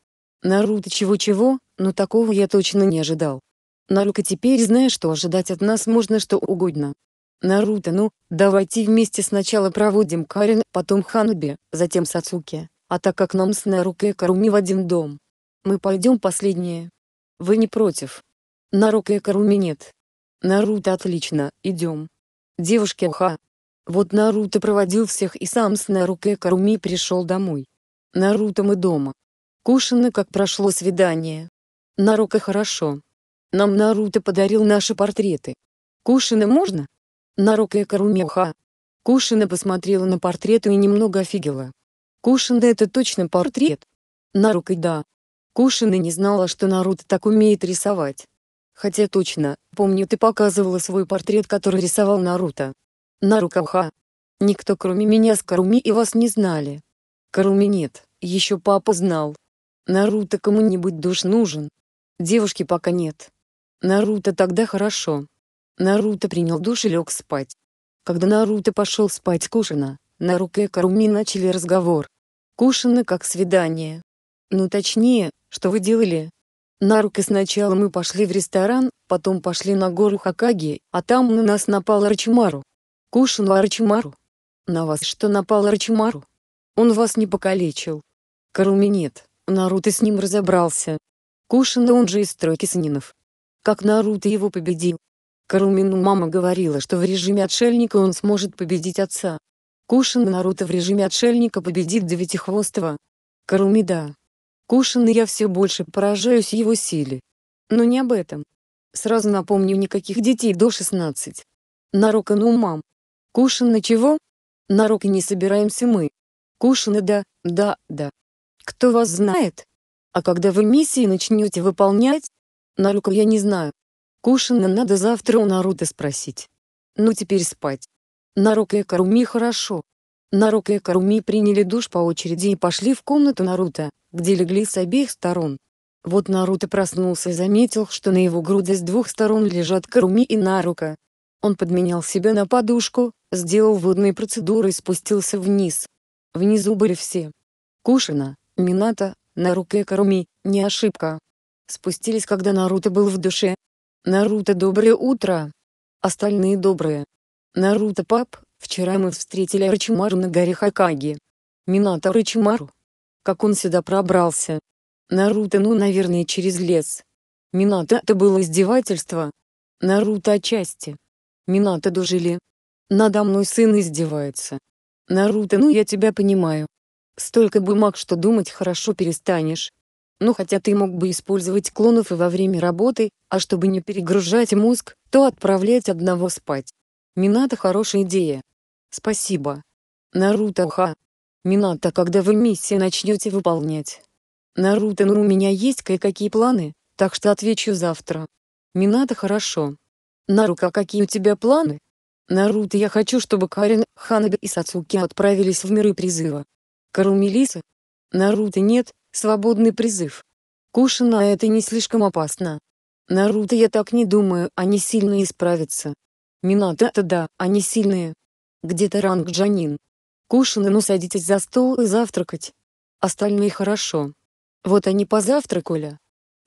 Наруто чего-чего, но такого я точно не ожидал. Наруто теперь зная, что ожидать от нас можно что угодно. Наруто, ну, давайте вместе сначала проводим Карин, потом Ханаби, затем Сацуки, а так как нам с Наруко и Каруми в один дом. Мы пойдем последнее. Вы не против? Нарука и Каруми нет. Наруто отлично, идем. Девушки уха. Вот Наруто проводил всех и сам с Нарукой и Каруми пришел домой. Наруто мы дома. Кушано как прошло свидание. Нарука хорошо. Нам Наруто подарил наши портреты. Кушина можно? Нарука и Каруми уха. Кушина посмотрела на портреты и немного офигела. Кушина это точно портрет? Нарука да. Кушина не знала, что Наруто так умеет рисовать. Хотя точно, помню ты показывала свой портрет, который рисовал Наруто. Нарука Никто кроме меня с Каруми и вас не знали. Каруми нет, еще папа знал. Наруто кому-нибудь душ нужен. Девушки пока нет. Наруто тогда хорошо. Наруто принял душ и лег спать. Когда Наруто пошел спать Кушина, Нарука и Каруми начали разговор. Кушина как свидание. Ну точнее, что вы делали, на руки сначала мы пошли в ресторан, потом пошли на гору Хакаги, а там на нас напал Арчимару. Кушану Арчимару. На вас что напал Арчимару? Он вас не покалечил. Каруми нет, Наруто с ним разобрался. Кушану он же из стройки Санинов. Как Наруто его победил? Карумину мама говорила, что в режиме отшельника он сможет победить отца. Кушан Наруто в режиме отшельника победит Девятихвостого. Каруми да, Кушин я все больше поражаюсь его силе. Но не об этом. Сразу напомню, никаких детей до 16. На ну мам. Кушина чего? На не собираемся мы. Кушина да, да, да. Кто вас знает? А когда вы миссии начнете выполнять? На я не знаю. Кушина надо завтра у Наруто спросить. Ну теперь спать. Нарука и Каруми хорошо. Нарука и Каруми приняли душ по очереди и пошли в комнату Наруто где легли с обеих сторон. Вот Наруто проснулся и заметил, что на его груди с двух сторон лежат Каруми и Нарука. Он подменял себя на подушку, сделал водные процедуры и спустился вниз. Внизу были все. Кушина, Мината, Нарука и Каруми, не ошибка. Спустились, когда Наруто был в душе. Наруто доброе утро. Остальные добрые. Наруто пап, вчера мы встретили Рачимару на горе Хакаги. Мината Рачимару, как он сюда пробрался. Наруто ну наверное через лес. Минато это было издевательство. Наруто отчасти. Минато дожили. Надо мной сын издевается. Наруто ну я тебя понимаю. Столько бумаг, что думать хорошо перестанешь. Ну хотя ты мог бы использовать клонов и во время работы, а чтобы не перегружать мозг, то отправлять одного спать. Минато хорошая идея. Спасибо. Наруто ха. Минато, когда вы миссии начнете выполнять? Наруто, ну у меня есть кое-какие планы, так что отвечу завтра. Минато, хорошо. Нарука, какие у тебя планы? Наруто, я хочу, чтобы Карин, Ханаби и Сацуки отправились в миры призыва. Карумелиса? Наруто, нет, свободный призыв. Кушина, это не слишком опасно. Наруто, я так не думаю, они сильные справятся. Минато, это да, они сильные. Где-то ранг Джанин. Кушаны, ну садитесь за стол и завтракать. Остальные хорошо. Вот они позавтракали.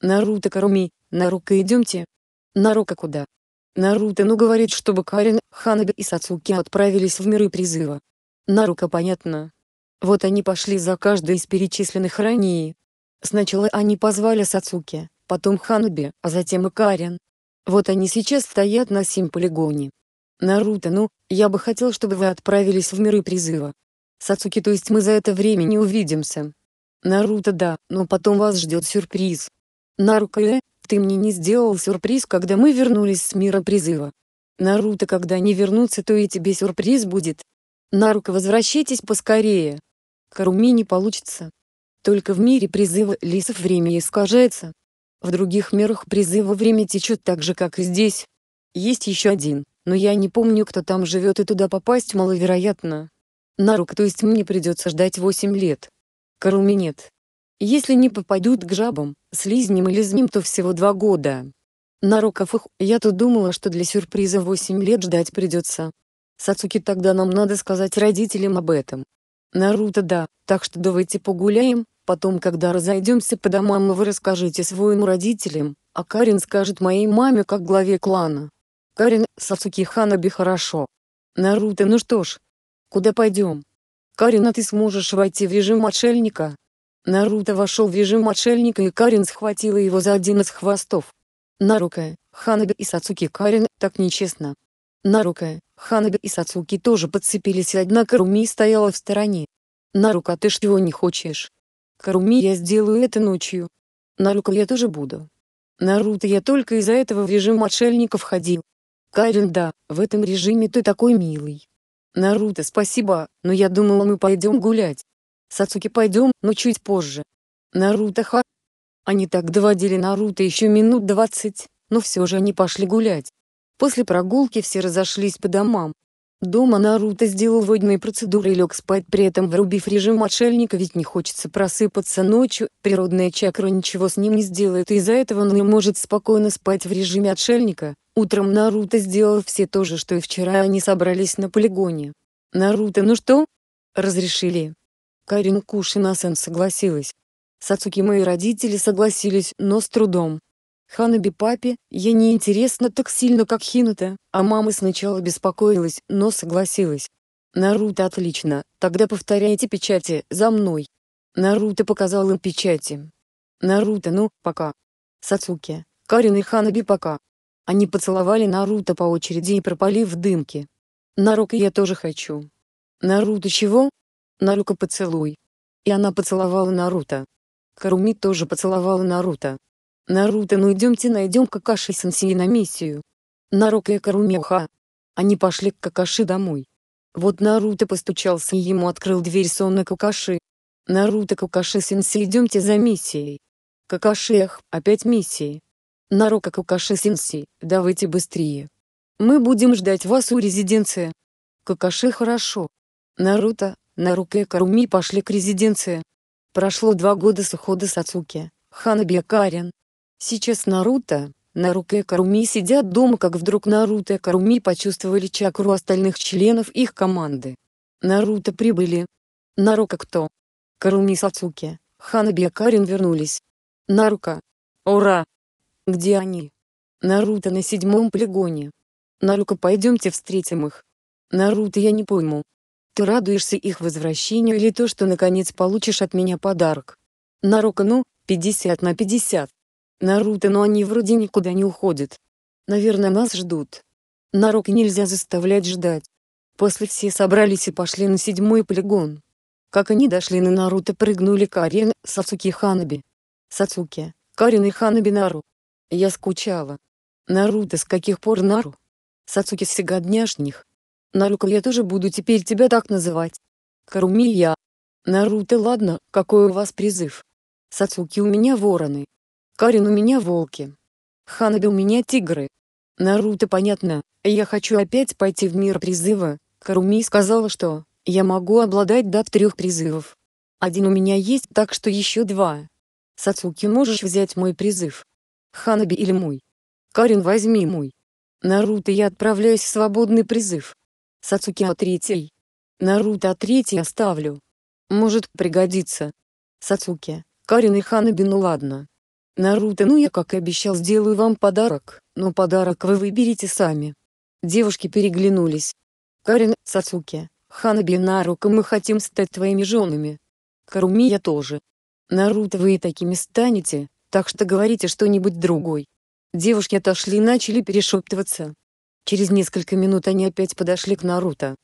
Наруто Каруми, Нарука идемте. Нарука куда? Наруто ну говорит, чтобы Карин, Ханаби и Сацуки отправились в миры призыва. Нарука понятно. Вот они пошли за каждой из перечисленных ранее. Сначала они позвали Сацуки, потом Ханаби, а затем и Карин. Вот они сейчас стоят на сим полигоне. «Наруто, ну, я бы хотел, чтобы вы отправились в миры призыва. Сацуки, то есть мы за это время не увидимся?» «Наруто, да, но потом вас ждет сюрприз». Наруко, э, ты мне не сделал сюрприз, когда мы вернулись с мира призыва». «Наруто, когда они вернутся, то и тебе сюрприз будет». Наруко, возвращайтесь поскорее». Каруми не получится. Только в мире призыва лисов время искажается. В других мирах призыва время течет так же, как и здесь. Есть еще один. Но я не помню, кто там живет и туда попасть маловероятно. На рук, то есть мне придется ждать 8 лет. Каруми нет. Если не попадут к жабам, слизням или змим, то всего 2 года. На руках их, я-то думала, что для сюрприза 8 лет ждать придется. Сацуки тогда нам надо сказать родителям об этом. Наруто да, так что давайте погуляем, потом когда разойдемся по домам вы расскажите своим родителям, а Карин скажет моей маме как главе клана. Карин Сацуки Ханаби хорошо. Наруто ну что ж. Куда пойдем? Карин а ты сможешь войти в режим отшельника? Наруто вошел в режим отшельника и Карин схватила его за один из хвостов. Нарука, Ханаби и Сацуки Карин, так нечестно. Нарука, Ханаби и Сацуки тоже подцепились, однако Руми стояла в стороне. Нарука, ты чего не хочешь? Каруми, я сделаю это ночью. Нарука, я тоже буду. Наруто, я только из-за этого в режим отшельника входил. Карен, да, в этом режиме ты такой милый. Наруто, спасибо, но я думала мы пойдем гулять. Сацуки пойдем, но чуть позже. Наруто ха. Они так доводили Наруто еще минут двадцать, но все же они пошли гулять. После прогулки все разошлись по домам. Дома Наруто сделал водные процедуры и лег спать, при этом врубив режим отшельника, ведь не хочется просыпаться ночью, природная чакра ничего с ним не сделает и из-за этого он не может спокойно спать в режиме отшельника, Утром Наруто сделал все то же, что и вчера они собрались на полигоне. «Наруто, ну что?» «Разрешили». Карин Кушина-сан согласилась. Сацуки мои родители согласились, но с трудом. Ханаби папе, я не интересна так сильно, как Хината, а мама сначала беспокоилась, но согласилась. Наруто отлично, тогда повторяйте печати, за мной. Наруто показал им печати. Наруто, ну, пока. Сацуки, Карин и Ханаби пока. Они поцеловали Наруто по очереди и пропали в дымке. «Нарука, я тоже хочу». «Наруто чего?» «Нарука, поцелуй». И она поцеловала Наруто. Харуми тоже поцеловала Наруто. «Наруто, ну идемте найдем Какаши-сенсей на миссию». Нарука и Харуми уха. Они пошли к Какаши домой. Вот Наруто постучался и ему открыл дверь сонно Какаши. «Наруто, Сенси, идемте за миссией». «Какаши, ах, опять миссии». Нарука какаши Синси, давайте быстрее. Мы будем ждать вас у резиденции. Какаши хорошо. Наруто, Нарука и Каруми пошли к резиденции. Прошло два года с ухода Сацуки, Ханаби и Карен. Сейчас Наруто, Нарука и Каруми сидят дома, как вдруг Наруто и Каруми почувствовали чакру остальных членов их команды. Наруто прибыли. Нарука кто? Каруми Сацуки, Ханаби и Карен вернулись. Нарука. Ура! Где они? Наруто на седьмом полигоне. Нарука, пойдемте встретим их. Наруто, я не пойму. Ты радуешься их возвращению или то, что наконец получишь от меня подарок? Нарука, ну, 50 на 50. Наруто, но ну, они вроде никуда не уходят. Наверное, нас ждут. Нарука нельзя заставлять ждать. После все собрались и пошли на седьмой полигон. Как они дошли на Наруто прыгнули Карен, Сацуки и Ханаби. Сацуки, Карен и Ханаби Нару. Я скучала. Наруто, с каких пор Нару? Сацуки с сегодняшних. Нарука я тоже буду теперь тебя так называть. Каруми я. Наруто ладно, какой у вас призыв? Сацуки у меня вороны. Карин у меня волки. Ханада у меня тигры. Наруто понятно, я хочу опять пойти в мир призыва. Каруми сказала, что я могу обладать до трех призывов. Один у меня есть, так что еще два. Сацуки можешь взять мой призыв. Ханаби или мой. Карин, возьми мой. Наруто, я отправляюсь в свободный призыв. Сацуки А третий. Наруто А третий оставлю. Может, пригодится. Сацуки, Карин и Ханаби, ну ладно. Наруто, ну я как и обещал сделаю вам подарок, но подарок вы выберите сами. Девушки переглянулись. Карин, Сацуки, Ханаби Наруто мы хотим стать твоими женами. Каруми я тоже. Наруто вы и такими станете, так что говорите что-нибудь другой». Девушки отошли и начали перешептываться. Через несколько минут они опять подошли к Наруто.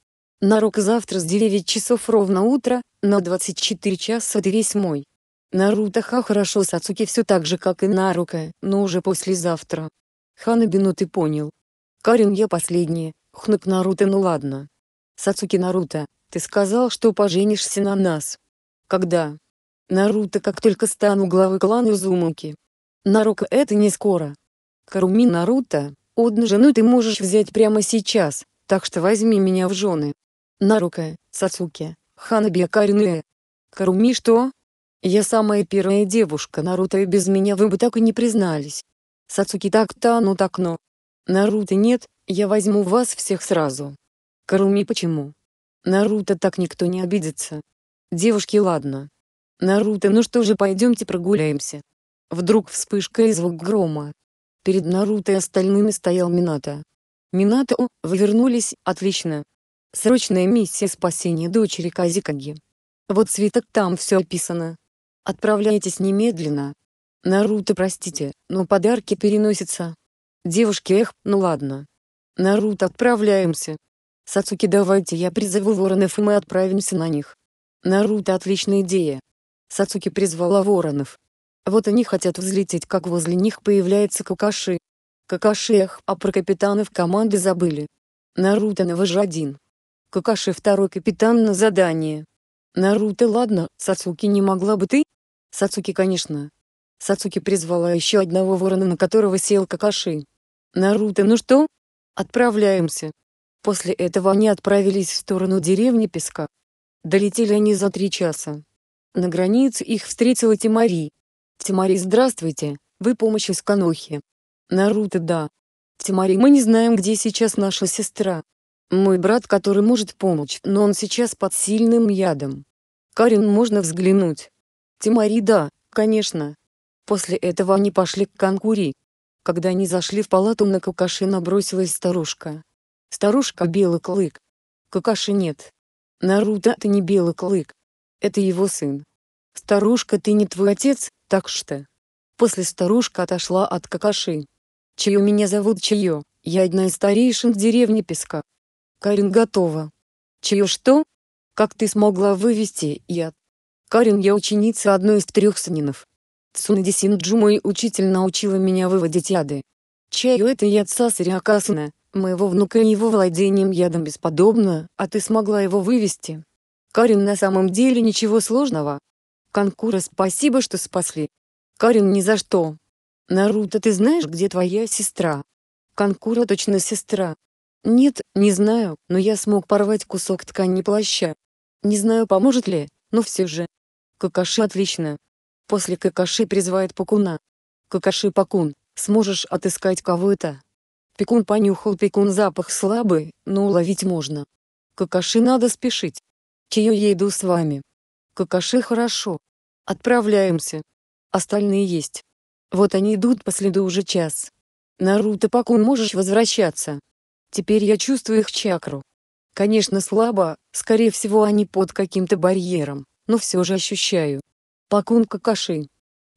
Нарука завтра с 9 часов ровно утро, на 24 часа ты весь мой. Наруто Ха хорошо Сацуки все так же как и Нарука, но уже послезавтра. Ханабину ты понял. Карин я последняя, хнук Наруто ну ладно. Сацуки Наруто, ты сказал что поженишься на нас. Когда? Наруто как только стану главой клана Узумаки. Нарука это не скоро. Каруми Наруто, одну жену ты можешь взять прямо сейчас, так что возьми меня в жены. Нарука, Сацуки, Ханаби Акаринэ. Каруми что? Я самая первая девушка Наруто и без меня вы бы так и не признались. Сацуки так-то ну так но. Наруто нет, я возьму вас всех сразу. Каруми почему? Наруто так никто не обидится. Девушки ладно, Наруто ну что же пойдемте прогуляемся. Вдруг вспышка и звук грома. Перед Наруто и остальными стоял Минато. Минато, о, вы вернулись, отлично. Срочная миссия спасения дочери Казикаги. Вот свиток там все описано. Отправляйтесь немедленно. Наруто простите, но подарки переносятся. Девушки эх, ну ладно. Наруто отправляемся. Сацуки давайте я призову воронов и мы отправимся на них. Наруто отличная идея, Сацуки призвала воронов. Вот они хотят взлететь, как возле них появляется Какаши. Какаши эх, а про капитанов команды забыли. Наруто навожу один. Какаши второй капитан на задание. Наруто ладно, Сацуки не могла бы ты? Сацуки конечно. Сацуки призвала еще одного ворона, на которого сел Какаши. Наруто ну что? Отправляемся. После этого они отправились в сторону деревни Песка. Долетели они за три часа. На границе их встретила Тимари. «Тимари, здравствуйте, вы помощь из Канохи». «Наруто, да». «Тимари, мы не знаем, где сейчас наша сестра. Мой брат, который может помочь, но он сейчас под сильным ядом. Карин, можно взглянуть?» «Тимари, да, конечно». После этого они пошли к Канкури. Когда они зашли в палату на Какаши набросилась старушка. Старушка Белый Клык. Какаши нет. Наруто это не Белый Клык. Это его сын. Старушка, ты не твой отец, так что. После старушка отошла от какаши. Чье меня зовут Чье, я одна из старейшин в деревне Песка. Карин готова. Чье что? Как ты смогла вывести, я? Карин, я ученица одной из трех сынинов. Цунади Синджу мой учитель научила меня выводить яды. Чаю это яд Сасари Акасана, моего внука и его владением ядом бесподобно, а ты смогла его вывести. Карин на самом деле ничего сложного. Конкура спасибо, что спасли. Карин ни за что. Наруто ты знаешь, где твоя сестра? Конкура точно сестра. Нет, не знаю, но я смог порвать кусок ткани плаща. Не знаю поможет ли, но все же. Какаши отлично. После Какаши призывает Пакуна. Какаши Пакун, сможешь отыскать кого-то? Пекун понюхал пекун запах слабый, но уловить можно. Какаши надо спешить. Кио, я иду с вами. Какаши хорошо. Отправляемся. Остальные есть. Вот они идут по следу уже час. Наруто Пакун можешь возвращаться. Теперь я чувствую их чакру. Конечно слабо, скорее всего они под каким-то барьером, но все же ощущаю. Пакун Какаши.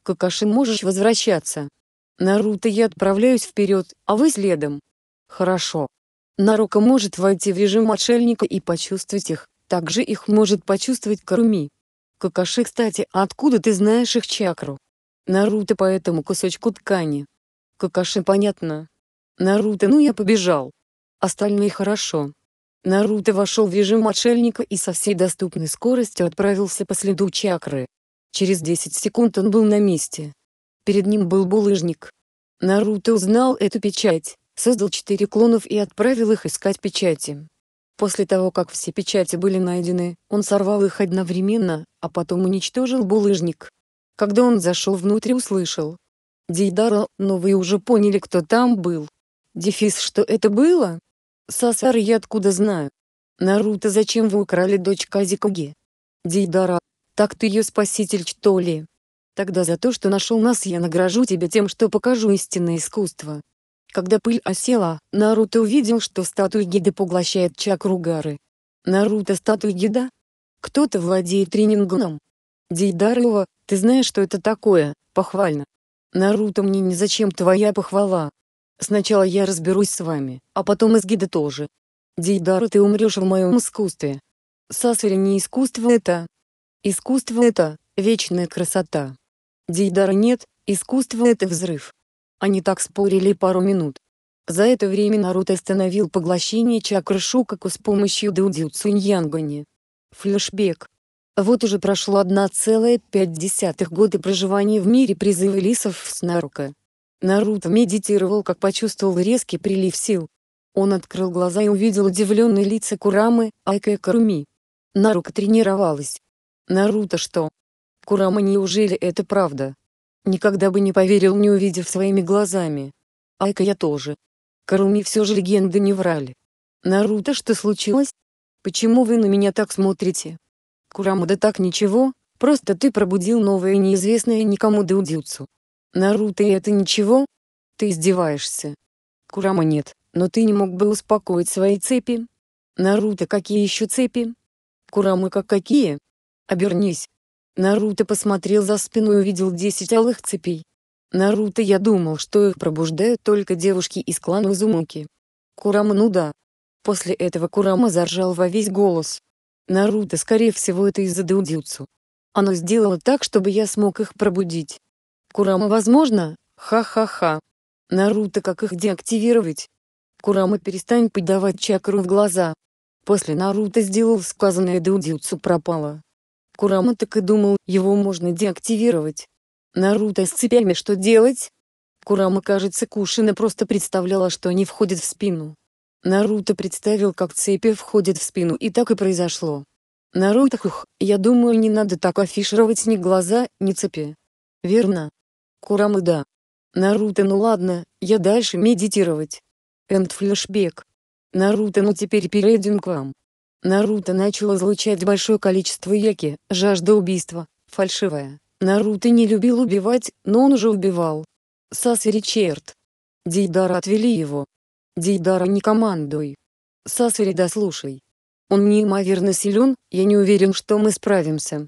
Какаши можешь возвращаться. Наруто я отправляюсь вперед, а вы следом. Хорошо. Нарука может войти в режим отшельника и почувствовать их. Также их может почувствовать Каруми. Какаши, кстати, откуда ты знаешь их чакру? Наруто по этому кусочку ткани. Какаши понятно. Наруто, ну я побежал. Остальные хорошо. Наруто вошел в режим отшельника и со всей доступной скоростью отправился по следу чакры. Через 10 секунд он был на месте. Перед ним был булыжник. Наруто узнал эту печать, создал четыре клонов и отправил их искать печати. После того, как все печати были найдены, он сорвал их одновременно, а потом уничтожил булыжник. Когда он зашел внутрь, услышал. «Дейдара, но вы уже поняли, кто там был». «Дефис, что это было?» «Сасар, я откуда знаю?» «Наруто, зачем вы украли дочь Казикуги?» «Дейдара, так ты ее спаситель, что ли?» «Тогда за то, что нашел нас, я награжу тебя тем, что покажу истинное искусство. Когда пыль осела, Наруто увидел, что статуя Гида поглощает чакру Гары. Наруто статуя Гида? Кто-то владеет Ринингоном. Дейдарова, ты знаешь, что это такое, похвально. Наруто мне не зачем твоя похвала. Сначала я разберусь с вами, а потом и с Гида тоже. Дейдара, ты умрешь в моем искусстве. Сасури не искусство это. Искусство это, вечная красота. Дейдара нет, искусство это взрыв. Они так спорили пару минут. За это время Наруто остановил поглощение чакры Шукаку с помощью Дудзюцу Янгани. Флешбэк. Вот уже прошло 1,5 года проживания в мире призыва лисов в Снарука. Наруто медитировал, как почувствовал резкий прилив сил. Он открыл глаза и увидел удивленные лица Курамы, Айка и Каруми. Нарука тренировалась. Наруто что? Курама неужели это правда? Никогда бы не поверил, не увидев своими глазами. Айка я тоже. Каруми все же легенды не врали. Наруто, что случилось? Почему вы на меня так смотрите? Курама да так ничего, просто ты пробудил новое неизвестное никому Даудзюцу. Наруто и это ничего? Ты издеваешься. Курама нет, но ты не мог бы успокоить свои цепи. Наруто какие еще цепи? Курама как какие? Обернись, Наруто посмотрел за спину и увидел десять алых цепей. Наруто я думал, что их пробуждают только девушки из клана Узумаки. Курама ну да. После этого Курама заржал во весь голос. Наруто скорее всего это из-за Дудзюцу. Оно сделало так, чтобы я смог их пробудить. Курама возможно? Ха-ха-ха. Наруто как их деактивировать? Курама перестань подавать чакру в глаза. После Наруто сделал сказанное Дудзюцу пропало. Курама ну, так и думал, его можно деактивировать. Наруто с цепями что делать? Курама, кажется, Кушина просто представляла, что они входят в спину. Наруто представил, как цепи входят в спину, и так и произошло. Наруто хух, я думаю, не надо так афишировать ни глаза, ни цепи. Верно. Курама да. Наруто ну ладно, я дальше медитировать. Энд флешбэк. Наруто ну теперь перейдем к вам. Наруто начал излучать большое количество яки, жажда убийства, фальшивая. Наруто не любил убивать, но он уже убивал. Сасари черт. Дейдара отвели его. Дейдара не командуй. Сасари дослушай. Он неимоверно силен, я не уверен, что мы справимся.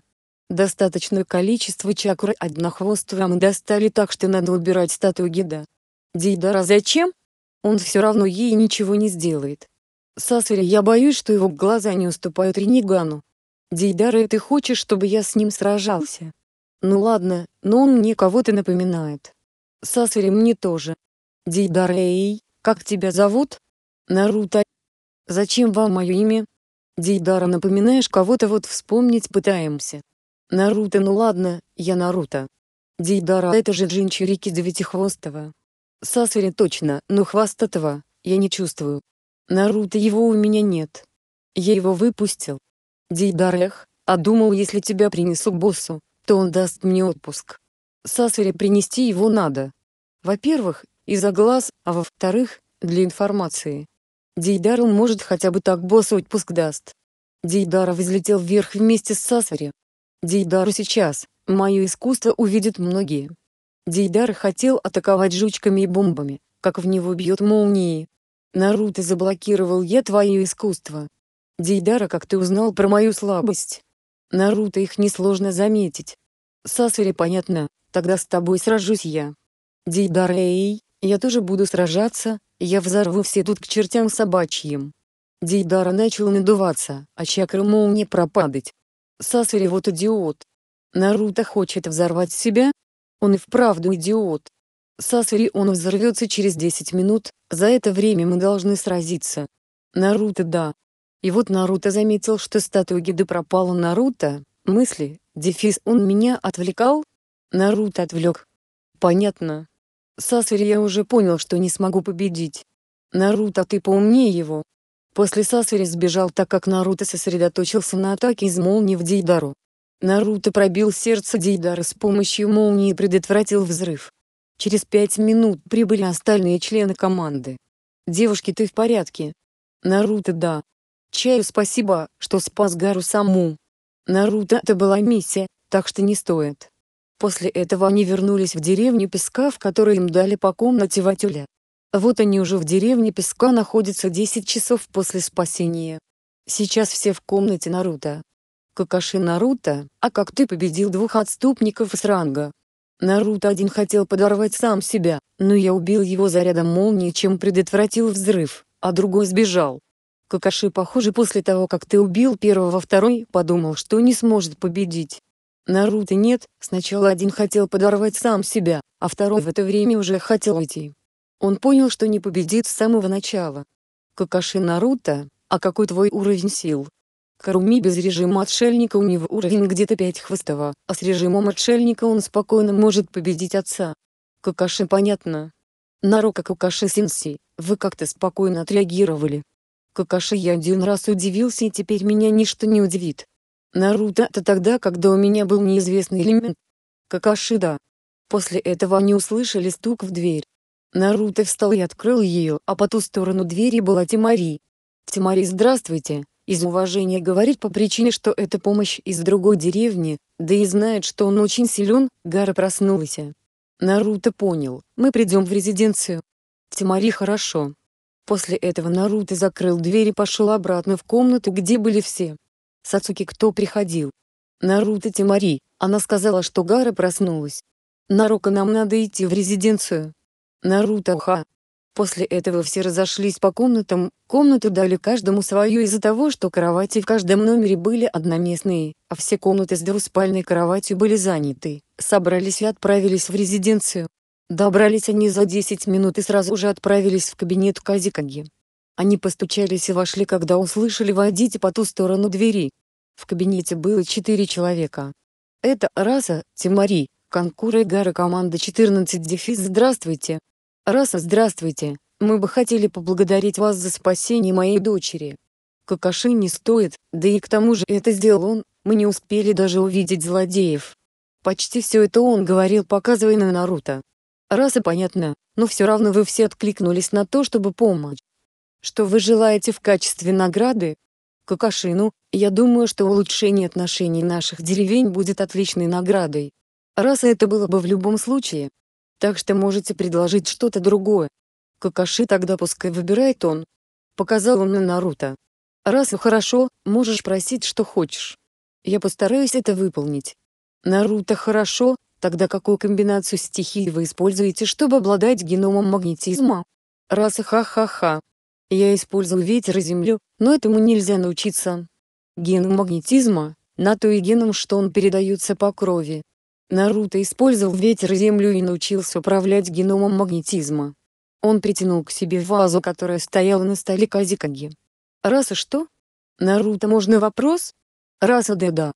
Достаточное количество чакры однохвостого мы достали так, что надо убирать статую Гида. Дейдара зачем? Он все равно ей ничего не сделает. Сасари, я боюсь, что его глаза не уступают Ренигану. Дейдара, ты хочешь, чтобы я с ним сражался? Ну ладно, но он мне кого-то напоминает. Сасари мне тоже. Дейдара, как тебя зовут? Наруто. Зачем вам мое имя? Дейдара, напоминаешь кого-то вот вспомнить пытаемся. Наруто, ну ладно, я Наруто. Дейдара, это же джинчурики девятихвостого. Сасари точно, но хвостатого, я не чувствую. Наруто его у меня нет. Я его выпустил. Дейдарех, а думал если тебя принесу к боссу, то он даст мне отпуск. Сасуре принести его надо. Во-первых, из-за глаз, а во-вторых, для информации. Дейдару может хотя бы так босс отпуск даст. Дейдара взлетел вверх вместе с Сасари. Дейдару сейчас, мое искусство увидят многие. Дейдар хотел атаковать жучками и бомбами, как в него бьет молнии, Наруто заблокировал я твое искусство. Дейдара, как ты узнал про мою слабость? Наруто их несложно заметить. Сасури, понятно, тогда с тобой сражусь я. Дейдара, эй, я тоже буду сражаться, я взорву все тут к чертям собачьим. Дейдара начал надуваться, а чакра молнии пропадать. Сасури вот идиот. Наруто хочет взорвать себя? Он и вправду идиот. Сасури он взорвется через 10 минут, за это время мы должны сразиться. Наруто, да. И вот Наруто заметил, что статуя гида пропала Наруто, мысли, дефис, он меня отвлекал? Наруто отвлек. Понятно. Сасури я уже понял, что не смогу победить. Наруто, ты поумнее его. После Сасури сбежал так как Наруто сосредоточился на атаке из молнии в Дейдару. Наруто пробил сердце Дейдара с помощью молнии и предотвратил взрыв. Через пять минут прибыли остальные члены команды. «Девушки, ты в порядке?» «Наруто, да». «Чаю спасибо, что спас Гару саму». «Наруто, это была миссия, так что не стоит». После этого они вернулись в деревню песка, в которой им дали по комнате Ватюля. Вот они уже в деревне песка находятся 10 часов после спасения. Сейчас все в комнате Наруто. Какаши Наруто, а как ты победил двух отступников с ранга? Наруто один хотел подорвать сам себя, но я убил его зарядом молнии, чем предотвратил взрыв, а другой сбежал. Какаши, похоже, после того, как ты убил первого, второй подумал, что не сможет победить. Наруто нет, сначала один хотел подорвать сам себя, а второй в это время уже хотел уйти. Он понял, что не победит с самого начала. Какаши Наруто, а какой твой уровень сил? Каруми без режима отшельника у него уровень где-то 5 хвостова, а с режимом отшельника он спокойно может победить отца. Какаши понятно. Нарука Какаши Синси, вы как-то спокойно отреагировали. Какаши я один раз удивился и теперь меня ничто не удивит. Наруто это тогда, когда у меня был неизвестный элемент. Какаши да. После этого они услышали стук в дверь. Наруто встал и открыл ее, а по ту сторону двери была Тимари. «Тимари, здравствуйте, из уважения говорит по причине, что это помощь из другой деревни, да и знает, что он очень силен, Гара проснулся. Наруто понял, мы придем в резиденцию. Тимари хорошо. После этого Наруто закрыл дверь и пошел обратно в комнату, где были все. Сацуки кто приходил? Наруто Тимари, она сказала, что Гара проснулась. Нарука нам надо идти в резиденцию. Наруто ха, После этого все разошлись по комнатам, комнату дали каждому свою из-за того, что кровати в каждом номере были одноместные, а все комнаты с двуспальной кроватью были заняты, собрались и отправились в резиденцию. Добрались они за 10 минут и сразу же отправились в кабинет Казикаги. Они постучались и вошли, когда услышали водите по ту сторону двери». В кабинете было четыре человека. Это Раса, Тимари, Конкура и Гара команда 14 дефис «Здравствуйте», «Раса, здравствуйте. Мы бы хотели поблагодарить вас за спасение моей дочери. Какаши не стоит, да и к тому же это сделал он, мы не успели даже увидеть злодеев». Почти все это он говорил, показывая на Наруто. «Раса, понятно, но все равно вы все откликнулись на то, чтобы помочь. Что вы желаете в качестве награды?» Какашину, я думаю, что улучшение отношений наших деревень будет отличной наградой. Раз это было бы в любом случае, так что можете предложить что-то другое. Какаши тогда пускай выбирает он. Показал он на Наруто. Раз и хорошо, можешь просить, что хочешь. Я постараюсь это выполнить. Наруто хорошо, тогда какую комбинацию стихий вы используете, чтобы обладать геномом магнетизма? Раз и ха-ха-ха. Я использую ветер и землю, но этому нельзя научиться. Геном магнетизма, на то и геном, что он передается по крови. Наруто использовал ветер и землю и научился управлять геномом магнетизма. Он притянул к себе вазу, которая стояла на столе Казикаги. «Раз что?» «Наруто, можно вопрос?» «Раз да-да».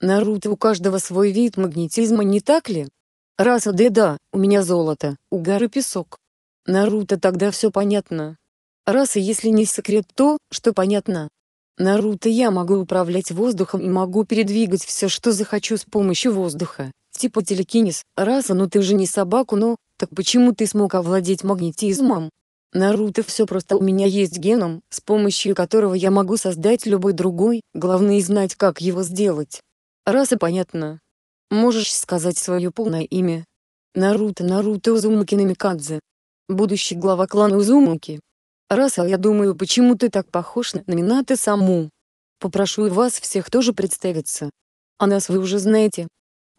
«Наруто, у каждого свой вид магнетизма, не так ли?» «Раз да-да, у меня золото, у горы песок». «Наруто, тогда все понятно». «Раз если не секрет то, что понятно». «Наруто, я могу управлять воздухом и могу передвигать все, что захочу с помощью воздуха типа телекинез. Раса, ну ты же не собаку, но, ну, так почему ты смог овладеть магнетизмом? Наруто все просто у меня есть геном, с помощью которого я могу создать любой другой, главное знать как его сделать. Раз понятно. Можешь сказать свое полное имя. Наруто Наруто Узумаки Намикадзе. Будущий глава клана Узумаки. Раз а я думаю почему ты так похож на Минато саму. Попрошу вас всех тоже представиться. А нас вы уже знаете,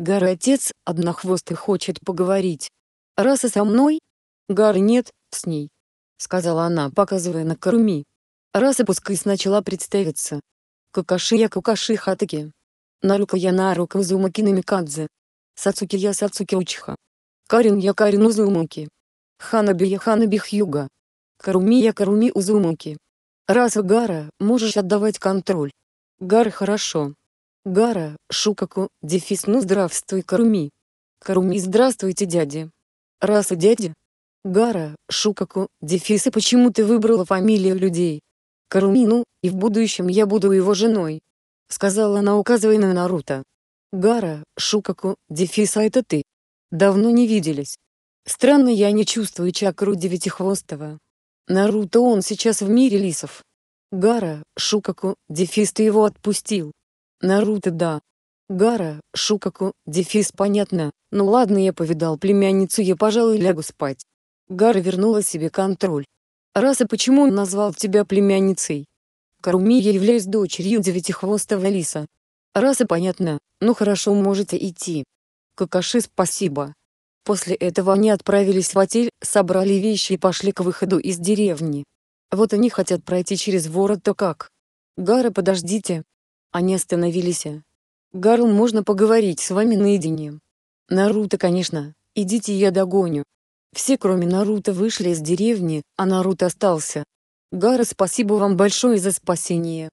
Гар отец, однохвостый хочет поговорить. Раз и со мной? Гар нет, с ней. Сказала она, показывая на Каруми. Раз и пускай сначала представится. Какаши я Какаши Хатаки. Нарука я Нарука Узумаки Намикадзе. Сацуки я Сацуки Учиха. Карин я Карин Узумаки. Ханаби я Ханаби Хьюга. Каруми я Каруми Узумаки. Раз Гара, можешь отдавать контроль. Гар хорошо. Гара, Шукаку, дефис ну здравствуй Каруми. Каруми здравствуйте дядя. Раз дядя. Гара, Шукаку, дефис и почему ты выбрала фамилию людей? Каруми ну, и в будущем я буду его женой. Сказала она указывая на Наруто. Гара, Шукаку, дефис а это ты. Давно не виделись. Странно я не чувствую чакру девятихвостого. Наруто он сейчас в мире лисов. Гара, Шукаку, дефис ты его отпустил. Наруто да. Гара, Шукаку, дефис понятно, ну ладно я повидал племянницу я пожалуй лягу спать. Гара вернула себе контроль. Раз и почему он назвал тебя племянницей? Каруми я являюсь дочерью девятихвостого лиса. Раз и понятно, ну хорошо можете идти. Какаши спасибо. После этого они отправились в отель, собрали вещи и пошли к выходу из деревни. Вот они хотят пройти через ворота как. Гара подождите, они остановились. «Гарл, можно поговорить с вами наедине?» «Наруто, конечно. Идите, я догоню». Все, кроме Наруто, вышли из деревни, а Наруто остался. «Гара, спасибо вам большое за спасение».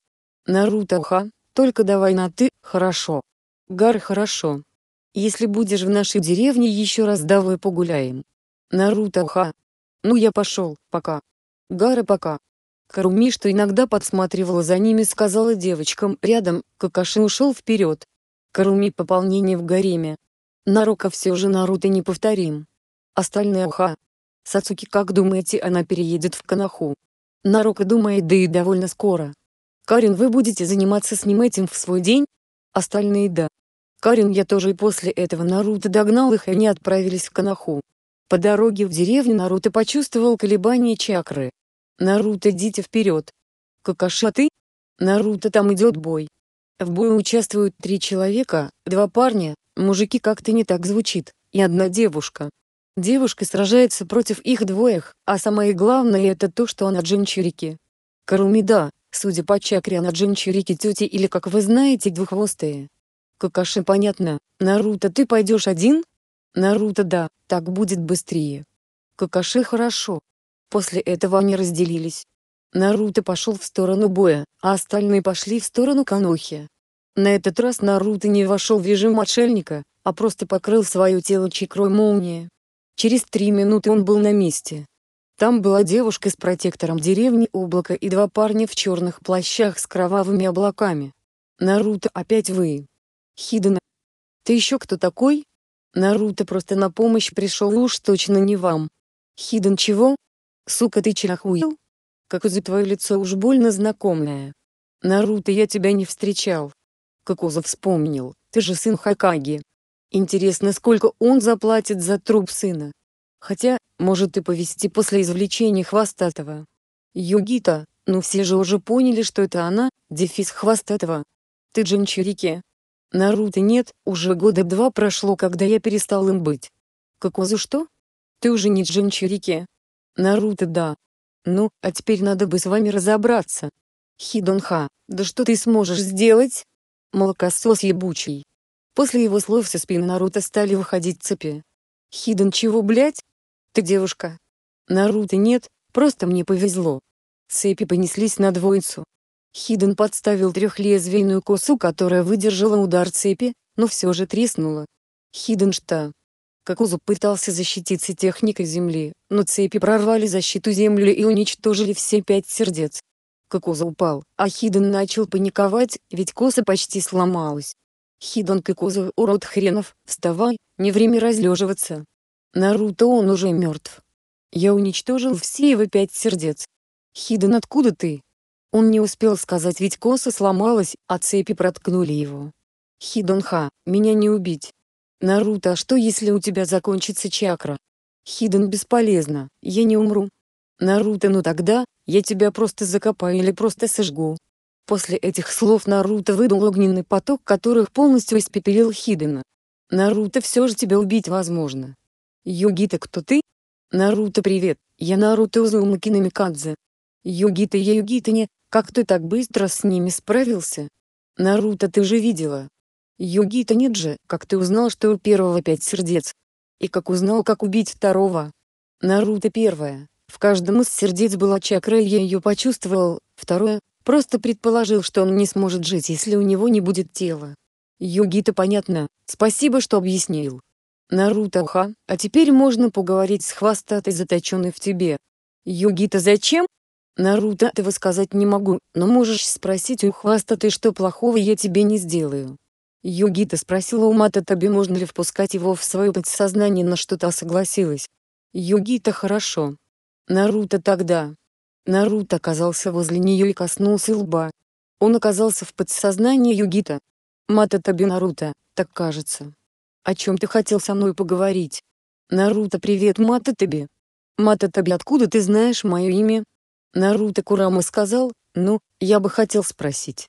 «Наруто, ха, только давай на «ты», хорошо». «Гар, хорошо. Если будешь в нашей деревне еще раз давай погуляем». «Наруто, ха». «Ну я пошел, пока». «Гара, пока». Каруми, что иногда подсматривала за ними, сказала девочкам рядом, Какаши ушел вперед. Каруми пополнение в гареме. Нарука все же Наруто неповторим. Остальные уха. Сацуки как думаете она переедет в Канаху? Нарука думает да и довольно скоро. Карин вы будете заниматься с ним этим в свой день? Остальные да. Карин я тоже и после этого Наруто догнал их и они отправились в Канаху. По дороге в деревню Наруто почувствовал колебания чакры. «Наруто, идите вперед!» Какаша, ты?» «Наруто, там идет бой!» В бою участвуют три человека, два парня, мужики как-то не так звучит, и одна девушка. Девушка сражается против их двоих, а самое главное это то, что она джинчурики. Карумида, судя по чакре она джинчурики тети или как вы знаете двухвостые. Какаши понятно, Наруто ты пойдешь один? Наруто да, так будет быстрее. Какаши хорошо, После этого они разделились. Наруто пошел в сторону боя, а остальные пошли в сторону Канохи. На этот раз Наруто не вошел в режим отшельника, а просто покрыл свое тело чакрой молнии. Через три минуты он был на месте. Там была девушка с протектором деревни Облако и два парня в черных плащах с кровавыми облаками. «Наруто опять вы!» «Хидена!» «Ты еще кто такой?» «Наруто просто на помощь пришел уж точно не вам!» «Хиден чего?» Сука ты чехуил? Какузу твое лицо уж больно знакомое. Наруто я тебя не встречал. Какуза вспомнил, ты же сын Хакаги. Интересно сколько он заплатит за труп сына. Хотя, может и повести после извлечения хвостатого. Югита, ну все же уже поняли, что это она, дефис хвостатого. Ты Джинчирике. Наруто нет, уже года два прошло, когда я перестал им быть. Какозу что? Ты уже не Джинчирике. Наруто да. Ну, а теперь надо бы с вами разобраться. Хидонха, да что ты сможешь сделать? Молокосос ебучий. После его слов со спины Наруто стали выходить цепи. Хидон чего блять? Ты девушка? Наруто нет, просто мне повезло. Цепи понеслись на двоицу. Хидон подставил трехлезвийную косу, которая выдержала удар цепи, но все же треснула. Хидон, что? Какузу пытался защититься техникой земли, но цепи прорвали защиту земли и уничтожили все пять сердец. Какуза упал, а Хидон начал паниковать, ведь коса почти сломалась. Хидон Какуза, урод хренов, вставай, не время разлеживаться. Наруто он уже мертв. Я уничтожил все его пять сердец. Хидон откуда ты? Он не успел сказать, ведь коса сломалась, а цепи проткнули его. Хидон Ха, меня не убить. «Наруто, а что если у тебя закончится чакра?» «Хиден бесполезно, я не умру». «Наруто, ну тогда, я тебя просто закопаю или просто сожгу». После этих слов Наруто выдал огненный поток, которых полностью испепелил Хидена. «Наруто, все же тебя убить возможно». «Югита, кто ты?» «Наруто, привет, я Наруто Узумаки Намикадзе». «Югита, я Югитане, как ты так быстро с ними справился?» «Наруто, ты же видела, Юги Таниджи, как ты узнал, что у первого пять сердец? И как узнал, как убить второго? Наруто первое. В каждом из сердец была чакра, и я ее почувствовал. Второе. Просто предположил, что он не сможет жить, если у него не будет тела. Югита понятно. Спасибо, что объяснил. Наруто ха, а теперь можно поговорить с хвостатой заточенной в тебе. Югита зачем? Наруто этого сказать не могу, но можешь спросить у хвостатой, что плохого я тебе не сделаю. Югита спросила у Мата можно ли впускать его в свое подсознание на что-то согласилась. Югита хорошо. Наруто тогда. Наруто оказался возле нее и коснулся лба. Он оказался в подсознании Югита. Мата Наруто, так кажется. О чем ты хотел со мной поговорить? Наруто привет Мата Таби. откуда ты знаешь мое имя? Наруто Курама сказал, ну, я бы хотел спросить.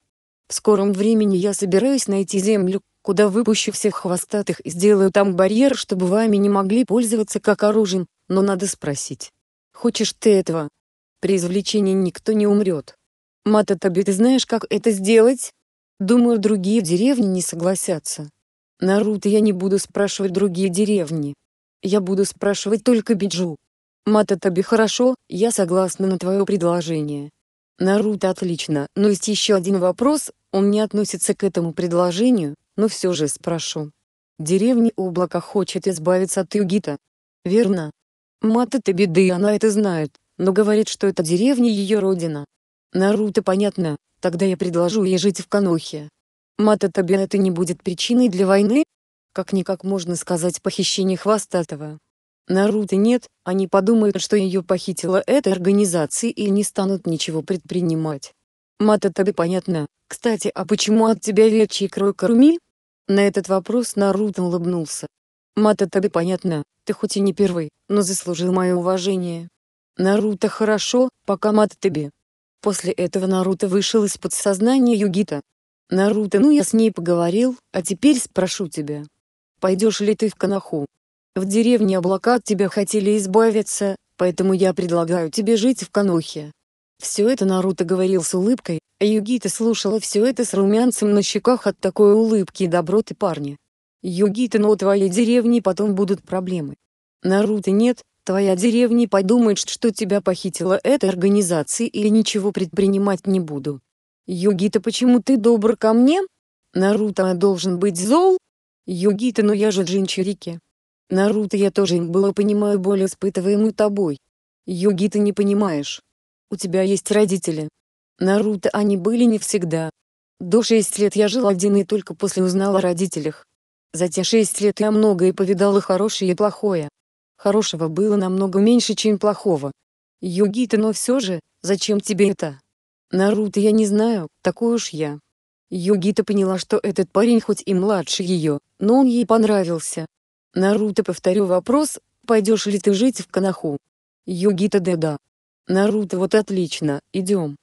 В скором времени я собираюсь найти землю, куда выпущу всех хвостатых и сделаю там барьер, чтобы вами не могли пользоваться как оружием, но надо спросить. Хочешь ты этого? При извлечении никто не умрет. Мата ты знаешь, как это сделать? Думаю, другие деревни не согласятся. Наруто я не буду спрашивать другие деревни. Я буду спрашивать только Биджу. Мата хорошо, я согласна на твое предложение. Наруто отлично, но есть еще один вопрос, он не относится к этому предложению, но все же спрошу. Деревня Облако хочет избавиться от Югита. Верно. Мат это беды, она это знает, но говорит, что это деревня ее родина. Наруто понятно, тогда я предложу ей жить в Канохе. Мат это это не будет причиной для войны? Как-никак можно сказать похищение Хвостатого. Наруто нет, они подумают, что ее похитила эта организация и не станут ничего предпринимать. Мата тебе понятно. Кстати, а почему от тебя вечий крой Каруми? На этот вопрос Наруто улыбнулся. Мата тебе понятно, ты хоть и не первый, но заслужил мое уважение. Наруто хорошо, пока Мата тебе. После этого Наруто вышел из подсознания Югита. Наруто ну я с ней поговорил, а теперь спрошу тебя. Пойдешь ли ты в Канаху? В деревне облака от тебя хотели избавиться, поэтому я предлагаю тебе жить в Канохе». Все это Наруто говорил с улыбкой, а Югита слушала все это с румянцем на щеках от такой улыбки и доброты парня. «Югита, но у твоей деревни потом будут проблемы». «Наруто нет, твоя деревня подумает, что тебя похитила эта организация и я ничего предпринимать не буду». «Югита, почему ты добр ко мне?» «Наруто а должен быть зол?» «Югита, но я же Джинчирике». Наруто я тоже было понимаю боль испытываемую тобой. Йоги ты не понимаешь. У тебя есть родители. Наруто они были не всегда. До шесть лет я жил один и только после узнал о родителях. За те шесть лет я многое повидал и хорошее и плохое. Хорошего было намного меньше, чем плохого. Йогита, но все же, зачем тебе это? Наруто я не знаю, такой уж я. Йогита поняла, что этот парень хоть и младше ее, но он ей понравился, Наруто повторю вопрос, пойдешь ли ты жить в Канаху? Йогита да-да. Наруто вот отлично, идем.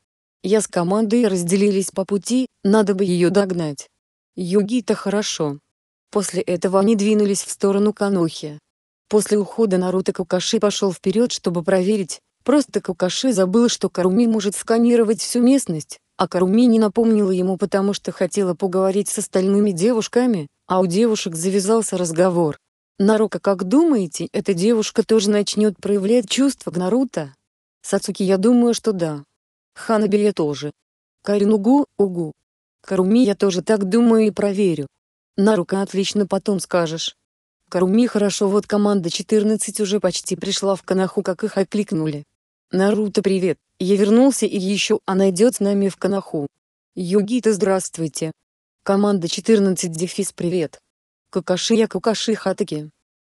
Я с командой разделились по пути, надо бы ее догнать. Йогита хорошо. После этого они двинулись в сторону Канохи. После ухода Наруто Кукаши пошел вперед, чтобы проверить, просто Кукаши забыл, что Каруми может сканировать всю местность, а Каруми не напомнила ему потому что хотела поговорить с остальными девушками, а у девушек завязался разговор. Нарука, как думаете, эта девушка тоже начнет проявлять чувства к Наруто? Сацуки, я думаю, что да. Ханаби я тоже. Каринугу, угу. Каруми я тоже так думаю и проверю. Нарука, отлично потом скажешь. Каруми хорошо, вот команда 14 уже почти пришла в Канаху, как их окликнули. Наруто привет, я вернулся и еще она идет с нами в Канаху. Югита здравствуйте. Команда 14 дефис привет я Какаши Хатаки.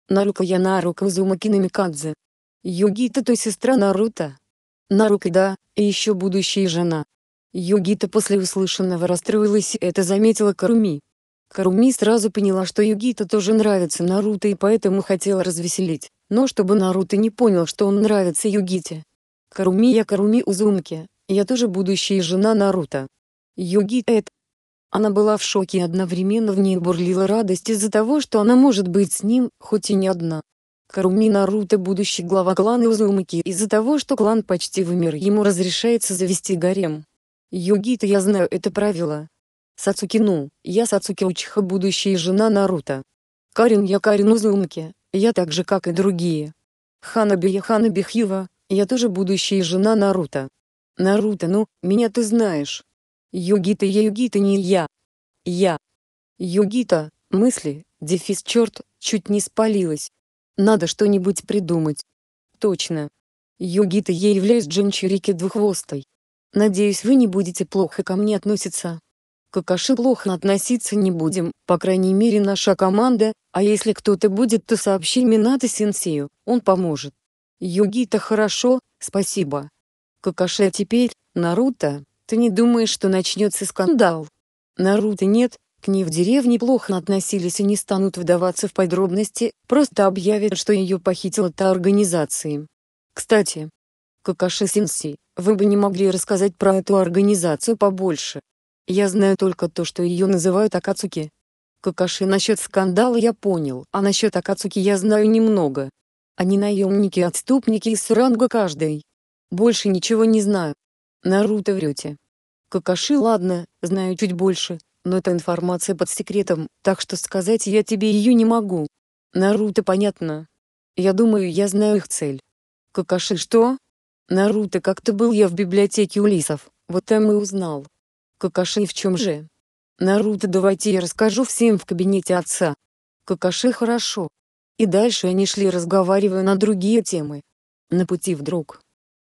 Нарука я Нарука Узумаки Намикадзе. Югита то сестра Наруто. Нарука да, и еще будущая жена. Югита после услышанного расстроилась и это заметила Каруми. Каруми сразу поняла, что Югита тоже нравится Наруто и поэтому хотела развеселить, но чтобы Наруто не понял, что он нравится Югите. Каруми я Каруми Узумки, я тоже будущая жена Наруто. Югита это, она была в шоке и одновременно в ней бурлила радость из-за того, что она может быть с ним, хоть и не одна. Каруми Наруто будущий глава клана Узумаки из-за того, что клан почти вымер ему разрешается завести гарем. Югита, я знаю это правило. Сацукину, я Сацуки Учиха будущая жена Наруто. Карин я Карин Узумаки, я так же как и другие. Ханаби я Ханаби Хива, я тоже будущая жена Наруто. Наруто ну, меня ты знаешь. Югита, я Югита, не я. Я. Югита, мысли, дефис черт, чуть не спалилась. Надо что-нибудь придумать. Точно. Югита, я являюсь Джинчирики Двухвостой. Надеюсь вы не будете плохо ко мне относиться. К плохо относиться не будем, по крайней мере наша команда, а если кто-то будет, то сообщи Минато Сенсею, он поможет. Югита, хорошо, спасибо. Какаши а теперь, Наруто. Ты не думаешь, что начнется скандал? Наруто нет, к ней в деревне плохо относились и не станут вдаваться в подробности, просто объявят, что ее похитила та организация. Кстати, какаши Синси, вы бы не могли рассказать про эту организацию побольше. Я знаю только то, что ее называют Акацуки. Какаши насчет скандала я понял, а насчет Акацуки я знаю немного. Они наемники-отступники из Суранга каждой. Больше ничего не знаю. Наруто врете. Какаши, ладно, знаю чуть больше, но это информация под секретом, так что сказать я тебе ее не могу. Наруто понятно. Я думаю, я знаю их цель. Какаши что? Наруто как-то был я в библиотеке Улисов, вот там и узнал. Какаши в чем же? Наруто давайте я расскажу всем в кабинете отца. Какаши хорошо. И дальше они шли разговаривая на другие темы. На пути вдруг.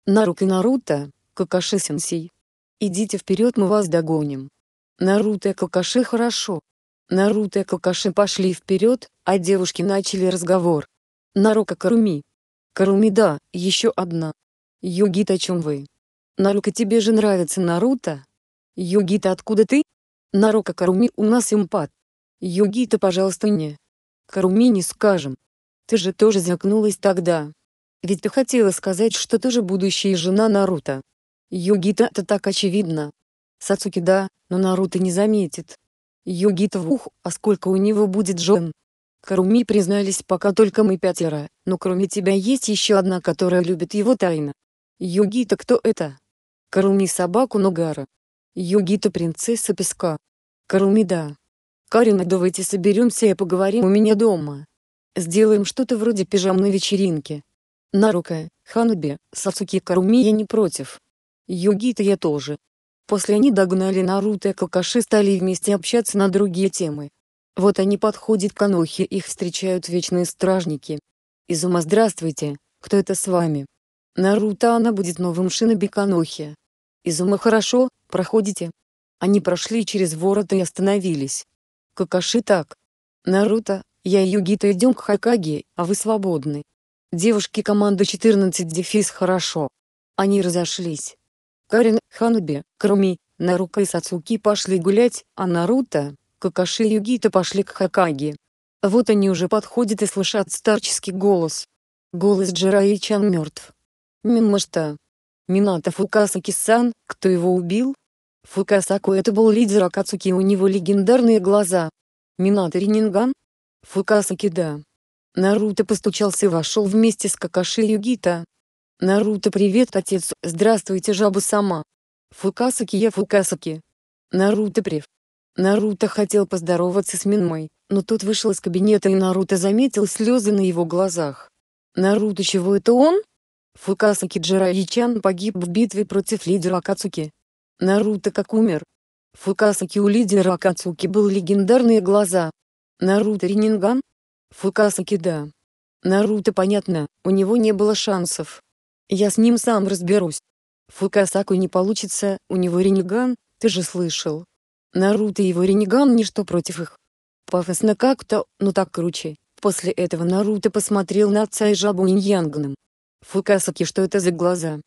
Наруки Наруто, Какаши-сенсей, Идите вперед, мы вас догоним. Наруто и Калкаши хорошо. Наруто и Калкаши пошли вперед, а девушки начали разговор. Нарука Каруми. Каруми да, еще одна. Йогита о чем вы? Нарука тебе же нравится Наруто? Йогита откуда ты? Нарука Каруми у нас импат. Йогита пожалуйста не. Каруми не скажем. Ты же тоже закнулась тогда. Ведь ты хотела сказать, что тоже будущая жена Наруто. Йогита это так очевидно. Сацуки да, но Наруто не заметит. Йогита в ух, а сколько у него будет жен? Каруми признались пока только мы пятеро, но кроме тебя есть еще одна, которая любит его тайно. Йогита кто это? Каруми собаку Ногара. Йогита принцесса песка. Каруми да. Карина давайте соберемся и поговорим у меня дома. Сделаем что-то вроде пижамной вечеринки. Нарука, Хануби, Сацуки Каруми я не против. Югита я тоже. После они догнали Наруто и Какаши стали вместе общаться на другие темы. Вот они подходят к Анохе, их встречают вечные стражники. Изума здравствуйте, кто это с вами? Наруто она будет новым шиноби Канохи. Изума хорошо, проходите. Они прошли через ворота и остановились. Какаши так. Наруто, я и Югита идем к Хакаге, а вы свободны. Девушки команды 14 дефис хорошо. Они разошлись. Карин, Ханаби, Кроми, Нарука и Сацуки пошли гулять, а Наруто, Какаши и Югита пошли к Хакаги. Вот они уже подходят и слышат старческий голос. Голос Джираи Чан мертв. Мимашта. Минато Фукасаки-сан, кто его убил? Фукасаку это был лидер Акацуки у него легендарные глаза. Минато Рининган? Фукасаки да. Наруто постучался и вошел вместе с Какаши и Югита. Наруто привет отец, здравствуйте жаба сама. Фукасаки я Фукасаки. Наруто прив. Наруто хотел поздороваться с Минмой, но тот вышел из кабинета и Наруто заметил слезы на его глазах. Наруто чего это он? Фукасаки Джираичан погиб в битве против лидера Акацуки. Наруто как умер. Фукасаки у лидера Акацуки был легендарные глаза. Наруто Рининган? Фукасаки да. Наруто понятно, у него не было шансов. Я с ним сам разберусь. Фукасаку не получится, у него Риниган, ты же слышал. Наруто и его Ренеган ничто против их. Пафосно как-то, но так круче. После этого Наруто посмотрел на отца и жабу Иньянганом. Фукасаки что это за глаза?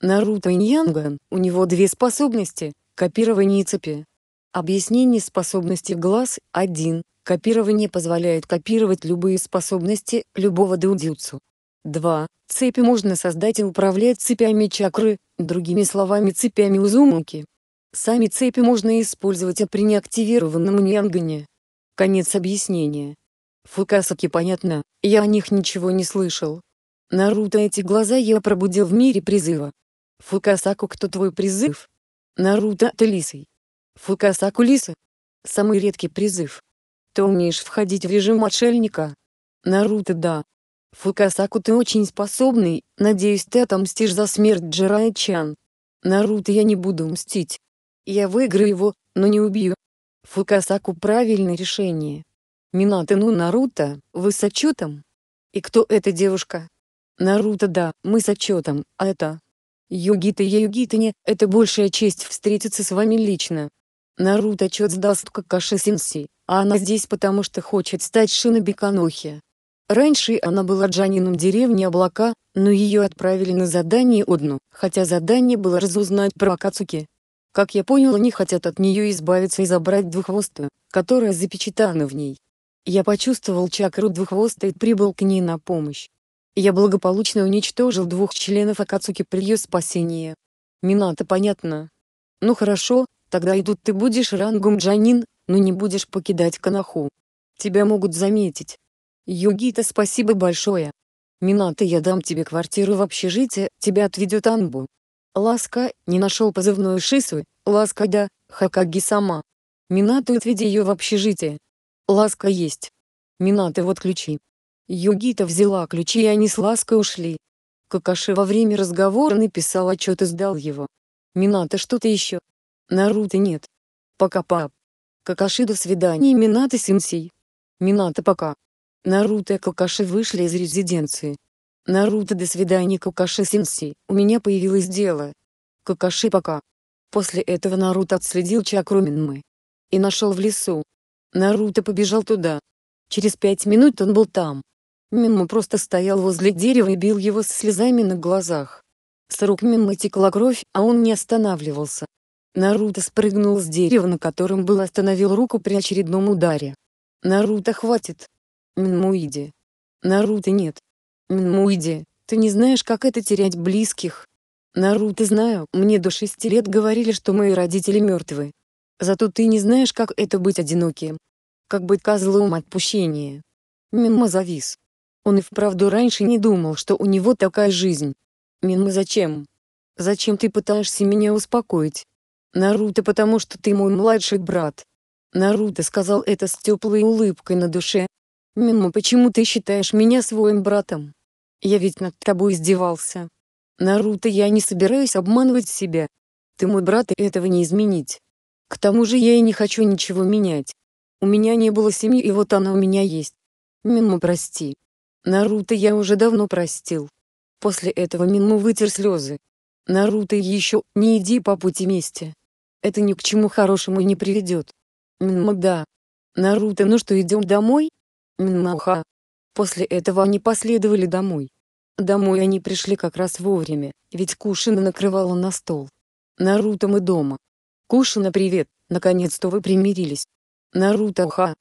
Наруто Иньянган, у него две способности, копирование и цепи. Объяснение способности в глаз один, Копирование позволяет копировать любые способности любого дудюцу. 2. Цепи можно создать и управлять цепями чакры, другими словами цепями Узумуки. Сами цепи можно использовать и при неактивированном ниангане. Конец объяснения. Фукасаки понятно, я о них ничего не слышал. Наруто эти глаза я пробудил в мире призыва. Фукасаку кто твой призыв? Наруто ты лисой. Фукасаку лиса. Самый редкий призыв. Ты умеешь входить в режим отшельника? Наруто да, «Фукасаку, ты очень способный, надеюсь, ты отомстишь за смерть Джирай-чан. Наруто, я не буду мстить. Я выиграю его, но не убью». Фукасаку правильное решение. Минато ну Наруто, вы с отчетом? И кто эта девушка? Наруто да, мы с отчетом, а это... Югита я Югитане, это большая честь встретиться с вами лично. Наруто отчет сдаст Какаши Сенси, а она здесь потому что хочет стать Шиноби Канохи. Раньше она была джанином деревни Облака, но ее отправили на задание Одну, хотя задание было разузнать про Акацуки. Как я понял, они хотят от нее избавиться и забрать двухвостую, которая запечатана в ней. Я почувствовал чакру двухвостой и прибыл к ней на помощь. Я благополучно уничтожил двух членов Акацуки при ее спасении. Минато понятно. Ну хорошо, тогда идут ты будешь рангом джанин, но не будешь покидать Канаху. Тебя могут заметить. Югита спасибо большое. Минато я дам тебе квартиру в общежитии, тебя отведет Анбу. Ласка, не нашел позывную Шису, Ласка да, Хакаги сама. Минато отведи ее в общежитие. Ласка есть. Минато вот ключи. Югита взяла ключи и они с Лаской ушли. Какаши во время разговора написал отчет и сдал его. Минато что-то еще? Наруто нет. Пока пап. Какаши до свидания Минато сенсей. Минато пока. Наруто и Какаши вышли из резиденции. Наруто до свидания какаши Синси. у меня появилось дело. Какаши пока. После этого Наруто отследил чакру Минмы. И нашел в лесу. Наруто побежал туда. Через пять минут он был там. Минму просто стоял возле дерева и бил его с слезами на глазах. С рук Минмы текла кровь, а он не останавливался. Наруто спрыгнул с дерева, на котором был остановил руку при очередном ударе. «Наруто, хватит!» Минмуиди, Наруто нет. Минмуиди, ты не знаешь, как это терять близких. Наруто знаю, мне до шести лет говорили, что мои родители мертвы. Зато ты не знаешь, как это быть одиноким. Как быть козлом отпущения. Минма завис. Он и вправду раньше не думал, что у него такая жизнь. Минма зачем? Зачем ты пытаешься меня успокоить? Наруто потому что ты мой младший брат. Наруто сказал это с теплой улыбкой на душе, «Мимо, почему ты считаешь меня своим братом? Я ведь над тобой издевался. Наруто, я не собираюсь обманывать себя. Ты мой брат, и этого не изменить. К тому же я и не хочу ничего менять. У меня не было семьи, и вот она у меня есть. Мимо, прости. Наруто, я уже давно простил». После этого Мимо вытер слезы. «Наруто, еще не иди по пути мести. Это ни к чему хорошему не приведет». «Мимо, да. Наруто, ну что, идем домой?» Минмаха. После этого они последовали домой. Домой они пришли как раз вовремя, ведь Кушина накрывала на стол. Наруто мы дома. Кушина привет, наконец-то вы примирились. Наруто ха.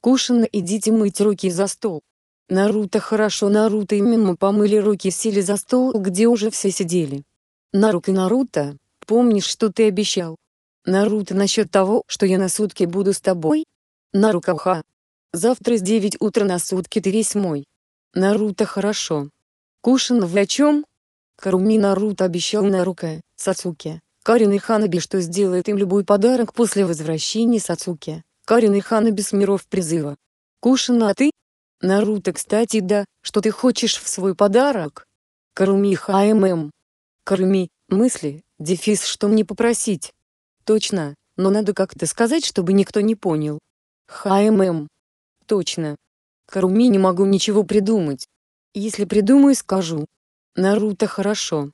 Кушина идите мыть руки за стол. Наруто хорошо Наруто и Мимо помыли руки сели за стол где уже все сидели. Наруто Наруто, помнишь что ты обещал? Наруто насчет того, что я на сутки буду с тобой? Нарука ха. Завтра с 9 утра на сутки ты весь мой. Наруто хорошо. Кушин в о чем? Каруми Наруто обещал Нарука, Сацуке, Карин и Ханаби, что сделает им любой подарок после возвращения Сацуке. Карин и Ханаби с миров призыва. Кушин, а ты? Наруто, кстати, да, что ты хочешь в свой подарок? Каруми ХММ. Каруми, мысли, дефис, что мне попросить? Точно, но надо как-то сказать, чтобы никто не понял. ХММ. Точно. Каруми не могу ничего придумать. Если придумаю, скажу. Наруто хорошо.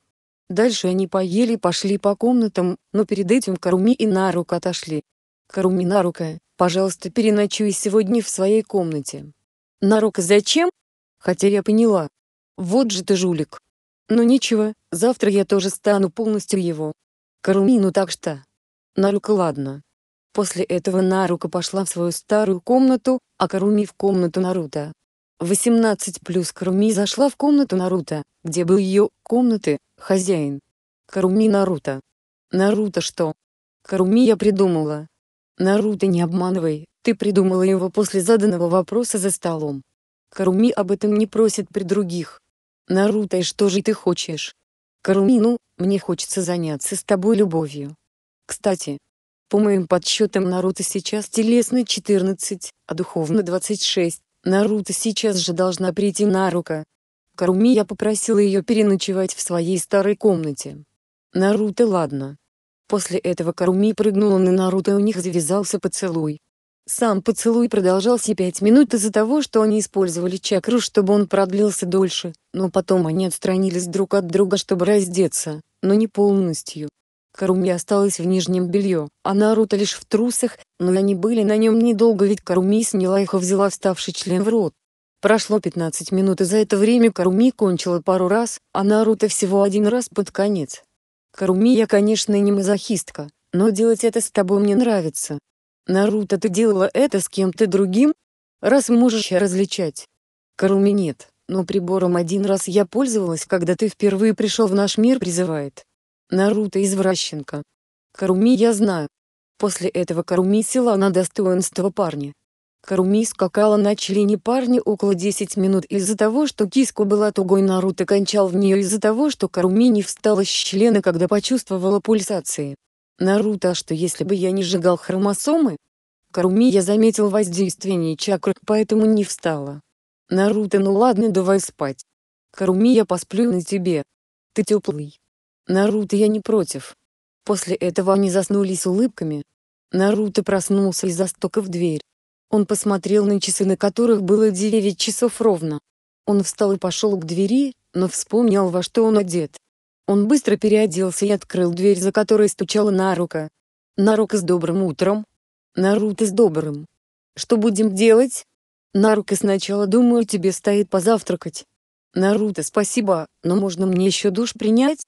Дальше они поели и пошли по комнатам, но перед этим Каруми и Нарука отошли. Каруми Нарука, пожалуйста, переночуй сегодня в своей комнате. Нарука зачем? Хотя я поняла. Вот же ты жулик. Но ну ничего, завтра я тоже стану полностью его. Каруми, ну так что. Нарука ладно. После этого Нарука пошла в свою старую комнату, а Каруми в комнату Наруто. 18 плюс Каруми зашла в комнату Наруто, где был ее, комнаты, хозяин. Каруми Наруто. Наруто что? Каруми я придумала. Наруто не обманывай, ты придумала его после заданного вопроса за столом. Каруми об этом не просит при других. Наруто и что же ты хочешь? Каруми ну, мне хочется заняться с тобой любовью. Кстати, по моим подсчетам Наруто сейчас телесно 14, а духовно 26. Наруто сейчас же должна прийти Нарука. Каруми я попросила ее переночевать в своей старой комнате. Наруто ладно. После этого Каруми прыгнула на Наруто и у них завязался поцелуй. Сам поцелуй продолжался пять минут из-за того, что они использовали чакру, чтобы он продлился дольше, но потом они отстранились друг от друга, чтобы раздеться, но не полностью. Каруми осталась в нижнем белье, а Наруто лишь в трусах, но они были на нем недолго ведь Каруми сняла их и взяла вставший член в рот. Прошло 15 минут и за это время Каруми кончила пару раз, а Наруто всего один раз под конец. Каруми я конечно не мазохистка, но делать это с тобой мне нравится. Наруто ты делала это с кем-то другим? Раз можешь различать. Каруми нет, но прибором один раз я пользовалась когда ты впервые пришел в наш мир призывает. Наруто извращенка. Каруми я знаю. После этого Каруми села на достоинство парня. Каруми скакала на члене парня около 10 минут из-за того, что киску была тугой Наруто кончал в нее из-за того, что Каруми не встала с члена, когда почувствовала пульсации. Наруто, а что если бы я не сжигал хромосомы? Каруми я заметил воздействие чакр, поэтому не встала. Наруто ну ладно давай спать. Каруми я посплю на тебе. Ты теплый. «Наруто, я не против». После этого они заснули с улыбками. Наруто проснулся из-за стука в дверь. Он посмотрел на часы, на которых было 9 часов ровно. Он встал и пошел к двери, но вспомнил, во что он одет. Он быстро переоделся и открыл дверь, за которой стучала Нарука. «Нарука с добрым утром!» «Наруто с добрым!» «Что будем делать?» «Нарука сначала, думаю, тебе стоит позавтракать». «Наруто, спасибо, но можно мне еще душ принять?»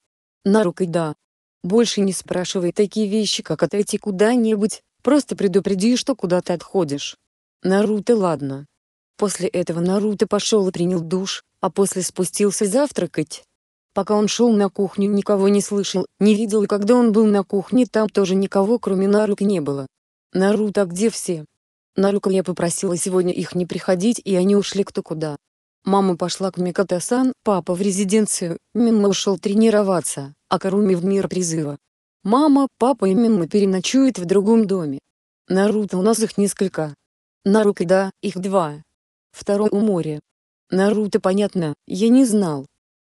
Нарука да. Больше не спрашивай такие вещи, как отойти куда-нибудь, просто предупреди, что куда ты отходишь. Наруто ладно. После этого Наруто пошел и принял душ, а после спустился завтракать. Пока он шел на кухню, никого не слышал, не видел, и когда он был на кухне, там тоже никого, кроме Нарука, не было. «Наруто, а где все?» «Нарука, я попросила сегодня их не приходить, и они ушли кто куда. Мама пошла к Микотасан, папа в резиденцию, Мин ушел тренироваться, а Каруми в мир призыва. Мама, папа и Минма переночуют в другом доме. Наруто у нас их несколько. Нарука да, их два. Второй у моря. Наруто понятно, я не знал.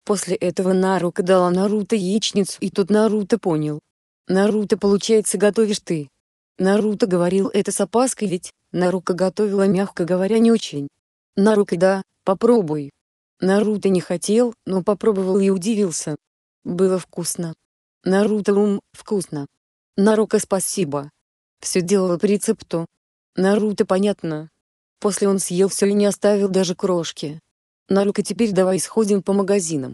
После этого Нарука дала Наруто яичницу и тут Наруто понял. Наруто получается готовишь ты. Наруто говорил это с опаской ведь, Нарука готовила мягко говоря не очень. Наруто да, попробуй. Наруто не хотел, но попробовал и удивился. Было вкусно. Наруто ум, вкусно. Нарука спасибо. Все делала по рецепту. Наруто понятно. После он съел все и не оставил даже крошки. Нарука теперь давай сходим по магазинам.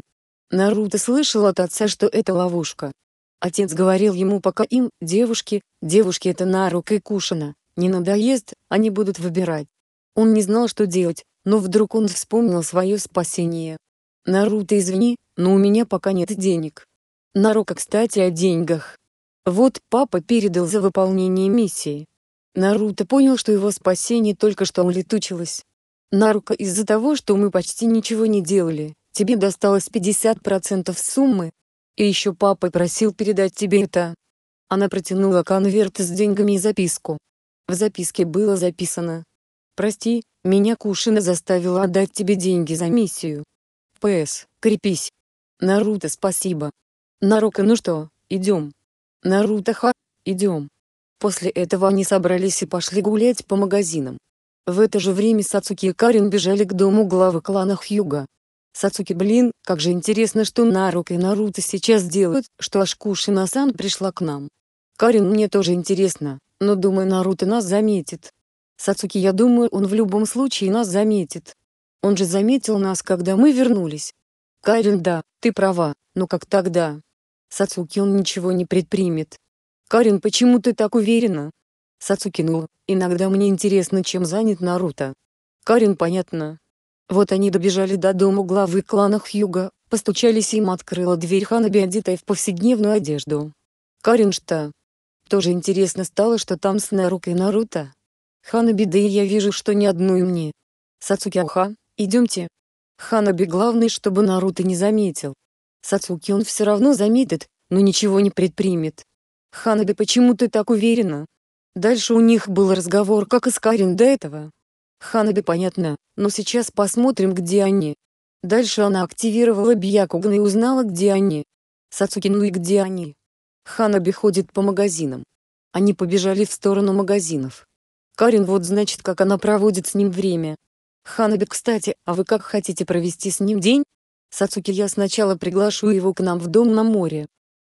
Наруто слышал от отца, что это ловушка. Отец говорил ему пока им, девушки, девушки это Нарука и Кушина, не надоест, они будут выбирать. Он не знал что делать, но вдруг он вспомнил свое спасение. «Наруто, извини, но у меня пока нет денег». Нарука, кстати, о деньгах. Вот папа передал за выполнение миссии. Наруто понял, что его спасение только что улетучилось. Нарука, из-за того, что мы почти ничего не делали, тебе досталось 50% суммы. И еще папа просил передать тебе это. Она протянула конверт с деньгами и записку. В записке было записано. «Прости, меня Кушина заставила отдать тебе деньги за миссию. П.С. Крепись. Наруто спасибо. Нарука ну что, идем. Наруто ха, идем. После этого они собрались и пошли гулять по магазинам. В это же время Сацуки и Карин бежали к дому главы клана Хьюга. Сацуки блин, как же интересно, что Нарука и Наруто сейчас делают, что аж Кушина-сан пришла к нам. Карин мне тоже интересно, но думаю Наруто нас заметит, Сацуки, я думаю, он в любом случае нас заметит. Он же заметил нас, когда мы вернулись. Карин, да, ты права, но как тогда? Сацуки, он ничего не предпримет. Карин, почему ты так уверена? Сацуки, ну, иногда мне интересно, чем занят Наруто. Карин, понятно. Вот они добежали до дома главы клана Хьюга, постучались и им открыла дверь Ханаби, одетая в повседневную одежду. Карин что? Тоже интересно стало, что там с Нарукой Наруто. Ханаби да и я вижу, что ни одной мне. Сацуки Аха, идемте. Ханаби главное, чтобы Наруто не заметил. Сацуки он все равно заметит, но ничего не предпримет. Ханаби почему ты так уверена? Дальше у них был разговор как и с Карин до этого. Ханаби понятно, но сейчас посмотрим где они. Дальше она активировала Бьякуган и узнала где они. Сацуки ну и где они. Ханаби ходит по магазинам. Они побежали в сторону магазинов. Карен вот значит, как она проводит с ним время. Ханабе, кстати, а вы как хотите провести с ним день? Сацуки, я сначала приглашу его к нам в дом на море.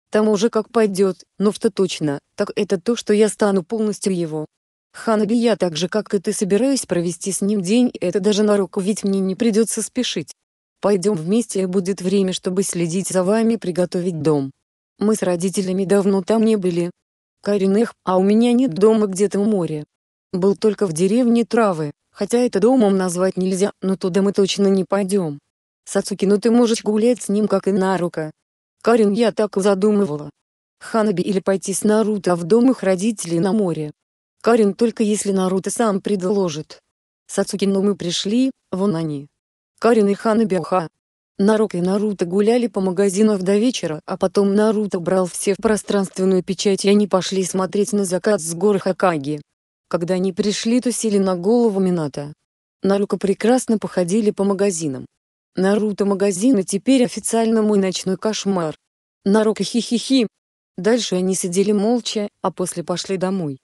Там уже как пойдет, но ну что точно, так это то, что я стану полностью его. Ханаби, я так же, как и ты, собираюсь провести с ним день, это даже на руку, ведь мне не придется спешить. Пойдем вместе, и будет время, чтобы следить за вами и приготовить дом. Мы с родителями давно там не были. Карин, эх, а у меня нет дома где-то у моря был только в деревне Травы, хотя это домом назвать нельзя, но туда мы точно не пойдем. Сацуки, ну ты можешь гулять с ним как и Нарука. Карин, я так и задумывала. Ханаби или пойти с Наруто в дом их родителей на море. Карин только если Наруто сам предложит. Сацуки, ну мы пришли, вон они. Карин и Ханаби уха. Нарука и Наруто гуляли по магазинам до вечера, а потом Наруто брал все в пространственную печать и они пошли смотреть на закат с горы Хакаги. Когда они пришли, то сели на голову Мината. Наруто прекрасно походили по магазинам. наруто магазины теперь официально мой ночной кошмар. Наруто хи-хи-хи. Дальше они сидели молча, а после пошли домой.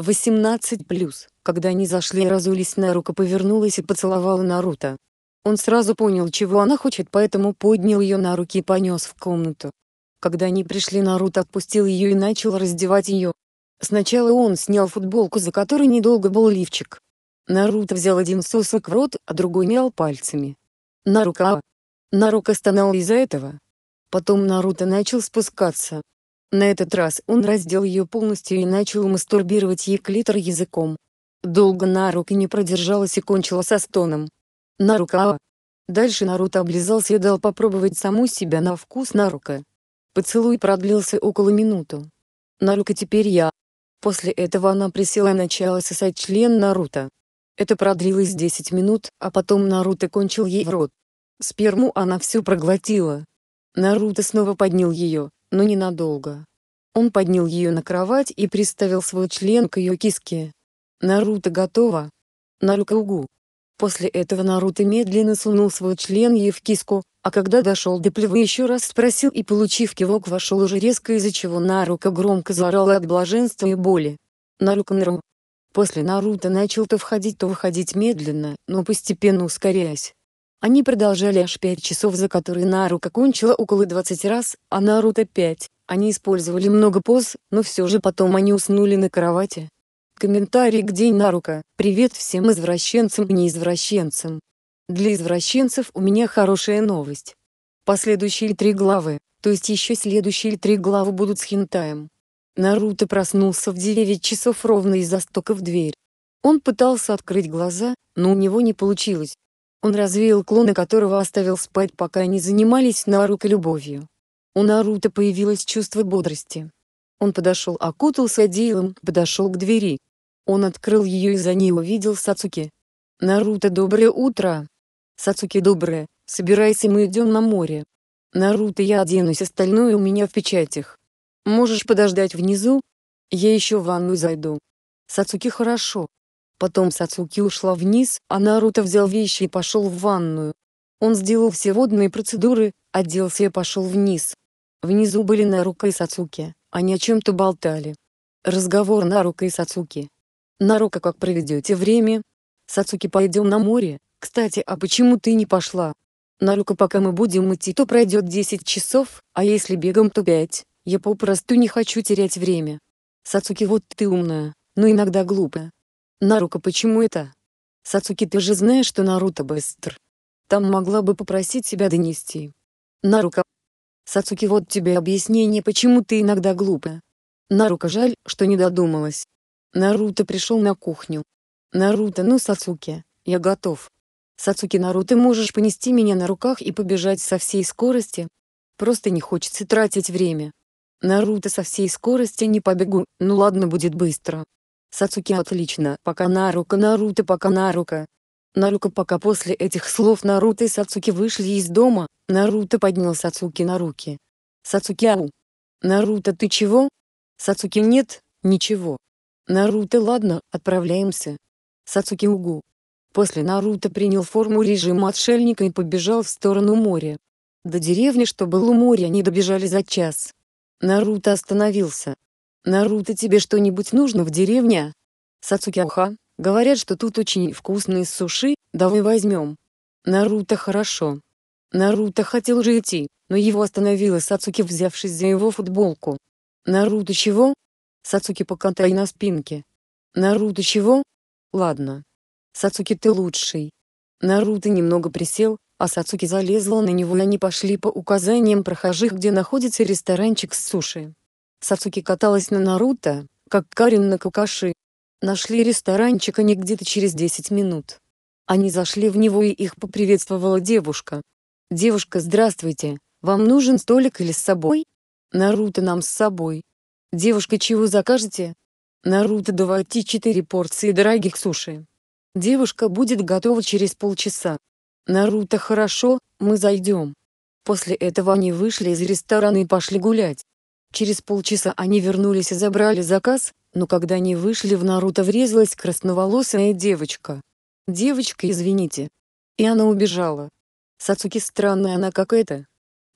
18+, когда они зашли и разулись, Наруто повернулась и поцеловала Наруто. Он сразу понял, чего она хочет, поэтому поднял ее на руки и понес в комнату. Когда они пришли, Наруто отпустил ее и начал раздевать ее, Сначала он снял футболку, за которой недолго был лифчик. Наруто взял один сосок в рот, а другой мял пальцами. Нарука! Нарука стонал из-за этого. Потом Наруто начал спускаться. На этот раз он раздел ее полностью и начал мастурбировать ей клитор языком. Долго Нарука не продержалась и кончила со стоном. Нарука! Дальше Наруто облизался и дал попробовать саму себя на вкус Нарука. Поцелуй продлился около минуту. Нарука теперь я, После этого она присела и начала сосать член Наруто. Это продлилось 10 минут, а потом Наруто кончил ей в рот. Сперму она всю проглотила. Наруто снова поднял ее, но ненадолго. Он поднял ее на кровать и приставил свой член к ее киске. Наруто готова. Нарукаугу. После этого Наруто медленно сунул свой член ей в киску, а когда дошел до плевы еще раз спросил и получив кивок вошел уже резко из-за чего Нарука громко заорала от блаженства и боли. Нарука Нару. После Наруто начал то входить, то выходить медленно, но постепенно ускоряясь. Они продолжали аж 5 часов, за которые Нарука кончила около 20 раз, а Наруто 5. Они использовали много поз, но все же потом они уснули на кровати. Комментарий к День Нарука. Привет всем извращенцам и неизвращенцам. Для извращенцев у меня хорошая новость. Последующие три главы, то есть еще следующие три главы будут с хентаем. Наруто проснулся в 9 часов ровно из-за стука в дверь. Он пытался открыть глаза, но у него не получилось. Он развеял клона, которого оставил спать, пока они занимались Наруко любовью. У Наруто появилось чувство бодрости. Он подошел, окутался одеялом, подошел к двери. Он открыл ее и за ней увидел Сацуки. «Наруто, доброе утро!» «Сацуки, доброе, собирайся мы идем на море!» «Наруто, я оденусь, остальное у меня в печатях. Можешь подождать внизу? Я еще в ванну зайду». «Сацуки, хорошо!» Потом Сацуки ушла вниз, а Наруто взял вещи и пошел в ванную. Он сделал все водные процедуры, оделся и пошел вниз. Внизу были Нарука и Сацуки, они о чем-то болтали. Разговор Нарука и Сацуки. Нарука, как проведете время? Сацуки, пойдем на море. Кстати, а почему ты не пошла? Нарука, пока мы будем идти, то пройдет 10 часов, а если бегом, то 5. Я попросту не хочу терять время. Сацуки, вот ты умная, но иногда глупая. Нарука, почему это? Сацуки, ты же знаешь, что Наруто быстр. Там могла бы попросить себя донести. Нарука. Сацуки, вот тебе объяснение, почему ты иногда глупая. Нарука, жаль, что не додумалась. Наруто пришел на кухню. «Наруто, ну Сацуки, я готов. Сацуки Наруто, можешь понести меня на руках и побежать со всей скорости? Просто не хочется тратить время». «Наруто со всей скорости не побегу, ну ладно, будет быстро». «Сацуки отлично, пока на рука, Наруто, пока на рука. Нарука пока после этих слов Наруто и Сацуки вышли из дома, Наруто поднял Сацуки на руки. «Сацуки ау! Наруто, ты чего?» «Сацуки нет, ничего». Наруто, ладно, отправляемся. Сацуки Угу. После Наруто принял форму режима отшельника и побежал в сторону моря. До деревни, что было у моря, они добежали за час. Наруто остановился. «Наруто, тебе что-нибудь нужно в деревне?» Сацуки уха. говорят, что тут очень вкусные суши, давай возьмем. Наруто хорошо. Наруто хотел же идти, но его остановила Сацуки, взявшись за его футболку. «Наруто чего?» Сацуки покатай на спинке. Наруто чего? Ладно. Сацуки ты лучший. Наруто немного присел, а Сацуки залезла на него и они пошли по указаниям прохожих где находится ресторанчик с суши. Сацуки каталась на Наруто, как Карин на Какаши. Нашли ресторанчик они где-то через 10 минут. Они зашли в него и их поприветствовала девушка. «Девушка здравствуйте, вам нужен столик или с собой?» «Наруто нам с собой», «Девушка, чего закажете?» «Наруто, давайте четыре порции дорогих суши». «Девушка будет готова через полчаса». «Наруто, хорошо, мы зайдем». После этого они вышли из ресторана и пошли гулять. Через полчаса они вернулись и забрали заказ, но когда они вышли в Наруто врезалась красноволосая девочка. «Девочка, извините». И она убежала. Сацуки странная она как это.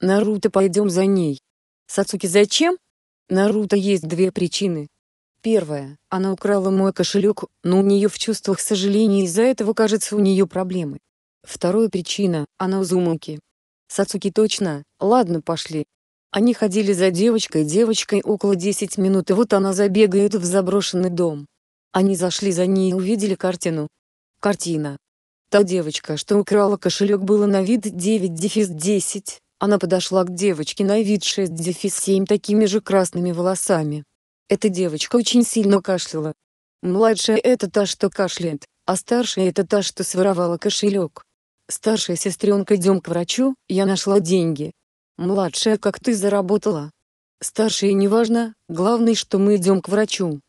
Наруто, пойдем за ней. Сацуки, зачем? Наруто есть две причины. Первая, она украла мой кошелек, но у нее в чувствах сожаления из-за этого кажется у нее проблемы. Вторая причина, она Узумаки. Сацуки точно, ладно пошли. Они ходили за девочкой-девочкой около 10 минут и вот она забегает в заброшенный дом. Они зашли за ней и увидели картину. Картина. Та девочка, что украла кошелек, было на вид 9-10, она подошла к девочке на вид 6-7 такими же красными волосами. Эта девочка очень сильно кашляла. Младшая это та, что кашляет, а старшая это та, что своровала кошелек. Старшая сестренка идем к врачу, я нашла деньги. Младшая как ты заработала? Старшая неважно, главное, что мы идем к врачу.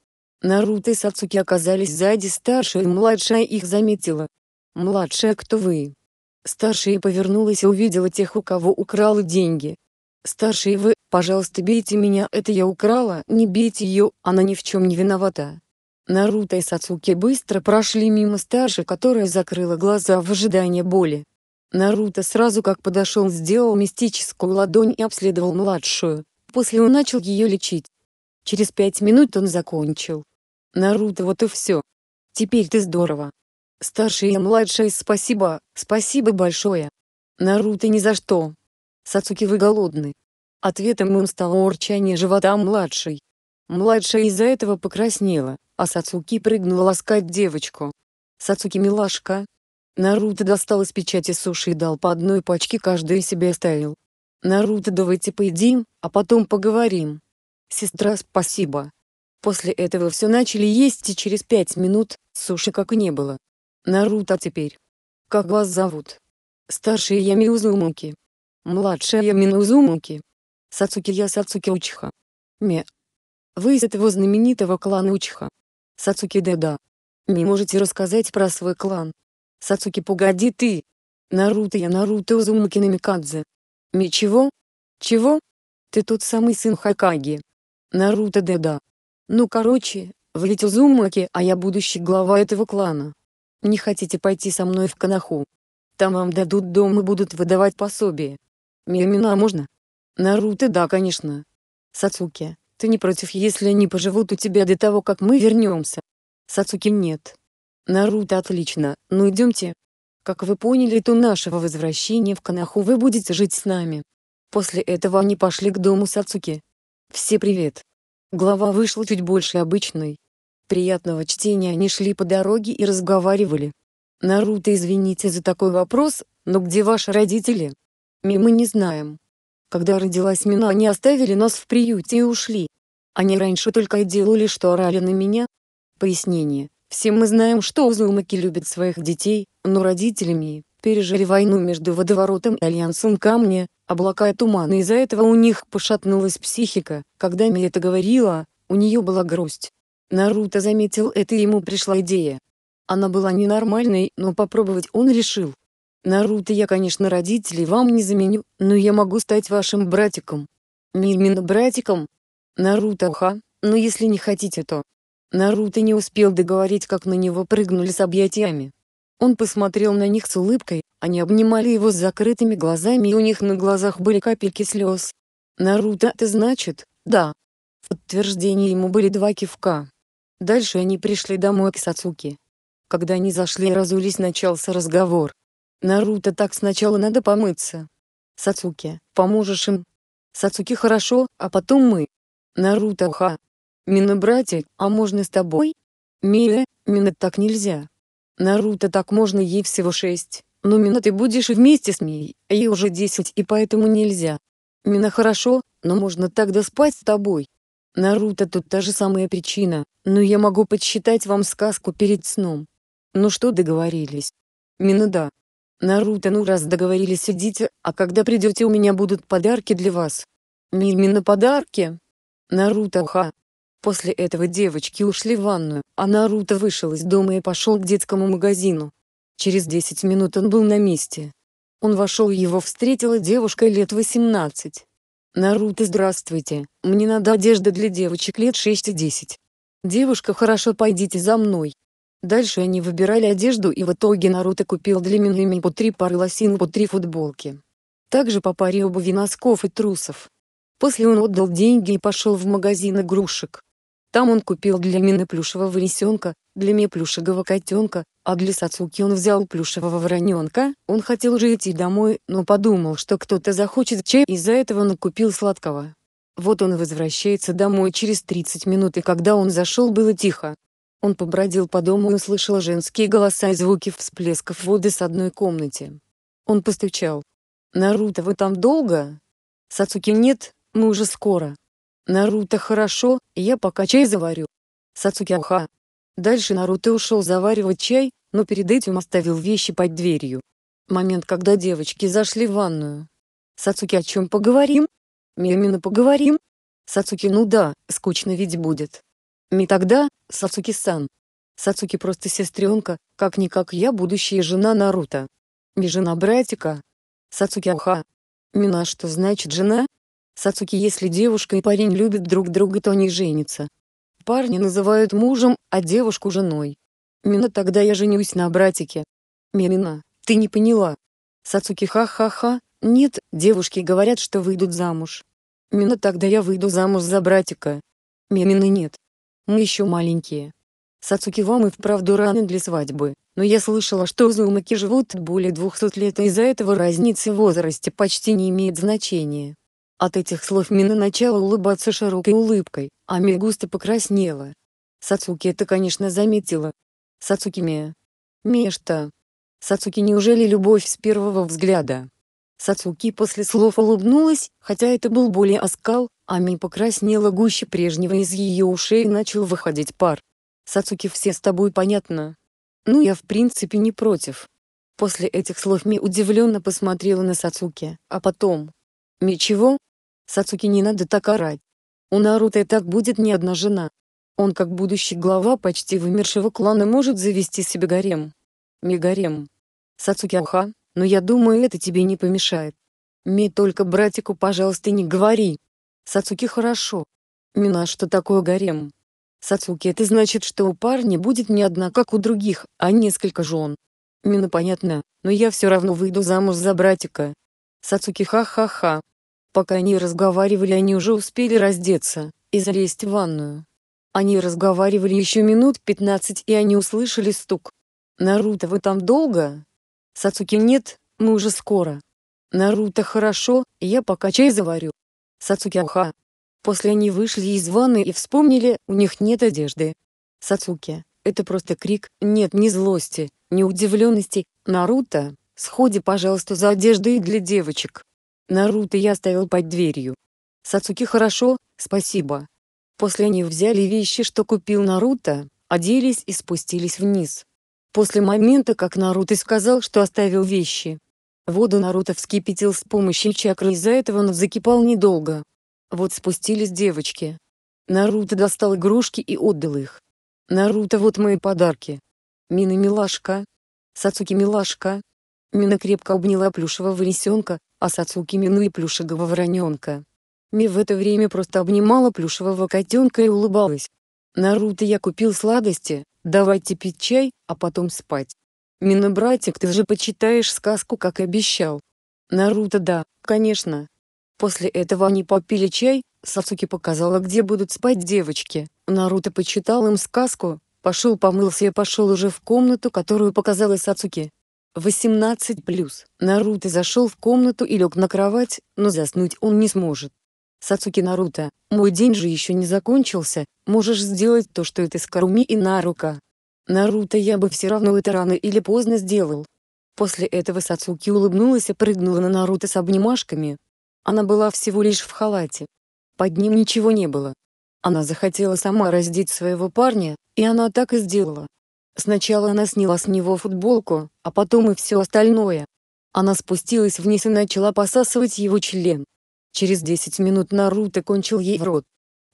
Наруто и Сацуки оказались сзади старшая и младшая их заметила. Младшая кто вы? Старшая повернулась и увидела тех, у кого украла деньги. «Старший вы, пожалуйста, бейте меня, это я украла, не бейте ее, она ни в чем не виновата». Наруто и Сацуки быстро прошли мимо старшей, которая закрыла глаза в ожидании боли. Наруто сразу как подошел сделал мистическую ладонь и обследовал младшую, после он начал ее лечить. Через пять минут он закончил. «Наруто, вот и все. Теперь ты здорово». Старший и младший спасибо, спасибо большое. Наруто ни за что. Сацуки вы голодны. Ответом им стало урчание живота младшей. Младшая из-за этого покраснела, а Сацуки прыгнула ласкать девочку. Сацуки милашка. Наруто достал из печати суши и дал по одной пачке каждой себе оставил. Наруто давайте поедим, а потом поговорим. Сестра спасибо. После этого все начали есть и через пять минут, суши как не было. Наруто теперь. Как вас зовут? Старший я Миузумуки. Младшая я Минузумуки. Сацуки я Сацуки Учиха. Ме. Вы из этого знаменитого клана Учиха. Сацуки да-да. Не можете рассказать про свой клан. Сацуки погоди ты. Наруто я Наруто Узумуки Намикадзе. Ми чего? Чего? Ты тот самый сын Хакаги. Наруто да-да. Ну короче, влетел Зумаки, а я будущий глава этого клана. Не хотите пойти со мной в Канаху? Там вам дадут дом и будут выдавать пособие. Миамина можно? Наруто да, конечно. Сацуки, ты не против, если они поживут у тебя до того, как мы вернемся? Сацуки нет. Наруто отлично, ну идемте. Как вы поняли, то нашего возвращения в Канаху вы будете жить с нами. После этого они пошли к дому Сацуки. Все привет. Глава вышла чуть больше обычной, приятного чтения они шли по дороге и разговаривали. «Наруто, извините за такой вопрос, но где ваши родители?» «Ми мы не знаем. Когда родилась Мина, они оставили нас в приюте и ушли. Они раньше только и делали, что орали на меня». Пояснение. Все мы знаем, что Узумаки любят своих детей, но родители Мии пережили войну между Водоворотом и Альянсом Камня, облака и туманы из-за этого у них пошатнулась психика, когда ми это говорила, у нее была грусть. Наруто заметил это и ему пришла идея. Она была ненормальной, но попробовать он решил. «Наруто, я, конечно, родителей вам не заменю, но я могу стать вашим братиком». «Не именно братиком?» «Наруто, ха, но если не хотите, то...» Наруто не успел договорить, как на него прыгнули с объятиями. Он посмотрел на них с улыбкой, они обнимали его с закрытыми глазами и у них на глазах были капельки слез. «Наруто, это значит, да». В подтверждение ему были два кивка. Дальше они пришли домой к Сацуки. Когда они зашли и разулись, начался разговор. «Наруто, так сначала надо помыться». «Сацуки, поможешь им?» «Сацуки, хорошо, а потом мы». «Наруто, ха». «Мина, братья, а можно с тобой?» «Мия, Мина, так нельзя». «Наруто, так можно, ей всего шесть, но Мина ты будешь вместе с Мией, ей уже десять и поэтому нельзя». «Мина, хорошо, но можно тогда спать с тобой». Наруто, тут та же самая причина, но я могу подсчитать вам сказку перед сном. Ну что договорились? Минуда. Наруто, ну раз договорились, сидите, а когда придете у меня будут подарки для вас. Не именно подарки. Наруто, ха. После этого девочки ушли в ванную, а Наруто вышел из дома и пошел к детскому магазину. Через 10 минут он был на месте. Он вошел и его встретила девушка лет 18. «Наруто, здравствуйте, мне надо одежда для девочек лет 6 и 10. Девушка, хорошо, пойдите за мной». Дальше они выбирали одежду и в итоге Наруто купил для Минами по три пары лосин и по три футболки. Также по паре обуви носков и трусов. После он отдал деньги и пошел в магазин игрушек. Там он купил для Мины плюшевого лисенка, для Ми плюшевого котенка, а для Сацуки он взял плюшевого вороненка, он хотел уже идти домой, но подумал, что кто-то захочет чай, из-за этого он купил сладкого. Вот он возвращается домой через 30 минут и когда он зашел было тихо. Он побродил по дому и услышал женские голоса и звуки всплесков воды с одной комнате. Он постучал. «Наруто, вы там долго?» «Сацуки нет, мы уже скоро». «Наруто, хорошо, я пока чай заварю». «Сацуки, аха, Дальше Наруто ушел заваривать чай, но перед этим оставил вещи под дверью. Момент, когда девочки зашли в ванную. «Сацуки, о чем поговорим?» «Миамина, поговорим?» «Сацуки, ну да, скучно ведь будет». «Ми тогда, Сацуки-сан». «Сацуки просто сестренка, как-никак я будущая жена Наруто». «Ми жена братика». «Сацуки, аха». «Ну, «Мина, что значит жена?» «Сацуки, если девушка и парень любят друг друга, то они женятся, Парни называют мужем, а девушку женой. Мина, тогда я женюсь на братике. Мина, ты не поняла. Сацуки ха-ха-ха, нет, девушки говорят, что выйдут замуж. Мина, тогда я выйду замуж за братика. Мимины нет. Мы еще маленькие. Сацуки вам и вправду рано для свадьбы, но я слышала, что зумаки живут более 200 лет и из-за этого разницы в возрасте почти не имеет значения. От этих слов Мина начала улыбаться широкой улыбкой. Ами густо покраснела. Сацуки это, конечно, заметила. Сацуки Мия. Мешта. Сацуки неужели любовь с первого взгляда? Сацуки после слов улыбнулась, хотя это был более оскал, Ами покраснела гуще прежнего из ее ушей и начал выходить пар. Сацуки все с тобой понятно. Ну я в принципе не против. После этих слов Ми удивленно посмотрела на Сацуки, а потом... Ми чего? Сацуки не надо так орать. У Наруто и так будет не одна жена. Он как будущий глава почти вымершего клана может завести себе гарем. Мегарем. Сацуки Аха, но я думаю это тебе не помешает. Ми только братику пожалуйста не говори. Сацуки хорошо. Мина ну, что такое гарем? Сацуки это значит, что у парня будет не одна, как у других, а несколько жен. Мина ну, ну, понятно, но я все равно выйду замуж за братика. Сацуки ха-ха-ха. Пока они разговаривали, они уже успели раздеться и залезть в ванную. Они разговаривали еще минут пятнадцать, и они услышали стук. «Наруто, вы там долго?» «Сацуки, нет, мы уже скоро». «Наруто, хорошо, я пока чай заварю». «Сацуки, ухА. После они вышли из ванны и вспомнили, у них нет одежды. «Сацуки, это просто крик, нет ни злости, ни удивленности, Наруто, сходи, пожалуйста, за одеждой для девочек». Наруто я оставил под дверью. Сацуки хорошо, спасибо. После они взяли вещи, что купил Наруто, оделись и спустились вниз. После момента, как Наруто сказал, что оставил вещи. Воду Наруто вскипятил с помощью чакры, из-за этого он закипал недолго. Вот спустились девочки. Наруто достал игрушки и отдал их. Наруто, вот мои подарки. Мина милашка. Сацуки милашка. Мина крепко обняла плюшевого лисенка, а Сацуки Мину и плюшевого вороненка. Ми в это время просто обнимала плюшевого котенка и улыбалась. «Наруто, я купил сладости, давайте пить чай, а потом спать». «Мина, братик, ты же почитаешь сказку, как обещал». «Наруто, да, конечно». После этого они попили чай, Сацуки показала, где будут спать девочки. Наруто почитал им сказку, пошел помылся и пошел уже в комнату, которую показала Сацуки. 18+. плюс Наруто зашел в комнату и лег на кровать, но заснуть он не сможет. Сацуки Наруто, мой день же еще не закончился, можешь сделать то, что это Скоруми и Нарука. Наруто я бы все равно это рано или поздно сделал. После этого Сацуки улыбнулась и прыгнула на Наруто с обнимашками. Она была всего лишь в халате. Под ним ничего не было. Она захотела сама раздеть своего парня, и она так и сделала. Сначала она сняла с него футболку, а потом и все остальное. Она спустилась вниз и начала посасывать его член. Через 10 минут Наруто кончил ей в рот.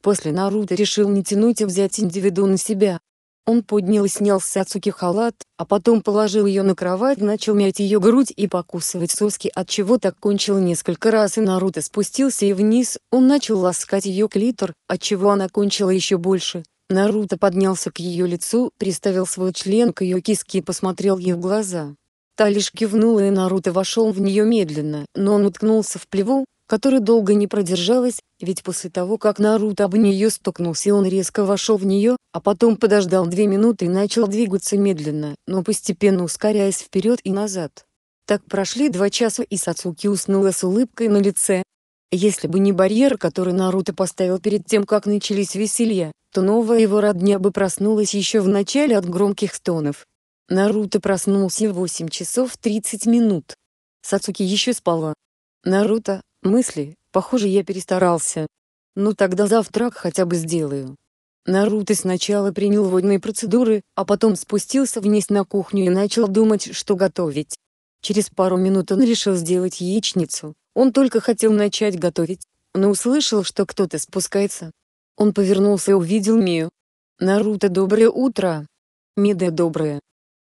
После Наруто решил не тянуть и взять индивиду на себя. Он поднял и снял с Сацуки халат, а потом положил ее на кровать, начал мять ее грудь и покусывать соски, от чего так кончил несколько раз и Наруто спустился и вниз, он начал ласкать ее клитор, от чего она кончила еще больше. Наруто поднялся к ее лицу, приставил свой член к ее киске и посмотрел ей в глаза. Та лишь кивнула и Наруто вошел в нее медленно, но он уткнулся в плеву, которая долго не продержалась, ведь после того, как Наруто об нее стукнулся, он резко вошел в нее, а потом подождал две минуты и начал двигаться медленно, но постепенно ускоряясь вперед и назад. Так прошли два часа и Сацуки уснула с улыбкой на лице, если бы не барьер, который Наруто поставил перед тем, как начались веселья, то новая его родня бы проснулась еще в начале от громких стонов. Наруто проснулся в 8 часов 30 минут. Сацуки еще спала. Наруто, мысли, похоже, я перестарался. Ну тогда завтрак хотя бы сделаю. Наруто сначала принял водные процедуры, а потом спустился вниз на кухню и начал думать, что готовить. Через пару минут он решил сделать яичницу, он только хотел начать готовить, но услышал, что кто-то спускается. Он повернулся и увидел Мию. «Наруто, доброе утро!» «Меда, доброе!»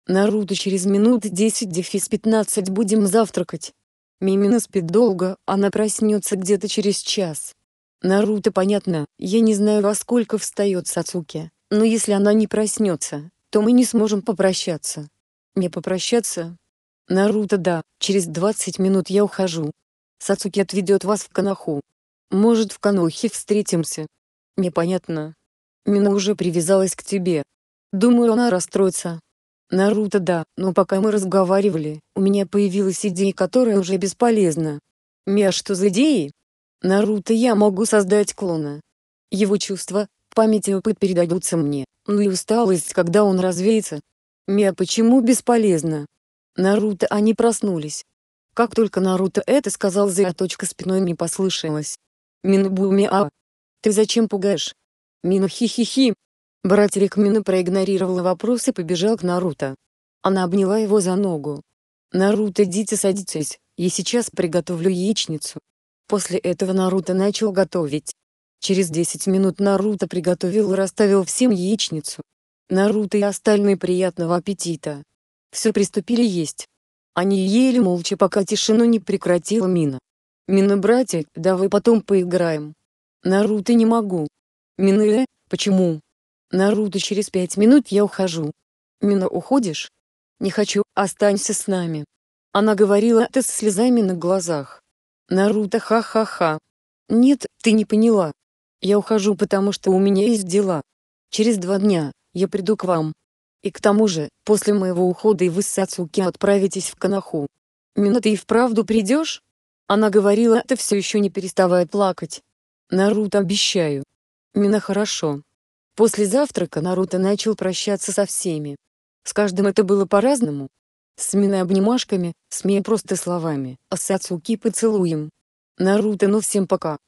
«Наруто, через минут 10 дефис 15 будем завтракать!» Мимина спит долго, она проснется где-то через час. Наруто понятно, я не знаю во сколько встает Сацуки, но если она не проснется, то мы не сможем попрощаться. Не попрощаться? Наруто да, через 20 минут я ухожу, Сацуки отведет вас в Канаху. Может в Канохе встретимся? Непонятно. Мина уже привязалась к тебе. Думаю, она расстроится. Наруто да, но пока мы разговаривали, у меня появилась идея, которая уже бесполезна. Мия, что за идеи? Наруто я могу создать клона. Его чувства, память и опыт передадутся мне, ну и усталость, когда он развеется. Мия, почему бесполезно? Наруто они проснулись, как только Наруто это сказал, точка спиной не послышалась. Минобу мяу. Ты зачем пугаешь? Мина хи-хи-хи. Братерик Мина проигнорировал вопрос и побежал к Наруто. Она обняла его за ногу. «Наруто, идите садитесь, я сейчас приготовлю яичницу». После этого Наруто начал готовить. Через 10 минут Наруто приготовил и расставил всем яичницу. Наруто и остальные приятного аппетита. Все приступили есть. Они ели молча, пока тишину не прекратила Мина. «Мина, братья, давай потом поиграем». «Наруто не могу». «Мина, э, почему?» «Наруто, через пять минут я ухожу». «Мина, уходишь?» «Не хочу, останься с нами». Она говорила это с слезами на глазах. «Наруто, ха-ха-ха». «Нет, ты не поняла. Я ухожу, потому что у меня есть дела. Через два дня я приду к вам». И к тому же, после моего ухода и вы с Сацуки отправитесь в Канаху. Мина, ты и вправду придешь? Она говорила это все еще не переставая плакать. Наруто обещаю. Мина хорошо. После завтрака Наруто начал прощаться со всеми. С каждым это было по-разному. С Миной обнимашками, с Мия просто словами, а с Сацуки поцелуем. Наруто ну всем пока.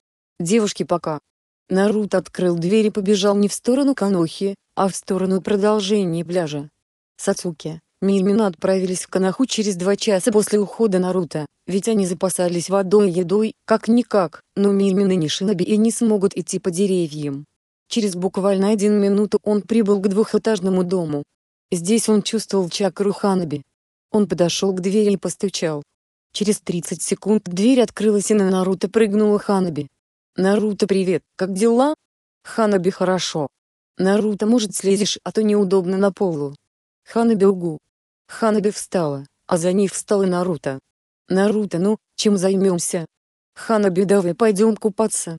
Девушки пока. Нарут открыл дверь и побежал не в сторону Канохи, а в сторону продолжения пляжа. Сацуки, Мирмина отправились в Канаху через два часа после ухода Наруто, ведь они запасались водой и едой, как-никак, но Мирмина не шиноби и не смогут идти по деревьям. Через буквально один минуту он прибыл к двухэтажному дому. Здесь он чувствовал чакру Ханаби. Он подошел к двери и постучал. Через 30 секунд дверь открылась и на Наруто прыгнула Ханаби. «Наруто, привет! Как дела?» «Ханаби хорошо!» «Наруто, может слезешь, а то неудобно на полу!» «Ханаби угу!» Ханаби встала, а за ней встал и Наруто. «Наруто, ну, чем займемся?» «Ханаби, давай пойдем купаться!»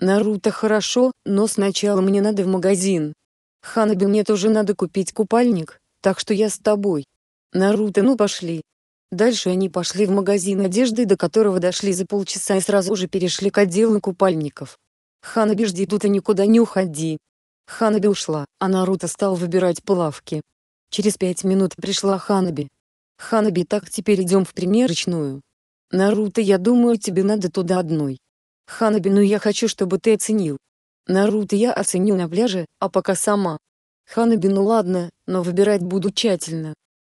«Наруто, хорошо, но сначала мне надо в магазин!» «Ханаби, мне тоже надо купить купальник, так что я с тобой!» «Наруто, ну пошли!» Дальше они пошли в магазин одежды, до которого дошли за полчаса и сразу же перешли к отделу купальников. «Ханаби, жди тут и никуда не уходи!» Ханаби ушла, а Наруто стал выбирать плавки. Через пять минут пришла Ханаби. «Ханаби, так теперь идем в примерочную. Наруто, я думаю, тебе надо туда одной. Ханаби, ну я хочу, чтобы ты оценил. Наруто, я оценю на пляже, а пока сама. Ханаби, ну ладно, но выбирать буду тщательно.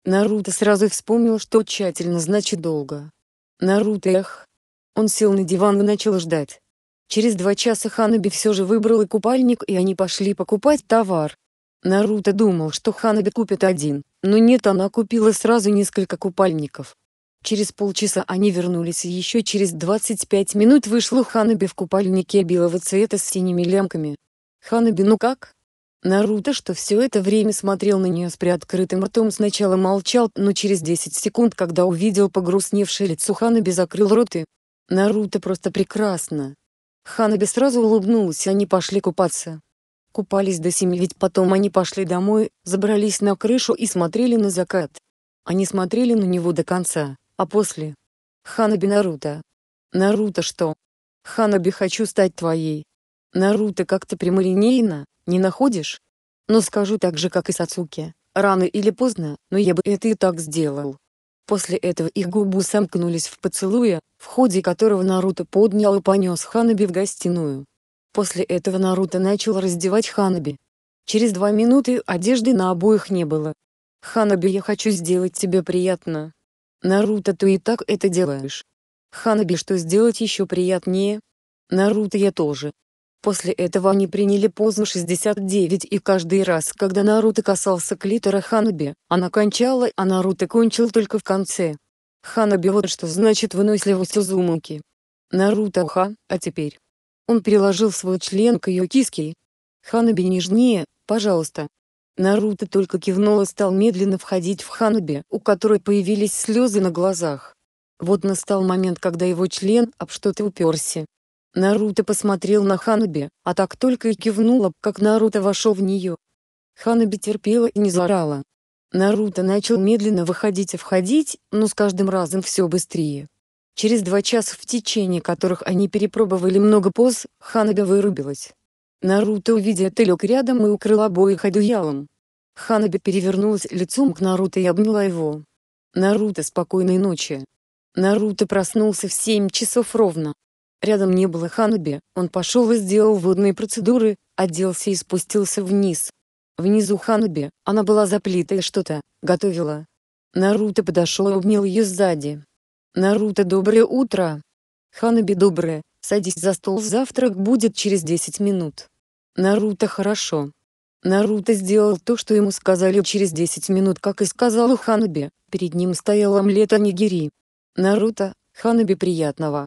Наруто сразу вспомнил, что тщательно значит долго. Наруто эх. Он сел на диван и начал ждать. Через два часа Ханаби все же выбрала купальник и они пошли покупать товар. Наруто думал, что Ханаби купит один, но нет она купила сразу несколько купальников. Через полчаса они вернулись и еще через 25 минут вышла Ханаби в купальнике белого цвета с синими лямками. «Ханаби ну как?» Наруто, что все это время смотрел на нее с приоткрытым ртом, сначала молчал, но через 10 секунд, когда увидел погрустневшее лицо Ханаби, закрыл рот и... Наруто просто прекрасно. Ханаби сразу улыбнулась, они пошли купаться. Купались до семи, ведь потом они пошли домой, забрались на крышу и смотрели на закат. Они смотрели на него до конца, а после... Ханаби Наруто. Наруто что? Ханаби хочу стать твоей. Наруто как-то прямолинейно, не находишь? Но скажу так же, как и Сацуки, рано или поздно, но я бы это и так сделал. После этого их губы сомкнулись в поцелуе, в ходе которого Наруто поднял и понес Ханаби в гостиную. После этого Наруто начал раздевать Ханаби. Через два минуты одежды на обоих не было. «Ханаби, я хочу сделать тебе приятно». «Наруто, ты и так это делаешь». «Ханаби, что сделать еще приятнее?» «Наруто, я тоже. После этого они приняли позу 69 и каждый раз, когда Наруто касался клитора Ханаби, она кончала, а Наруто кончил только в конце. Ханаби вот что значит выносливость Узумаки. Наруто ха, а теперь. Он приложил свой член к ее киске. Ханаби нежнее, пожалуйста. Наруто только кивнул и стал медленно входить в Ханаби, у которой появились слезы на глазах. Вот настал момент, когда его член об что-то уперся, Наруто посмотрел на Ханаби, а так только и кивнула, как Наруто вошел в нее. Ханаби терпела и не заорала. Наруто начал медленно выходить и входить, но с каждым разом все быстрее. Через два часа, в течение которых они перепробовали много поз, Ханаби вырубилась. Наруто, увидя это, лег рядом и укрыл обоих одеялом. Ханаби перевернулась лицом к Наруто и обняла его. «Наруто, спокойной ночи!» Наруто проснулся в семь часов ровно. Рядом не было Ханаби, он пошел и сделал водные процедуры, оделся и спустился вниз. Внизу Ханаби, она была за плитой что-то, готовила. Наруто подошел и обнял ее сзади. «Наруто, доброе утро!» «Ханаби, доброе, садись за стол, завтрак будет через 10 минут». «Наруто, хорошо». Наруто сделал то, что ему сказали через 10 минут, как и сказал Ханаби, перед ним стоял омлет нигири. «Наруто, Ханаби приятного,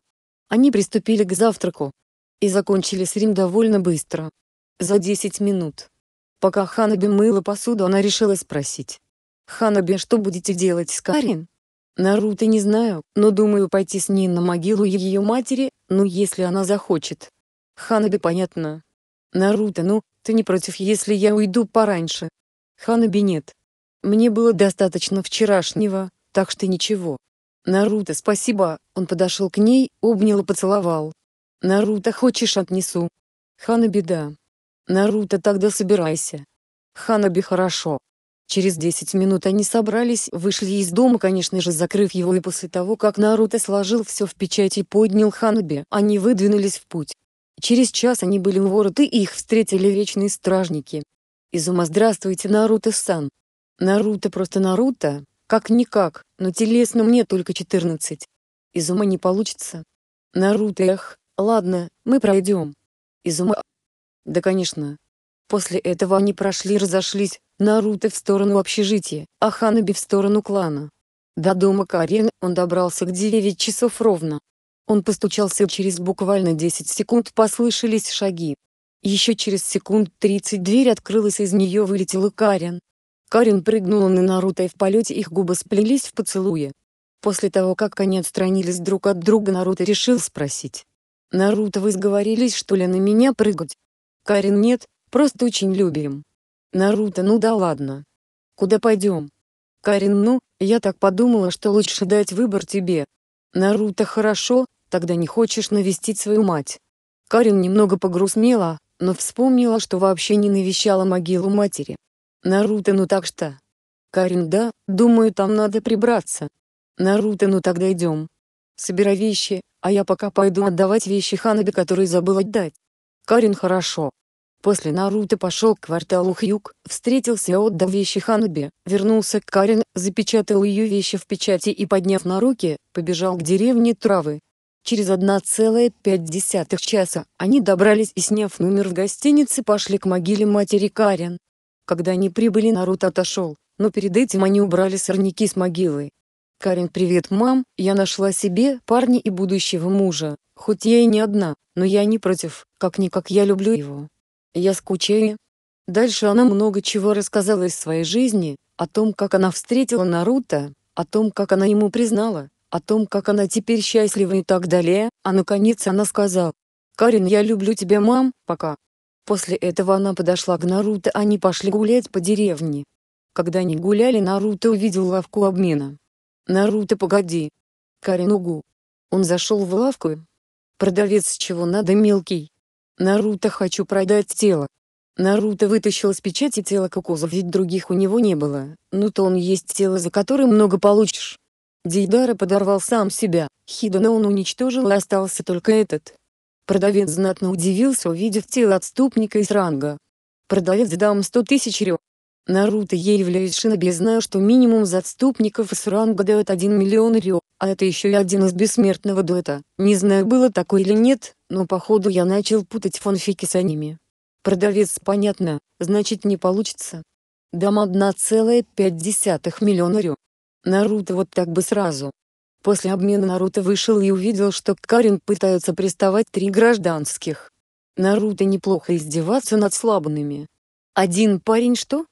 они приступили к завтраку и закончили с Рим довольно быстро. За 10 минут. Пока Ханаби мыла посуду, она решила спросить. «Ханаби, что будете делать с Карин?» «Наруто не знаю, но думаю пойти с ней на могилу ее матери, ну если она захочет». «Ханаби, понятно». «Наруто, ну, ты не против, если я уйду пораньше?» «Ханаби, нет. Мне было достаточно вчерашнего, так что ничего. «Наруто, спасибо!» Он подошел к ней, обнял и поцеловал. «Наруто, хочешь, отнесу?» «Хана беда!» «Наруто, тогда собирайся!» «Ханаби хорошо!» Через 10 минут они собрались, вышли из дома, конечно же, закрыв его, и после того, как Наруто сложил все в печать и поднял Ханаби, они выдвинулись в путь. Через час они были у ворот и их встретили вечные стражники. «Изума, здравствуйте, Наруто-сан!» «Наруто просто Наруто!» Как-никак, но телесно мне только 14. Из ума не получится. Наруто, эх, ладно, мы пройдем. Из ума... Да, конечно. После этого они прошли и разошлись, Наруто в сторону общежития, а Ханаби в сторону клана. До дома Карен он добрался к 9 часов ровно. Он постучался и через буквально 10 секунд послышались шаги. Еще через секунд 30 дверь открылась и из нее вылетела Карен, Карин прыгнула на Наруто и в полете их губы сплелись в поцелуе. После того, как они отстранились друг от друга, Наруто решил спросить. «Наруто, вы сговорились, что ли, на меня прыгать?» Карин: нет, просто очень любим». «Наруто, ну да ладно. Куда пойдем?» Карин: ну, я так подумала, что лучше дать выбор тебе». «Наруто, хорошо, тогда не хочешь навестить свою мать». Карин немного погрустнела, но вспомнила, что вообще не навещала могилу матери. Наруто ну так что? Карин да, думаю там надо прибраться. Наруто ну тогда идем. Собирай вещи, а я пока пойду отдавать вещи Ханаби, которые забыл отдать. Карин хорошо. После Наруто пошел к кварталу Хьюк, встретился и отдал вещи Ханаби, вернулся к Карин, запечатал ее вещи в печати и подняв на руки, побежал к деревне Травы. Через 1,5 часа они добрались и сняв номер в гостинице пошли к могиле матери Карин. Когда они прибыли, Нарут отошел, но перед этим они убрали сорняки с могилы. Карен, привет, мам, я нашла себе парня и будущего мужа, хоть я и не одна, но я не против, как-никак я люблю его. Я скучаю». Дальше она много чего рассказала из своей жизни, о том, как она встретила Наруто, о том, как она ему признала, о том, как она теперь счастлива и так далее, а наконец она сказала, «Карин, я люблю тебя, мам, пока». После этого она подошла к Наруто, они пошли гулять по деревне. Когда они гуляли, Наруто увидел лавку обмена. «Наруто, погоди!» «Каринугу!» Он зашел в лавку. «Продавец, чего надо, мелкий!» «Наруто, хочу продать тело!» Наруто вытащил из печати тело Кокоза, ведь других у него не было, ну то он есть тело, за которое много получишь. Дейдара подорвал сам себя, Хидана он уничтожил и остался только этот. Продавец знатно удивился увидев тело отступника из ранга. Продавец дам 100 тысяч рю. Наруто я являюсь шиноби зная, что минимум за отступников из ранга дает 1 миллион рю, а это еще и один из бессмертного дуэта. Не знаю было такое или нет, но походу я начал путать фанфики с аниме. Продавец понятно, значит не получится. Дам 1,5 миллиона рю. Наруто вот так бы сразу, После обмена Наруто вышел и увидел, что к Карен пытаются приставать три гражданских. Наруто неплохо издеваться над слабыми. Один парень что?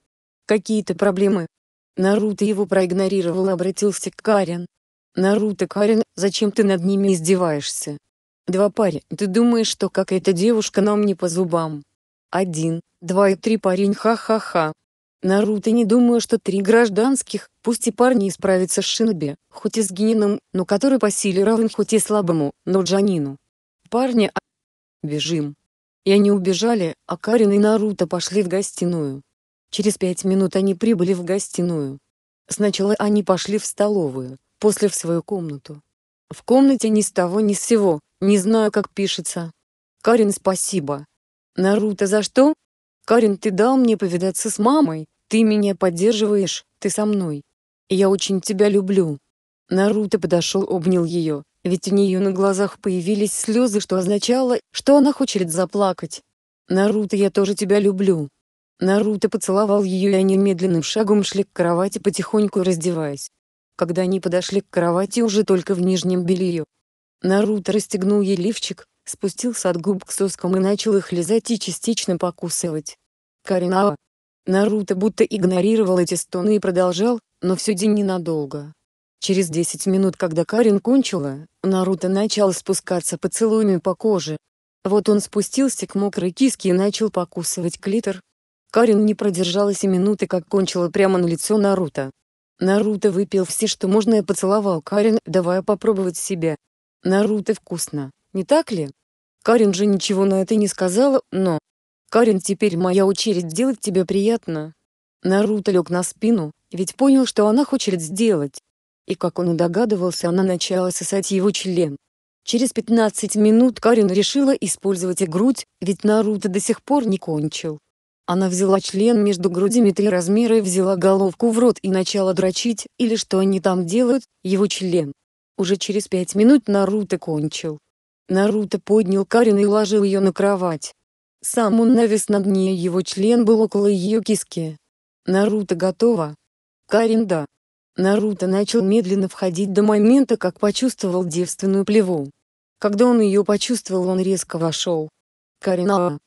Какие-то проблемы? Наруто его проигнорировал и обратился к Карен. Наруто Карен, зачем ты над ними издеваешься? Два парень, ты думаешь, что какая-то девушка нам не по зубам? Один, два и три парень ха-ха-ха. Наруто не думаю, что три гражданских, пусть и парни исправятся с Шиноби, хоть и с Генином, но который по силе равен хоть и слабому, но Джанину. Парни, а бежим. И они убежали, а Карин и Наруто пошли в гостиную. Через пять минут они прибыли в гостиную. Сначала они пошли в столовую, после в свою комнату. В комнате ни с того ни с сего, не знаю как пишется. Карин спасибо. Наруто за что? Карин ты дал мне повидаться с мамой, ты меня поддерживаешь, ты со мной. Я очень тебя люблю». Наруто подошел, обнял ее, ведь у нее на глазах появились слезы, что означало, что она хочет заплакать. «Наруто, я тоже тебя люблю». Наруто поцеловал ее и они медленным шагом шли к кровати, потихоньку раздеваясь. Когда они подошли к кровати уже только в нижнем белье. Наруто расстегнул ей лифчик, спустился от губ к соскам и начал их лизать и частично покусывать. Каринава, Наруто будто игнорировал эти стоны и продолжал, но все день ненадолго. Через 10 минут, когда Карин кончила, Наруто начал спускаться поцелуями по коже. Вот он спустился к мокрой киске и начал покусывать клитор. Карин не продержалась и минуты, как кончила прямо на лицо Наруто. Наруто выпил все, что можно и поцеловал Карин, давая попробовать себя. Наруто вкусно, не так ли? Карин же ничего на это не сказала, но «Карен, теперь моя очередь делать тебе приятно». Наруто лег на спину, ведь понял, что она хочет сделать. И как он и догадывался, она начала сосать его член. Через 15 минут Карен решила использовать и грудь, ведь Наруто до сих пор не кончил. Она взяла член между грудями три размера и взяла головку в рот и начала дрочить, или что они там делают, его член. Уже через пять минут Наруто кончил. Наруто поднял Карен и уложил ее на кровать. Сам он навис над ней, его член был около ее киски. «Наруто готова?» «Карин, да». Наруто начал медленно входить до момента, как почувствовал девственную плеву. Когда он ее почувствовал, он резко вошел. «Карина!»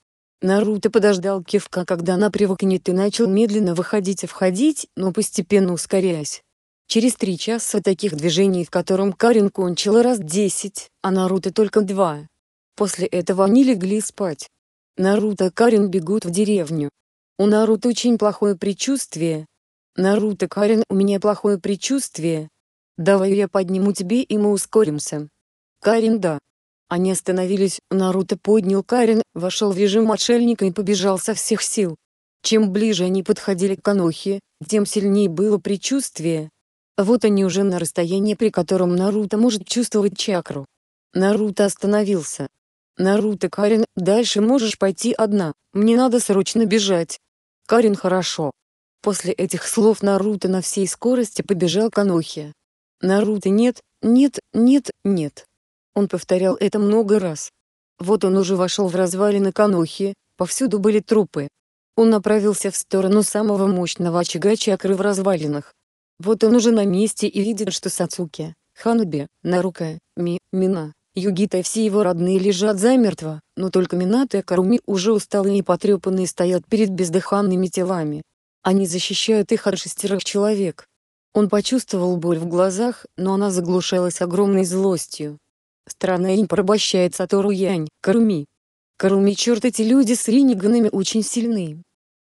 Наруто подождал кивка, когда она привыкнет и начал медленно выходить и входить, но постепенно ускоряясь. Через три часа таких движений, в котором Карин кончила раз десять, а Наруто только два. После этого они легли спать. Наруто и Карен бегут в деревню. У Наруто очень плохое предчувствие. Наруто Карен у меня плохое предчувствие. Давай я подниму тебе и мы ускоримся. Карен да. Они остановились, Наруто поднял Карен, вошел в режим отшельника и побежал со всех сил. Чем ближе они подходили к Канохе, тем сильнее было предчувствие. Вот они уже на расстоянии, при котором Наруто может чувствовать чакру. Наруто остановился. «Наруто, Карин, дальше можешь пойти одна, мне надо срочно бежать». «Карин, хорошо». После этих слов Наруто на всей скорости побежал к Анохе. «Наруто, нет, нет, нет, нет». Он повторял это много раз. Вот он уже вошел в развалины Канохи, повсюду были трупы. Он направился в сторону самого мощного очага чакры в развалинах. Вот он уже на месте и видит, что Сацуки, Ханаби, Нарука, Ми, Мина, Югита и все его родные лежат замертво, но только Минато и Каруми уже усталые и потрепанные стоят перед бездыханными телами. Они защищают их от шестерых человек. Он почувствовал боль в глазах, но она заглушалась огромной злостью. Страна им порабощает Сатору Янь, Каруми. Каруми черт эти люди с риниганами очень сильны.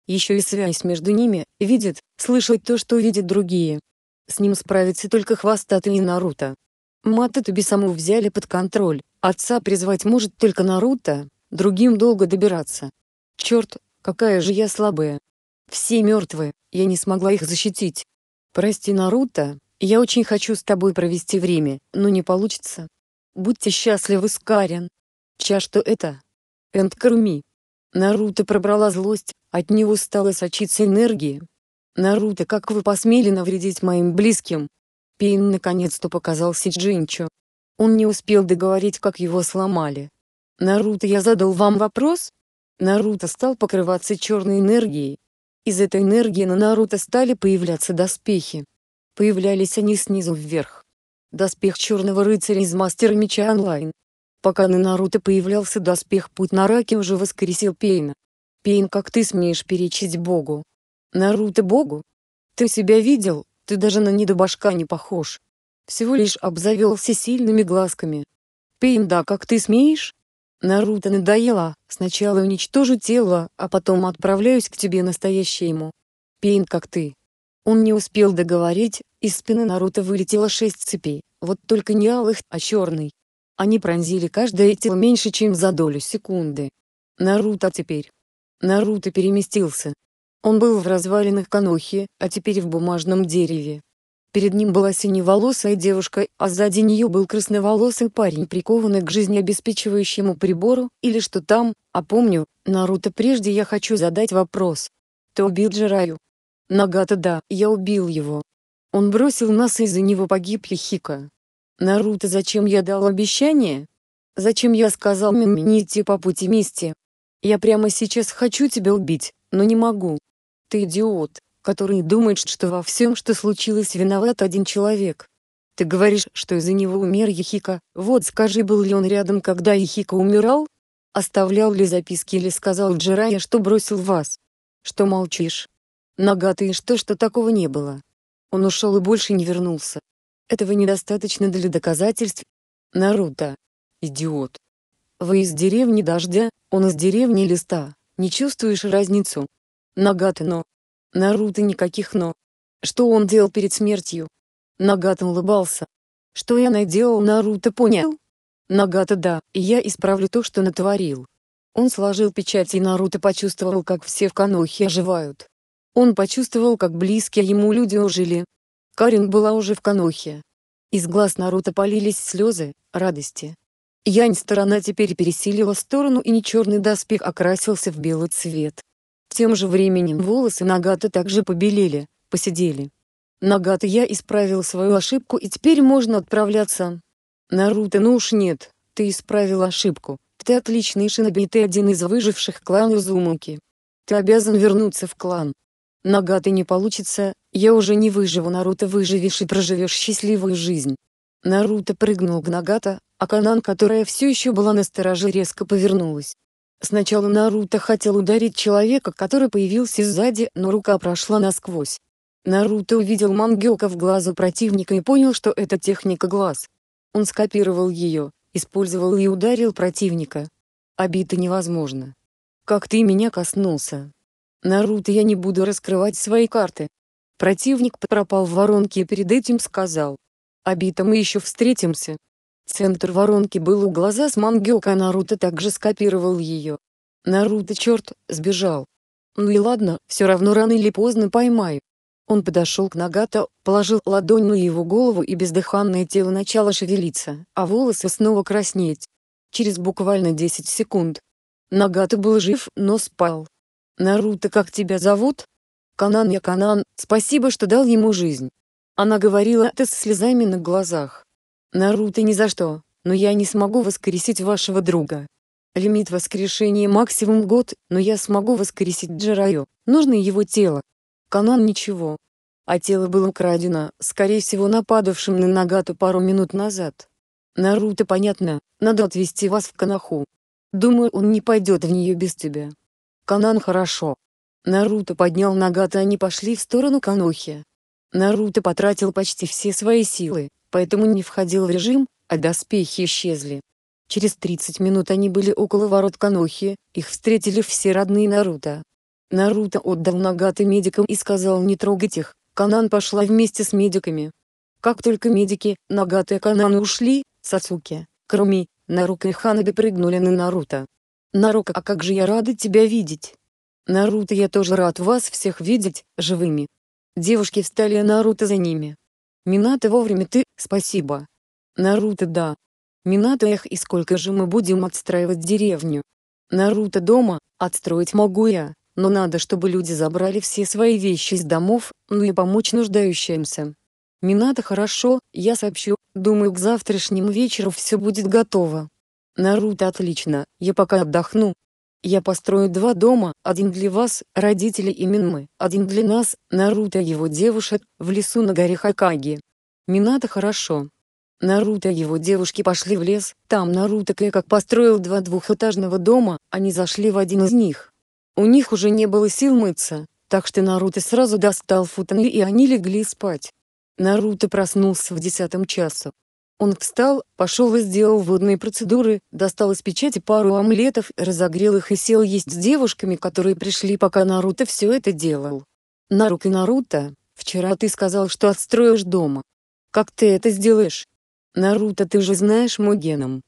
Еще и связь между ними, видит, слышит то, что видят другие. С ним справится только хвостатый Наруто. Матету Бесаму взяли под контроль. Отца призвать может только Наруто, другим долго добираться. Черт, какая же я слабая. Все мертвы, я не смогла их защитить. Прости, Наруто, я очень хочу с тобой провести время, но не получится. Будьте счастливы, Скарен. Ча, что это? Энд корми. Наруто пробрала злость, от него стала сочиться энергия. Наруто, как вы посмели навредить моим близким? Пейн наконец-то показался Джинчу. Он не успел договорить, как его сломали. «Наруто, я задал вам вопрос?» Наруто стал покрываться черной энергией. Из этой энергии на Наруто стали появляться доспехи. Появлялись они снизу вверх. Доспех черного рыцаря из Мастера Меча Онлайн. Пока на Наруто появлялся доспех Путь Нараки уже воскресил Пейна. «Пейн, как ты смеешь перечить Богу?» «Наруто Богу? Ты себя видел?» Ты даже на Башка не похож. Всего лишь обзавелся сильными глазками. Пейн, да как ты смеешь? Наруто надоело, сначала уничтожу тело, а потом отправляюсь к тебе настоящему. Пейн как ты. Он не успел договорить, из спины Наруто вылетело шесть цепей, вот только не алых, а черный. Они пронзили каждое тело меньше, чем за долю секунды. Наруто теперь. Наруто переместился, он был в развалинах конохи, а теперь в бумажном дереве. Перед ним была синеволосая девушка, а сзади нее был красноволосый парень, прикованный к жизнеобеспечивающему прибору, или что там, а помню, Наруто, прежде я хочу задать вопрос. Ты убил Джираю? Нагата да, я убил его. Он бросил нас и из-за него погиб Хика. Наруто зачем я дал обещание? Зачем я сказал Мимми не идти по пути мести? Я прямо сейчас хочу тебя убить, но не могу. Ты идиот, который думает, что во всем, что случилось, виноват один человек. Ты говоришь, что из-за него умер Ехика, вот скажи, был ли он рядом, когда Ехика умирал? Оставлял ли записки или сказал Джирая, что бросил вас? Что молчишь? Нога что, что такого не было? Он ушел и больше не вернулся. Этого недостаточно для доказательств. Наруто. Идиот. Вы из деревни дождя, он из деревни листа. Не чувствуешь разницу? Нагата но. Наруто никаких но. Что он делал перед смертью? Нагата улыбался. Что я наделал, Наруто понял? Нагата да, и я исправлю то, что натворил. Он сложил печать и Наруто почувствовал, как все в Канохе оживают. Он почувствовал, как близкие ему люди ожили. Карин была уже в Канохе. Из глаз Наруто полились слезы, радости. Янь сторона теперь пересилила сторону и не черный доспех окрасился в белый цвет. Тем же временем волосы Нагата также побелели, посидели. Нагата я исправил свою ошибку и теперь можно отправляться. Наруто ну уж нет, ты исправил ошибку. Ты отличный шиноби ты один из выживших клана Узумаки. Ты обязан вернуться в клан. Нагата не получится, я уже не выживу Наруто выживешь и проживешь счастливую жизнь. Наруто прыгнул к Нагата, а Канан, которая все еще была на стороже, резко повернулась. Сначала Наруто хотел ударить человека, который появился сзади, но рука прошла насквозь. Наруто увидел мангёка в глазу противника и понял, что это техника глаз. Он скопировал ее, использовал и ударил противника. Обито невозможно. Как ты меня коснулся? Наруто, я не буду раскрывать свои карты. Противник пропал в воронке и перед этим сказал. Обито, мы еще встретимся. Центр воронки был у глаза с мангёка, Наруто также скопировал ее. Наруто, черт, сбежал. Ну и ладно, все равно рано или поздно поймаю. Он подошел к Нагато, положил ладонь на его голову и бездыханное тело начало шевелиться, а волосы снова краснеть. Через буквально 10 секунд. Нагато был жив, но спал. «Наруто, как тебя зовут?» «Канан, я Канан, спасибо, что дал ему жизнь». Она говорила это с слезами на глазах. Наруто ни за что, но я не смогу воскресить вашего друга. Лимит воскрешения максимум год, но я смогу воскресить Джираю. Нужно его тело. Канон ничего. А тело было украдено, скорее всего нападавшим на Нагату пару минут назад. Наруто понятно, надо отвезти вас в Канаху. Думаю, он не пойдет в нее без тебя. Канан хорошо. Наруто поднял Нагата, они пошли в сторону Канохи. Наруто потратил почти все свои силы, поэтому не входил в режим, а доспехи исчезли. Через 30 минут они были около ворот Канохи, их встретили все родные Наруто. Наруто отдал Нагаты медикам и сказал не трогать их, Канан пошла вместе с медиками. Как только медики, Нагата и Канан ушли, Сацуки, Кроми, Нарука и Ханаби прыгнули на Наруто. «Нарука, а как же я рада тебя видеть!» «Наруто, я тоже рад вас всех видеть, живыми, Девушки встали, а Наруто за ними. «Минато вовремя ты, спасибо!» «Наруто да!» «Минато эх, и сколько же мы будем отстраивать деревню?» «Наруто дома, отстроить могу я, но надо, чтобы люди забрали все свои вещи из домов, ну и помочь нуждающимся». «Минато хорошо, я сообщу, думаю к завтрашнему вечеру все будет готово». «Наруто отлично, я пока отдохну, я построю два дома, один для вас, родители и Минмы, один для нас, Наруто и его девушек, в лесу на горе Хакаги. Минато хорошо. Наруто и его девушки пошли в лес, там Наруто как построил два двухэтажного дома, они зашли в один из них. У них уже не было сил мыться, так что Наруто сразу достал футаны и они легли спать. Наруто проснулся в десятом часу. Он встал, пошел и сделал водные процедуры, достал из печати пару омлетов, разогрел их и сел есть с девушками, которые пришли, пока Наруто все это делал. «Нарука, Наруто, вчера ты сказал, что отстроишь дома. Как ты это сделаешь?» «Наруто, ты же знаешь мой геном.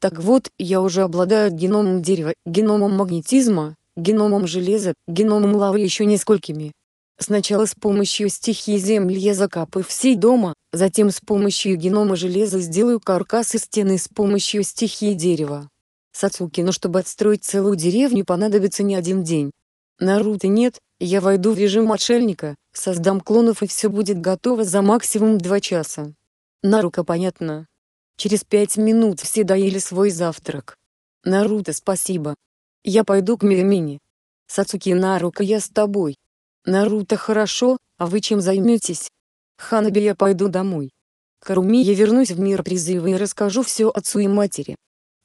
Так вот, я уже обладаю геномом дерева, геномом магнетизма, геномом железа, геномом лавы и еще несколькими, Сначала с помощью стихии земли я закапаю все дома, затем с помощью генома железа сделаю каркас и стены с помощью стихии дерева. Сацуки, но чтобы отстроить целую деревню понадобится не один день. Наруто нет, я войду в режим отшельника, создам клонов и все будет готово за максимум два часа. Нарука понятно. Через пять минут все доели свой завтрак. Наруто спасибо. Я пойду к Миямини. Сацуки Нарука я с тобой. Наруто хорошо, а вы чем займетесь? Ханаби я пойду домой. Каруми я вернусь в мир призыва и расскажу все отцу и матери.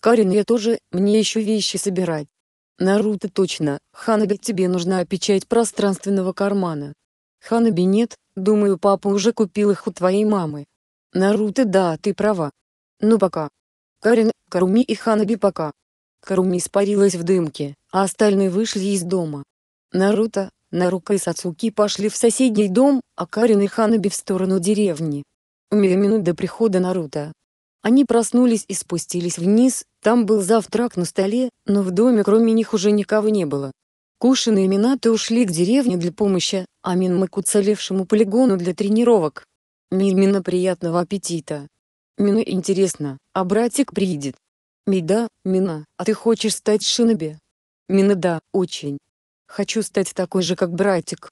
Карин я тоже, мне еще вещи собирать. Наруто точно, Ханаби тебе нужна печать пространственного кармана. Ханаби нет, думаю папа уже купил их у твоей мамы. Наруто да, ты права. Ну пока. Карин, Каруми и Ханаби пока. Каруми испарилась в дымке, а остальные вышли из дома. Наруто, Нарука и Сацуки пошли в соседний дом, а Карин и Ханаби в сторону деревни. Умея минут до прихода Наруто. Они проснулись и спустились вниз, там был завтрак на столе, но в доме кроме них уже никого не было. Кушин и Минато ушли к деревне для помощи, а Минма к уцелевшему полигону для тренировок. Мимина приятного аппетита. Мину интересно, а братик приедет? Мида, Мина, а ты хочешь стать шиноби? Мина да, очень. Хочу стать такой же, как братик.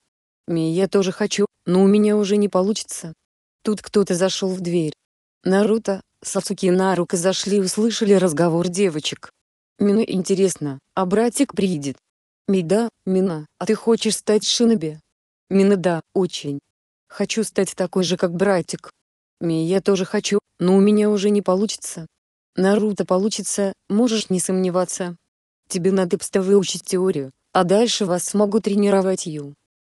И я тоже хочу, но у меня уже не получится. Тут кто-то зашел в дверь. Наруто, Сацуки и Нарука зашли и услышали разговор девочек. Мину интересно, а братик приедет? Мида, Мина, а ты хочешь стать шиноби? Мина да, очень. Хочу стать такой же, как братик. Ми, я тоже хочу, но у меня уже не получится. Наруто получится, можешь не сомневаться. Тебе надо просто выучить теорию. А дальше вас смогу тренировать Ю.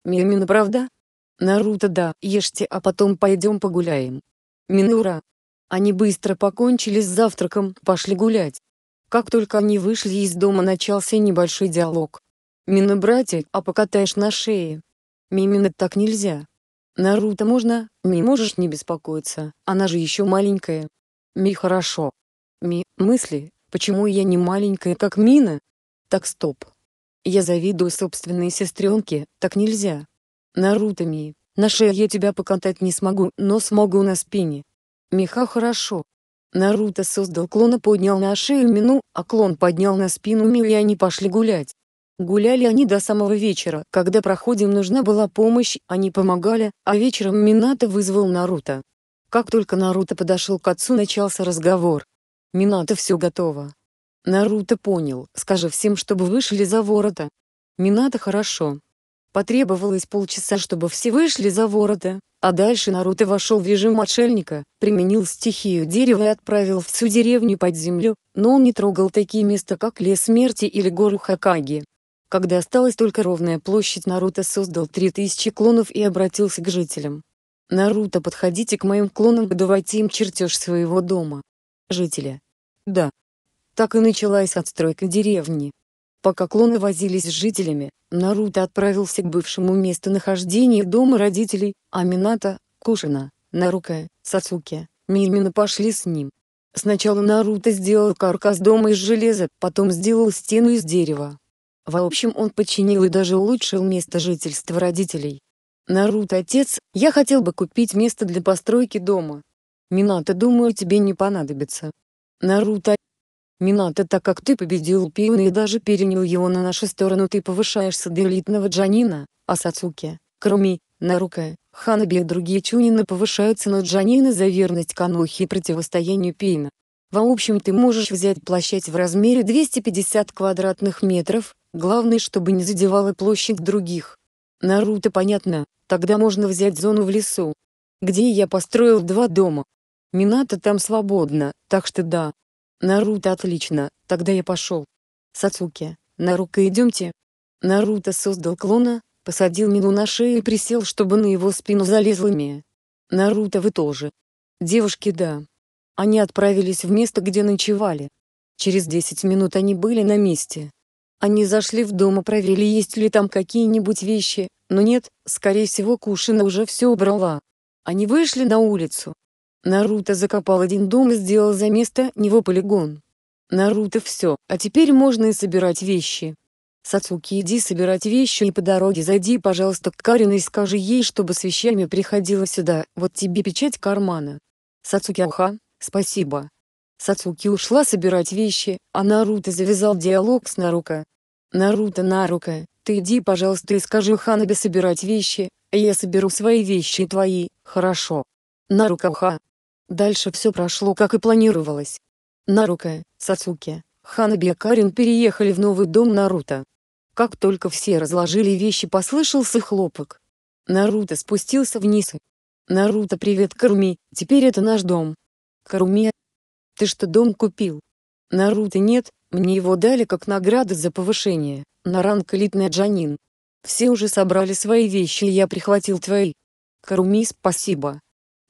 Миамина, правда? Наруто, да, ешьте, а потом пойдем погуляем. Минура. Они быстро покончили с завтраком, пошли гулять. Как только они вышли из дома начался небольшой диалог. Мина, братик, а покатаешь на шее? Мимина, так нельзя. Наруто можно, Ми можешь не беспокоиться, она же еще маленькая. Ми хорошо. Ми, мысли, почему я не маленькая как Мина? Так стоп, я завидую собственной сестренке, так нельзя. Наруто Ми, на шее я тебя покатать не смогу, но смогу на спине. Миха хорошо. Наруто создал клона, поднял на шею Мину, а клон поднял на спину Ми и они пошли гулять. Гуляли они до самого вечера, когда проходим нужна была помощь, они помогали, а вечером Минато вызвал Наруто. Как только Наруто подошел к отцу начался разговор. «Минато все готово. Наруто понял, скажи всем, чтобы вышли за ворота. Минато хорошо. Потребовалось полчаса, чтобы все вышли за ворота, а дальше Наруто вошел в режим отшельника, применил стихию дерева и отправил всю деревню под землю, но он не трогал такие места, как Лес Смерти или гору Хакаги. Когда осталась только ровная площадь, Наруто создал 3000 клонов и обратился к жителям. «Наруто, подходите к моим клонам и давайте им чертеж своего дома». Жители. «Да, так и началась отстройка деревни. Пока клоны возились с жителями, Наруто отправился к бывшему местонахождению дома родителей, Амината, Кушина, Нарука, Сацуки, Мимина пошли с ним. Сначала Наруто сделал каркас дома из железа, потом сделал стену из дерева. В общем он подчинил и даже улучшил место жительства родителей. Наруто отец, я хотел бы купить место для постройки дома. Минато, думаю тебе не понадобится. Наруто, Минато так как ты победил Пиуна и даже перенял его на нашу сторону ты повышаешься до элитного Джанина, а Сацуки, Кроми, Нарука, Ханаби и другие чунины повышаются на Джанина за верность Канохи и противостоянию Пиуна. В общем ты можешь взять площадь в размере 250 квадратных метров, главное чтобы не задевала площадь других. Наруто понятно, тогда можно взять зону в лесу, где я построил два дома. Минато там свободно, так что да, Наруто отлично, тогда я пошел. Сацуки, Наруто идемте. Наруто создал клона, посадил Мину на шею и присел, чтобы на его спину залезла Мия. Наруто вы тоже. Девушки да. Они отправились в место, где ночевали. Через 10 минут они были на месте. Они зашли в дом и проверили, есть ли там какие-нибудь вещи, но нет, скорее всего Кушина уже все убрала. Они вышли на улицу, Наруто закопал один дом и сделал за место него полигон. Наруто все, а теперь можно и собирать вещи. Сацуки, иди собирать вещи и по дороге зайди, пожалуйста, к Карину и скажи ей, чтобы с вещами приходила сюда, вот тебе печать кармана. Сацуки, ухА, спасибо. Сацуки ушла собирать вещи, а Наруто завязал диалог с Нарука. Наруто, Нарука, ты иди, пожалуйста, и скажи Ханабе собирать вещи, а я соберу свои вещи и твои, хорошо. Нарука, ухА. Дальше все прошло как и планировалось. Нарука, Сацуки, Ханаби и Карин переехали в новый дом Наруто. Как только все разложили вещи послышался хлопок. Наруто спустился вниз. «Наруто привет Каруми, теперь это наш дом». «Каруми, ты что дом купил?» «Наруто нет, мне его дали как награда за повышение, на ранг элитная Джанин. Все уже собрали свои вещи и я прихватил твои». «Каруми спасибо,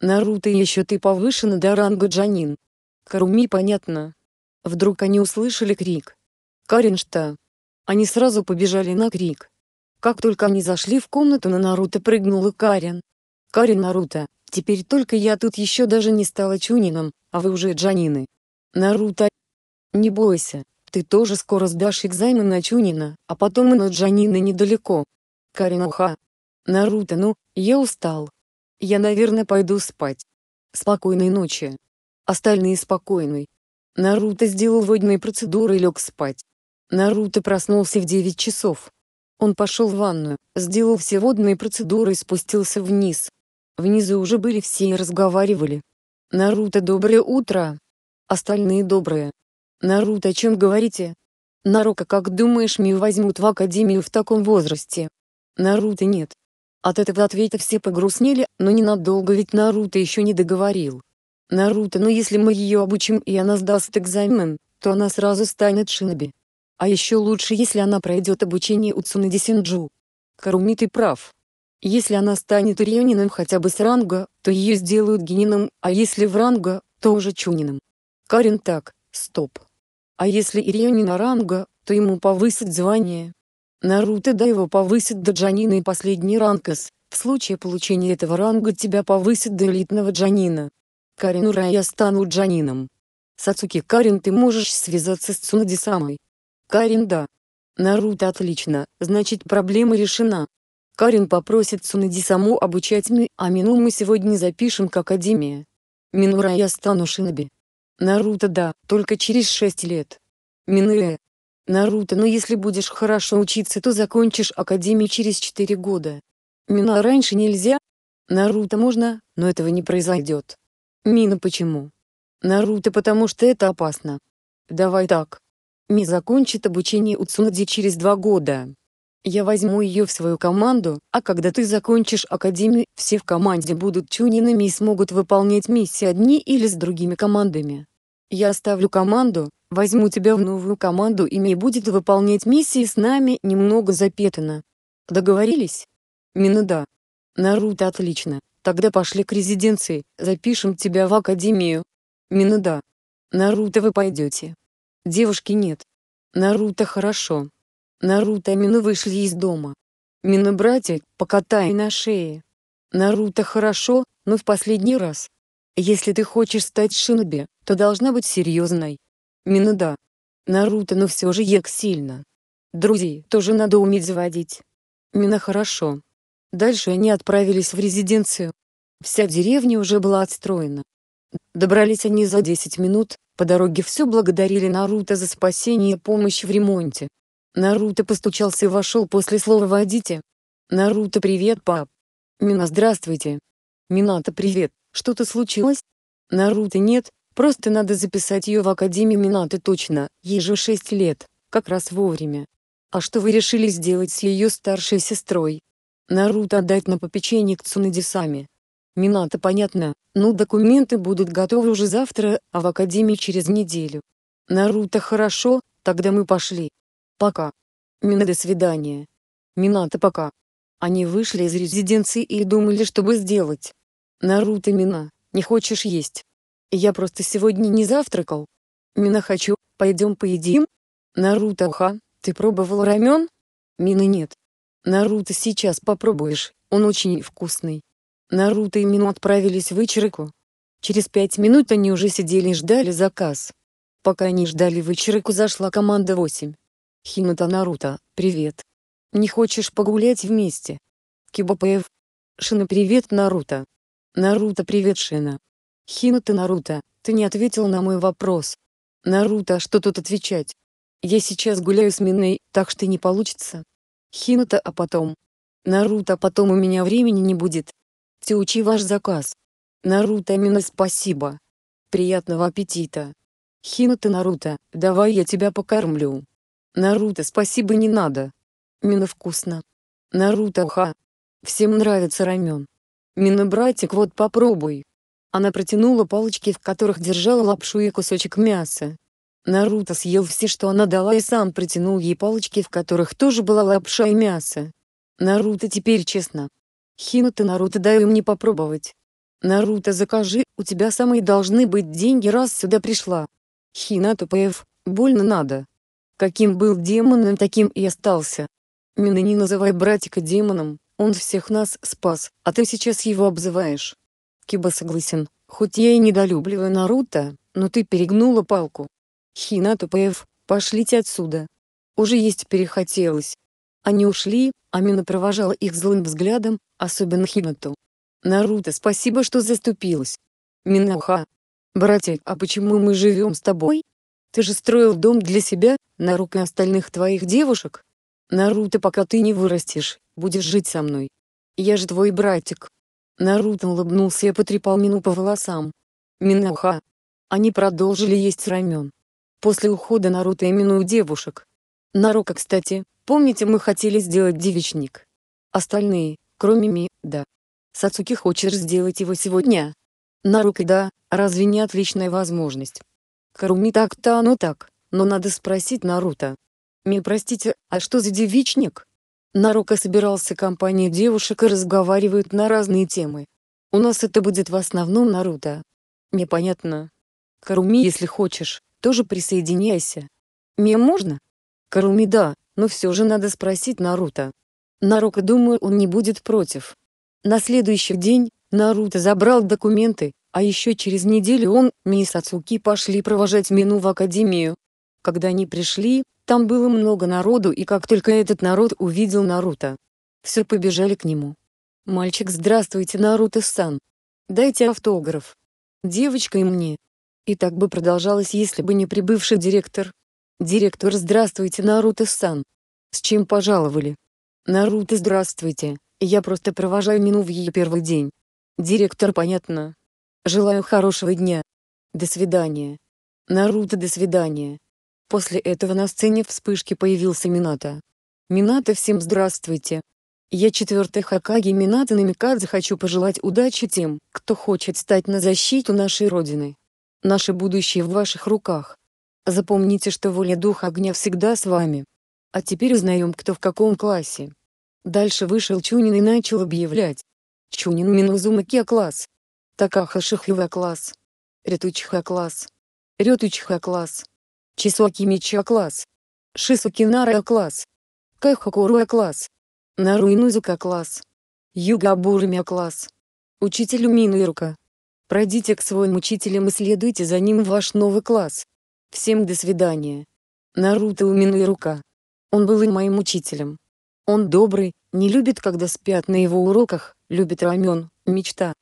Наруто еще ты повышен до ранга Джанин. Каруми понятно. Вдруг они услышали крик. Карин что? Они сразу побежали на крик. Как только они зашли в комнату на Наруто прыгнула Карин. Карин Наруто, теперь только я тут еще даже не стала Чунином, а вы уже Джанины. Наруто. Не бойся, ты тоже скоро сдашь экзамен на Чунина, а потом и на джанины недалеко. Карин уха. Наруто ну, я устал, я, наверное, пойду спать. Спокойной ночи. Остальные спокойной. Наруто сделал водные процедуры и лег спать. Наруто проснулся в 9 часов. Он пошел в ванную, сделал все водные процедуры и спустился вниз. Внизу уже были все и разговаривали. «Наруто, доброе утро!» «Остальные добрые!» «Наруто, о чем говорите?» «Нарука, как думаешь, Мию возьмут в академию в таком возрасте?» «Наруто, нет, от этого ответа все погрустнели, но ненадолго ведь Наруто еще не договорил. «Наруто, но ну если мы ее обучим и она сдаст экзамен, то она сразу станет шиноби. А еще лучше, если она пройдет обучение у Цунади Синджу». Каруми ты прав. Если она станет Рионином хотя бы с ранга, то ее сделают Генином, а если в ранга, то уже Чунином. Карин, так, стоп. А если Ирионина ранга, то ему повысят звание, Наруто да его повысит до Джанина и последний ранг В случае получения этого ранга тебя повысит до элитного Джанина. Карин ура я стану Джанином. Сацуки Карин ты можешь связаться с Цунади самой. Карин да. Наруто отлично, значит проблема решена. Карин попросит Цунади саму обучать Ми, а Мину мы сегодня запишем к Академии. Минура я стану Шиноби. Наруто да, только через шесть лет. Минуэ, Наруто, но ну, если будешь хорошо учиться, то закончишь академию через 4 года. Мина ну, раньше нельзя. Наруто можно, но этого не произойдет. Мина почему? Наруто потому что это опасно. Давай так. Ми закончит обучение у Цунади через два года. Я возьму ее в свою команду, а когда ты закончишь академию, все в команде будут чунинами и смогут выполнять миссии одни или с другими командами. Я оставлю команду, Возьму тебя в новую команду и Мэй будет выполнять миссии с нами немного запетано. Договорились? Мина Наруто отлично. Тогда пошли к резиденции, запишем тебя в академию. Мина Наруто вы пойдете. Девушки нет. Наруто хорошо. Наруто и Мина вышли из дома. Мина братья, покатай на шее. Наруто хорошо, но в последний раз. Если ты хочешь стать шиноби, то должна быть серьезной. Минода. Наруто, но все же Ек сильно. Друзей тоже надо уметь заводить. Мина хорошо. Дальше они отправились в резиденцию. Вся деревня уже была отстроена. Добрались они за 10 минут, по дороге все благодарили Наруто за спасение и помощь в ремонте. Наруто постучался и вошел после слова «водите». «Наруто, привет, пап!» «Мина, здравствуйте!» «Минато, привет! Что-то случилось?» «Наруто, нет, Просто надо записать ее в Академию Минаты точно, ей же шесть лет, как раз вовремя. А что вы решили сделать с ее старшей сестрой? Наруто отдать на попечение к Цунади сами. Минато понятно, ну документы будут готовы уже завтра, а в Академии через неделю. Наруто хорошо, тогда мы пошли. Пока. Мина до свидания. Минато пока. Они вышли из резиденции и думали, что бы сделать. Наруто Мина, не хочешь есть? Я просто сегодня не завтракал. Мина хочу, пойдем поедим? Наруто ха, ты пробовал рамен? Мина нет. Наруто сейчас попробуешь, он очень вкусный. Наруто и Мину отправились в Ичироку. Через пять минут они уже сидели и ждали заказ. Пока они ждали в зашла команда 8. Хината Наруто, привет. Не хочешь погулять вместе? Кибапеев. Шина привет Наруто. Наруто привет Шина. Хината Наруто, ты не ответил на мой вопрос. Наруто, а что тут отвечать? Я сейчас гуляю с Миной, так что не получится. Хината, а потом? Наруто, а потом у меня времени не будет. Теучи ваш заказ. Наруто, Мина, спасибо. Приятного аппетита. Хината, Наруто, давай я тебя покормлю. Наруто, спасибо, не надо. Мина, вкусно. Наруто, ха. Всем нравится рамен. Мина, братик, вот попробуй. Она протянула палочки, в которых держала лапшу и кусочек мяса. Наруто съел все, что она дала и сам протянул ей палочки, в которых тоже была лапша и мясо. Наруто теперь честно. Хината Наруто дай мне попробовать. Наруто закажи, у тебя самые должны быть деньги раз сюда пришла. Хинату, ПФ, больно надо. Каким был демоном, таким и остался. Мина не называй братика демоном, он всех нас спас, а ты сейчас его обзываешь. Киба согласен. Хоть я и недолюбливаю Наруто, но ты перегнула палку. Хинату ПФ, пошлите отсюда. Уже есть перехотелось. Они ушли, Амина провожала их злым взглядом, особенно Хинату. Наруто, спасибо, что заступилась. Миноха. Братья, а почему мы живем с тобой? Ты же строил дом для себя, на руки остальных твоих девушек. Наруто, пока ты не вырастешь, будешь жить со мной. Я же твой братик. Наруто улыбнулся и потрепал Мину по волосам. «Миноха!» Они продолжили есть рамен. После ухода Наруто и именую девушек. Нарука, кстати, помните мы хотели сделать девичник? Остальные, кроме Ми, да. Сацуки хочет сделать его сегодня? Нарука да, разве не отличная возможность? Каруми так-то оно так, но надо спросить Наруто. Ми простите, а что за девичник? Нарука собирался компании девушек и разговаривают на разные темы. У нас это будет в основном Наруто. Непонятно. Каруми, если хочешь, тоже присоединяйся. Мне можно? Каруми да, но все же надо спросить Наруто. Нарука, думаю, он не будет против. На следующий день, Наруто забрал документы, а еще через неделю он, Ми и Сацуки пошли провожать Мину в академию. Когда они пришли, там было много народу и как только этот народ увидел Наруто, все побежали к нему. «Мальчик, здравствуйте, Наруто-сан! Дайте автограф! Девочка и мне!» И так бы продолжалось, если бы не прибывший директор. «Директор, здравствуйте, Наруто-сан! С чем пожаловали?» «Наруто, здравствуйте! Я просто провожаю Мину в ее первый день!» «Директор, понятно! Желаю хорошего дня! До свидания!» «Наруто, до свидания!» После этого на сцене вспышки появился Минато. Минато всем здравствуйте. Я четвертый Хакаги Минато Намикадзе хочу пожелать удачи тем, кто хочет стать на защиту нашей Родины. Наше будущее в ваших руках. Запомните, что воля духа огня всегда с вами. А теперь узнаем, кто в каком классе. Дальше вышел Чунин и начал объявлять. Чунин Минузума а класс. Такаха Шихива класс. Ретучиха класс. Ретучиха класс. Чисокимича класс. Шисукинара класс. Кайхакуруя класс. Наруинузука класс. Юга Югабурмя класс. Учителю Минуирука. Пройдите к своим учителям и следуйте за ним в ваш новый класс. Всем до свидания. Наруто у Минуирука. Он был и моим учителем. Он добрый, не любит, когда спят на его уроках, любит рамен, мечта.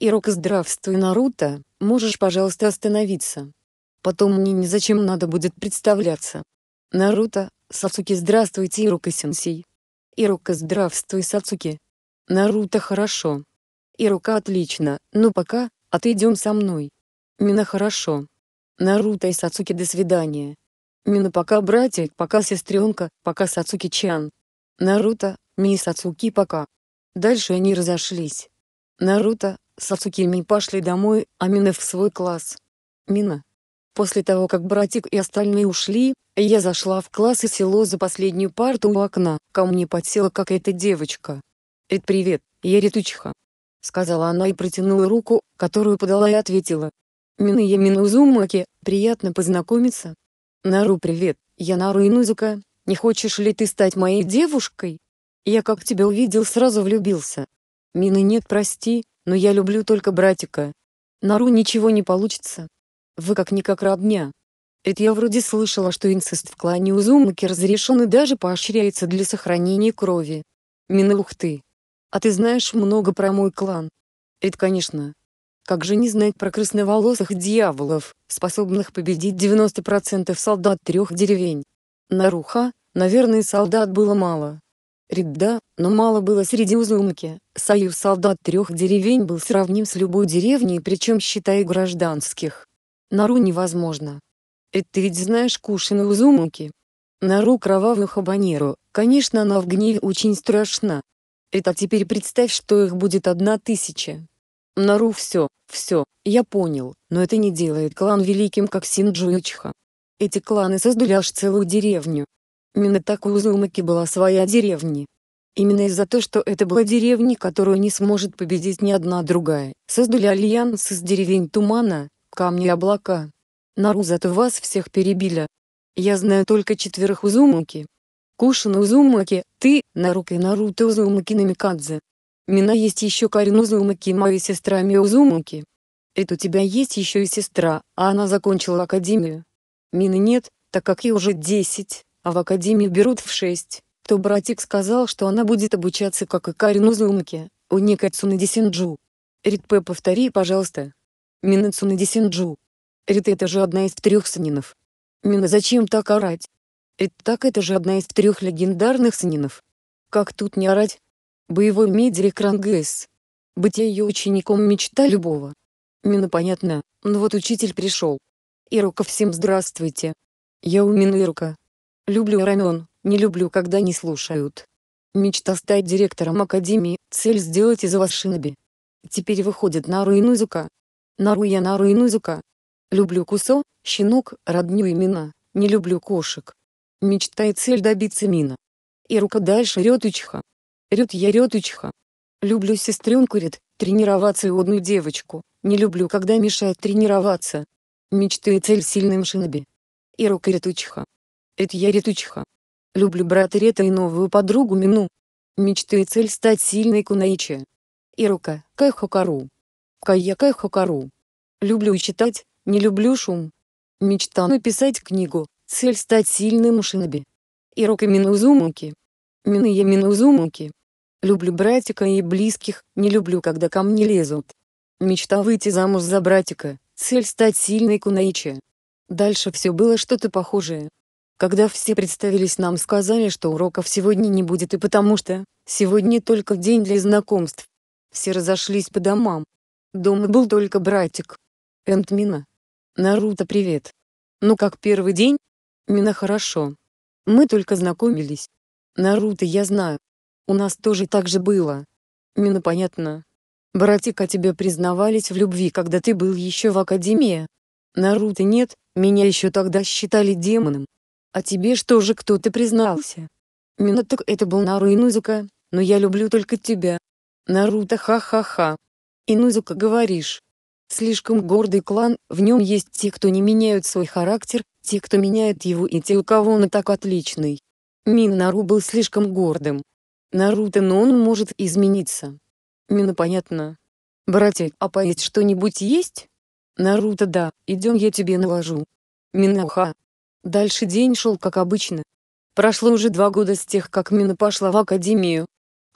Ирока здравствуй, Наруто, можешь, пожалуйста, остановиться. Потом мне ни зачем надо будет представляться. Наруто, Сацуки здравствуйте Ирука-сенсей. Ирука здравствуй Сацуки. Наруто хорошо. Ирука отлично, но ну, пока, а ты идем со мной. Мина хорошо. Наруто и Сацуки до свидания. Мина пока братик, пока сестренка, пока Сацуки-чан. Наруто, Ми и Сацуки пока. Дальше они разошлись. Наруто, Сацуки и Ми пошли домой, а Мина в свой класс. Мина, После того, как братик и остальные ушли, я зашла в класс и села за последнюю парту у окна. Ко мне подсела какая-то девочка. Рит привет, я Ритучиха», — сказала она и протянула руку, которую подала и ответила. «Минуя Минузумаки, приятно познакомиться». «Нару, привет, я Нару Инузука, не хочешь ли ты стать моей девушкой?» «Я как тебя увидел, сразу влюбился». «Мины нет, прости, но я люблю только братика». «Нару ничего не получится, вы как-никак родня. Ведь я вроде слышала, что инцест в клане Узумаки разрешен и даже поощряется для сохранения крови. Минух ты. А ты знаешь много про мой клан. Ведь, конечно. Как же не знать про красноволосых дьяволов, способных победить 90% солдат трех деревень? Наруха, наверное, солдат было мало. Рид да, но мало было среди Узумки. Союз солдат трех деревень был сравним с любой деревней, причем считая гражданских. Нару невозможно. Это ты ведь знаешь Кушину Узумаки. Нару кровавую хабанеру, конечно она в гневе очень страшна. Это теперь представь, что их будет одна тысяча. Нару все, все, я понял, но это не делает клан великим как Синджу и Чха. Эти кланы создали аж целую деревню. Именно Минатаку Узумаки была своя деревня. Именно из-за того, что это была деревня, которую не сможет победить ни одна другая, создали альянс из деревень Тумана, камни и облака. Нару Нарузато вас всех перебили. Я знаю только четверых Узумаки. Кушина Узумаки, ты, Нарука и Наруто Узумаки Намикадзе. Мина есть еще Карин Узумаки и моя сестра Ми Узумаки. Это у тебя есть еще и сестра, а она закончила академию. Мины нет, так как ей уже 10, а в академию берут в 6, то братик сказал, что она будет обучаться как и Карин Узумаки, у Никацуна Десинджу. Ритпе повтори, пожалуйста. Минацуна Десинджу. Рит это же одна из трех санинов. Мина зачем так орать? Рит так это же одна из трех легендарных санинов. Как тут не орать? Боевой медик Рангейс. Быть ее учеником мечта любого. Мина понятно, но ну вот учитель пришел. Ирука всем здравствуйте. Я у Мина Ирука. Люблю рамен, не люблю когда не слушают. Мечта стать директором академии, цель сделать из вас шиноби. Теперь выходит на руину Руинузука, Наруя Наруй Нузука. Люблю Кусо, щенок, родню и мина. не люблю кошек. Мечта и цель добиться мина. И рука дальше Рётучха. Рет я Рётучха. Люблю сестренку рет тренироваться и одну девочку, не люблю когда мешает тренироваться. Мечта и цель сильным шиноби. И рука Ритучха. Рет я Ритучха. Люблю брата Рета и новую подругу Мину. Мечта и цель стать сильной кунаичи. И рука Кайхокару. Каяка Хакару. Люблю читать, не люблю шум. Мечта написать книгу, цель стать сильным шиноби. Ирока Минузумаки. Минуя Минузумаки. Люблю братика и близких, не люблю когда ко мне лезут. Мечта выйти замуж за братика, цель стать сильной кунаичи. Дальше все было что-то похожее. Когда все представились нам сказали, что уроков сегодня не будет и потому что, сегодня только день для знакомств. Все разошлись по домам. Дома был только братик. Энд Мина. Наруто привет. Ну как первый день? Мина хорошо. Мы только знакомились. Наруто я знаю. У нас тоже так же было. Мина понятно. Братик, а тебе признавались в любви, когда ты был еще в академии? Наруто нет, меня еще тогда считали демоном. А тебе что же кто-то признался? Мина так это был Нару Инузука, но я люблю только тебя. Наруто ха-ха-ха. Инузука говоришь. Слишком гордый клан, в нем есть те, кто не меняют свой характер, те, кто меняет его и те, у кого он и так отличный. Минару был слишком гордым. Наруто, но он может измениться. Мина понятно. Братья, а поесть что-нибудь есть? Наруто да, идем я тебе наложу. Минаха. Дальше день шел как обычно. Прошло уже два года с тех, как Мина пошла в академию.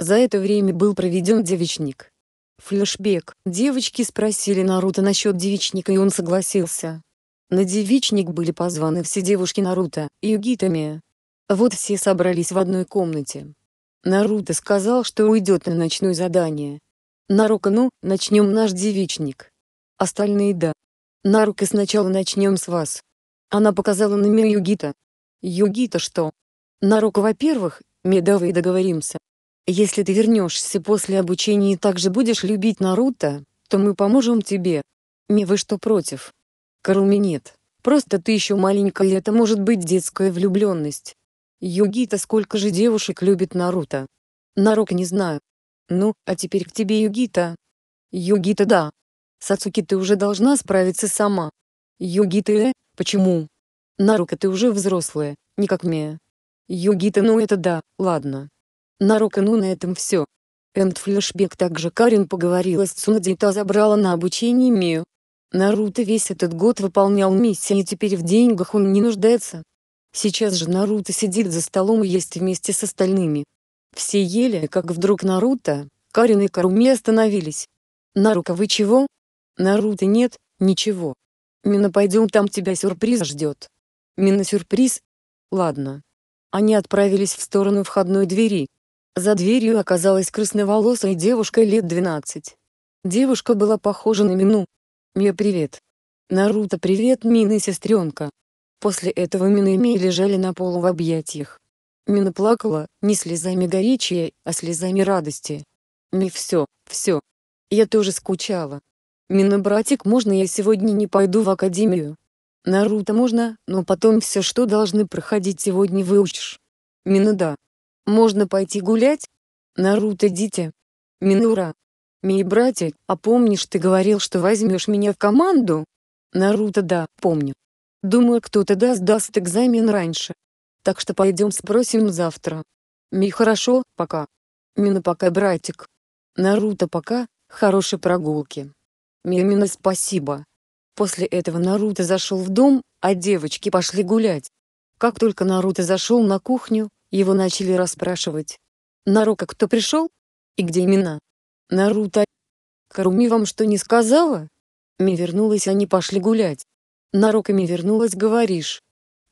За это время был проведен девичник. Флешбек. Девочки спросили Наруто насчет девичника и он согласился. На девичник были позваны все девушки Наруто, и Югитами. Вот все собрались в одной комнате. Наруто сказал, что уйдет на ночное задание. Нарука ну, начнем наш девичник. Остальные да. Нарука сначала начнем с вас. Она показала номер Югита. Югита что? Нарука во-первых, медовые договоримся. Если ты вернешься после обучения и также будешь любить Наруто, то мы поможем тебе. Не вы что против? Каруми нет. Просто ты еще маленькая и это может быть детская влюбленность. Югита сколько же девушек любит Наруто? Нарок не знаю. Ну, а теперь к тебе Югита. Югита да. Сацуки ты уже должна справиться сама. Югита э, почему? Нарука ты уже взрослая, не как Мия. Югита ну это да, ладно. На ну на этом все. Энд флешбэк также Карен поговорила с Цунади и та забрала на обучение Мию. Наруто весь этот год выполнял миссии и теперь в деньгах он не нуждается. Сейчас же Наруто сидит за столом и ест вместе с остальными. Все ели, как вдруг Наруто, Карен и Каруми остановились. «Нарука, вы чего?» «Наруто, нет, ничего. Мина, пойдем, там тебя сюрприз ждет». «Мина, сюрприз?» «Ладно». Они отправились в сторону входной двери. За дверью оказалась красноволосая девушка лет 12. Девушка была похожа на Мину. «Мия, привет!» «Наруто, привет, Мина сестренка!» После этого Мина и Мия лежали на полу в объятиях. Мина плакала, не слезами горечия, а слезами радости. «Ми, все, все. Я тоже скучала. Мина, братик, можно я сегодня не пойду в академию?» «Наруто можно, но потом все, что должны проходить сегодня выучишь». «Мина, да, можно пойти гулять? Наруто, дитя. Минура. Мий братик, а помнишь ты говорил, что возьмешь меня в команду? Наруто, да, помню. Думаю, кто-то даст даст экзамен раньше. Так что пойдем спросим завтра. Ми хорошо, пока. Мина пока, братик. Наруто пока, хорошей прогулки. Мимина спасибо. После этого Наруто зашел в дом, а девочки пошли гулять. Как только Наруто зашел на кухню, его начали расспрашивать. «Нарука кто пришел? И где имена. «Наруто!» «Каруми вам что не сказала?» Ми вернулась, они пошли гулять. «Нарука Ми вернулась, говоришь?»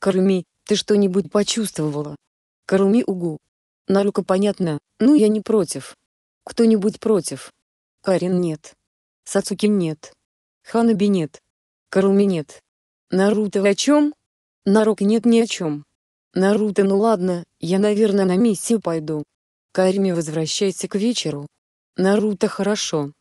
«Каруми, ты что-нибудь почувствовала?» «Каруми угу!» «Нарука понятно, ну я не против». «Кто-нибудь против?» «Карин нет». «Сацуки нет». «Ханаби нет». «Каруми нет». «Наруто о чем?» «Нарука нет ни о чем». Наруто ну ладно, я наверное на миссию пойду. Карими возвращайся к вечеру. Наруто хорошо.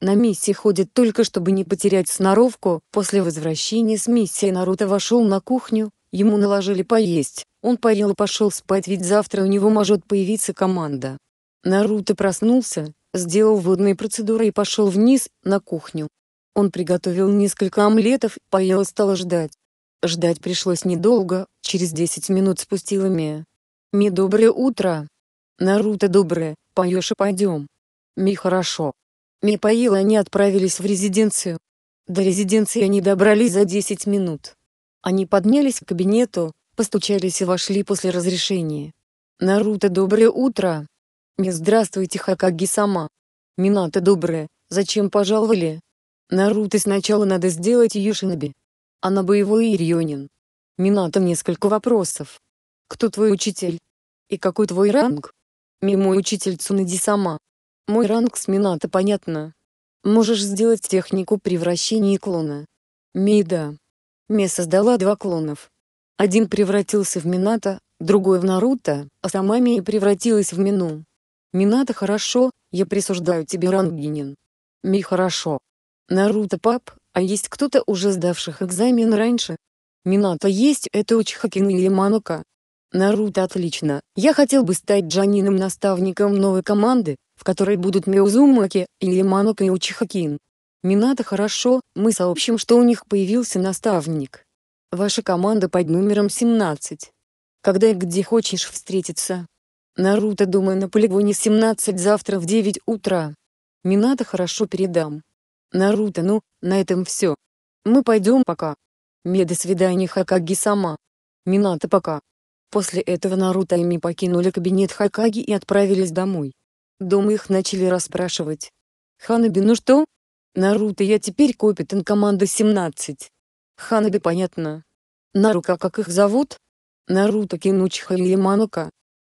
На миссии ходит только чтобы не потерять сноровку, после возвращения с миссии Наруто вошел на кухню, ему наложили поесть, он поел и пошел спать ведь завтра у него может появиться команда. Наруто проснулся, сделал водные процедуры и пошел вниз, на кухню. Он приготовил несколько омлетов, поел и стал ждать. Ждать пришлось недолго, через 10 минут спустила Ми. «Ми, доброе утро!» «Наруто, доброе, поешь и пойдем!» «Ми, хорошо!» Ми поила, они отправились в резиденцию. До резиденции они добрались за 10 минут. Они поднялись к кабинету, постучались и вошли после разрешения. «Наруто, доброе утро!» «Ми, здравствуйте, Хакаги-сама!» «Минато, доброе, зачем пожаловали?» «Наруто, сначала надо сделать Юшинаби!» Она а боевой Ирионин. Минато несколько вопросов. Кто твой учитель? И какой твой ранг? Ми мой учитель Цунади сама. Мой ранг с Минато понятно. Можешь сделать технику превращения клона. Мида. да. Ми создала два клонов. Один превратился в Минато, другой в Наруто, а сама Мия превратилась в Мину. Минато хорошо, я присуждаю тебе ранг рангинин. Ми хорошо. Наруто пап, а есть кто-то уже сдавших экзамен раньше? Минато есть, это Учхакин или Манока. Наруто отлично, я хотел бы стать Джанином-наставником новой команды, в которой будут Миузумаки, или Манока и Учхакин. Минато хорошо, мы сообщим, что у них появился наставник. Ваша команда под номером 17. Когда и где хочешь встретиться? Наруто, думаю, на полигоне 17 завтра в 9 утра. Минато хорошо передам. Наруто, ну, на этом все. Мы пойдем пока. Ме до свидания Хакаги сама. Минато пока. После этого Наруто и Ми покинули кабинет Хакаги и отправились домой. Дома их начали расспрашивать. «Ханаби, ну что?» «Наруто, я теперь капитан команды 17». «Ханаби, понятно». «Нарука, как их зовут?» «Наруто Кинучиха или Манука?»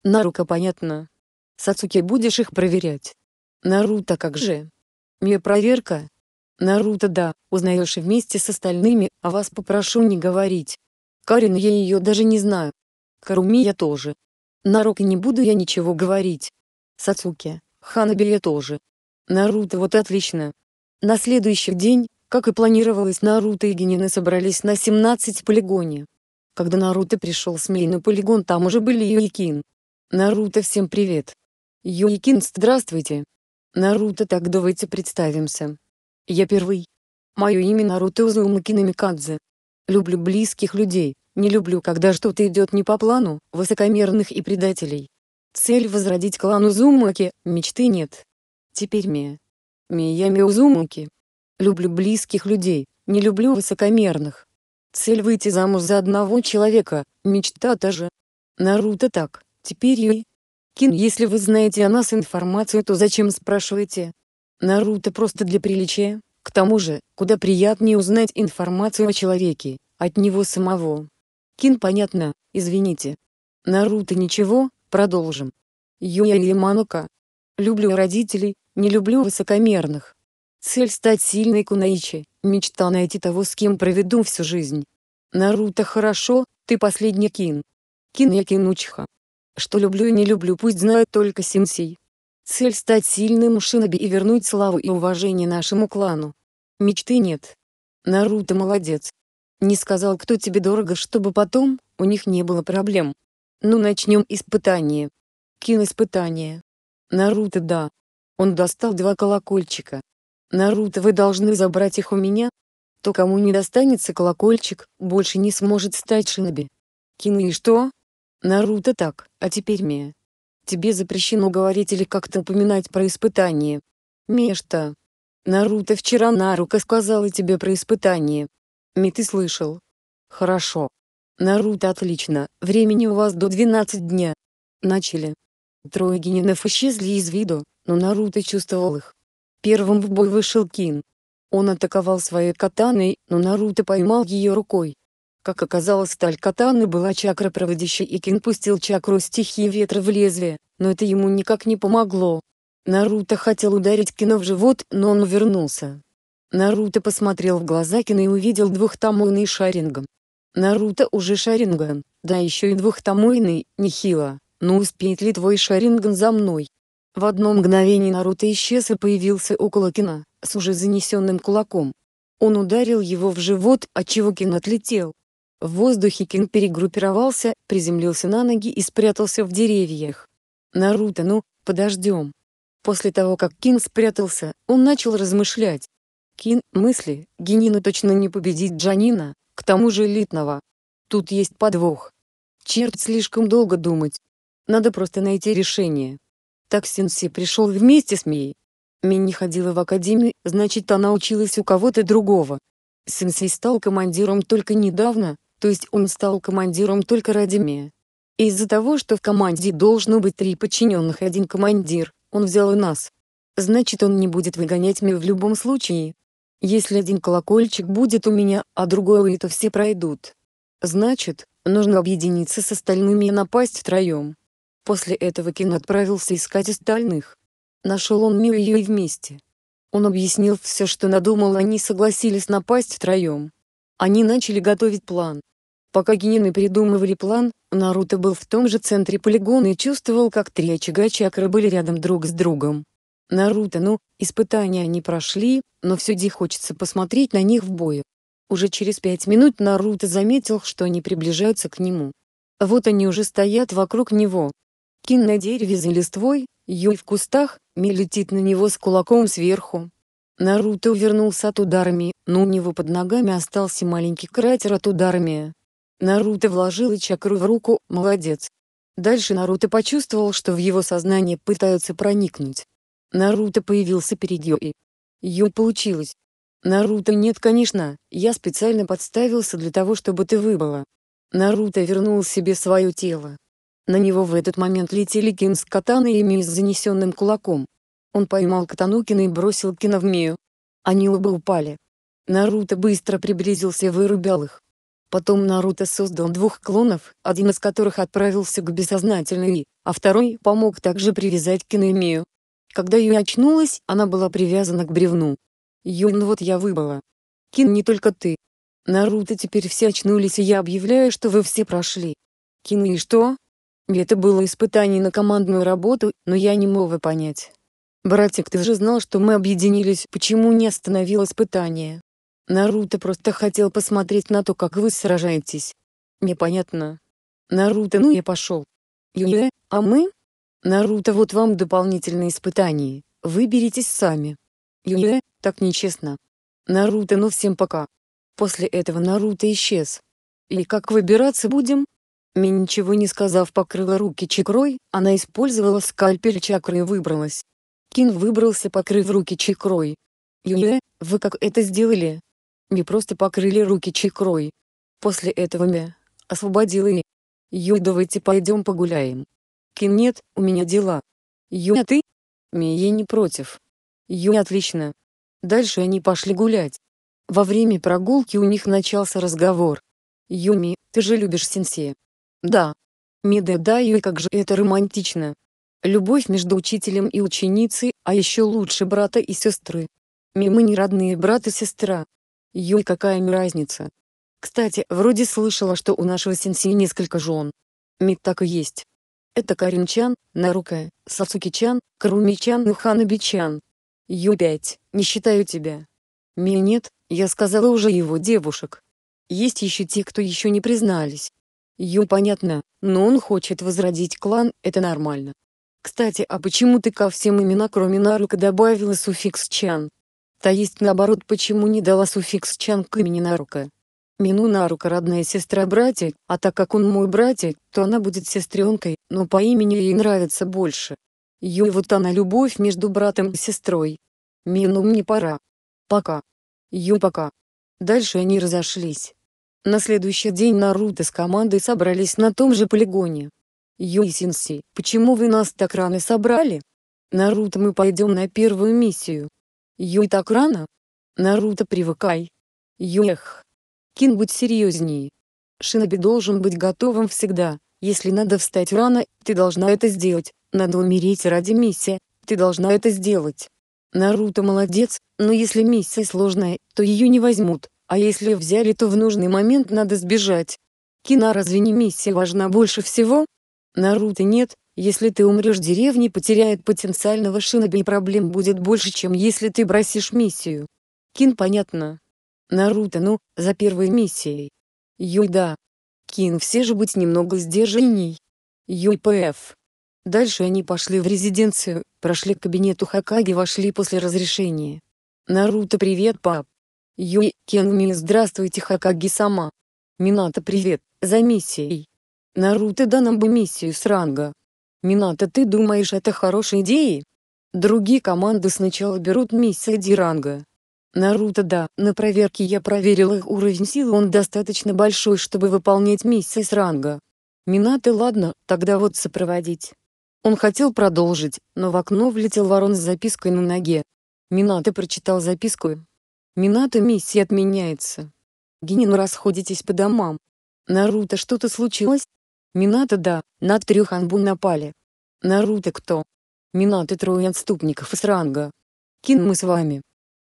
«Нарука, понятно». «Сацуки, будешь их проверять?» «Наруто, а как же?» «Мне проверка?» Наруто да, узнаешь вместе с остальными, а вас попрошу не говорить. Карин я ее даже не знаю. Каруми я тоже. Нарок не буду я ничего говорить. Сацуки, Ханаби я тоже. Наруто вот отлично. На следующий день, как и планировалось, Наруто и Генина собрались на 17 полигоне. Когда Наруто пришел с Мии на полигон, там уже были Юикин. Наруто всем привет. Юикин здравствуйте. Наруто так давайте представимся. Я первый. Мое имя Наруто Узумаки Намикадзе. Люблю близких людей, не люблю, когда что-то идет не по плану, высокомерных и предателей. Цель возродить клан Узумаки, мечты нет. Теперь Мия. Миями Узумаки. Люблю близких людей, не люблю высокомерных. Цель выйти замуж за одного человека, мечта та же. Наруто так, теперь Юи. Кин, если вы знаете о нас информацию, то зачем спрашиваете? Наруто просто для приличия, к тому же, куда приятнее узнать информацию о человеке, от него самого. Кин понятно, извините. Наруто ничего, продолжим. Юя или Манока. Люблю родителей, не люблю высокомерных. Цель стать сильной кунаичи, мечта найти того, с кем проведу всю жизнь. Наруто хорошо, ты последний Кин. Кин я Кинучха. Что люблю и не люблю пусть знает только сенсей. Цель стать сильным шиноби и вернуть славу и уважение нашему клану. Мечты нет. Наруто молодец. Не сказал, кто тебе дорого, чтобы потом, у них не было проблем. Ну начнем испытание. Кин испытание. Наруто да. Он достал два колокольчика. Наруто вы должны забрать их у меня. То кому не достанется колокольчик, больше не сможет стать шиноби. Кин и что? Наруто так, а теперь мне. Тебе запрещено говорить или как-то упоминать про испытание. Мешта. Наруто вчера Нарука сказала тебе про испытание. Ми ты слышал? Хорошо. Наруто отлично, времени у вас до 12 дня. Начали. Трое генинов исчезли из виду, но Наруто чувствовал их. Первым в бой вышел Кин. Он атаковал своей катаной, но Наруто поймал ее рукой. Как оказалось, сталь катаны была чакра проводища и Кин пустил чакру стихии ветра в лезвие, но это ему никак не помогло. Наруто хотел ударить Кина в живот, но он увернулся. Наруто посмотрел в глаза Кина и увидел двухтомойный шаринган. Наруто уже шаринган, да еще и двухтомойный, нехило, но «Ну, успеет ли твой шаринган за мной? В одно мгновение Наруто исчез и появился около Кина, с уже занесенным кулаком. Он ударил его в живот, отчего Кин отлетел, в воздухе Кинг перегруппировался, приземлился на ноги и спрятался в деревьях. «Наруто, ну, подождем». После того, как Кинг спрятался, он начал размышлять. Кин, мысли, Генину точно не победить Джанина, к тому же элитного. Тут есть подвох. Черт слишком долго думать. Надо просто найти решение. Так Сенси пришел вместе с Мией. не ходила в академию, значит она училась у кого-то другого. Сенсей стал командиром только недавно, то есть он стал командиром только ради Мия. Из-за того, что в команде должно быть три подчиненных и один командир, он взял и нас. Значит он не будет выгонять Мию в любом случае. Если один колокольчик будет у меня, а другой у то все пройдут. Значит, нужно объединиться с остальными и напасть втроем. После этого Кин отправился искать остальных. Нашел он Мию и ее вместе. Он объяснил все, что надумал, они согласились напасть втроем. Они начали готовить план. Пока гиены придумывали план, Наруто был в том же центре полигона и чувствовал, как три очага чакры были рядом друг с другом. Наруто, ну, испытания они прошли, но все де хочется посмотреть на них в бою. Уже через пять минут Наруто заметил, что они приближаются к нему. Вот они уже стоят вокруг него. Кин на дереве за листвой, Юй в кустах, Ми летит на него с кулаком сверху. Наруто увернулся от ударами, но у него под ногами остался маленький кратер от ударами. Наруто вложил чакру в руку, молодец. Дальше Наруто почувствовал, что в его сознание пытаются проникнуть. Наруто появился перед Йои. Йо получилось. Наруто нет, конечно, я специально подставился для того, чтобы ты выбыла. Наруто вернул себе свое тело. На него в этот момент летели кин с катаной и ми с занесенным кулаком. Он поймал Катанукина и бросил киновмию. Они оба упали. Наруто быстро приблизился и вырубил их. Потом Наруто создал двух клонов, один из которых отправился к бессознательной И, а второй помог также привязать Кина Когда Юй очнулась, она была привязана к бревну. «Юн, ну вот я выбыла. Кин не только ты. Наруто теперь все очнулись и я объявляю, что вы все прошли. Кин и что?» Это было испытание на командную работу, но я не мог понять. «Братик, ты же знал, что мы объединились, почему не остановил испытание?» «Наруто просто хотел посмотреть на то, как вы сражаетесь». «Непонятно». «Наруто, ну я пошел». «Юэ, а мы?» «Наруто, вот вам дополнительные испытания, выберитесь сами». «Юэ, так нечестно». «Наруто, ну всем пока». После этого Наруто исчез. «И как выбираться будем?» Ми ничего не сказав покрыла руки чакрой, она использовала скальпель чакры и выбралась. Кин выбрался, покрыв руки чекрой. «Юэ, вы как это сделали?» Ми просто покрыли руки чекрой. После этого Ми освободила и... Ю, давайте пойдем погуляем». Кин «Нет, у меня дела». «Юэ, а ты?» Ми ей не против. «Юэ, отлично». Дальше они пошли гулять. Во время прогулки у них начался разговор. «Юми, ты же любишь сенсея?» «Да». Ми да, Юй, как же это романтично!» Любовь между учителем и ученицей, а еще лучше брата и сестры. Мимо не родные брат и сестра. Ёй, какая им разница. Кстати, вроде слышала, что у нашего сенсея несколько жен. Мид так и есть. Это Каринчан, Нарука, Сацукичан, Карумичан и Ханабичан. Ё пять, не считаю тебя. Ми нет, я сказала уже его девушек. Есть еще те, кто еще не признались. Ё понятно, но он хочет возродить клан, это нормально. Кстати, а почему ты ко всем имена кроме Нарука добавила суффикс «чан»? Та есть наоборот, почему не дала суффикс «чан» к имени Нарука? Мину Нарука родная сестра братья, а так как он мой братик, то она будет сестренкой, но по имени ей нравится больше. Юй вот она любовь между братом и сестрой. Мину мне пора. Пока. Юй пока. Дальше они разошлись. На следующий день Наруто с командой собрались на том же полигоне юй почему вы нас так рано собрали? Наруто мы пойдем на первую миссию. Юй так рано? Наруто привыкай. Юэх. Кин будь серьезнее. Шиноби должен быть готовым всегда, если надо встать рано, ты должна это сделать, надо умереть ради миссии, ты должна это сделать. Наруто молодец, но если миссия сложная, то ее не возьмут, а если взяли, то в нужный момент надо сбежать. Кина разве не миссия важна больше всего? Наруто нет, если ты умрешь деревня потеряет потенциального шиноби и проблем будет больше, чем если ты бросишь миссию. Кин понятно. Наруто ну, за первой миссией. Юй да. Кин все же быть немного сдержанней. Юй ПФ. Дальше они пошли в резиденцию, прошли к кабинету Хакаги вошли после разрешения. Наруто привет пап. Юй, Кенми здравствуйте Хакаги сама. Минато привет, за миссией. Наруто да нам бы миссию с ранга. Минато, ты думаешь это хорошая идея? Другие команды сначала берут миссии Диранга. Наруто да, на проверке я проверил их уровень силы он достаточно большой, чтобы выполнять миссии с ранга. Минато ладно, тогда вот сопроводить. Он хотел продолжить, но в окно влетел ворон с запиской на ноге. Минато прочитал записку. Минато миссия отменяется. Генин, ну расходитесь по домам. Наруто, что-то случилось? Минато да, на Трюханбу напали. Наруто кто? Минато трое отступников из ранга. Кин мы с вами.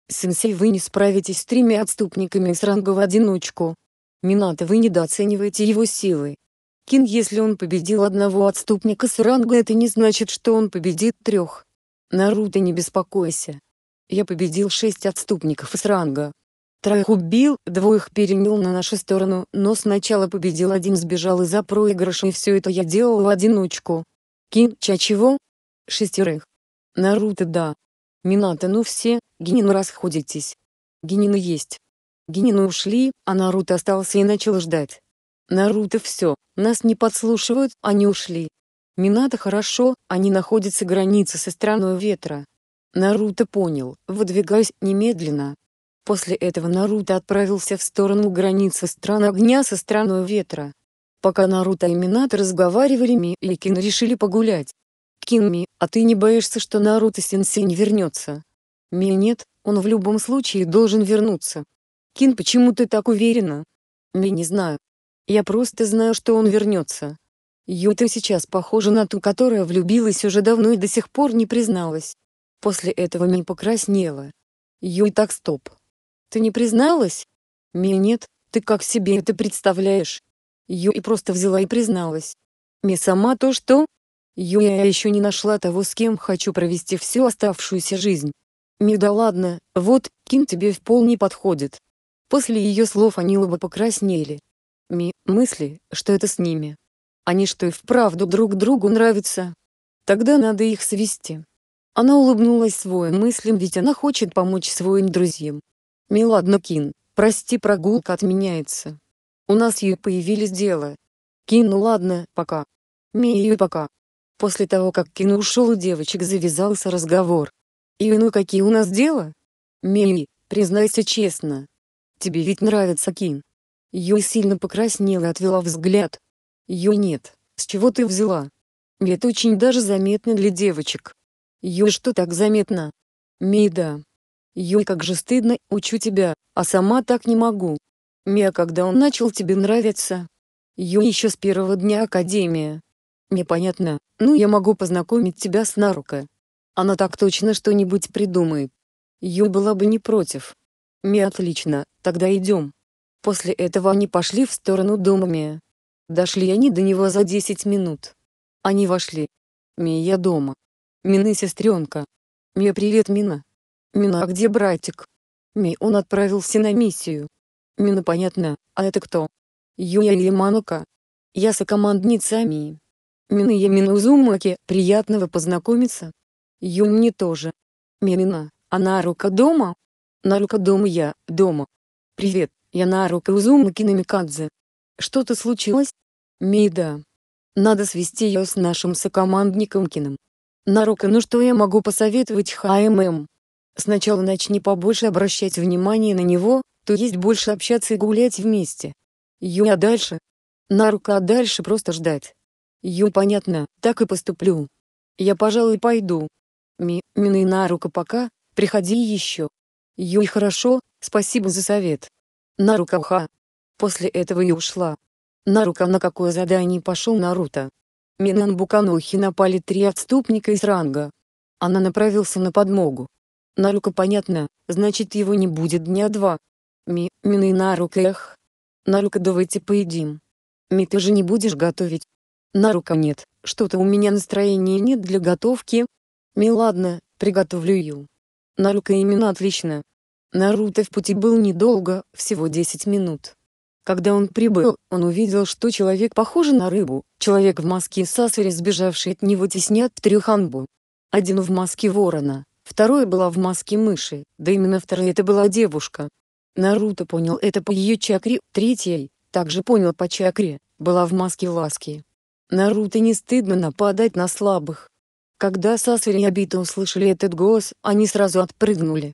Сенсей вы не справитесь с тремя отступниками из ранга в одиночку. Минато вы недооцениваете его силы. Кин если он победил одного отступника с ранга это не значит, что он победит трех. Наруто не беспокойся. Я победил шесть отступников из ранга. Троих убил, двоих перенял на нашу сторону, но сначала победил один сбежал из-за проигрыша и все это я делал в одиночку. Кинча чего? Шестерых. Наруто да. Минато ну все, Генин расходитесь. Генина есть. Генина ушли, а Наруто остался и начал ждать. Наруто все, нас не подслушивают, они ушли. Минато хорошо, они находятся границы со страной ветра. Наруто понял, выдвигаюсь немедленно, После этого Наруто отправился в сторону границы стран огня со страной ветра. Пока Наруто и Минато разговаривали Ми и Кин решили погулять. «Кинми, а ты не боишься, что Наруто-сенсей не вернется?» «Ми нет, он в любом случае должен вернуться». «Кин, почему ты так уверена?» «Ми не знаю. Я просто знаю, что он вернется». Юта сейчас похожа на ту, которая влюбилась уже давно и до сих пор не призналась. После этого Ми покраснела. Юй так стоп. Ты не призналась? Ми нет, ты как себе это представляешь? Юи просто взяла и призналась. Ми сама то что? Юи я еще не нашла того, с кем хочу провести всю оставшуюся жизнь. Ми да ладно, вот, Ким тебе в пол не подходит. После ее слов они оба покраснели. Ми, мысли, что это с ними. Они что и вправду друг другу нравятся? Тогда надо их свести. Она улыбнулась своим мыслям, ведь она хочет помочь своим друзьям. Миладно Кин, прости прогулка отменяется. У нас ее появились дела. Кин ну ладно, пока. Ми ее пока. После того как Кин ушел у девочек завязался разговор. И ну какие у нас дела? Мии, признайся честно. Тебе ведь нравится Кин. Юй сильно покраснела и отвела взгляд. Юй нет, с чего ты взяла? Это очень даже заметно для девочек. Юй что так заметно? Ми да. Юй, как же стыдно, учу тебя, а сама так не могу. Мия, когда он начал тебе нравиться? Юй еще с первого дня Академия. понятно, ну я могу познакомить тебя с Нарука. Она так точно что-нибудь придумает. Ёй была бы не против. Мия, отлично, тогда идем. После этого они пошли в сторону дома Мия. Дошли они до него за 10 минут. Они вошли. Мия дома. Мины сестренка. Мия привет Мина. Мина, а где братик? Ми, он отправился на миссию. Мина, понятно, а это кто? Юя или Манока? Я сокомандница Амии. Мина Ямина Узумаки, приятного познакомиться. Ю мне тоже. Мина, а Нарука дома? Нарука дома я, дома. Привет, я Нарука Узумаки Намикадзе. Что-то случилось? да. Надо свести ее с нашим сокомандником Кином. Нарука, ну что я могу посоветовать ХММ? А Сначала начни побольше обращать внимание на него, то есть больше общаться и гулять вместе. Ю, а дальше? Нарука, а дальше просто ждать. Ю, понятно, так и поступлю. Я, пожалуй, пойду. Ми, Мина и Нарука пока, приходи еще. Ю, хорошо, спасибо за совет. Нарука ха. После этого и ушла. Нарука на какое задание пошел Наруто? Минан Буканохи напали три отступника из ранга. Она направился на подмогу. Нарука понятно, значит его не будет дня два. Ми, мины и Нарука эх. Нарука давайте поедим. Ми ты же не будешь готовить. Нарука нет, что-то у меня настроения нет для готовки. Ми ладно, приготовлю ее. Нарука именно отлично. Наруто в пути был недолго, всего 10 минут. Когда он прибыл, он увидел, что человек похож на рыбу, человек в маске сасари, сбежавший от него теснят в трюханбу. Один в маске ворона, Второй была в маске мыши, да именно вторая это была девушка. Наруто понял это по ее чакре, третьей, также понял по чакре, была в маске ласки. Наруто не стыдно нападать на слабых. Когда Сасури и Абита услышали этот голос, они сразу отпрыгнули.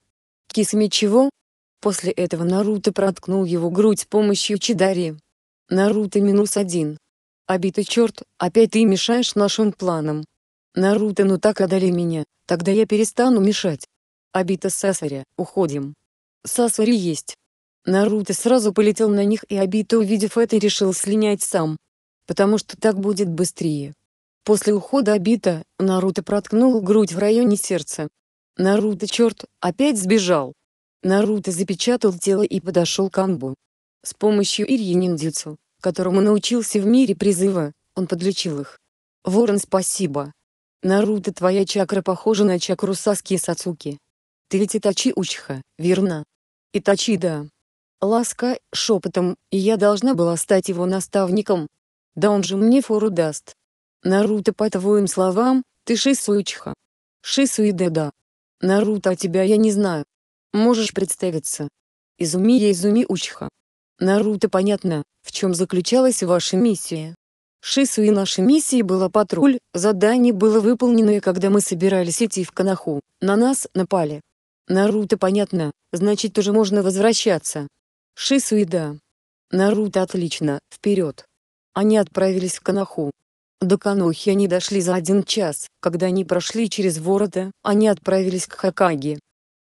Кисами чего? После этого Наруто проткнул его грудь с помощью Чидари. Наруто минус один. Обитый черт, опять ты мешаешь нашим планам. Наруто, ну так одолей меня, тогда я перестану мешать. Обита Сасаря, уходим. Сасари есть. Наруто сразу полетел на них и Обита, увидев это, решил слинять сам. Потому что так будет быстрее. После ухода Обита, Наруто проткнул грудь в районе сердца. Наруто, черт, опять сбежал. Наруто запечатал тело и подошел к Анбу. С помощью Ирьи ниндзюцу, которому научился в мире призыва, он подлечил их. Ворон спасибо. Наруто твоя чакра похожа на чакру Саски и Сацуки. Ты ведь Итачи Учха, верно? Итачи да. Ласка, шепотом, и я должна была стать его наставником. Да он же мне фору даст. Наруто по твоим словам, ты Шису Учха. Шису и да. Наруто а тебя я не знаю. Можешь представиться. Изуми я Изуми Учха. Наруто понятно, в чем заключалась ваша миссия. Шису и нашей миссией была патруль, задание было выполнено и когда мы собирались идти в Канаху, на нас напали. Наруто понятно, значит тоже можно возвращаться. Шису и да. Наруто отлично, вперед. Они отправились в Канаху. До Канохи они дошли за один час, когда они прошли через ворота, они отправились к Хакаге.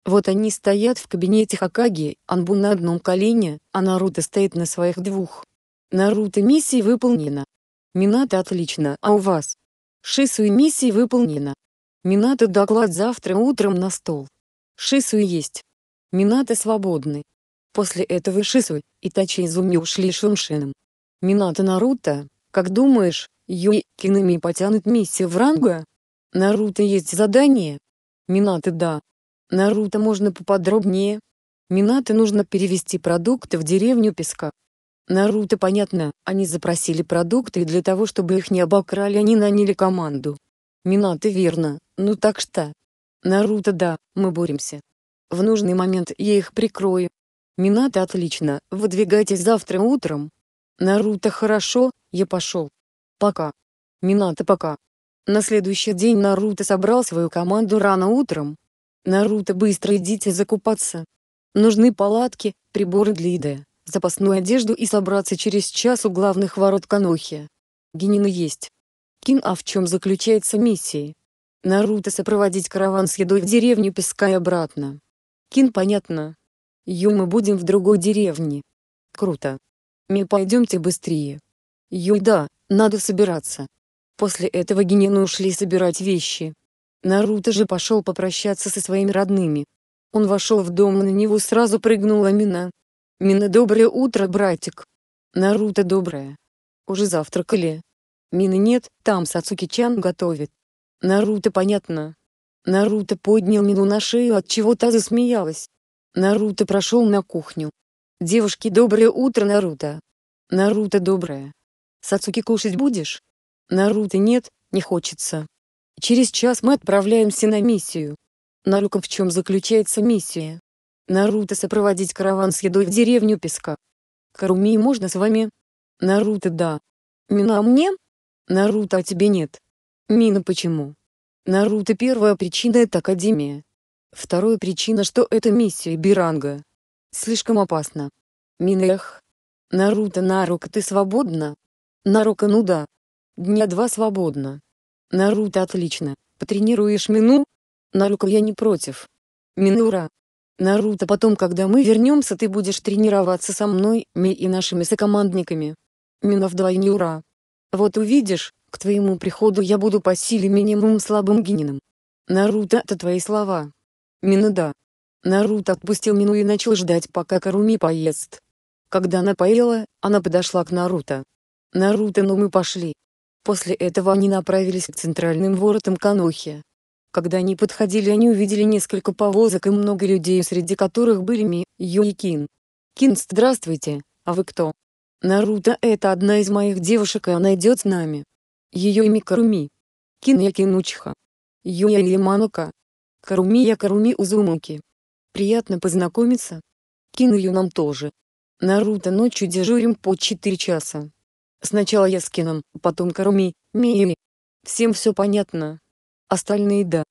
Вот они стоят в кабинете Хакаги, Анбу на одном колене, а Наруто стоит на своих двух. Наруто миссия выполнена, Минато отлично, а у вас? Шису и миссия выполнена. Минато доклад завтра утром на стол. Шису есть. Минато свободны. После этого Шису и Тачизуми ушли Шуншином. Минато Наруто, как думаешь, Юи Кинами потянут миссию в ранга? Наруто есть задание? Минато да. Наруто можно поподробнее? Минато нужно перевести продукты в деревню песка. Наруто, понятно, они запросили продукты и для того, чтобы их не обокрали, они наняли команду. Минато верно, ну так что? Наруто да, мы боремся. В нужный момент я их прикрою. Минато отлично, выдвигайтесь завтра утром. Наруто хорошо, я пошел. Пока. Минато пока. На следующий день Наруто собрал свою команду рано утром. Наруто быстро идите закупаться. Нужны палатки, приборы для еды, запасную одежду и собраться через час у главных ворот Канохи. Генина есть. Кин, а в чем заключается миссия? Наруто сопроводить караван с едой в деревню Песка и обратно. Кин понятно. Ю мы будем в другой деревне. Круто. Ми пойдемте быстрее. Ю да, надо собираться. После этого Генина ушли собирать вещи. Наруто же пошел попрощаться со своими родными. Он вошел в дом и на него сразу прыгнула мина, Мина доброе утро, братик. Наруто доброе. Уже завтракали? Мины нет, там Сацуки-чан готовит. Наруто понятно. Наруто поднял Мину на шею, от чего та засмеялась. Наруто прошел на кухню. Девушки, доброе утро, Наруто. Наруто доброе. Сацуки кушать будешь? Наруто нет, не хочется. Через час мы отправляемся на миссию. Нарука в чем заключается миссия? Наруто сопроводить караван с едой в деревню песка. Каруми можно с вами? Наруто да. Мина а мне? Наруто а тебе нет. Мина почему? Наруто первая причина это Академия. Вторая причина что это миссия Биранга. Слишком опасно. Мина эх. Наруто Нарука ты свободна? Нарука ну да. Дня два свободно. Наруто отлично. Потренируешь Мину? Нарука я не против. Минура. Наруто, потом, когда мы вернемся, ты будешь тренироваться со мной, Ми и нашими сокомандниками. Мина вдвойне ура. Вот увидишь, к твоему приходу я буду по силе минимум слабым генином. Наруто, это твои слова. Мина да. Наруто отпустил Мину и начал ждать, пока Каруми поест. Когда она поела, она подошла к Наруто. «Наруто, ну мы пошли». После этого они направились к центральным воротам Канохи. Когда они подходили, они увидели несколько повозок и много людей, среди которых были Ми, Йо и Кин. «Кин, здравствуйте, а вы кто?» «Наруто — это одна из моих девушек, и она идет с нами. Ее имя Каруми. Кин я Кинучха. Юя Яманока. Каруми я Каруми Узумуки. Приятно познакомиться. Кин и Ю нам тоже. Наруто ночью дежурим по 4 часа. Сначала я с Кином, потом Каруми, Мии. Всем все понятно?» остальные да.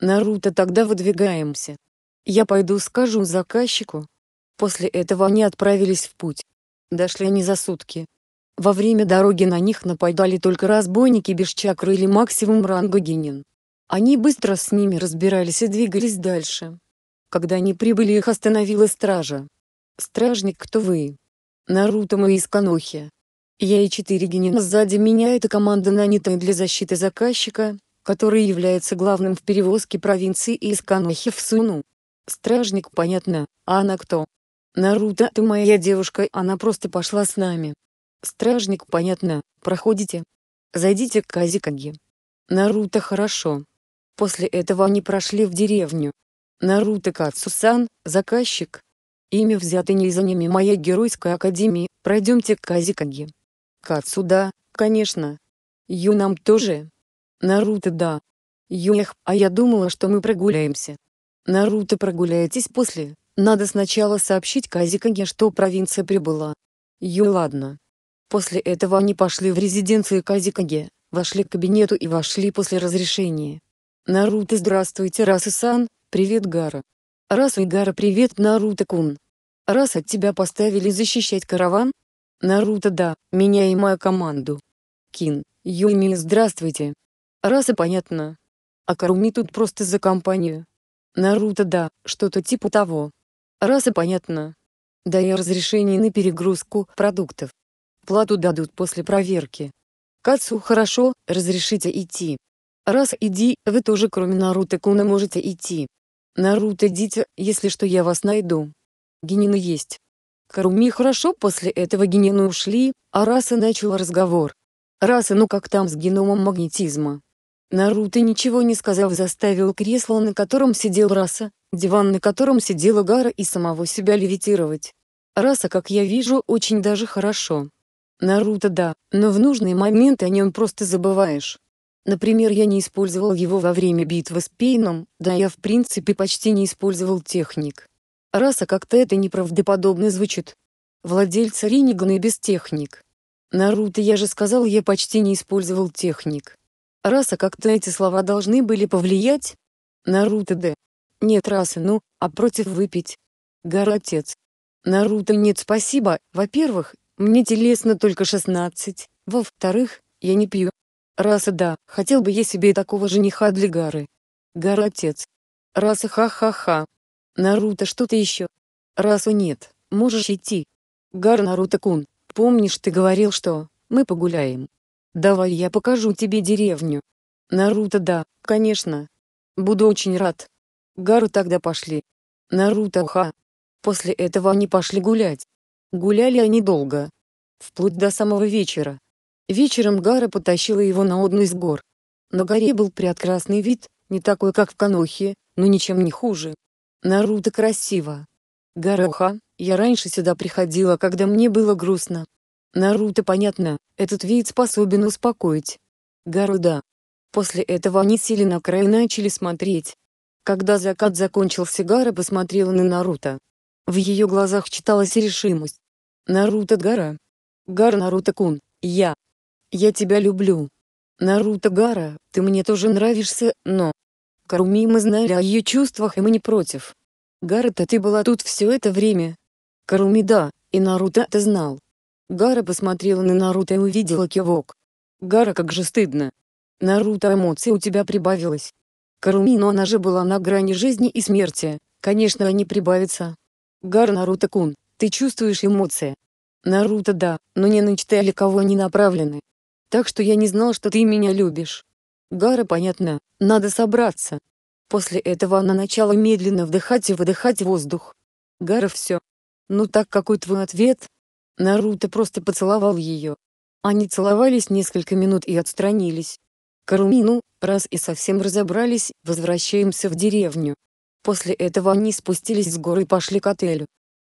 Наруто, тогда выдвигаемся. Я пойду скажу заказчику. После этого они отправились в путь. Дошли они за сутки. Во время дороги на них нападали только разбойники без чакры или максимум ранга генин. Они быстро с ними разбирались и двигались дальше. Когда они прибыли, их остановила стража. «Стражник, кто вы?» «Наруто мы из Канохи. Я и четыре генина сзади меня эта команда нанятая для защиты заказчика, который является главным в перевозке провинции из Канохи в Суну. Стражник понятно, а она кто? Наруто, ты моя девушка, она просто пошла с нами. Стражник понятно, проходите. Зайдите к Казикаге. Наруто хорошо. После этого они прошли в деревню. Наруто Кацусан, заказчик. Имя взято не из аниме моей геройской академии, пройдемте к Казикаге. да, конечно. Юнам тоже. Наруто да. Юэх, а я думала, что мы прогуляемся. Наруто прогуляйтесь после, надо сначала сообщить Казикаге, что провинция прибыла. Ю ладно. После этого они пошли в резиденцию Казикаге, вошли к кабинету и вошли после разрешения. Наруто здравствуйте Расы-сан, привет Гара. Раса и Гара привет Наруто-кун. Раз от тебя поставили защищать караван? Наруто да, меня и мою команду. Кин, Юми здравствуйте. Раз и понятно. А Каруми тут просто за компанию. Наруто да, что-то типа того. Раз и понятно. Да и разрешение на перегрузку продуктов. Плату дадут после проверки. Кацу хорошо, разрешите идти. Раз иди, вы тоже кроме Наруто Куна можете идти. Наруто идите, если что я вас найду. Генина есть. Каруми хорошо после этого Генину ушли, а Раса начал разговор. Раса ну как там с геномом магнетизма? Наруто ничего не сказав заставил кресло, на котором сидел Раса, диван, на котором сидела Гара и самого себя левитировать. Раса, как я вижу, очень даже хорошо. Наруто да, но в нужные моменты о нем просто забываешь. Например, я не использовал его во время битвы с Пейном, да я в принципе почти не использовал техник. Раса как-то это неправдоподобно звучит. Владельца Ринигана и без техник. Наруто я же сказал я почти не использовал техник. Раса как-то эти слова должны были повлиять Наруто Д. Нет расы, ну, а против выпить. Гар, отец. Наруто нет, спасибо. Во-первых, мне телесно только 16. Во-вторых, я не пью. Раса да, хотел бы я себе и такого жениха для Гары. Гар, отец. Раса ха-ха-ха. Наруто что-то еще? Расу нет, можешь идти. Гар, Наруто-кун, помнишь ты говорил, что мы погуляем? Давай я покажу тебе деревню. Наруто да, конечно. Буду очень рад. Гару тогда пошли. Наруто ха. После этого они пошли гулять. Гуляли они долго. Вплоть до самого вечера. Вечером Гара потащила его на одну из гор. На горе был прекрасный вид, не такой как в Канохе, но ничем не хуже. Наруто красиво. Гара ха, я раньше сюда приходила, когда мне было грустно. Наруто понятно, этот вид способен успокоить. Гаруда. После этого они сели на край и начали смотреть. Когда закат закончился Гара посмотрела на Наруто. В ее глазах читалась решимость. «Наруто Гара. Гара Наруто-кун, я. Я тебя люблю. Наруто Гара, ты мне тоже нравишься, но...» Каруми мы знали о ее чувствах и мы не против. Гара-то ты была тут все это время. Каруми да, и Наруто это знал. Гара посмотрела на Наруто и увидела кивок. «Гара, как же стыдно!» «Наруто, эмоций у тебя прибавилось!» «Каруми, но она же была на грани жизни и смерти, конечно, они прибавятся!» «Гара, Наруто-кун, ты чувствуешь эмоции?» «Наруто, да, но не на читай ли кого они направлены. Так что я не знал, что ты меня любишь». «Гара, понятно, надо собраться». После этого она начала медленно вдыхать и выдыхать воздух. «Гара, все. Ну так какой твой ответ?» Наруто просто поцеловал ее. Они целовались несколько минут и отстранились. Каруми, ну, раз и совсем разобрались, возвращаемся в деревню. После этого они спустились с горы и пошли к отелю.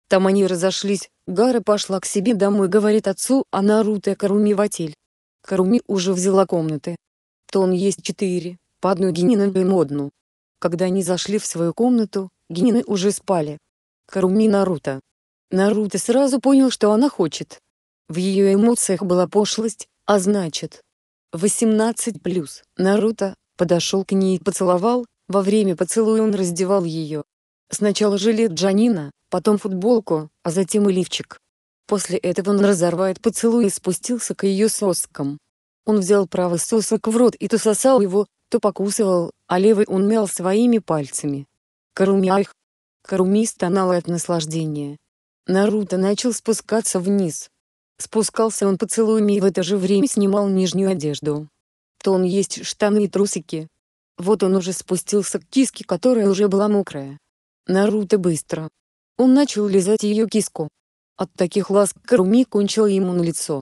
Там они разошлись, Гара пошла к себе домой говорит отцу, а Наруто Каруми в отель. Каруми уже взяла комнаты. Тон есть четыре, по одной Генина и Модну. Когда они зашли в свою комнату, Генины уже спали. Каруми Наруто, Наруто сразу понял, что она хочет. В ее эмоциях была пошлость, а значит... 18 плюс. Наруто подошел к ней и поцеловал, во время поцелуя он раздевал ее. Сначала жилет Джанина, потом футболку, а затем и лифчик. После этого он разорвает поцелуй и спустился к ее соскам. Он взял правый сосок в рот и то сосал его, то покусывал, а левый он мял своими пальцами. Каруми Карумяих. Каруми стонала от наслаждения. Наруто начал спускаться вниз. Спускался он поцелуями и в это же время снимал нижнюю одежду. То он есть штаны и трусики. Вот он уже спустился к киске, которая уже была мокрая. Наруто быстро. Он начал лизать ее киску. От таких ласк Каруми кончила ему на лицо.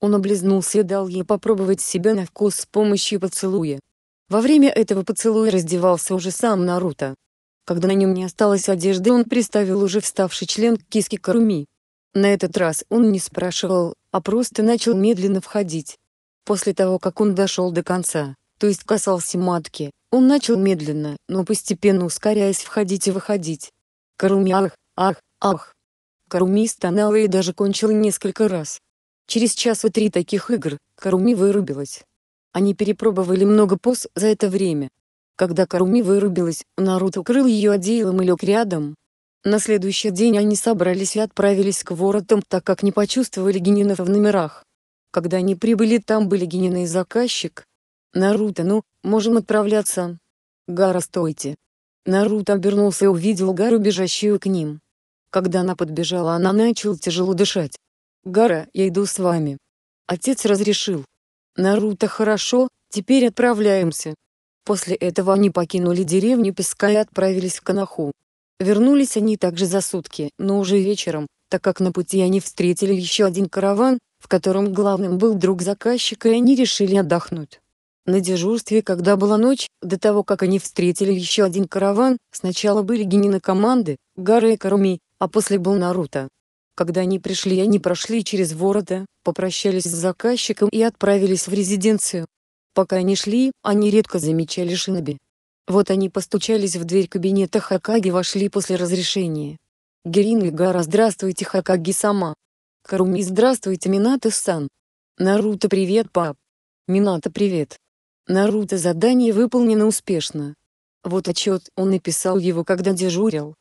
Он облизнулся и дал ей попробовать себя на вкус с помощью поцелуя. Во время этого поцелуя раздевался уже сам Наруто. Когда на нем не осталось одежды, он приставил уже вставший член к киске Каруми. На этот раз он не спрашивал, а просто начал медленно входить. После того, как он дошел до конца, то есть касался матки, он начал медленно, но постепенно ускоряясь входить и выходить. Каруми ах, ах, ах. Каруми стонала и даже кончила несколько раз. Через час и три таких игр, Каруми вырубилась. Они перепробовали много поз за это время, когда Каруми вырубилась, Наруто укрыл ее одеялом и лег рядом. На следующий день они собрались и отправились к воротам, так как не почувствовали генинов в номерах. Когда они прибыли, там были генины и заказчик. «Наруто, ну, можем отправляться?» «Гара, стойте!» Наруто обернулся и увидел Гару, бежащую к ним. Когда она подбежала, она начала тяжело дышать. «Гара, я иду с вами». Отец разрешил. «Наруто, хорошо, теперь отправляемся». После этого они покинули деревню Песка и отправились в Канаху. Вернулись они также за сутки, но уже вечером, так как на пути они встретили еще один караван, в котором главным был друг заказчика и они решили отдохнуть. На дежурстве, когда была ночь, до того как они встретили еще один караван, сначала были Генина команды, Гары и Каруми, а после был Наруто. Когда они пришли, они прошли через ворота, попрощались с заказчиком и отправились в резиденцию, Пока они шли, они редко замечали Шиноби. Вот они постучались в дверь кабинета Хакаги вошли после разрешения. Герин и Гара «Здравствуйте, Хакаги-сама!» Каруми «Здравствуйте, Минато-сан!» «Наруто, привет, пап!» «Минато, привет!» «Наруто, задание выполнено успешно!» Вот отчет, он написал его, когда дежурил.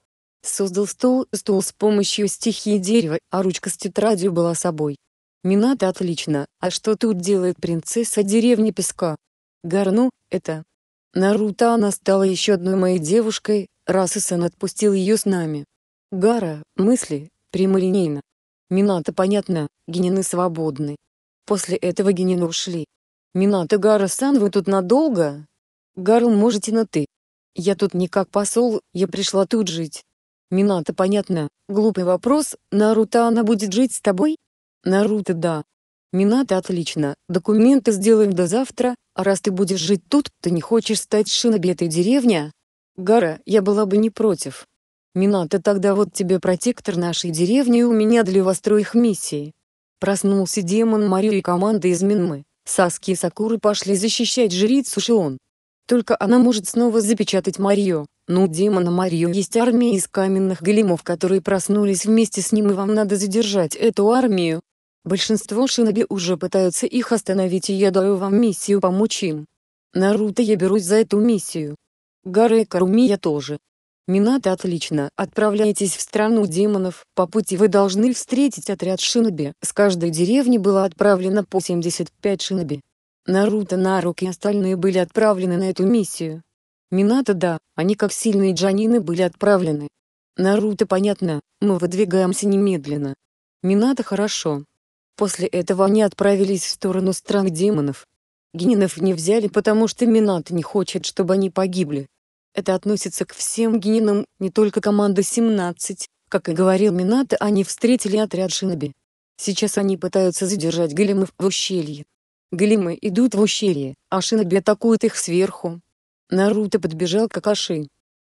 Создал стол, стол с помощью стихии дерева, а ручка с тетрадью была собой. Мината отлично, а что тут делает принцесса деревни песка? Гарну, это... Наруто она стала еще одной моей девушкой, раз и сан отпустил ее с нами. Гара, мысли, прямолинейно. Минато понятно, генины свободны. После этого генины ушли. Минато Гара-сан вы тут надолго? Гару можете на ты. Я тут не как посол, я пришла тут жить. Минато понятно, глупый вопрос, Наруто она будет жить с тобой? Наруто да. Минато отлично, документы сделаем до завтра, а раз ты будешь жить тут, ты не хочешь стать шиноби этой деревни? Гара, я была бы не против. Минато тогда вот тебе протектор нашей деревни и у меня для вас троих миссии. Проснулся демон Марио и команда из Минмы. Саски и Сакуры пошли защищать жрицу Шион. Только она может снова запечатать Марио. Но ну, у демона Марио есть армия из каменных големов, которые проснулись вместе с ним и вам надо задержать эту армию, Большинство шиноби уже пытаются их остановить и я даю вам миссию помочь им. Наруто я берусь за эту миссию. Гары и Каруми я тоже. Минато отлично, отправляйтесь в страну демонов, по пути вы должны встретить отряд шиноби. С каждой деревни было отправлено по 75 шиноби. Наруто, Нарук и остальные были отправлены на эту миссию. Минато да, они как сильные джанины были отправлены. Наруто понятно, мы выдвигаемся немедленно. Минато хорошо, После этого они отправились в сторону стран демонов. Генинов не взяли, потому что Минат не хочет, чтобы они погибли. Это относится к всем генинам, не только команда 17. Как и говорил Минат, они встретили отряд Шиноби. Сейчас они пытаются задержать големов в ущелье. Големы идут в ущелье, а Шиноби атакуют их сверху. Наруто подбежал к Акаши.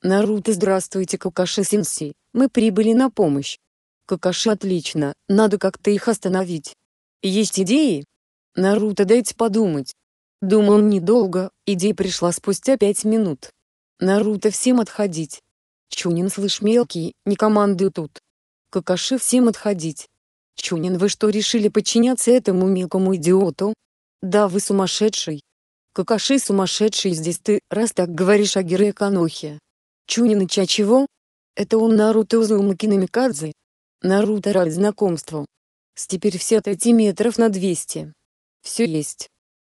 «Наруто, здравствуйте, Какаши-сенсей, мы прибыли на помощь». Какаши отлично, надо как-то их остановить. Есть идеи? Наруто, дайте подумать. Думал недолго, идея пришла спустя пять минут. Наруто всем отходить. Чунин слышь мелкий, не командуй тут. Какаши всем отходить. Чунин вы что решили подчиняться этому мелкому идиоту? Да вы сумасшедший. Какаши сумасшедший здесь ты, раз так говоришь о Гере Канохе. Чунин и ча чего? Это он Наруто Узумаки Намикадзе? Наруто рад знакомству. С теперь все отойти метров на 200. Все есть.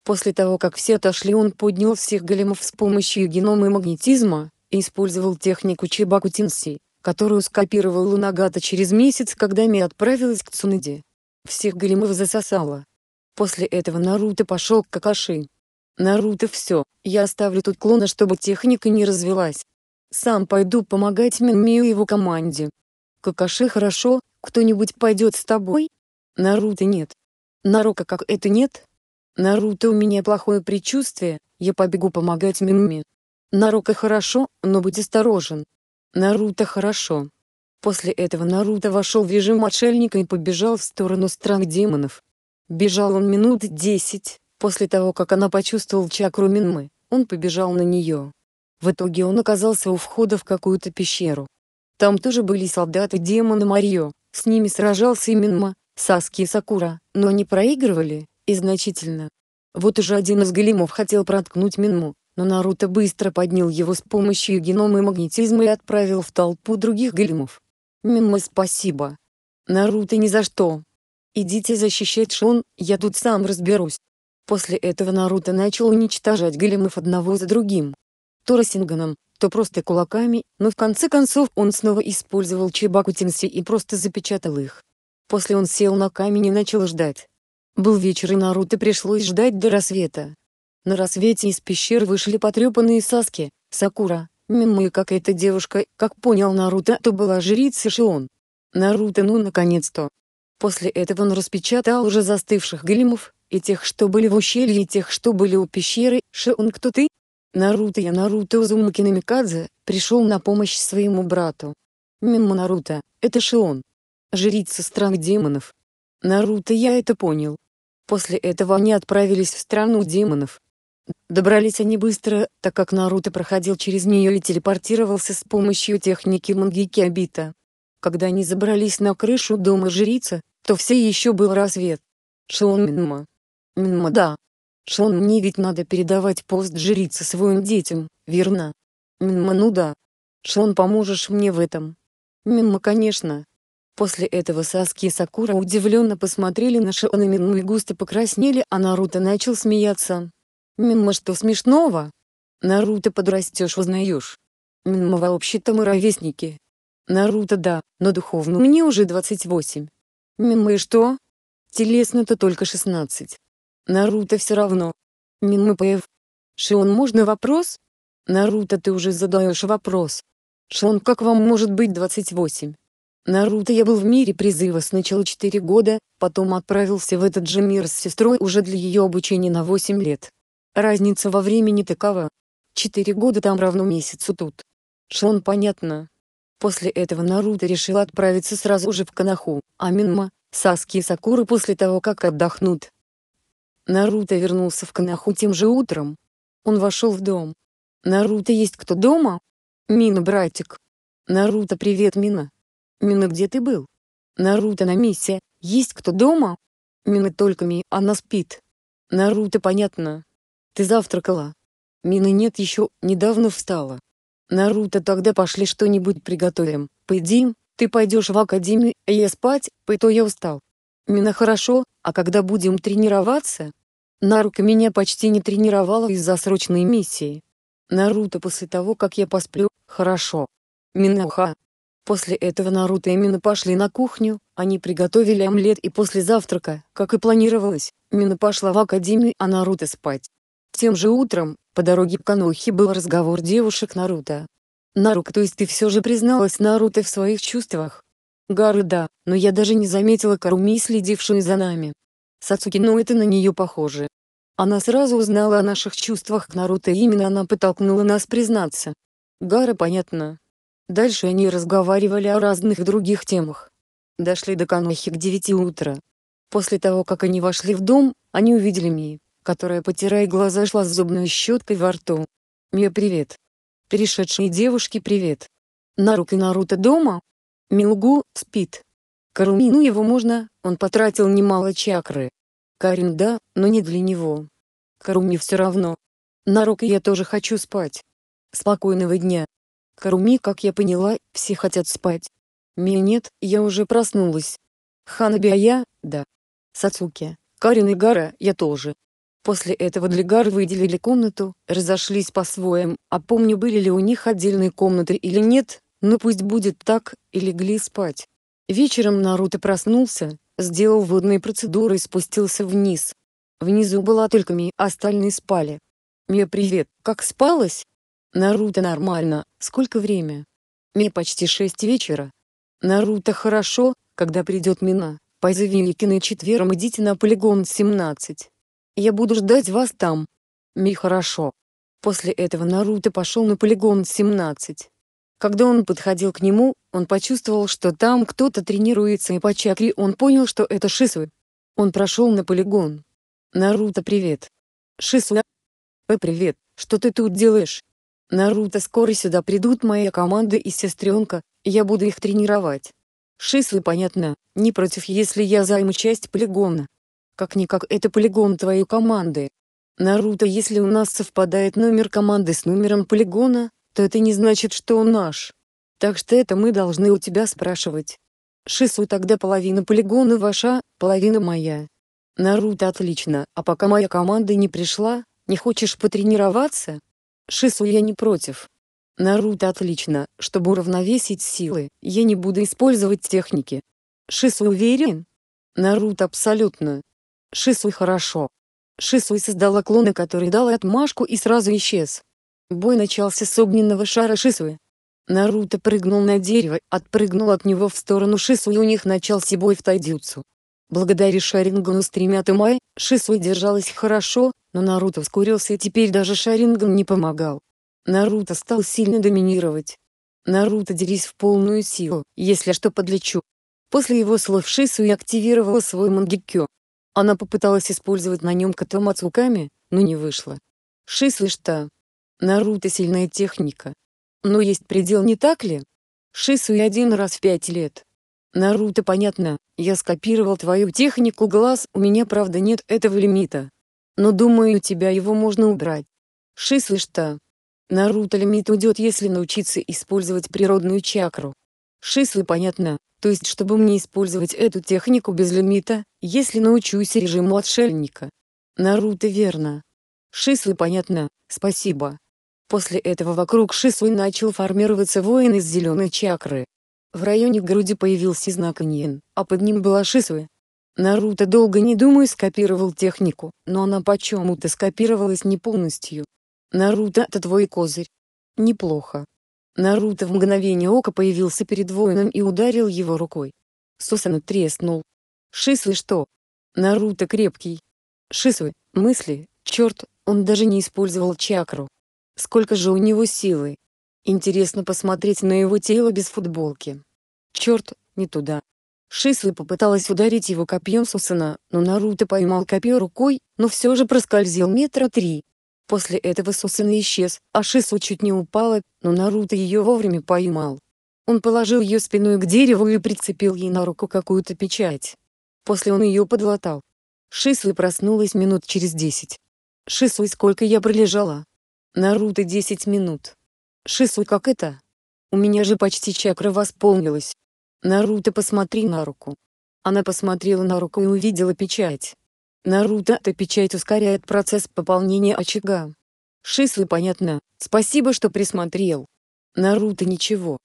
После того, как все отошли, он поднял всех големов с помощью генома и магнетизма, и использовал технику чебакутинси, которую скопировал у Нагата через месяц, когда Ми отправилась к Цунаде. Всех големов засосало. После этого Наруто пошел к Какаши. «Наруто все, я оставлю тут клона, чтобы техника не развелась. Сам пойду помогать Мимию и его команде, Какаши хорошо, кто-нибудь пойдет с тобой? Наруто нет. Нарука как это нет? Наруто у меня плохое предчувствие, я побегу помогать Мими. Нарука хорошо, но будь осторожен. Наруто хорошо. После этого Наруто вошел в режим отшельника и побежал в сторону стран демонов. Бежал он минут десять, после того как она почувствовал чакру Минмы, он побежал на нее. В итоге он оказался у входа в какую-то пещеру. Там тоже были солдаты демона Марио, с ними сражался и Минма, Саски и Сакура, но они проигрывали, и значительно. Вот уже один из големов хотел проткнуть Минму, но Наруто быстро поднял его с помощью генома и магнетизма и отправил в толпу других големов. «Минма, спасибо!» «Наруто ни за что!» «Идите защищать Шон, я тут сам разберусь!» После этого Наруто начал уничтожать големов одного за другим. Торосинганом, то просто кулаками, но в конце концов он снова использовал чебакутинси и просто запечатал их. После он сел на камень и начал ждать. Был вечер и Наруто пришлось ждать до рассвета. На рассвете из пещер вышли потрепанные Саски, Сакура, Мимо и какая-то девушка, как понял Наруто, то была жрица Шион. Наруто ну наконец-то. После этого он распечатал уже застывших големов, и тех, что были в ущелье, и тех, что были у пещеры, Шион кто ты? Наруто я Наруто Узумаки Намикадзе, пришел на помощь своему брату. Мимо Наруто, это Шион. Жрица страны демонов. Наруто я это понял. После этого они отправились в страну демонов. Добрались они быстро, так как Наруто проходил через нее и телепортировался с помощью техники Мангики Абита. Когда они забрались на крышу дома жрицы, то все еще был рассвет. Шион Минма. Минма да, Шон мне ведь надо передавать пост жрицы своим детям, верно? Мимма ну да. Шон поможешь мне в этом? Мимма конечно. После этого Саски и Сакура удивленно посмотрели на Шона а и Мимму и густо покраснели, а Наруто начал смеяться. Мимма что смешного? Наруто подрастешь узнаешь. Мимма вообще-то мы ровесники. Наруто да, но духовно мне уже 28. Мимма и что? Телесно-то только 16. Наруто все равно. Минмэпэв. Шион, можно вопрос? Наруто, ты уже задаешь вопрос. Шон, как вам может быть 28? Наруто, я был в мире призыва сначала 4 года, потом отправился в этот же мир с сестрой уже для ее обучения на 8 лет. Разница во времени такова. 4 года там равно месяцу тут. Шон, понятно. После этого Наруто решил отправиться сразу же в Канаху, а Минма, Саски и Сакуры после того как отдохнут, Наруто вернулся в Канаху тем же утром. Он вошел в дом. «Наруто, есть кто дома?» «Мина, братик». «Наруто, привет, Мина». «Мина, где ты был?» «Наруто на миссия. Есть кто дома?» «Мина только Ми, она спит». «Наруто, понятно. Ты завтракала?» «Мина нет еще, недавно встала». «Наруто, тогда пошли что-нибудь приготовим, Пойдем, ты пойдешь в академию, а я спать, по я устал». Мина хорошо, а когда будем тренироваться? Нарука меня почти не тренировала из-за срочной миссии. Наруто после того, как я посплю, хорошо. Миноха. После этого Наруто и Мина пошли на кухню, они приготовили омлет и после завтрака, как и планировалось, Мина пошла в академию, а Наруто спать. Тем же утром, по дороге к Канохи был разговор девушек Наруто. Нарука, то есть ты все же призналась Наруто в своих чувствах? Города, но я даже не заметила Каруми, следившую за нами. Сацуки, ну это на нее похоже. Она сразу узнала о наших чувствах к Наруто и именно она подтолкнула нас признаться. Гара понятно. Дальше они разговаривали о разных других темах. Дошли до Канохи к девяти утра. После того, как они вошли в дом, они увидели Мии, которая, потирая глаза, шла с зубной щеткой во рту. «Мия, привет!» «Перешедшие девушки, привет!» «Нарук и Наруто дома?» Милгу спит. Кармину его можно, он потратил немало чакры. Карин да, но не для него. Каруми все равно. Нарука я тоже хочу спать. Спокойного дня. Каруми, как я поняла, все хотят спать. Ми нет, я уже проснулась. Ханаби а я, да. Сацуки, Карин и Гара, я тоже. После этого для Гар выделили комнату, разошлись по-своему, а помню были ли у них отдельные комнаты или нет, ну пусть будет так, и легли спать. Вечером Наруто проснулся, сделал водные процедуры и спустился вниз. Внизу была только Ми, а остальные спали. Ми, привет, как спалось?» «Наруто нормально, сколько время?» «Мия, почти шесть вечера». «Наруто хорошо, когда придет Мина, позови Ликина четвером идите на полигон 17. Я буду ждать вас там». «Ми, хорошо». После этого Наруто пошел на полигон 17. Когда он подходил к нему, он почувствовал, что там кто-то тренируется, и по чакре он понял, что это Шисуэ. Он прошел на полигон. «Наруто, привет!» «Шисуэ!» «Э, привет! Что ты тут делаешь?» «Наруто, скоро сюда придут моя команда и сестренка, я буду их тренировать». «Шисуэ, понятно, не против, если я займу часть полигона». «Как-никак это полигон твоей команды». «Наруто, если у нас совпадает номер команды с номером полигона, то это не значит, что он наш. Так что это мы должны у тебя спрашивать. Шису тогда половина полигона ваша, половина моя. Наруто отлично, а пока моя команда не пришла, не хочешь потренироваться? Шису я не против. Наруто отлично, чтобы уравновесить силы, я не буду использовать техники. Шису уверен? Наруто абсолютно. Шису хорошо. Шису создала клона, который дал отмашку и сразу исчез. Бой начался с огненного шара Шисуи. Наруто прыгнул на дерево, отпрыгнул от него в сторону Шисуи и у них начался бой в тайдюцу. Благодаря шарингану с тремя Тумай Шисуи держалась хорошо, но Наруто вскурился и теперь даже Шаринган не помогал. Наруто стал сильно доминировать. Наруто дерись в полную силу, если что подлечу. После его слов Шисуи активировала свой мангикё. Она попыталась использовать на нем катомацуками, но не вышло. Шисуи что? Наруто сильная техника. Но есть предел, не так ли? Шису и один раз в пять лет. Наруто, понятно, я скопировал твою технику глаз, у меня правда нет этого лимита. Но думаю, у тебя его можно убрать. Шисуи что? Наруто лимит уйдет, если научиться использовать природную чакру. Шисуи понятно, то есть чтобы мне использовать эту технику без лимита, если научусь режиму отшельника. Наруто верно. Шисуи понятно, спасибо. После этого вокруг шисуи начал формироваться воин из зеленой чакры. В районе груди появился знак Иньен, а под ним была шисуи. Наруто долго не думая скопировал технику, но она почему-то скопировалась не полностью. Наруто это твой козырь. Неплохо. Наруто в мгновение ока появился перед воином и ударил его рукой. Сусана треснул. Шисуи что? Наруто крепкий. Шисуи, мысли, черт, он даже не использовал чакру. Сколько же у него силы. Интересно посмотреть на его тело без футболки. Черт, не туда. Шисуи попыталась ударить его копьем Сусана, но Наруто поймал копье рукой, но все же проскользил метра три. После этого Сусана исчез, а Шису чуть не упала, но Наруто ее вовремя поймал. Он положил ее спиной к дереву и прицепил ей на руку какую-то печать. После он ее подлатал. Шисуи проснулась минут через десять. «Шисуи, сколько я пролежала?» Наруто десять минут. Шису как это? У меня же почти чакра восполнилась. Наруто посмотри на руку. Она посмотрела на руку и увидела печать. Наруто эта печать ускоряет процесс пополнения очага. Шису понятно, спасибо что присмотрел. Наруто ничего.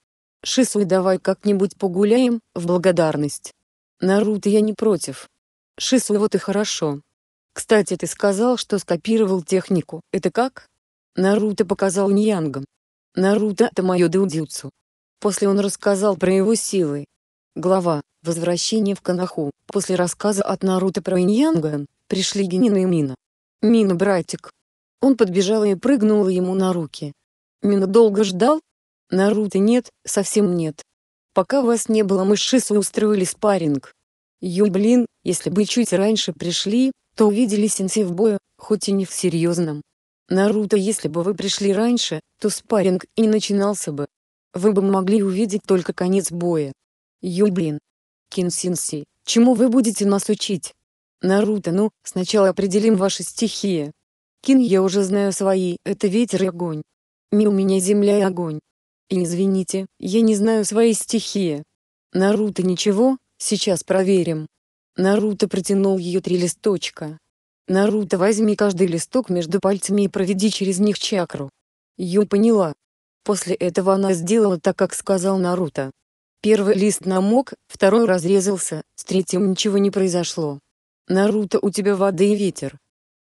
Шису давай как-нибудь погуляем, в благодарность. Наруто я не против. Шису вот и хорошо. Кстати ты сказал что скопировал технику, это как? Наруто показал Ньянгам. Наруто — это мое дудюцу. После он рассказал про его силы. Глава «Возвращение в Канаху» После рассказа от Наруто про Ньянган пришли Генина и Мина. «Мина, братик!» Он подбежал и прыгнул ему на руки. «Мина долго ждал?» «Наруто нет, совсем нет. Пока вас не было мы с Шису устроили спарринг. Ё, блин, если бы чуть раньше пришли, то увидели сенсей в бою, хоть и не в серьезном. Наруто если бы вы пришли раньше, то спарринг и не начинался бы. Вы бы могли увидеть только конец боя. Ё блин. Кинсинси, чему вы будете нас учить? Наруто ну, сначала определим ваши стихии. Кин я уже знаю свои, это ветер и огонь. Ми у меня земля и огонь. И извините, я не знаю свои стихии. Наруто ничего, сейчас проверим. Наруто протянул ее три листочка, Наруто, возьми каждый листок между пальцами и проведи через них чакру. Ю поняла. После этого она сделала так, как сказал Наруто. Первый лист намок, второй разрезался, с третьим ничего не произошло. Наруто, у тебя вода и ветер.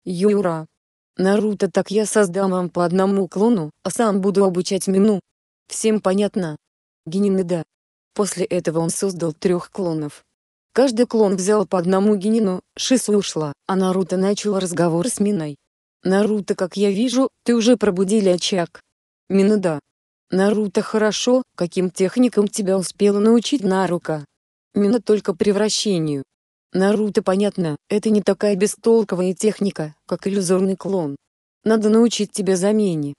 Юра. Наруто, так я создам вам по одному клону, а сам буду обучать Мину. Всем понятно? Генин да. После этого он создал трех клонов. Каждый клон взял по одному генину, Шису ушла, а Наруто начал разговор с Миной. «Наруто, как я вижу, ты уже пробудили очаг». «Мина, да». «Наруто, хорошо, каким техникам тебя успела научить Нарука?» «Мина только превращению». «Наруто, понятно, это не такая бестолковая техника, как иллюзорный клон. Надо научить тебя замене».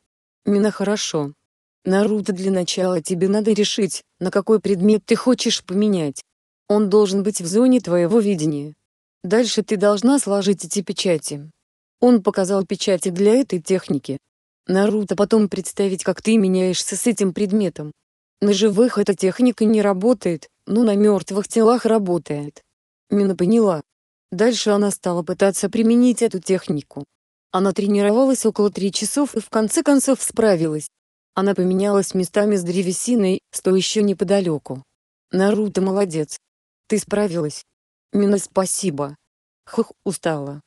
«Мина, хорошо». «Наруто, для начала тебе надо решить, на какой предмет ты хочешь поменять». Он должен быть в зоне твоего видения. Дальше ты должна сложить эти печати. Он показал печати для этой техники. Наруто потом представить, как ты меняешься с этим предметом. На живых эта техника не работает, но на мертвых телах работает. Мина поняла. Дальше она стала пытаться применить эту технику. Она тренировалась около три часов и в конце концов справилась. Она поменялась местами с древесиной, что еще неподалеку. Наруто молодец. Ты справилась. Мина спасибо. Хух, устала.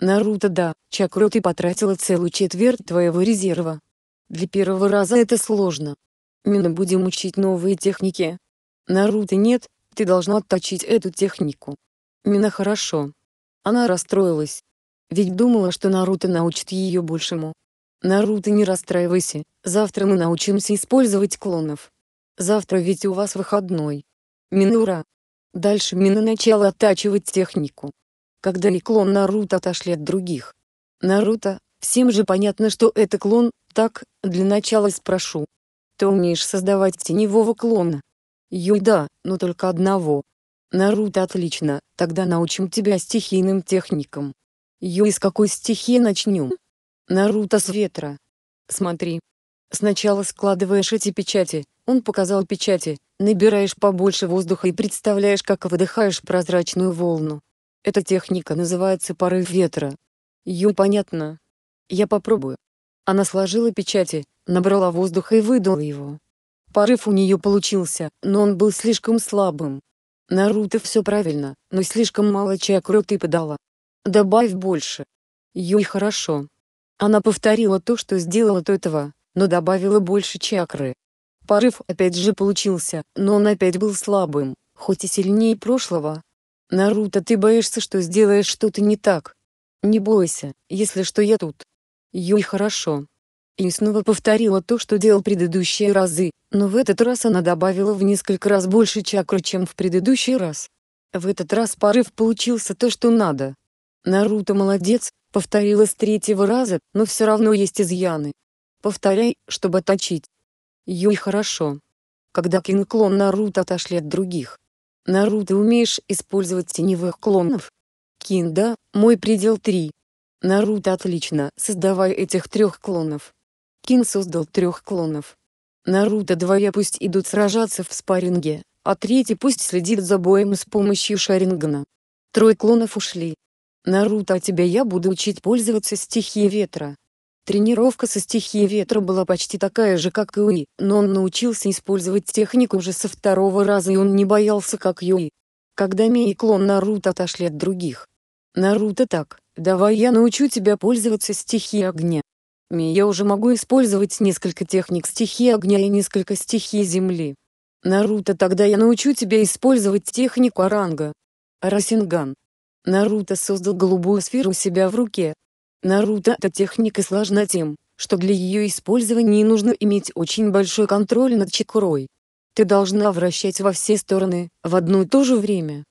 Наруто да, чакру ты потратила целую четверть твоего резерва. Для первого раза это сложно. Мина будем учить новые техники. Наруто нет, ты должна отточить эту технику. Мина хорошо. Она расстроилась. Ведь думала, что Наруто научит ее большему. Наруто не расстраивайся, завтра мы научимся использовать клонов. Завтра ведь у вас выходной. Мина ура, Дальше Мина начала оттачивать технику. Когда и клон Наруто отошли от других? Наруто, всем же понятно, что это клон, так, для начала спрошу. Ты умеешь создавать теневого клона? Юй да, но только одного. Наруто отлично, тогда научим тебя стихийным техникам. Юй с какой стихии начнем? Наруто с ветра. Смотри, Сначала складываешь эти печати, он показал печати, набираешь побольше воздуха и представляешь, как выдыхаешь прозрачную волну. Эта техника называется порыв ветра. Ю, понятно. Я попробую. Она сложила печати, набрала воздуха и выдала его. Порыв у нее получился, но он был слишком слабым. Наруто все правильно, но слишком мало чакры ты подала. Добавь больше. Юй хорошо. Она повторила то, что сделала до этого, но добавила больше чакры. Порыв опять же получился, но он опять был слабым, хоть и сильнее прошлого. «Наруто, ты боишься, что сделаешь что-то не так? Не бойся, если что я тут». «Юй, хорошо». И снова повторила то, что делал предыдущие разы, но в этот раз она добавила в несколько раз больше чакры, чем в предыдущий раз. В этот раз порыв получился то, что надо. «Наруто молодец», — повторила с третьего раза, но все равно есть изъяны повторяй, чтобы точить. Юй хорошо. Когда кинг-клон Наруто отошли от других. Наруто умеешь использовать теневых клонов? Кинда, мой предел 3. Наруто отлично, создавай этих трех клонов. Кин создал трех клонов. Наруто двое а пусть идут сражаться в спарринге, а третий пусть следит за боем с помощью Шарингана. Трое клонов ушли. Наруто, а тебя я буду учить пользоваться стихией ветра. Тренировка со стихией ветра была почти такая же, как и Уи, но он научился использовать технику уже со второго раза и он не боялся, как Юи. Когда Ми и клон Наруто отошли от других. Наруто так, давай я научу тебя пользоваться стихией огня. Ми, я уже могу использовать несколько техник стихии огня и несколько стихий земли. Наруто тогда я научу тебя использовать технику Аранга. Расинган. Наруто создал голубую сферу у себя в руке, Наруто эта техника сложна тем, что для ее использования нужно иметь очень большой контроль над чакурой. Ты должна вращать во все стороны, в одно и то же время.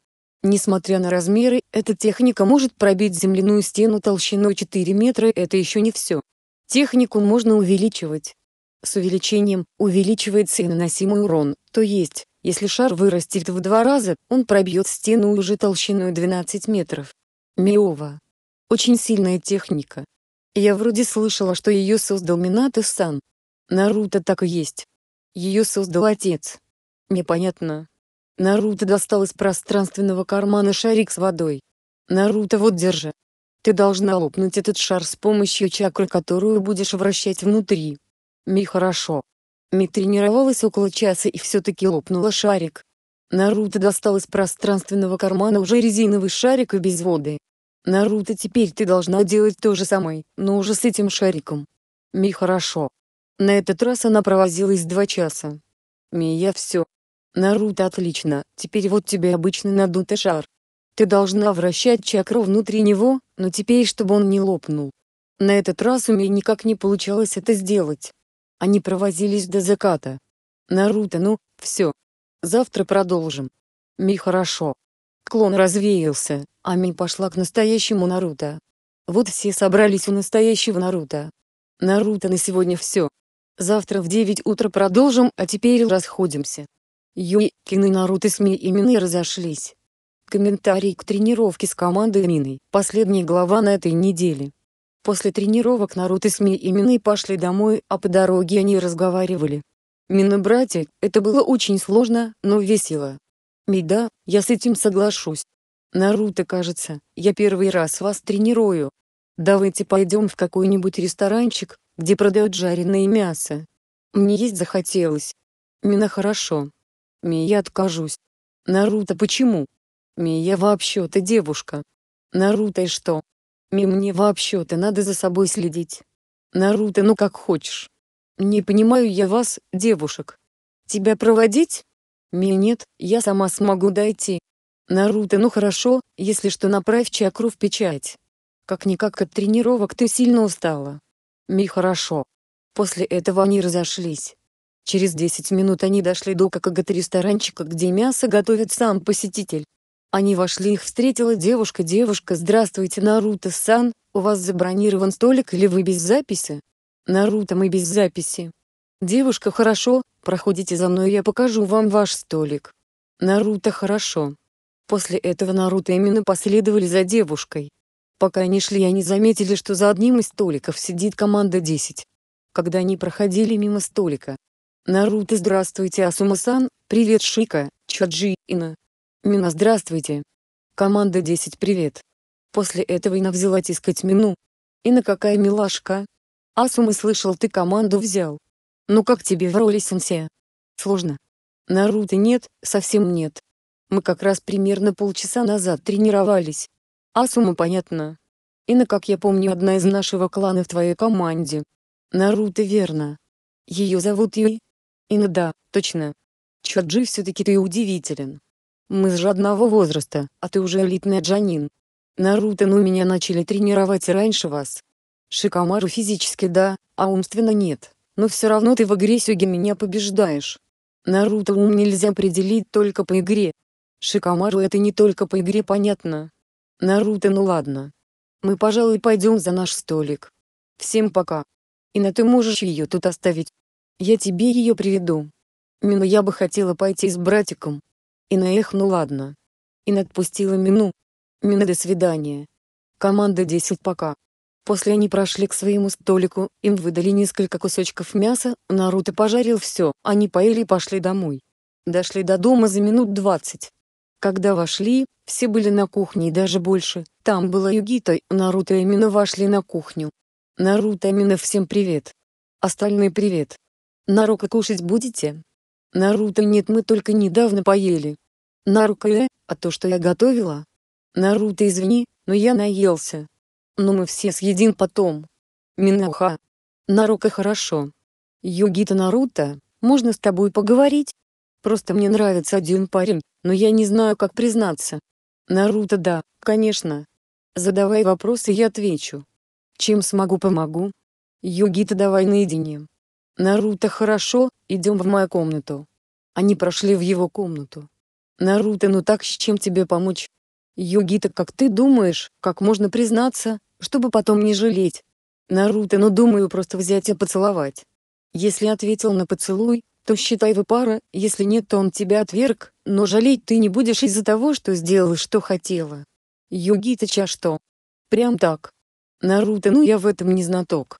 Несмотря на размеры, эта техника может пробить земляную стену толщиной 4 метра, это еще не все. Технику можно увеличивать. С увеличением, увеличивается и наносимый урон, то есть, если шар вырастет в два раза, он пробьет стену уже толщиной 12 метров. Миова очень сильная техника. Я вроде слышала, что ее создал Минато-сан. Наруто так и есть. Ее создал отец. Непонятно. Наруто достал из пространственного кармана шарик с водой. Наруто вот держи. Ты должна лопнуть этот шар с помощью чакры, которую будешь вращать внутри. Ми хорошо. Ми тренировалась около часа и все-таки лопнула шарик. Наруто достал из пространственного кармана уже резиновый шарик и без воды. «Наруто, теперь ты должна делать то же самое, но уже с этим шариком». Ми хорошо. На этот раз она провозилась два часа. Ми, я все. Наруто отлично, теперь вот тебе обычный надутый шар. Ты должна вращать чакру внутри него, но теперь чтобы он не лопнул. На этот раз у Ми никак не получалось это сделать. Они провозились до заката. Наруто, ну, все. Завтра продолжим. Ми хорошо. Клон развеялся, Ами пошла к настоящему Наруто. Вот все собрались у настоящего Наруто. Наруто на сегодня все. Завтра в 9 утра продолжим, а теперь расходимся. Юи, Кин и Наруто с Ми и разошлись. Комментарий к тренировке с командой Миной. Последняя глава на этой неделе. После тренировок Наруто с Ми и пошли домой, а по дороге они разговаривали. Мина братья, это было очень сложно, но весело. И да, я с этим соглашусь. Наруто, кажется, я первый раз вас тренирую. Давайте пойдем в какой-нибудь ресторанчик, где продают жареное мясо. Мне есть захотелось. Мина хорошо. Ми, я откажусь. Наруто, почему? Ми, я вообще-то девушка. Наруто, и что? Ми, мне вообще-то надо за собой следить. Наруто, ну как хочешь. Не понимаю я вас, девушек. Тебя проводить? Миль я сама смогу дойти. Наруто, ну хорошо, если что направь чакру в печать. Как-никак от тренировок ты сильно устала. Ми хорошо. После этого они разошлись. Через 10 минут они дошли до какого-то ресторанчика, где мясо готовит сам посетитель. Они вошли, их встретила девушка. «Девушка, здравствуйте, Наруто-сан, у вас забронирован столик или вы без записи?» «Наруто, мы без записи», «Девушка, хорошо, проходите за мной, я покажу вам ваш столик». «Наруто, хорошо». После этого Наруто именно последовали за девушкой. Пока они шли, они заметили, что за одним из столиков сидит команда 10. Когда они проходили мимо столика, Наруто «Здравствуйте, Асума-сан, привет, Шика, Чаджи, Ина». «Мина, здравствуйте». Команда 10 «Привет». После этого Ина взяла тискать Мину. «Ина, какая милашка». «Асума, слышал, ты команду взял». Ну как тебе в роли сенсея? Сложно. Наруто нет, совсем нет. Мы как раз примерно полчаса назад тренировались. Асума понятно. Инна, как я помню, одна из нашего клана в твоей команде. Наруто верно. Ее зовут Юи? Инна да, точно. Чаджи все-таки ты удивителен. Мы же одного возраста, а ты уже элитная Джанин. Наруто, ну меня начали тренировать раньше вас. Шикамару физически да, а умственно нет но все равно ты в игре Сюги меня побеждаешь. Наруто ум нельзя определить только по игре. Шикамару это не только по игре понятно. Наруто ну ладно. Мы пожалуй пойдем за наш столик. Всем пока. Ина ты можешь ее тут оставить. Я тебе ее приведу. Мину я бы хотела пойти с братиком. Ина эх ну ладно. Ина отпустила Мину. Мина до свидания. Команда 10 пока. После они прошли к своему столику, им выдали несколько кусочков мяса, Наруто пожарил все, они поели и пошли домой. Дошли до дома за минут двадцать. Когда вошли, все были на кухне и даже больше, там была Югита, Наруто и Мина вошли на кухню. Наруто и Мина всем привет. Остальные привет. Нарука кушать будете? Наруто нет мы только недавно поели. Нарука э, а то что я готовила? Наруто извини, но я наелся. Но мы все съедим потом. Минаха. Нарука хорошо. Югита Наруто, можно с тобой поговорить? Просто мне нравится один парень, но я не знаю, как признаться. Наруто да, конечно. Задавай вопросы, я отвечу. Чем смогу, помогу. Югита давай наедине. Наруто хорошо, идем в мою комнату. Они прошли в его комнату. Наруто ну так с чем тебе помочь? Йогита, как ты думаешь, как можно признаться, чтобы потом не жалеть? Наруто, ну думаю просто взять и поцеловать. Если ответил на поцелуй, то считай вы пара, если нет, то он тебя отверг, но жалеть ты не будешь из-за того, что сделала, что хотела. Югитача что? Прям так. Наруто, ну я в этом не знаток.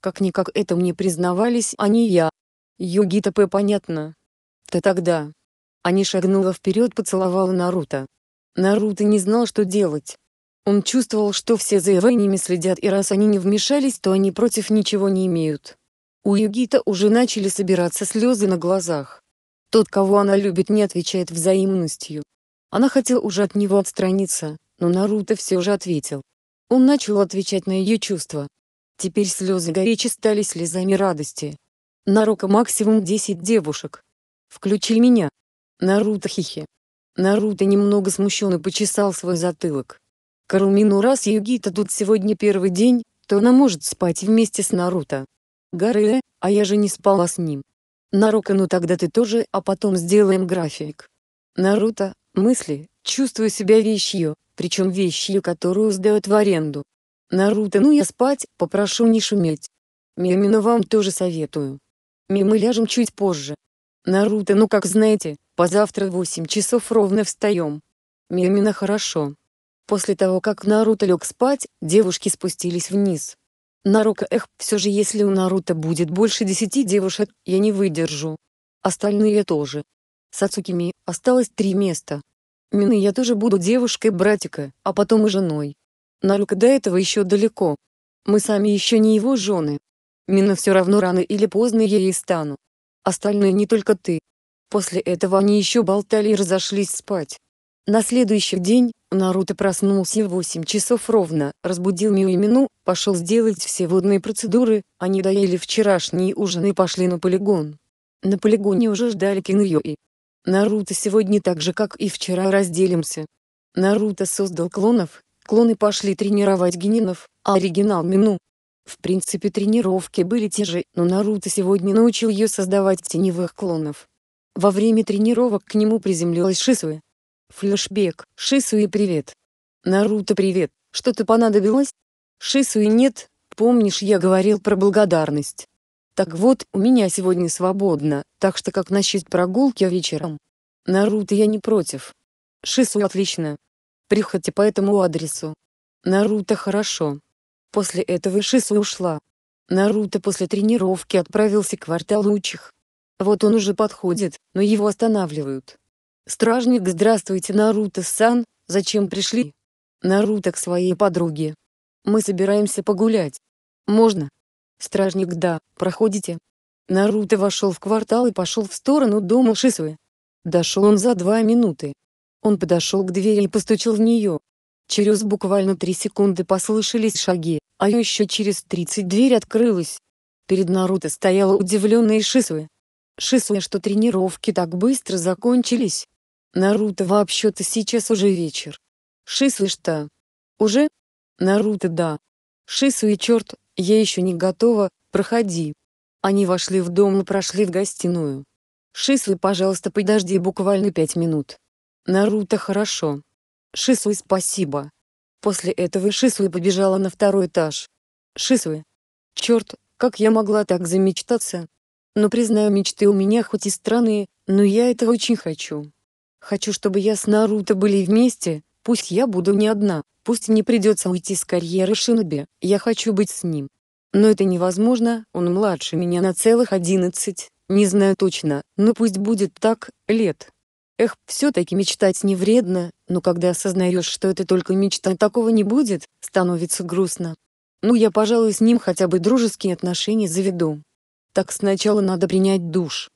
Как-никак это мне признавались, а не я. Югита П понятно. То тогда. Они шагнула вперед, поцеловала Наруто. Наруто не знал, что делать. Он чувствовал, что все за Ирэниями следят и раз они не вмешались, то они против ничего не имеют. У Югита уже начали собираться слезы на глазах. Тот, кого она любит, не отвечает взаимностью. Она хотела уже от него отстраниться, но Наруто все же ответил. Он начал отвечать на ее чувства. Теперь слезы горечи стали слезами радости. Нарука максимум 10 девушек. Включи меня. Наруто хихи. Наруто немного смущенно почесал свой затылок. Карумину раз Югита тут сегодня первый день, то она может спать вместе с Наруто. Гарэ, а я же не спала с ним. Нарука, ну тогда ты тоже, а потом сделаем график. Наруто, мысли, чувствую себя вещью, причем вещью, которую сдают в аренду. Наруто, ну я спать, попрошу не шуметь. Мимино ну вам тоже советую. Мимо ляжем чуть позже. Наруто, ну как знаете, Позавтра в 8 часов ровно встаем. Мимина хорошо. После того, как Наруто лег спать, девушки спустились вниз. Нарука, эх, все же если у Наруто будет больше десяти девушек, я не выдержу. Остальные тоже. Сацукими, осталось три места. Мины я тоже буду девушкой братика, а потом и женой. Нарука до этого еще далеко. Мы сами еще не его жены. Мина все равно рано или поздно ей стану. Остальные не только ты. После этого они еще болтали и разошлись спать. На следующий день, Наруто проснулся в 8 часов ровно, разбудил Миюмину, пошел сделать все водные процедуры, они доели вчерашний ужин и пошли на полигон. На полигоне уже ждали и Наруто сегодня так же как и вчера разделимся. Наруто создал клонов, клоны пошли тренировать генинов, а оригинал Мину. В принципе тренировки были те же, но Наруто сегодня научил ее создавать теневых клонов. Во время тренировок к нему приземлилась Шисуэ. Флешбек. Шисуэ привет. Наруто привет. Что-то понадобилось? Шисуэ нет. Помнишь я говорил про благодарность? Так вот, у меня сегодня свободно, так что как насчет прогулки вечером? Наруто я не против. Шисуэ отлично. Приходи по этому адресу. Наруто хорошо. После этого Шисуэ ушла. Наруто после тренировки отправился к кварталу Учих. Вот он уже подходит, но его останавливают. «Стражник, здравствуйте, Наруто-сан, зачем пришли?» Наруто к своей подруге. «Мы собираемся погулять. Можно?» «Стражник, да, проходите». Наруто вошел в квартал и пошел в сторону дома Шисуэ. Дошел он за два минуты. Он подошел к двери и постучал в нее. Через буквально три секунды послышались шаги, а еще через тридцать дверь открылась. Перед Наруто стояла удивленная Шисуэ. Шисуя, что тренировки так быстро закончились. Наруто вообще-то сейчас уже вечер. Шисуя, что? Уже? Наруто да. Шисуя, черт, я еще не готова, проходи. Они вошли в дом и прошли в гостиную. Шисуя, пожалуйста, подожди буквально пять минут. Наруто хорошо. Шисуя, спасибо. После этого Шисуя побежала на второй этаж. Шисуя. Черт, как я могла так замечтаться? Но признаю, мечты у меня хоть и странные, но я этого очень хочу. Хочу, чтобы я с Наруто были вместе, пусть я буду не одна, пусть мне придется уйти с карьеры Шиноби, я хочу быть с ним. Но это невозможно, он младше меня на целых одиннадцать, не знаю точно, но пусть будет так, лет. Эх, все-таки мечтать не вредно, но когда осознаешь, что это только мечта, такого не будет, становится грустно. Ну я, пожалуй, с ним хотя бы дружеские отношения заведу так сначала надо принять душ.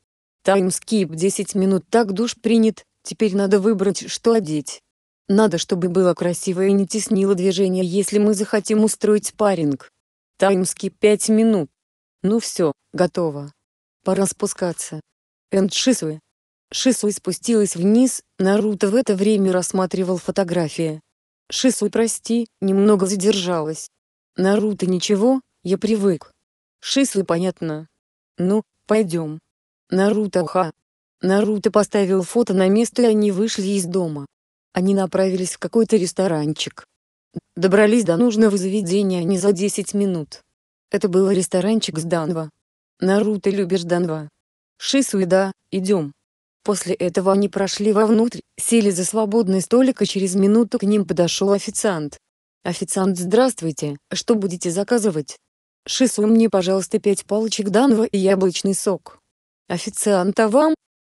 Таймскип 10 минут так душ принят, теперь надо выбрать, что одеть. Надо, чтобы было красиво и не теснило движение, если мы захотим устроить паринг. Таймскип 5 минут. Ну все, готово. Пора спускаться. Энд Шисуэ. Шисуэ спустилась вниз, Наруто в это время рассматривал фотографии. Шисуэ, прости, немного задержалась. Наруто ничего, я привык. Шисуэ понятно. Ну, пойдем. Наруто ха. Наруто поставил фото на место и они вышли из дома. Они направились в какой-то ресторанчик. Добрались до нужного заведения не за 10 минут. Это был ресторанчик с Данва. Наруто любишь Данва. Шисуида, идем. После этого они прошли вовнутрь, сели за свободный столик и через минуту к ним подошел официант. «Официант здравствуйте, что будете заказывать?» Шису мне, пожалуйста, пять палочек данва и яблочный сок. Официанта вам.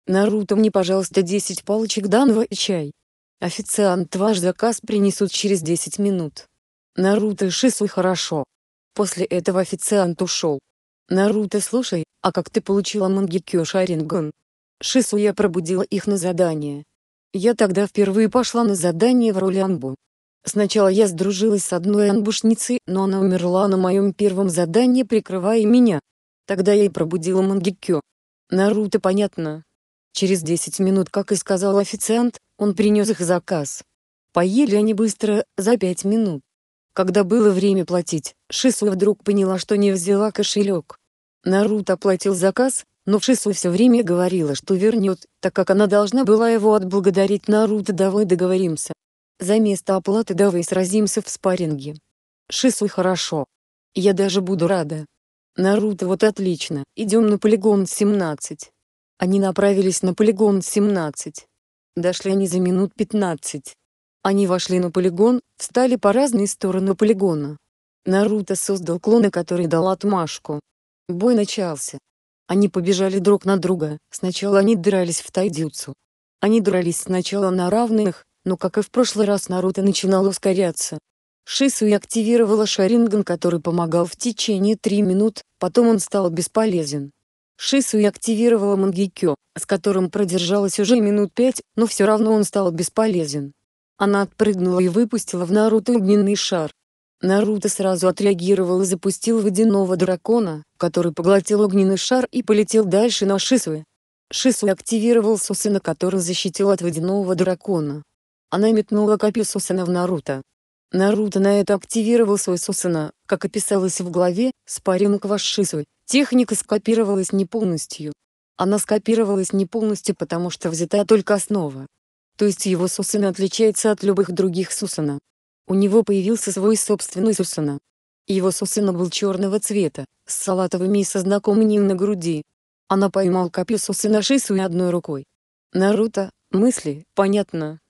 Наруто мне, пожалуйста, десять палочек данва и чай. Официант ваш заказ принесут через десять минут. Наруто и Шису хорошо. После этого официант ушел. Наруто слушай, а как ты получила Мангекё Шаринган? Шису я пробудила их на задание. Я тогда впервые пошла на задание в роли Сначала я сдружилась с одной анбушницей, но она умерла на моем первом задании, прикрывая меня. Тогда я и пробудила Мангикё. Наруто понятно. Через 10 минут, как и сказал официант, он принес их заказ. Поели они быстро, за 5 минут. Когда было время платить, Шису вдруг поняла, что не взяла кошелек. Наруто оплатил заказ, но Шису все время говорила, что вернет, так как она должна была его отблагодарить Наруто «давай договоримся». За место оплаты давай сразимся в спарринге. Шисуй хорошо. Я даже буду рада. Наруто вот отлично, идем на полигон 17. Они направились на полигон 17. Дошли они за минут 15. Они вошли на полигон, встали по разные стороны полигона. Наруто создал клона, который дал отмашку. Бой начался. Они побежали друг на друга, сначала они дрались в тайдюцу. Они дрались сначала на равных, но ну, как и в прошлый раз Наруто начинал ускоряться. Шисуи активировала Шаринган, который помогал в течение 3 минут, потом он стал бесполезен. Шисуи активировала Мангикё, с которым продержалась уже минут 5, но все равно он стал бесполезен. Она отпрыгнула и выпустила в Наруто огненный шар. Наруто сразу отреагировал и запустил водяного дракона, который поглотил огненный шар и полетел дальше на Шисуи. Шисуи активировал Сусына, который защитил от водяного дракона. Она метнула копье Сусана в Наруто. Наруто на это активировал свой Сусана, как описалось в главе, спарринг Вашису. Техника скопировалась не полностью. Она скопировалась не полностью потому что взята только основа. То есть его Сусана отличается от любых других Сусана. У него появился свой собственный Сусана. Его Сусана был черного цвета, с салатовыми и со знаком Нин на груди. Она поймал копье Сусана Шисуи одной рукой. Наруто, мысли, понятно,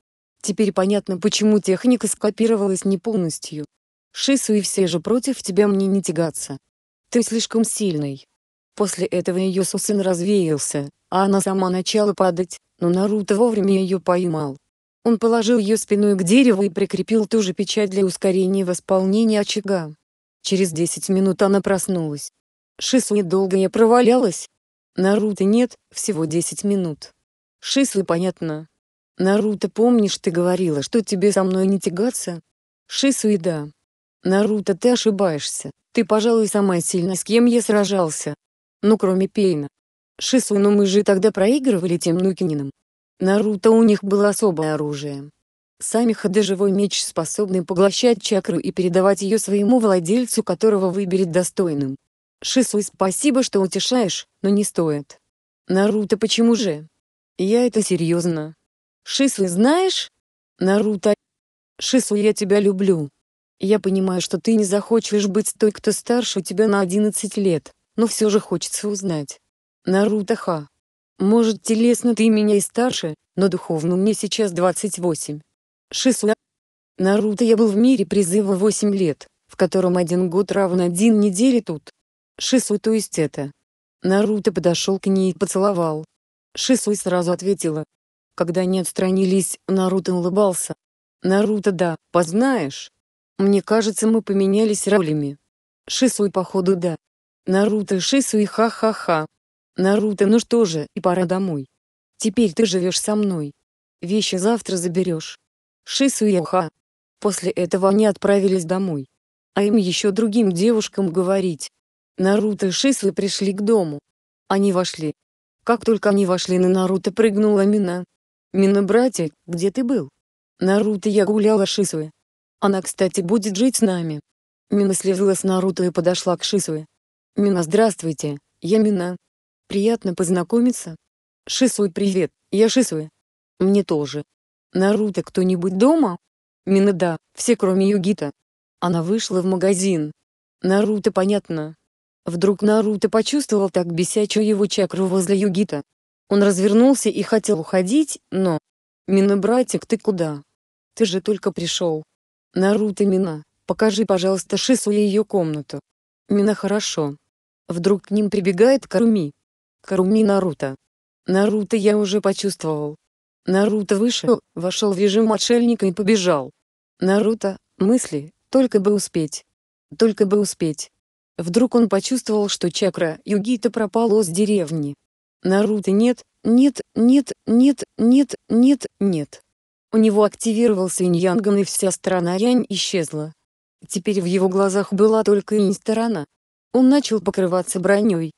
Теперь понятно, почему техника скопировалась не полностью. Шису и все же против тебя мне не тягаться. Ты слишком сильный. После этого ее Сусен развеялся, а она сама начала падать, но Наруто вовремя ее поймал. Он положил ее спиной к дереву и прикрепил ту же печать для ускорения восполнения очага. Через 10 минут она проснулась. Шису недолго я провалялась. Наруто нет, всего 10 минут. Шису понятно, Наруто, помнишь, ты говорила, что тебе со мной не тягаться? Шисуида. Наруто, ты ошибаешься. Ты, пожалуй, самая сильная, с кем я сражался. Ну, кроме Пейна. Шису, но ну, мы же тогда проигрывали тем Нукининым. Наруто у них было особое оружие. Самиха да живой меч способный поглощать чакру и передавать ее своему владельцу, которого выберет достойным. Шисуй, спасибо, что утешаешь, но не стоит. Наруто, почему же? Я это серьезно. Шису, знаешь? Наруто. Шису, я тебя люблю. Я понимаю, что ты не захочешь быть той, кто старше тебя на 11 лет, но все же хочется узнать. Наруто Ха. Может, телесно ты меня и старше, но духовно мне сейчас 28. Шису, Наруто я был в мире призыва 8 лет, в котором один год равен один неделе тут. Шису то есть это. Наруто подошел к ней и поцеловал. Шисуй сразу ответила, когда они отстранились, Наруто улыбался. «Наруто, да, познаешь? Мне кажется, мы поменялись ролями. Шисуй, походу, да. Наруто, Шисуй, ха-ха-ха. Наруто, ну что же, и пора домой. Теперь ты живешь со мной. Вещи завтра заберешь. Шисуй, ха». После этого они отправились домой. А им еще другим девушкам говорить. Наруто и Шисуй пришли к дому. Они вошли. Как только они вошли на Наруто прыгнула Мина. Мина, Минобратья, где ты был? Наруто я гуляла с Шисуэ. Она, кстати, будет жить с нами. Мина слезла с Наруто и подошла к Шисуэ. Мина, здравствуйте, я Мина. Приятно познакомиться. Шисуэ, привет, я Шисуэ. Мне тоже. Наруто кто-нибудь дома? Мина, да, все кроме Югита. Она вышла в магазин. Наруто понятно. Вдруг Наруто почувствовал так бесячую его чакру возле Югита. Он развернулся и хотел уходить, но... «Мина, братик, ты куда? Ты же только пришел. Наруто, Мина, покажи, пожалуйста, Шису и ее комнату». «Мина, хорошо». Вдруг к ним прибегает Каруми. «Каруми, Наруто». «Наруто я уже почувствовал». Наруто вышел, вошел в режим отшельника и побежал. «Наруто, мысли, только бы успеть. Только бы успеть». Вдруг он почувствовал, что чакра Югита пропала с деревни. Наруто, нет, нет, нет, нет, нет, нет, нет. У него активировался инь и вся сторона янь исчезла. Теперь в его глазах была только инь-сторона. Он начал покрываться броней.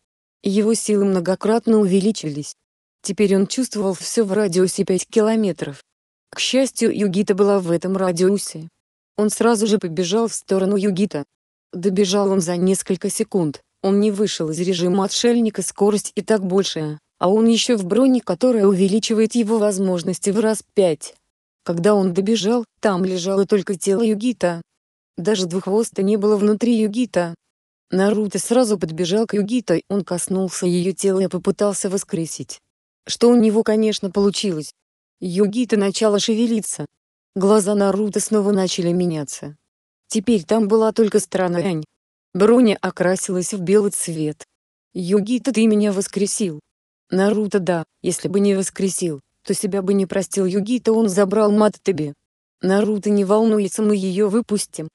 Его силы многократно увеличились. Теперь он чувствовал все в радиусе 5 километров. К счастью, Югита была в этом радиусе. Он сразу же побежал в сторону Югита. Добежал он за несколько секунд. Он не вышел из режима отшельника скорость и так большая, а он еще в броне, которая увеличивает его возможности в раз пять. Когда он добежал, там лежало только тело Югита. Даже двухвоста не было внутри Югита. Наруто сразу подбежал к Югита, он коснулся ее тела и попытался воскресить. Что у него, конечно, получилось. Югита начала шевелиться. Глаза Наруто снова начали меняться. Теперь там была только странная Ань. Броня окрасилась в белый цвет. «Югита, ты меня воскресил!» «Наруто, да, если бы не воскресил, то себя бы не простил Югита, он забрал мат «Наруто, не волнуется, мы ее выпустим!»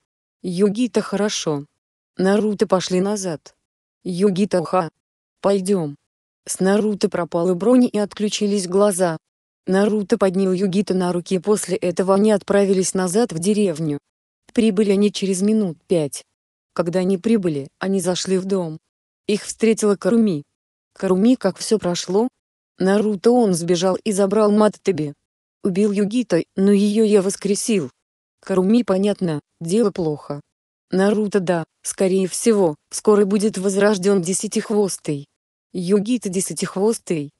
«Югита, хорошо!» «Наруто, пошли назад!» «Югита, ха!» «Пойдем!» С Наруто пропала Брони и отключились глаза. Наруто поднял Югита на руки и после этого они отправились назад в деревню. Прибыли они через минут пять. Когда они прибыли, они зашли в дом. Их встретила Каруми. Каруми как все прошло? Наруто он сбежал и забрал Маттеби. Убил Югита, но ее я воскресил. Каруми понятно, дело плохо. Наруто да, скорее всего, скоро будет возрожден Десятихвостый. Югита Десятихвостый.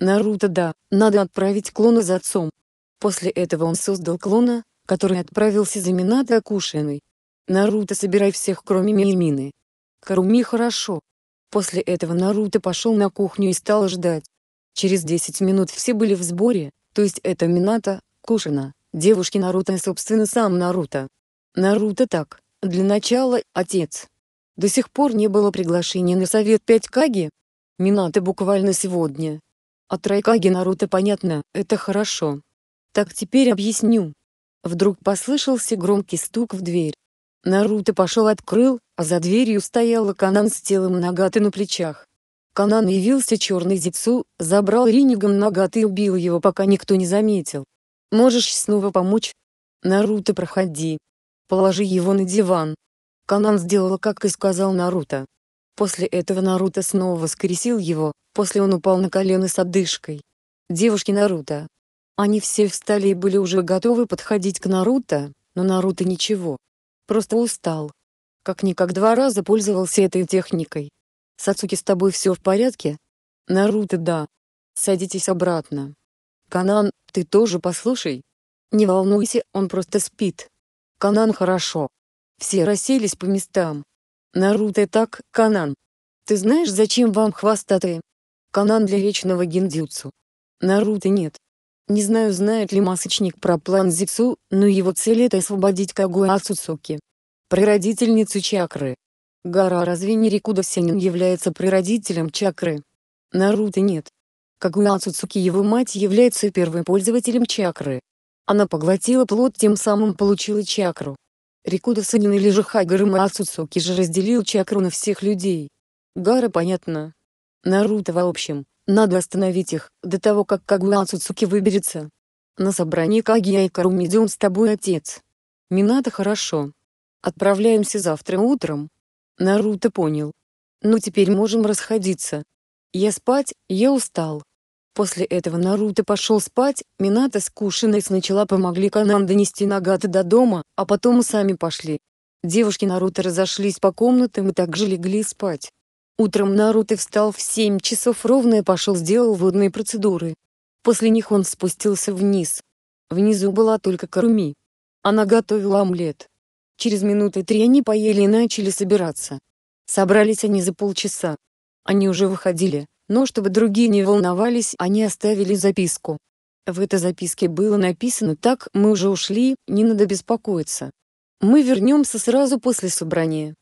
Наруто да, надо отправить клона за отцом. После этого он создал клона, который отправился за Минато Акушиной. Наруто собирай всех кроме Мельмины. Каруми хорошо. После этого Наруто пошел на кухню и стал ждать. Через 10 минут все были в сборе, то есть это Мината, Кушина, девушки Наруто и собственно сам Наруто. Наруто так, для начала, отец. До сих пор не было приглашения на совет 5 Каги. Мината буквально сегодня. А Райкаги Наруто понятно, это хорошо. Так теперь объясню. Вдруг послышался громкий стук в дверь. Наруто пошел открыл, а за дверью стояла Канан с телом Нагаты на плечах. Канан явился черный Зицу, забрал Риниган Нагаты и убил его пока никто не заметил. «Можешь снова помочь?» «Наруто, проходи. Положи его на диван». Канан сделала, как и сказал Наруто. После этого Наруто снова воскресил его, после он упал на колено с отдышкой. Девушки Наруто. Они все встали и были уже готовы подходить к Наруто, но Наруто ничего, Просто устал. Как-никак два раза пользовался этой техникой. Сацуки с тобой все в порядке? Наруто, да. Садитесь обратно. Канан, ты тоже послушай. Не волнуйся, он просто спит. Канан хорошо. Все расселись по местам. Наруто так, Канан. Ты знаешь, зачем вам хвостатые? Канан для вечного гендюцу. Наруто нет. Не знаю, знает ли масочник про план Зицу, но его цель это освободить Кагуа от Прародительницу чакры. Гара разве не Рикуда Сенин является прародителем чакры? Наруто нет. Кагуа Цуцуки его мать является первым пользователем чакры. Она поглотила плод тем самым получила чакру. Рикуда Сенин или же Хагарыма Ацуцуки же разделил чакру на всех людей. Гара понятно. Наруто в общем, надо остановить их, до того как Кагуа Цуцуки выберется. На собрании Кагия и Каруми идем с тобой, отец. Минато хорошо. Отправляемся завтра утром. Наруто понял. Ну теперь можем расходиться. Я спать, я устал. После этого Наруто пошел спать, Минато с Кушиной сначала помогли Канам донести Нагата до дома, а потом сами пошли. Девушки Наруто разошлись по комнатам и также легли спать. Утром Наруто встал в семь часов ровно и пошел сделал водные процедуры. После них он спустился вниз. Внизу была только Каруми. Она готовила омлет. Через минуты три они поели и начали собираться. Собрались они за полчаса. Они уже выходили, но чтобы другие не волновались, они оставили записку. В этой записке было написано так «Мы уже ушли, не надо беспокоиться. Мы вернемся сразу после собрания».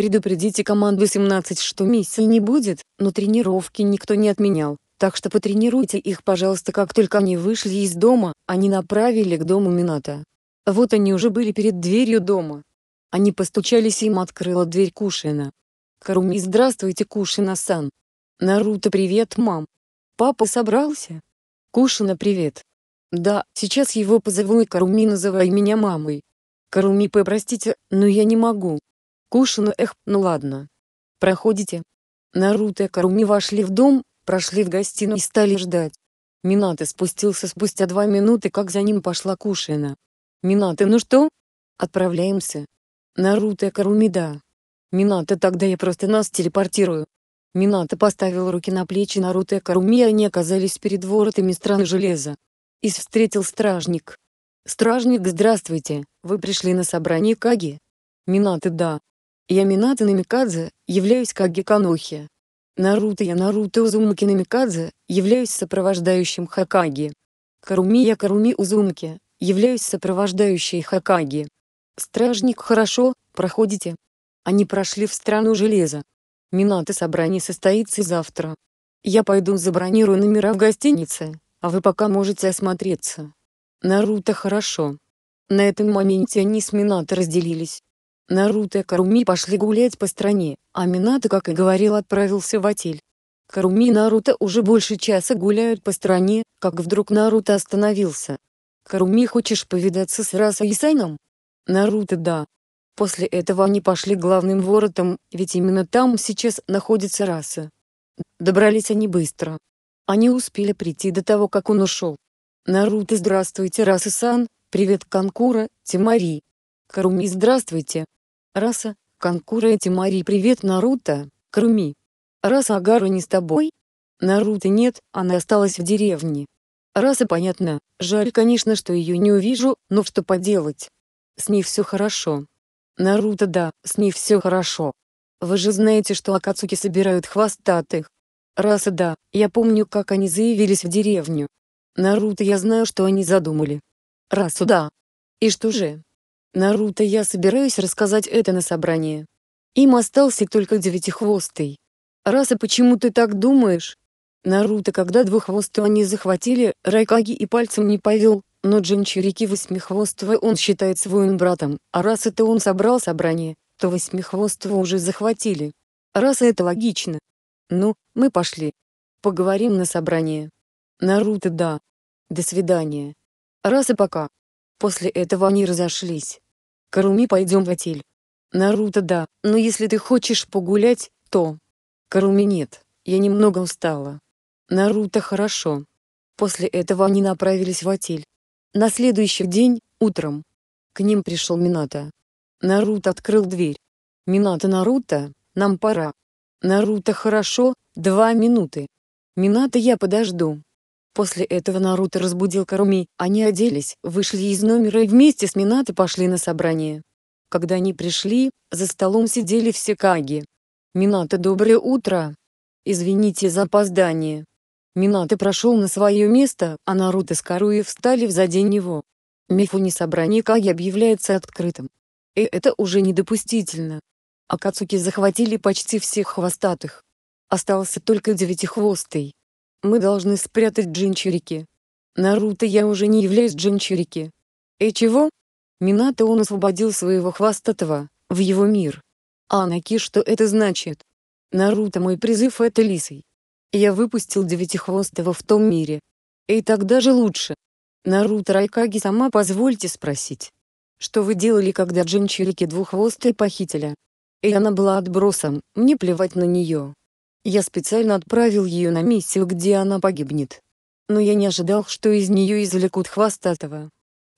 Предупредите команду 17, что миссии не будет, но тренировки никто не отменял, так что потренируйте их, пожалуйста, как только они вышли из дома, они а направили к дому Мината. Вот они уже были перед дверью дома. Они постучались, и им открыла дверь Кушина. «Каруми, здравствуйте, Кушина-сан!» «Наруто, привет, мам!» «Папа собрался?» «Кушина, привет!» «Да, сейчас его позову и Каруми называй меня мамой!» «Каруми, простите, но я не могу, Кушину, эх, ну ладно. Проходите. Наруто и Каруми вошли в дом, прошли в гостиную и стали ждать. Минато спустился спустя два минуты, как за ним пошла Кушина. «Минато, ну что? Отправляемся?» «Наруто и Каруми, да». «Минато, тогда я просто нас телепортирую». Минато поставил руки на плечи Наруто и Каруми, и они оказались перед воротами страны железа. И встретил стражник. «Стражник, здравствуйте, вы пришли на собрание Каги?» «Минато, да, я Минато Намикадзе, являюсь Каги Канохи. Наруто Я Наруто Узумаки Намикадзе, являюсь сопровождающим Хакаги. Каруми Я Каруми Узумаки, являюсь сопровождающей Хакаги. Стражник хорошо, проходите. Они прошли в страну железа. Минато собрание состоится завтра. Я пойду забронирую номера в гостинице, а вы пока можете осмотреться. Наруто хорошо. На этом моменте они с Минато разделились. Наруто и Каруми пошли гулять по стране, а Минато, как и говорил, отправился в отель. Каруми и Наруто уже больше часа гуляют по стране, как вдруг Наруто остановился. «Каруми, хочешь повидаться с Расой и Сайном?» «Наруто, да». После этого они пошли главным воротом, ведь именно там сейчас находится Раса. Добрались они быстро. Они успели прийти до того, как он ушел. «Наруто, здравствуйте, Раса-сан, привет, Канкура, Тимари». «Каруми, здравствуйте, Раса, Конкура эти Мари привет Наруто, Круми. Раса Агару не с тобой? Наруто нет, она осталась в деревне. Раса понятно, жаль конечно, что ее не увижу, но что поделать. С ней все хорошо. Наруто да, с ней все хорошо. Вы же знаете, что Акацуки собирают хвостатых. Раса да, я помню, как они заявились в деревню. Наруто я знаю, что они задумали. Расу да. И что же? Наруто, я собираюсь рассказать это на собрании. Им остался только девятихвостый. Раз и почему ты так думаешь? Наруто, когда двуххвостую они захватили, Райкаги и пальцем не повел, но Джинчурики восьмихвостого он считает своим братом, а раз это он собрал собрание, то восьмихвостого уже захватили. Раз это логично. Ну, мы пошли. Поговорим на собрание. Наруто да. До свидания. Раз и пока. После этого они разошлись. Каруми пойдем в отель. Наруто да, но если ты хочешь погулять, то... Каруми нет, я немного устала. Наруто хорошо. После этого они направились в отель. На следующий день, утром, к ним пришел Минато. Наруто открыл дверь. «Минато, Наруто, нам пора». «Наруто, хорошо, два минуты». «Минато, я подожду». После этого Наруто разбудил Каруми, они оделись, вышли из номера и вместе с Минато пошли на собрание. Когда они пришли, за столом сидели все Каги. «Минато, доброе утро! Извините за опоздание!» Минато прошел на свое место, а Наруто с Каруи встали в задень него. Мифуни собрание Каги объявляется открытым. И это уже недопустительно. Акацуки захватили почти всех хвостатых. Остался только девятихвостый. Мы должны спрятать Джинчурики. Наруто я уже не являюсь Джинчурики. И чего? Минато он освободил своего хвостатого, в его мир. А Анаки что это значит? Наруто мой призыв это лисой. Я выпустил девятихвостого в том мире. И тогда же лучше. Наруто Райкаги сама позвольте спросить. Что вы делали, когда джинчурики двуххвостые похитили? И она была отбросом, мне плевать на нее. Я специально отправил ее на миссию, где она погибнет. Но я не ожидал, что из нее извлекут хвостатого.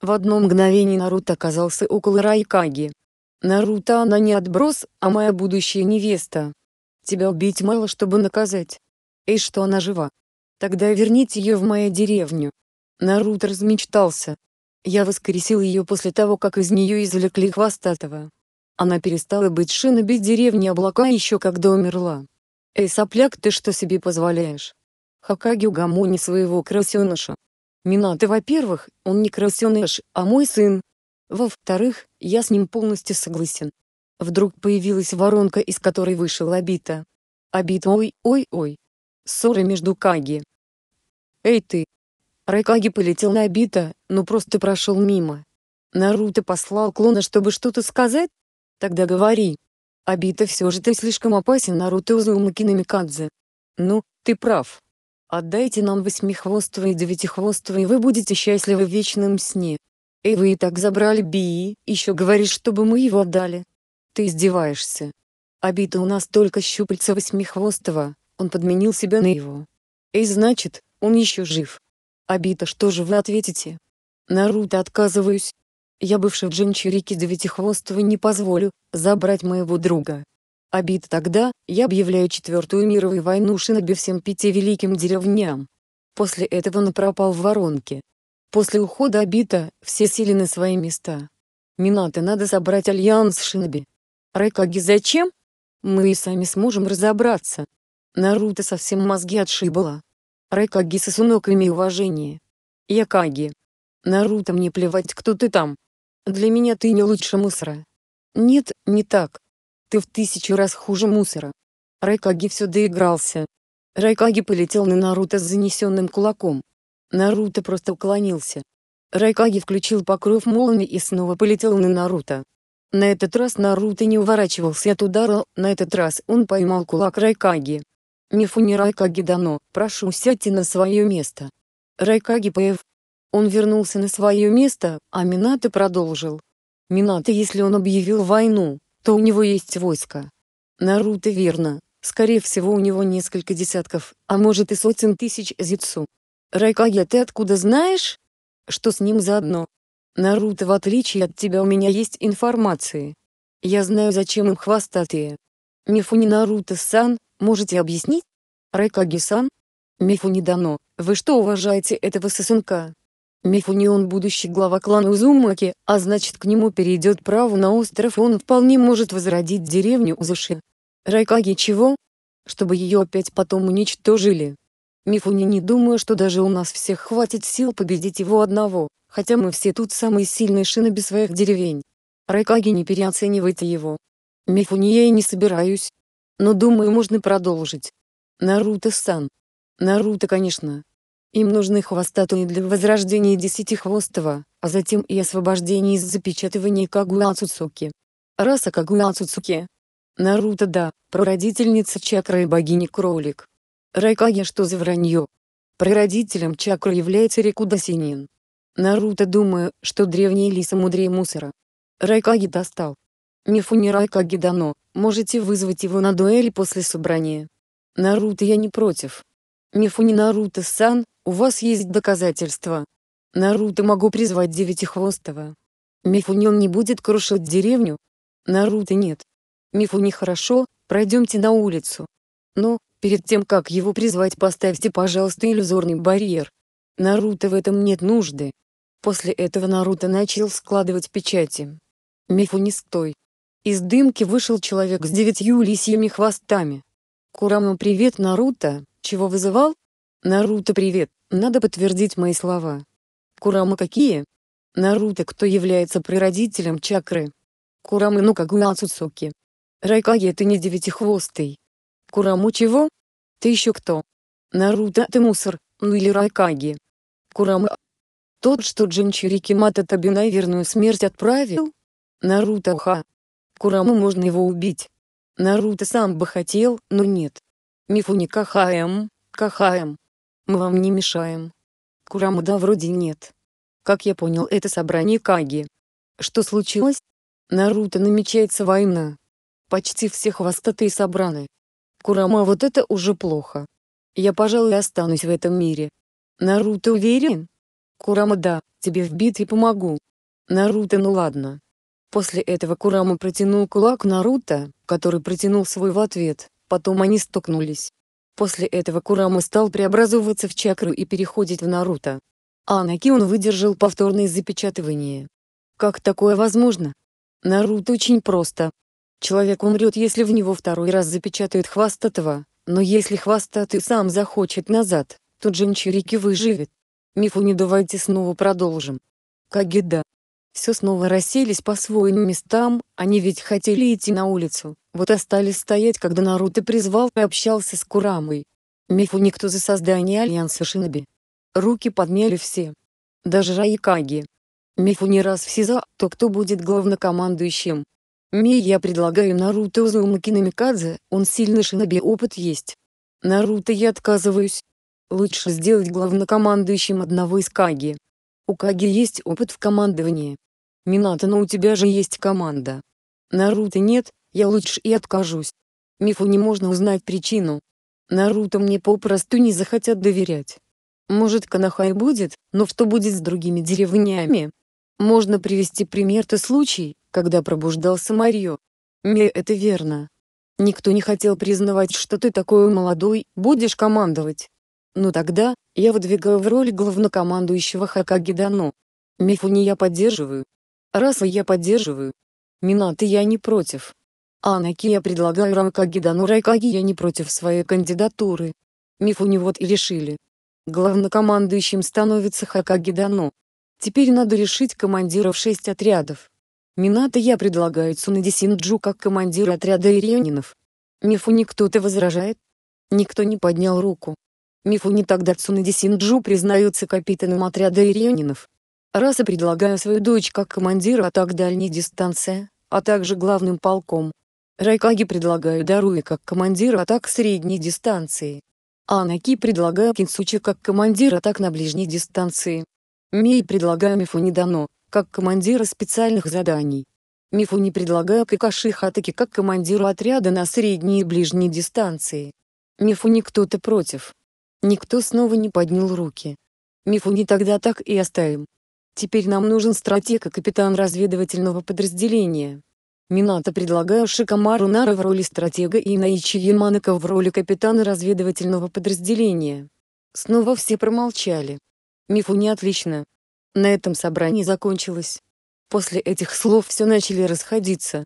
В одно мгновение Наруто оказался около Райкаги. «Наруто она не отброс, а моя будущая невеста. Тебя убить мало, чтобы наказать. И что она жива. Тогда верните ее в мою деревню». Наруто размечтался. Я воскресил ее после того, как из нее извлекли хвостатого. Она перестала быть без деревни облака еще когда умерла. «Эй, сопляк, ты что себе позволяешь?» Хакаги угомони своего крысеныша. Минаты, во-первых, он не крысеныш, а мой сын. Во-вторых, я с ним полностью согласен. Вдруг появилась воронка, из которой вышел Абита. Абита ой-ой-ой. Ссоры между Каги. «Эй ты!» Райкаги полетел на Абита, но просто прошел мимо. Наруто послал клона, чтобы что-то сказать? Тогда говори. Обита все же ты слишком опасен Наруто Узумаки Намикадзе. Ну, ты прав. Отдайте нам восьмихвостого и девятихвостого и вы будете счастливы в вечном сне. Эй вы и так забрали Бии, еще говоришь, чтобы мы его отдали. Ты издеваешься. Обита у нас только щупальца восьмихвостого, он подменил себя на его. Эй значит, он еще жив. Обита что же вы ответите? Наруто отказываюсь. Я бывший в Джинчирике Девятихвостого не позволю забрать моего друга. Обид тогда, я объявляю Четвертую мировую войну шиноби всем пяти великим деревням. После этого он пропал в воронке. После ухода Обита все сели на свои места. Минато надо собрать альянс шиноби. Райкаги зачем? Мы и сами сможем разобраться. Наруто совсем мозги отшибала. Райкаги со ими уважение. Якаги. Наруто мне плевать кто ты там, для меня ты не лучше мусора. Нет, не так. Ты в тысячу раз хуже мусора. Райкаги все доигрался. Райкаги полетел на Наруто с занесенным кулаком. Наруто просто уклонился. Райкаги включил покров молнии и снова полетел на Наруто. На этот раз Наруто не уворачивался от удара, на этот раз он поймал кулак Райкаги. Мифуни Райкаги дано, прошу сядьте на свое место. Райкаги ПФ. Он вернулся на свое место, а Минато продолжил. Минато, если он объявил войну, то у него есть войско. Наруто верно. Скорее всего у него несколько десятков, а может и сотен тысяч зицу. Райкая, ты откуда знаешь? Что с ним заодно? Наруто, в отличие от тебя у меня есть информации. Я знаю, зачем им хвостатые. Мифуни Наруто-сан, можете объяснить? Райкаги-сан? Мифу не дано. Вы что уважаете этого сосунка? Мифунион будущий глава клана Узумаки, а значит к нему перейдет право на остров и он вполне может возродить деревню Узуши. Райкаги чего? Чтобы ее опять потом уничтожили. Мифуни не думаю, что даже у нас всех хватит сил победить его одного, хотя мы все тут самые сильные шиноби своих деревень. Райкаги не переоценивайте его. Мифуни я и не собираюсь. Но думаю можно продолжить. Наруто-сан. Наруто конечно. Им нужны хвостатые для возрождения десятихвостого, а затем и освобождения из запечатывания Кагуацуцуки. Раса Кагуацуцуки. Наруто да, прародительница чакры и богини кролик. Райкаги что за вранье? Прародителем чакры является Рикуда Синин. Наруто думаю, что древний лиса мудрее мусора. Райкаги достал. Мифуни Райкаги дано, можете вызвать его на дуэль после собрания. Наруто я не против. Мифуни Наруто-сан, у вас есть доказательства. Наруто могу призвать Девятихвостого. Мифунин не будет крушить деревню? Наруто нет. Мифу хорошо. пройдемте на улицу. Но, перед тем как его призвать поставьте пожалуйста иллюзорный барьер. Наруто в этом нет нужды. После этого Наруто начал складывать печати. Мифу не стой. Из дымки вышел человек с девятью лисьими хвостами. Курама привет Наруто, чего вызывал? Наруто привет, надо подтвердить мои слова. Курама какие? Наруто кто является прародителем чакры? Курамы ну как Нацуцуки. Райкаги ты не девятихвостый. Кураму чего? Ты еще кто? Наруто ты мусор, ну или Райкаги. Курама. Тот, что Джинчирики Мата Табинай верную смерть отправил? Наруто ха. Кураму можно его убить. Наруто сам бы хотел, но нет. Мифуника кахаем, кахаем. Мы вам не мешаем. Курамуда вроде нет. Как я понял, это собрание Каги. Что случилось? Наруто намечается война. Почти все хвостатые собраны. Курама вот это уже плохо. Я, пожалуй, останусь в этом мире. Наруто уверен? Курама да, тебе в битве помогу. Наруто ну ладно. После этого Курама протянул кулак Наруто, который протянул свой в ответ, потом они стукнулись. После этого Курама стал преобразовываться в чакру и переходить в Наруто. А Анакион выдержал повторное запечатывание. Как такое возможно? Наруто очень просто. Человек умрет, если в него второй раз запечатают хвастатого, но если хвастатый сам захочет назад, то Джинчирики выживет. Мифу не давайте снова продолжим. Кагеда. Все снова расселись по своим местам, они ведь хотели идти на улицу. Вот остались стоять, когда Наруто призвал и общался с Курамой. Мифу никто за создание Альянса Шиноби. Руки подняли все. Даже Раикаги. Мифу не раз в СИЗА, то кто будет главнокомандующим. Ми я предлагаю Наруто Узумаки Намикадзе, он сильный шиноби опыт есть. Наруто я отказываюсь. Лучше сделать главнокомандующим одного из Каги. У Каги есть опыт в командовании. Минато, но у тебя же есть команда. Наруто нет, я лучше и откажусь. Мифу не можно узнать причину. Наруто мне попросту не захотят доверять. Может, Канахай будет, но что будет с другими деревнями? Можно привести пример-то случай, когда пробуждался Марио. Ми, это верно. Никто не хотел признавать, что ты такой молодой, будешь командовать. Но тогда, я выдвигаю в роль главнокомандующего Хакаги Дано. не я поддерживаю. Раса я поддерживаю. Минаты я не против. Анаки я предлагаю Рамка Гидану Райкаги я не против своей кандидатуры. Мифуни вот и решили. Главнокомандующим становится Хакаги Дано. Теперь надо решить командиров шесть отрядов. Минато я предлагаю Цунади Синджу как командир отряда Ирионинов. Мифуни кто-то возражает? Никто не поднял руку. Мифуни тогда Цунади Синджу признается капитаном отряда Ирионинов. Раз и предлагаю свою дочь как командира, а так дальней дистанция, а также главным полком. Райкаги предлагаю Даруи как командир атак средней дистанции. Анаки предлагаю Кинсучи как командира, атак на ближней дистанции. Мии предлагаю Мифуни Дано, как командира специальных заданий. Мифуни предлагаю Какаши Хатаки как командиру отряда на средней и ближней дистанции. Мифуни кто-то против. Никто снова не поднял руки. Мифуни тогда так и оставим. Теперь нам нужен стратег и капитан разведывательного подразделения. Минато предлагал Шикамару Нара в роли стратега и Наичи Яманака в роли капитана разведывательного подразделения. Снова все промолчали. Мифу не отлично. На этом собрание закончилось. После этих слов все начали расходиться.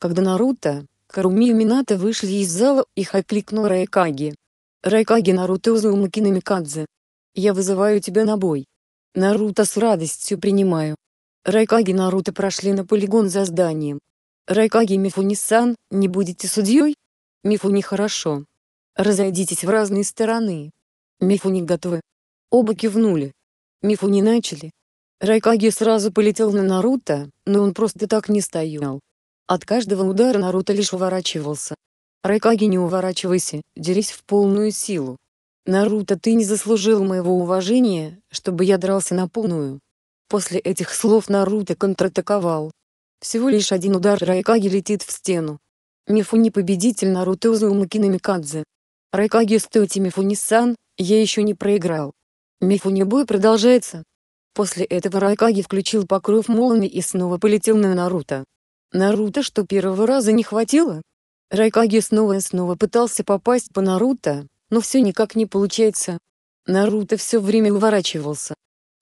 Когда Наруто, Харуми и Минато вышли из зала, их окликнул Райкаги. «Райкаги Наруто Узумаки Намикадзе. Я вызываю тебя на бой». Наруто с радостью принимаю. Райкаги Наруто прошли на полигон за зданием. Райкаги Мифунисан, не будете судьей? Мифуни хорошо. Разойдитесь в разные стороны. Мифуни готовы. Оба кивнули. Мифуни начали. Райкаги сразу полетел на Наруто, но он просто так не стоял. От каждого удара Наруто лишь уворачивался. Райкаги не уворачивайся, дерись в полную силу. Наруто ты не заслужил моего уважения, чтобы я дрался на полную. После этих слов Наруто контратаковал, всего лишь один удар Райкаги летит в стену. Мифуни победитель Наруто Узумаки Микадзе. Райкаги Стоти Мифуни-сан, я еще не проиграл. Мифуни бой продолжается. После этого Райкаги включил покров молнии и снова полетел на Наруто. Наруто что первого раза не хватило? Райкаги снова и снова пытался попасть по Наруто, но все никак не получается. Наруто все время уворачивался,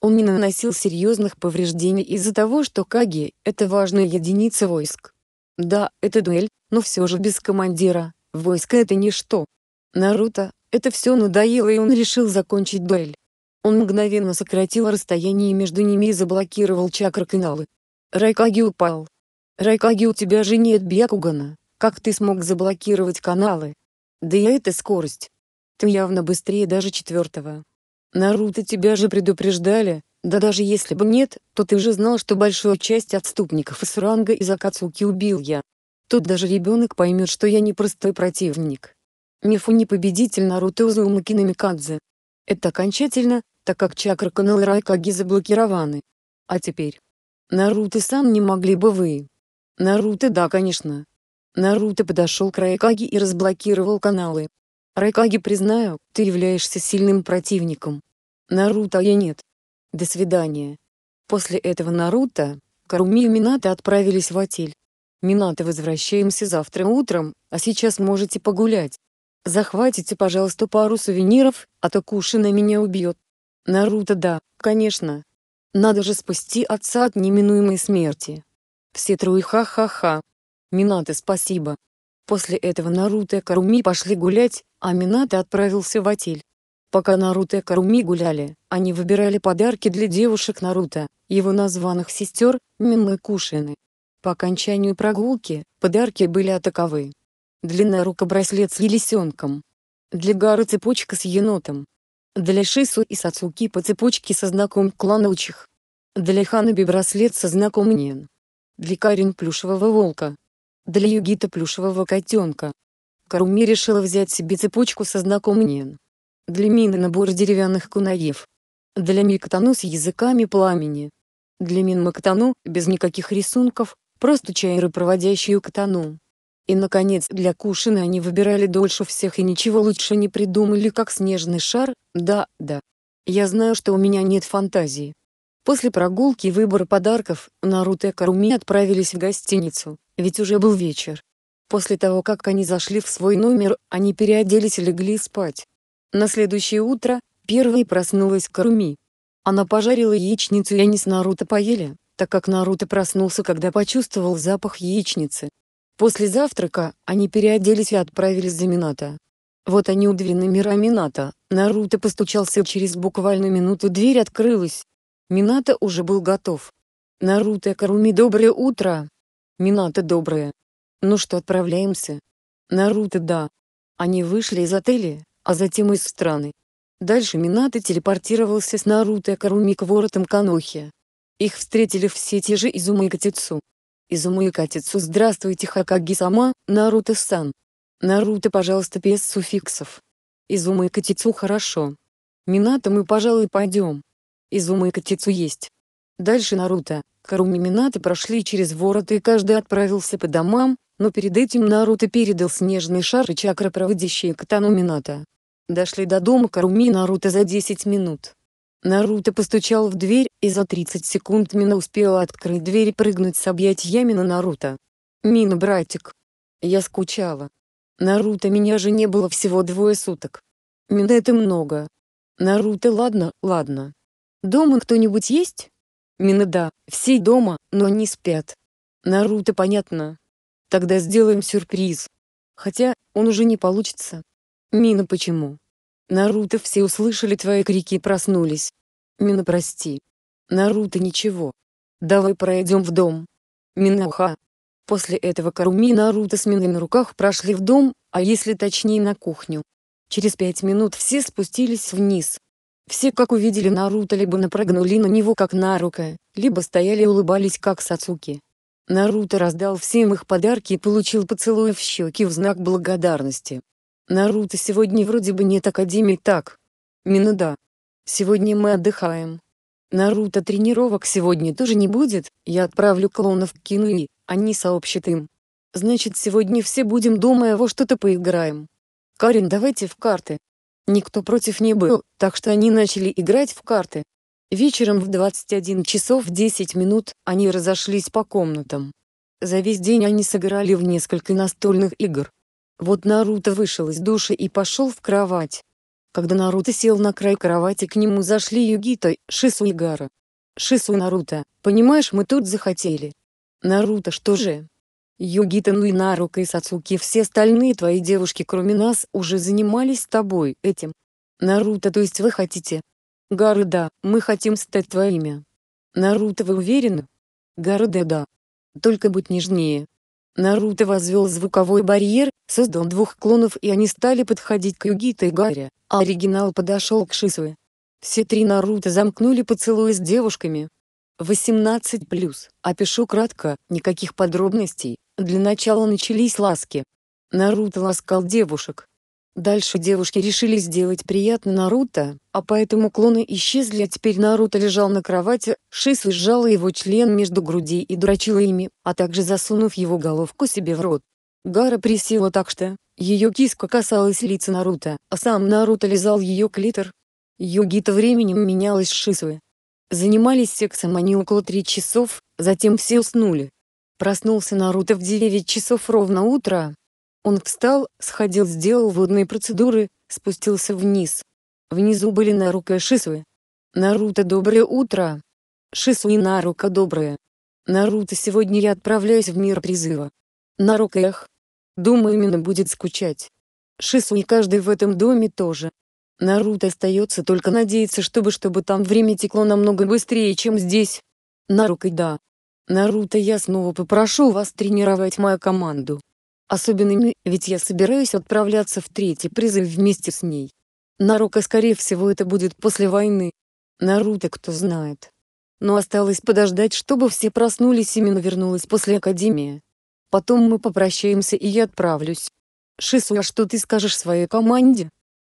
он не наносил серьезных повреждений из-за того, что Каги — это важная единица войск. Да, это дуэль, но все же без командира, войско это ничто. Наруто, это все надоело и он решил закончить дуэль. Он мгновенно сократил расстояние между ними и заблокировал чакры-каналы. Райкаги упал. Райкаги у тебя же нет Бьякугана, как ты смог заблокировать каналы? Да и это скорость. Ты явно быстрее даже четвертого. Наруто тебя же предупреждали, да даже если бы нет, то ты же знал, что большую часть отступников из ранга из Акацуки убил я. Тут даже ребенок поймет, что я не простой противник. Мифу непобедитель Наруто Узумаки Намикадзе. Это окончательно, так как чакры каналы Райкаги заблокированы. А теперь. Наруто сам не могли бы вы. Наруто да конечно. Наруто подошел к Райкаги и разблокировал каналы. Райкаги, признаю, ты являешься сильным противником. Наруто я нет. До свидания. После этого Наруто, Каруми и Минато отправились в отель. Минато, возвращаемся завтра утром, а сейчас можете погулять. Захватите, пожалуйста, пару сувениров, а то Кушина меня убьет. Наруто да, конечно. Надо же спасти отца от неминуемой смерти. Все трое ха-ха-ха. Минато спасибо. После этого Наруто и Каруми пошли гулять, Амината отправился в отель. Пока Наруто и Каруми гуляли, они выбирали подарки для девушек Наруто, его названных сестер, Мимы и Кушины. По окончанию прогулки, подарки были атаковы. Длина рука браслет с елисенком. Для Гары цепочка с енотом. Для Шису и Сацуки по цепочке со знаком клана Учих. Для Ханаби браслет со знаком Нин. Для Карин плюшевого волка. Для Югита плюшевого котенка. Каруми решила взять себе цепочку со знаком Нин. Для Мины набор деревянных кунаев. Для Микотану с языками пламени. Для Мин Макотану, без никаких рисунков, просто чайры, проводящие Катану. И, наконец, для Кушины они выбирали дольше всех и ничего лучше не придумали, как снежный шар, да, да. Я знаю, что у меня нет фантазии. После прогулки и выбора подарков, Наруто и Каруми отправились в гостиницу, ведь уже был вечер. После того, как они зашли в свой номер, они переоделись и легли спать. На следующее утро, первой проснулась Каруми. Она пожарила яичницу и они с Наруто поели, так как Наруто проснулся, когда почувствовал запах яичницы. После завтрака, они переоделись и отправились за Минато. Вот они у двери номера Минато, Наруто постучался и через буквально минуту дверь открылась. Минато уже был готов. Наруто Каруми доброе утро. Минато доброе. Ну что, отправляемся? Наруто, да. Они вышли из отеля, а затем из страны. Дальше Минато телепортировался с Наруто и Каруми к воротам Канохи. Их встретили все те же Изума и Катицу. Изума и Катицу «Здравствуйте, Хакаги-сама, Наруто-сан». «Наруто, пожалуйста, без суффиксов». Изума и Катицу «Хорошо». «Минато мы, пожалуй, пойдем». Изума и Катицу «Есть». Дальше Наруто, Каруми Минато прошли через ворота и каждый отправился по домам, но перед этим Наруто передал снежный шар и чакра проводящие катану Мината. Дошли до дома Каруми и Наруто за 10 минут. Наруто постучал в дверь, и за 30 секунд Мина успела открыть дверь и прыгнуть с объятьями на Наруто. «Мина, братик!» Я скучала. «Наруто, меня же не было всего двое суток. Мина, это много. Наруто, ладно, ладно. Дома кто-нибудь есть?» «Мина, да, все дома, но они спят. Наруто, понятно. Тогда сделаем сюрприз. Хотя, он уже не получится. Мина почему? Наруто все услышали твои крики и проснулись. Мина прости. Наруто ничего. Давай пройдем в дом. Мина уха. После этого Каруми и Наруто с Миной на руках прошли в дом, а если точнее на кухню. Через пять минут все спустились вниз. Все как увидели Наруто либо напрыгнули на него как на рука, либо стояли и улыбались как Сацуки. Наруто раздал всем их подарки и получил поцелуй в щеки в знак благодарности. Наруто сегодня вроде бы нет Академии так. Минуда. Сегодня мы отдыхаем. Наруто тренировок сегодня тоже не будет, я отправлю клонов к кино они сообщат им. Значит сегодня все будем дома во что-то поиграем. Карин давайте в карты. Никто против не был, так что они начали играть в карты. Вечером в 21 часов 10 минут они разошлись по комнатам. За весь день они сыграли в несколько настольных игр. Вот Наруто вышел из души и пошел в кровать. Когда Наруто сел на край кровати к нему зашли Югита, Шису и Гара. «Шису Наруто, понимаешь мы тут захотели». «Наруто что же?» «Югита ну и Нарука и Сацуки все остальные твои девушки кроме нас уже занимались тобой этим». «Наруто то есть вы хотите, Гаруда, мы хотим стать твоими. Наруто, вы уверены? Гаруда, да. Только будь нежнее. Наруто возвел звуковой барьер, создал двух клонов и они стали подходить к Югита и Гарри, а оригинал подошел к Шисуе. Все три Наруто замкнули поцелуи с девушками. 18+, плюс. опишу кратко, никаких подробностей, для начала начались ласки. Наруто ласкал девушек, Дальше девушки решили сделать приятно Наруто, а поэтому клоны исчезли, а теперь Наруто лежал на кровати, Шису сжала его член между грудей и дурачила ими, а также засунув его головку себе в рот. Гара присела так что, ее киска касалась лица Наруто, а сам Наруто лизал ее клитор. Югита временем менялась с Шисуэ. Занимались сексом они около три часов, затем все уснули. Проснулся Наруто в 9 часов ровно утра, он встал, сходил, сделал водные процедуры, спустился вниз. Внизу были Нарука и Шисуэ. «Наруто, доброе утро!» «Шисуэ, Нарука, доброе!» «Наруто, сегодня я отправляюсь в мир призыва!» «Нарука, эх!» «Думаю, именно будет скучать!» «Шисуэ, каждый в этом доме тоже!» «Наруто остается только надеяться, чтобы чтобы там время текло намного быстрее, чем здесь!» «Нарука, да!» «Наруто, я снова попрошу вас тренировать мою команду!» особенными, ведь я собираюсь отправляться в третий призыв вместе с ней. Нарука, скорее всего, это будет после войны. Наруто кто знает. Но осталось подождать, чтобы все проснулись и Мина вернулась после Академии. Потом мы попрощаемся и я отправлюсь. Шису, а что ты скажешь своей команде?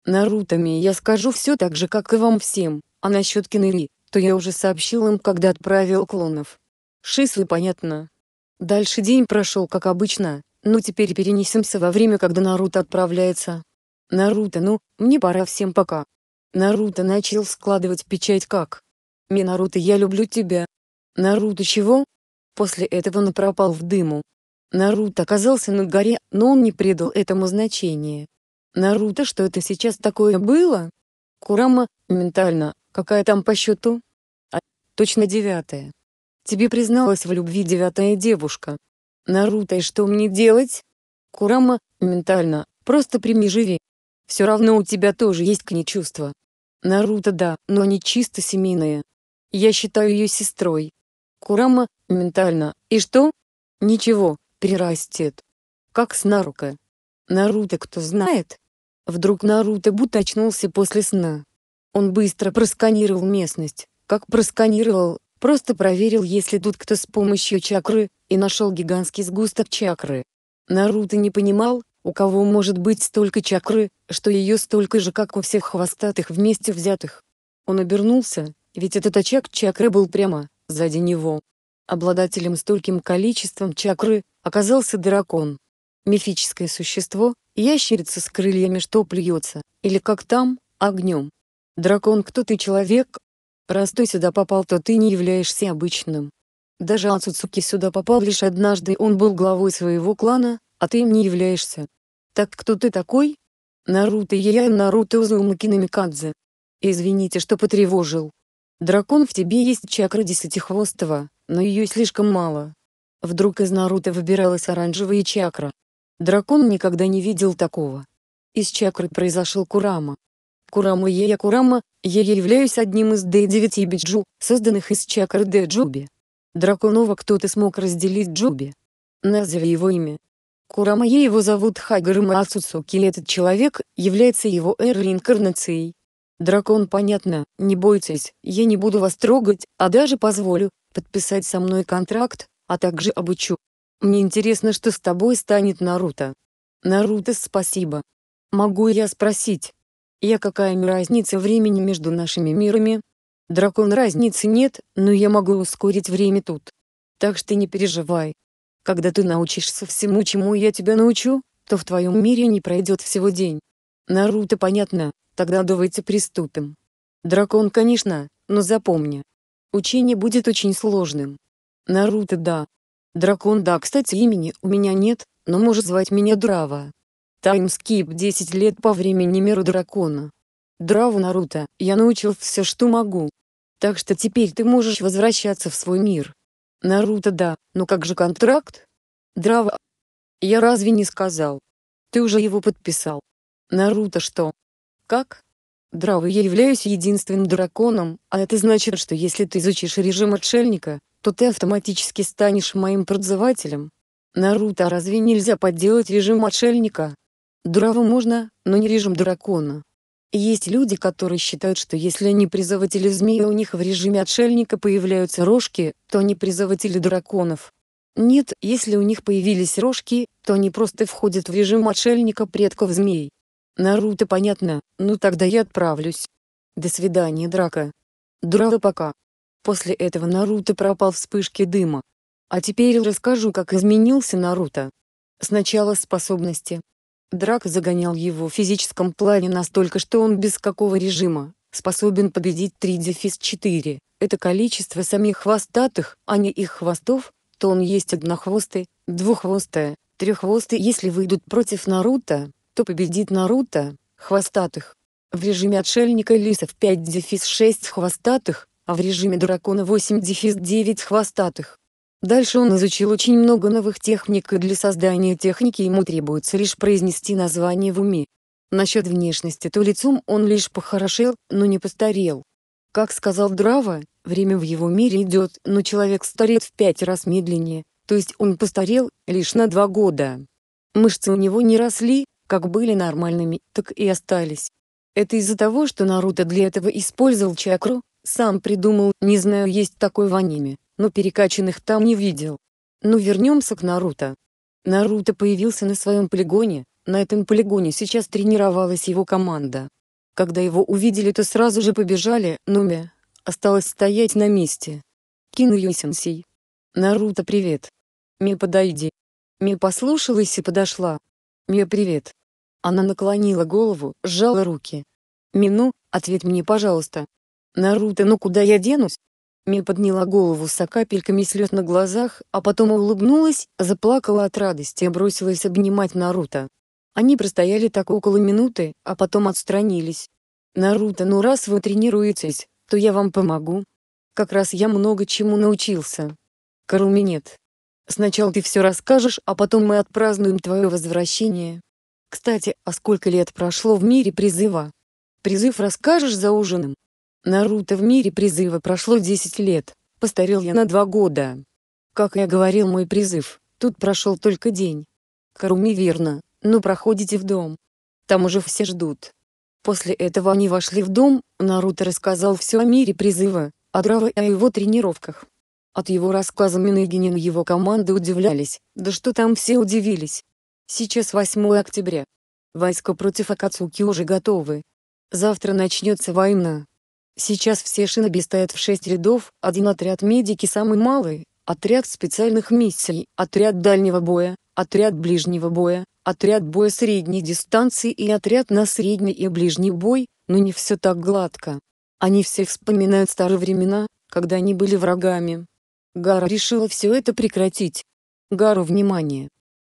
Нарутами я скажу все так же, как и вам всем, а насчет Кинери, то я уже сообщил им, когда отправил клонов. Шису понятно. Дальше день прошел как обычно, ну теперь перенесемся во время, когда Наруто отправляется. Наруто, ну, мне пора всем пока. Наруто начал складывать печать как? Ми Наруто, я люблю тебя. Наруто чего? После этого он пропал в дыму. Наруто оказался на горе, но он не придал этому значения. Наруто, что это сейчас такое было? Курама, ментально, какая там по счету? А, точно девятая. Тебе призналась в любви девятая девушка. Наруто, и что мне делать? Курама, ментально, просто прими живи. Все равно у тебя тоже есть к ней чувства. Наруто да, но они чисто семейные. Я считаю ее сестрой. Курама, ментально, и что? Ничего, прирастет. Как с Наруко. Наруто кто знает? Вдруг Наруто будто очнулся после сна. Он быстро просканировал местность, как просканировал, Просто проверил, есть ли тут кто с помощью чакры, и нашел гигантский сгусток чакры. Наруто не понимал, у кого может быть столько чакры, что ее столько же, как у всех хвостатых вместе взятых. Он обернулся, ведь этот очаг чакры был прямо, сзади него. Обладателем стольким количеством чакры оказался дракон. Мифическое существо, ящерица с крыльями что плюется, или как там, огнем. Дракон кто ты человек, Раз ты сюда попал, то ты не являешься обычным. Даже Ацуцуки сюда попал лишь однажды, он был главой своего клана, а ты им не являешься. Так кто ты такой? Наруто я Наруто Узумаки Намикадзе. Извините, что потревожил. Дракон в тебе есть чакра десятихвостого, но ее слишком мало. Вдруг из Наруто выбиралась оранжевая чакра. Дракон никогда не видел такого. Из чакры произошел Курама. Курама Ея Курама, я являюсь одним из Д-9 Биджу, созданных из чакр Д-Джуби. Драконова кто-то смог разделить Джуби. Назови его имя. Курама Е его зовут Хагарма Ацуцуки этот человек, является его эр-реинкарнацией. Дракон понятно, не бойтесь, я не буду вас трогать, а даже позволю, подписать со мной контракт, а также обучу. Мне интересно, что с тобой станет Наруто. Наруто спасибо. Могу я спросить, я какая мне разница времени между нашими мирами? Дракон разницы нет, но я могу ускорить время тут. Так что не переживай. Когда ты научишься всему, чему я тебя научу, то в твоем мире не пройдет всего день. Наруто понятно, тогда давайте приступим. Дракон конечно, но запомни. Учение будет очень сложным. Наруто да. Дракон да, кстати имени у меня нет, но можешь звать меня Драва. Таймскип 10 лет по времени миру дракона. Драву Наруто, я научил все, что могу. Так что теперь ты можешь возвращаться в свой мир. Наруто да, но как же контракт? Драва. Я разве не сказал? Ты уже его подписал. Наруто что? Как? Драва, я являюсь единственным драконом, а это значит, что если ты изучишь режим отшельника, то ты автоматически станешь моим продзывателем. Наруто, а разве нельзя подделать режим отшельника? Дураву можно, но не режим дракона. Есть люди, которые считают, что если они призыватели змеи, у них в режиме отшельника появляются рожки, то они призыватели драконов. Нет, если у них появились рожки, то они просто входят в режим отшельника предков змей. Наруто понятно, ну тогда я отправлюсь. До свидания, драка. Дурава пока. После этого Наруто пропал в вспышке дыма. А теперь расскажу, как изменился Наруто. Сначала способности, Драк загонял его в физическом плане настолько, что он без какого режима способен победить 3 дефис 4. Это количество самих хвостатых, а не их хвостов, то он есть однохвостый, двуххвостая, треххвостый. Если выйдут против Наруто, то победит Наруто, хвостатых. В режиме отшельника лисов 5 дефис 6 хвостатых, а в режиме дракона 8 дефис 9 хвостатых. Дальше он изучил очень много новых техник и для создания техники ему требуется лишь произнести название в уме. Насчет внешности то лицом он лишь похорошел, но не постарел. Как сказал Драва, время в его мире идет, но человек стареет в пять раз медленнее, то есть он постарел лишь на два года. Мышцы у него не росли, как были нормальными, так и остались. Это из-за того, что Наруто для этого использовал чакру, сам придумал, не знаю, есть такой в аниме, но перекачанных там не видел. Но ну, вернемся к Наруто. Наруто появился на своем полигоне, на этом полигоне сейчас тренировалась его команда. Когда его увидели, то сразу же побежали, Нуми осталось стоять на месте. Киную сенсей. Наруто привет. Мя подойди. Мя послушалась и подошла. Мя привет. Она наклонила голову, сжала руки. Мину, ответь мне, пожалуйста. Наруто, ну куда я денусь? Ми подняла голову с капельками слез на глазах, а потом улыбнулась, заплакала от радости и бросилась обнимать Наруто. Они простояли так около минуты, а потом отстранились. «Наруто, ну раз вы тренируетесь, то я вам помогу. Как раз я много чему научился. Каруми нет. Сначала ты все расскажешь, а потом мы отпразднуем твое возвращение. Кстати, а сколько лет прошло в мире призыва? Призыв расскажешь за ужином?» Наруто в мире призыва прошло 10 лет, постарел я на 2 года. Как я говорил мой призыв, тут прошел только день. Каруми верно, но ну, проходите в дом. Там уже все ждут. После этого они вошли в дом, Наруто рассказал все о мире призыва, о Драво и о его тренировках. От его рассказа Миныгинин и его команды удивлялись, да что там все удивились. Сейчас 8 октября. Войска против Акацуки уже готовы. Завтра начнется война. Сейчас все шиноби стоят в шесть рядов, один отряд медики самый малый, отряд специальных миссий, отряд дальнего боя, отряд ближнего боя, отряд боя средней дистанции и отряд на средний и ближний бой, но не все так гладко. Они все вспоминают старые времена, когда они были врагами. Гара решила все это прекратить. Гару внимание.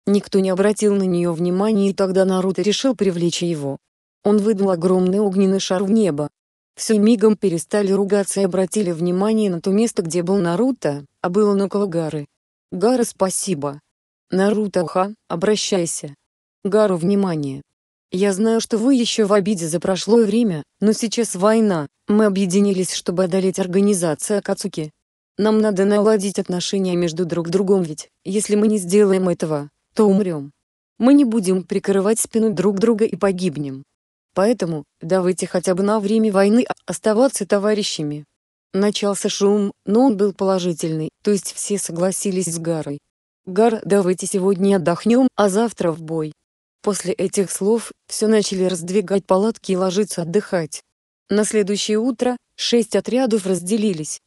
Никто не обратил на нее внимания и тогда Наруто решил привлечь его. Он выдал огромный огненный шар в небо, все мигом перестали ругаться и обратили внимание на то место, где был Наруто, а был он около Гары. «Гара, спасибо!» «Наруто, ха, обращайся!» «Гару, внимание! Я знаю, что вы еще в обиде за прошлое время, но сейчас война, мы объединились, чтобы одолеть организацию Акацуки. Нам надо наладить отношения между друг другом ведь, если мы не сделаем этого, то умрем. Мы не будем прикрывать спину друг друга и погибнем. Поэтому давайте хотя бы на время войны оставаться товарищами. Начался шум, но он был положительный, то есть все согласились с Гарой. «Гар, давайте сегодня отдохнем, а завтра в бой». После этих слов, все начали раздвигать палатки и ложиться отдыхать. На следующее утро, шесть отрядов разделились.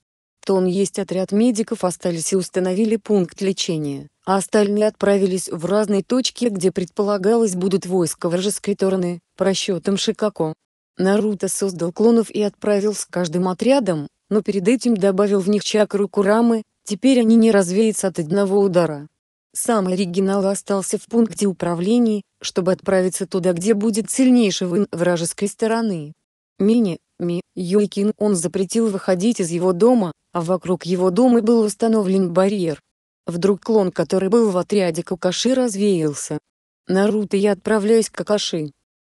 Тон есть отряд медиков остались и установили пункт лечения, а остальные отправились в разные точки, где предполагалось будут войска вражеской стороны, по расчетам Шикако. Наруто создал клонов и отправил с каждым отрядом, но перед этим добавил в них чакру Курамы, теперь они не развеются от одного удара. Сам оригинал остался в пункте управления, чтобы отправиться туда, где будет сильнейший вын вражеской стороны. Мини, Ми Юйкин он запретил выходить из его дома, а вокруг его дома был установлен барьер. Вдруг клон, который был в отряде Какаши, развеялся. Наруто я отправляюсь к Какаши.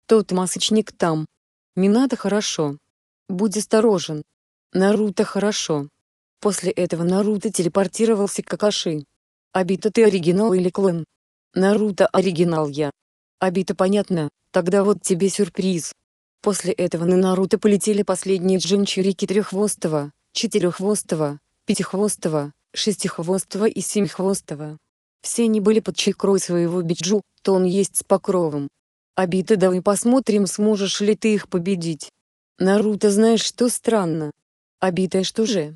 Тот масочник там. Минато хорошо. Будь осторожен. Наруто хорошо. После этого Наруто телепортировался к Какаши. Абита ты оригинал или клон? Наруто оригинал я. Абита понятно, тогда вот тебе сюрприз. После этого на Наруто полетели последние джинчурики треххвостого, четыреххвостого, пятихвостого, шестихвостого и семихвостого. Все они были под чекрой своего биджу, то он есть с покровом. Обиты давай посмотрим сможешь ли ты их победить. Наруто знаешь что странно. Обитая что же?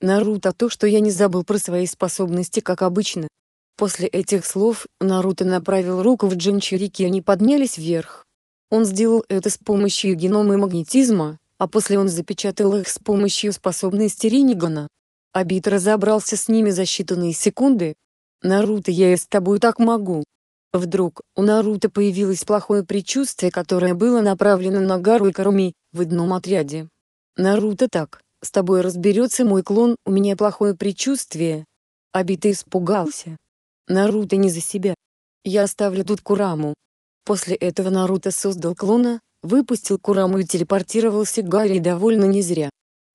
Наруто то что я не забыл про свои способности как обычно. После этих слов, Наруто направил руку в джинчурики и они поднялись вверх. Он сделал это с помощью генома и магнетизма, а после он запечатал их с помощью способности Ринигана. Абит разобрался с ними за считанные секунды. «Наруто, я и с тобой так могу». Вдруг, у Наруто появилось плохое предчувствие, которое было направлено на Гару и Каруми, в одном отряде. «Наруто так, с тобой разберется мой клон, у меня плохое предчувствие». Абита испугался. «Наруто не за себя. Я оставлю тут Кураму, После этого Наруто создал клона, выпустил Кураму и телепортировался к Гарри довольно не зря.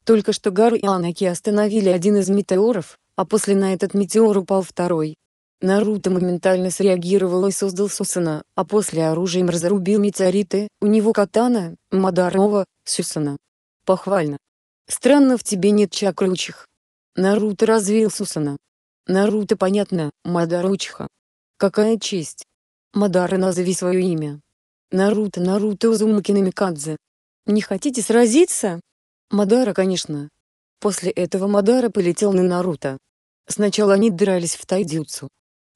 Только что Гарри и Анаки остановили один из метеоров, а после на этот метеор упал второй. Наруто моментально среагировал и создал Сусана, а после оружием разрубил метеориты, у него катана, Мадарова, Сусана. Похвально. Странно в тебе нет чакры учих. Наруто развил Сусана. Наруто понятно, Мадаручиха. Какая честь. Мадара назови свое имя. Наруто Наруто Узумаки Намикадзе. Не хотите сразиться? Мадара, конечно. После этого Мадара полетел на Наруто. Сначала они дрались в тайдзюцу.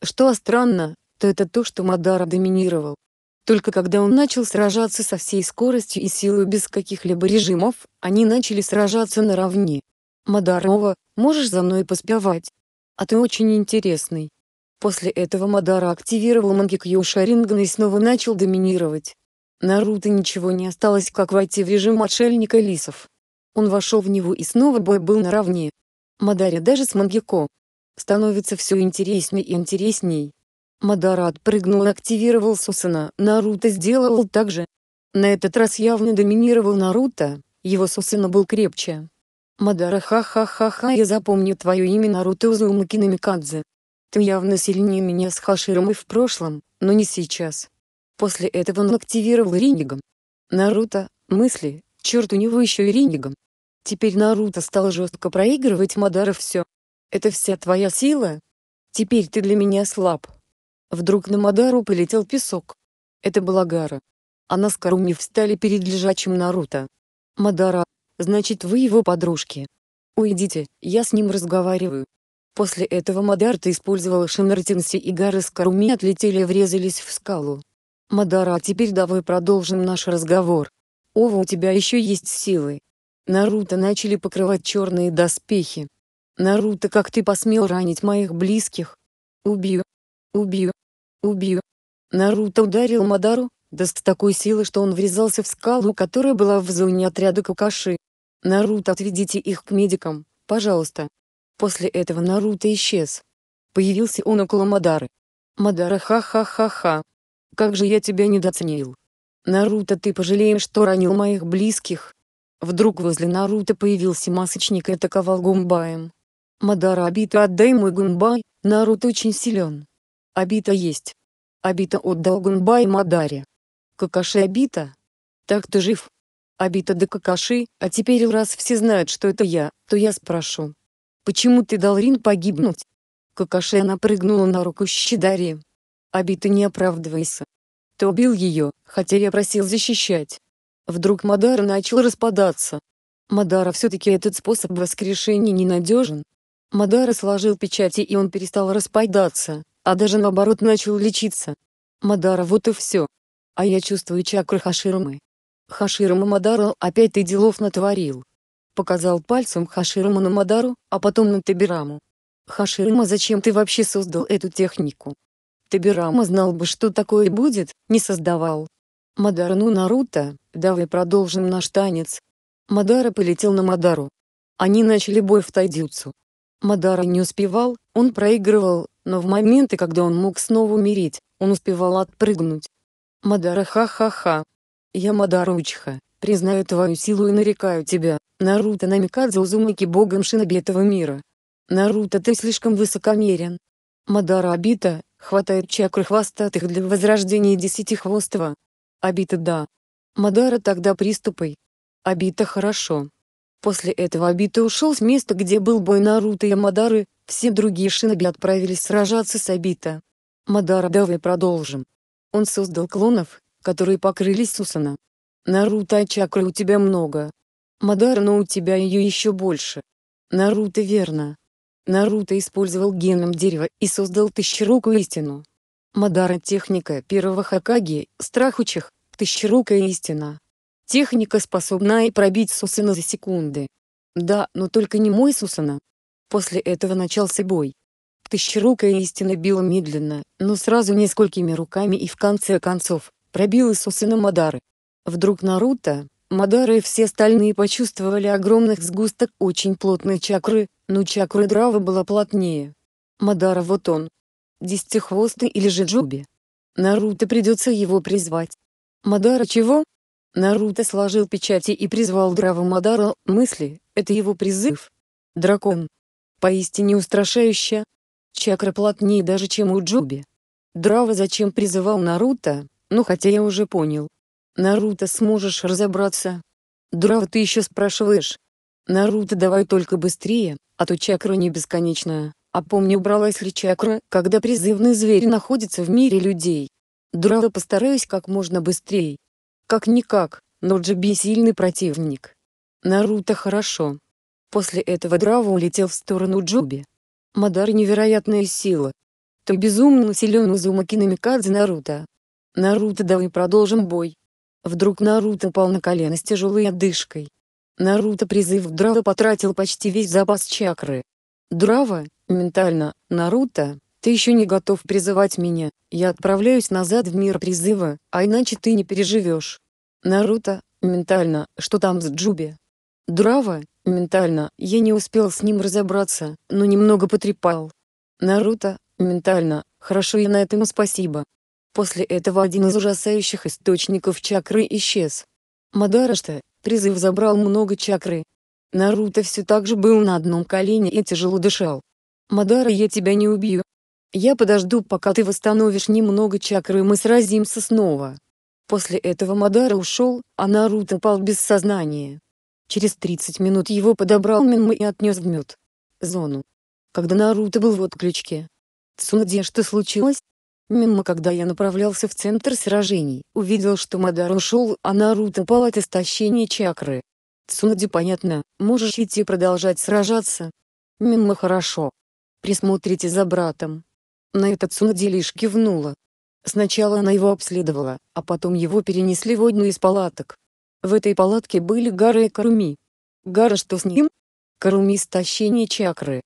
Что странно, то это то, что Мадара доминировал. Только когда он начал сражаться со всей скоростью и силой без каких-либо режимов, они начали сражаться наравне. «Мадарова, можешь за мной поспевать? А ты очень интересный». После этого Мадара активировал Мангекью Шаринган и снова начал доминировать. Наруто ничего не осталось, как войти в режим отшельника лисов. Он вошел в него и снова бой был наравне. Мадаре даже с Мангико Становится все интересней и интересней. Мадара отпрыгнул и активировал Сусана, Наруто сделал так же. На этот раз явно доминировал Наруто, его Сусана был крепче. Мадара ха-ха-ха-ха я запомню твое имя Наруто Узумаки Намикадзе. Ты явно сильнее меня с Хаширом и в прошлом, но не сейчас. После этого он активировал Риниган. Наруто, мысли, черт у него еще и Риниган. Теперь Наруто стал жестко проигрывать Мадара все. Это вся твоя сила? Теперь ты для меня слаб. Вдруг на Мадару полетел песок. Это была Гара. Она с Каруми встали перед лежачим Наруто. Мадара, значит вы его подружки. Уйдите, я с ним разговариваю. После этого Мадарта использовал Шеннертинси и Гаррис Каруми отлетели и врезались в скалу. Мадара, а теперь давай продолжим наш разговор. Ова, у тебя еще есть силы. Наруто начали покрывать черные доспехи. Наруто, как ты посмел ранить моих близких? Убью. Убью. Убью. Наруто ударил Мадару, да с такой силы, что он врезался в скалу, которая была в зоне отряда Какаши. Наруто, отведите их к медикам, пожалуйста. После этого Наруто исчез. Появился он около Мадары. Мадара ха-ха-ха-ха. Как же я тебя недооценил. Наруто ты пожалеешь, что ранил моих близких. Вдруг возле Наруто появился масочник и атаковал Гумбаем. Мадара Абита отдай мой Гумбай, Наруто очень силен. Абита есть. Абита отдал Гумбай Мадаре. Какаши Абита? Так ты жив. Абита да Какаши, а теперь раз все знают, что это я, то я спрошу, Почему ты дал Рин погибнуть? Какаше прыгнула на руку Щедари. Обиты не оправдывайся. Ты убил ее, хотя я просил защищать. Вдруг Мадара начал распадаться. Мадара все-таки этот способ воскрешения ненадежен. Мадара сложил печати и он перестал распадаться, а даже наоборот начал лечиться. Мадара вот и все. А я чувствую чакры Хаширмы. Хаширма Мадара опять ты делов натворил показал пальцем Хаширама на Мадару, а потом на Табираму. Хаширума, зачем ты вообще создал эту технику?» Табирама знал бы, что такое будет, не создавал. «Мадара, ну Наруто, давай продолжим наш танец». Мадара полетел на Мадару. Они начали бой в тайдюцу. Мадара не успевал, он проигрывал, но в моменты, когда он мог снова умереть, он успевал отпрыгнуть. Мадара ха-ха-ха. Я Мадара Учха признаю твою силу и нарекаю тебя, Наруто Намикадзе Узумаки богом шиноби этого мира. Наруто ты слишком высокомерен. Мадара Абита, хватает чакры хвостатых для возрождения десяти десятихвостого. Абита да. Мадара тогда приступай. Абита хорошо. После этого Абита ушел с места где был бой Наруто и Мадары, все другие шиноби отправились сражаться с Абита. Мадара давай продолжим. Он создал клонов, которые покрылись Сусана. Наруто, чакры у тебя много. Мадар, но у тебя ее еще больше. Наруто верно. Наруто использовал геном дерева и создал тысячерукую истину. Мадара техника первого Хакаги, страх учих, тысячерукая истина. Техника способна и пробить Сусана за секунды. Да, но только не мой Сусана. После этого начался бой. Тысячерукая истина била медленно, но сразу несколькими руками и в конце концов, пробила Сусана Мадары. Вдруг Наруто, Мадара и все остальные почувствовали огромных сгусток очень плотной чакры, но чакры Драва была плотнее. Мадара вот он. Десятихвостый или же Джуби. Наруто придется его призвать. Мадара чего? Наруто сложил печати и призвал Драву Мадара, мысли, это его призыв. Дракон. Поистине устрашающая. Чакра плотнее даже, чем у Джуби. Драва зачем призывал Наруто, ну хотя я уже понял. Наруто сможешь разобраться? Дурак ты еще спрашиваешь. Наруто давай только быстрее, а то чакра не бесконечная. А помни убралась ли чакра, когда призывный зверь находится в мире людей. Дурак постараюсь как можно быстрее. Как-никак, но Джиби сильный противник. Наруто хорошо. После этого Драва улетел в сторону Джуби. Мадар невероятная сила. Ты безумно силен Узумаки Намикадзе Наруто. Наруто давай продолжим бой. Вдруг Наруто пал на колено с тяжелой отдышкой. Наруто призыв Драва потратил почти весь запас чакры. Драва, ментально, Наруто, ты еще не готов призывать меня, я отправляюсь назад в мир призыва, а иначе ты не переживешь. Наруто, ментально, что там с Джуби? Драва, ментально, я не успел с ним разобраться, но немного потрепал. Наруто, ментально, хорошо и на этом спасибо, После этого один из ужасающих источников чакры исчез. Мадарашта, призыв забрал много чакры. Наруто все так же был на одном колене и тяжело дышал. «Мадара, я тебя не убью. Я подожду, пока ты восстановишь немного чакры и мы сразимся снова». После этого Мадара ушел, а Наруто пал без сознания. Через 30 минут его подобрал Минма и отнес в мед. Зону. Когда Наруто был в отключке. «Цунаде, что случилось?» Мимо когда я направлялся в центр сражений, увидел, что Мадар ушел, а Наруто пал от истощения чакры. Цунади понятно, можешь идти продолжать сражаться. Мимо хорошо. Присмотрите за братом. На это Цунади лишь кивнула. Сначала она его обследовала, а потом его перенесли в одну из палаток. В этой палатке были Гара и Каруми. Гара что с ним? Каруми истощение чакры.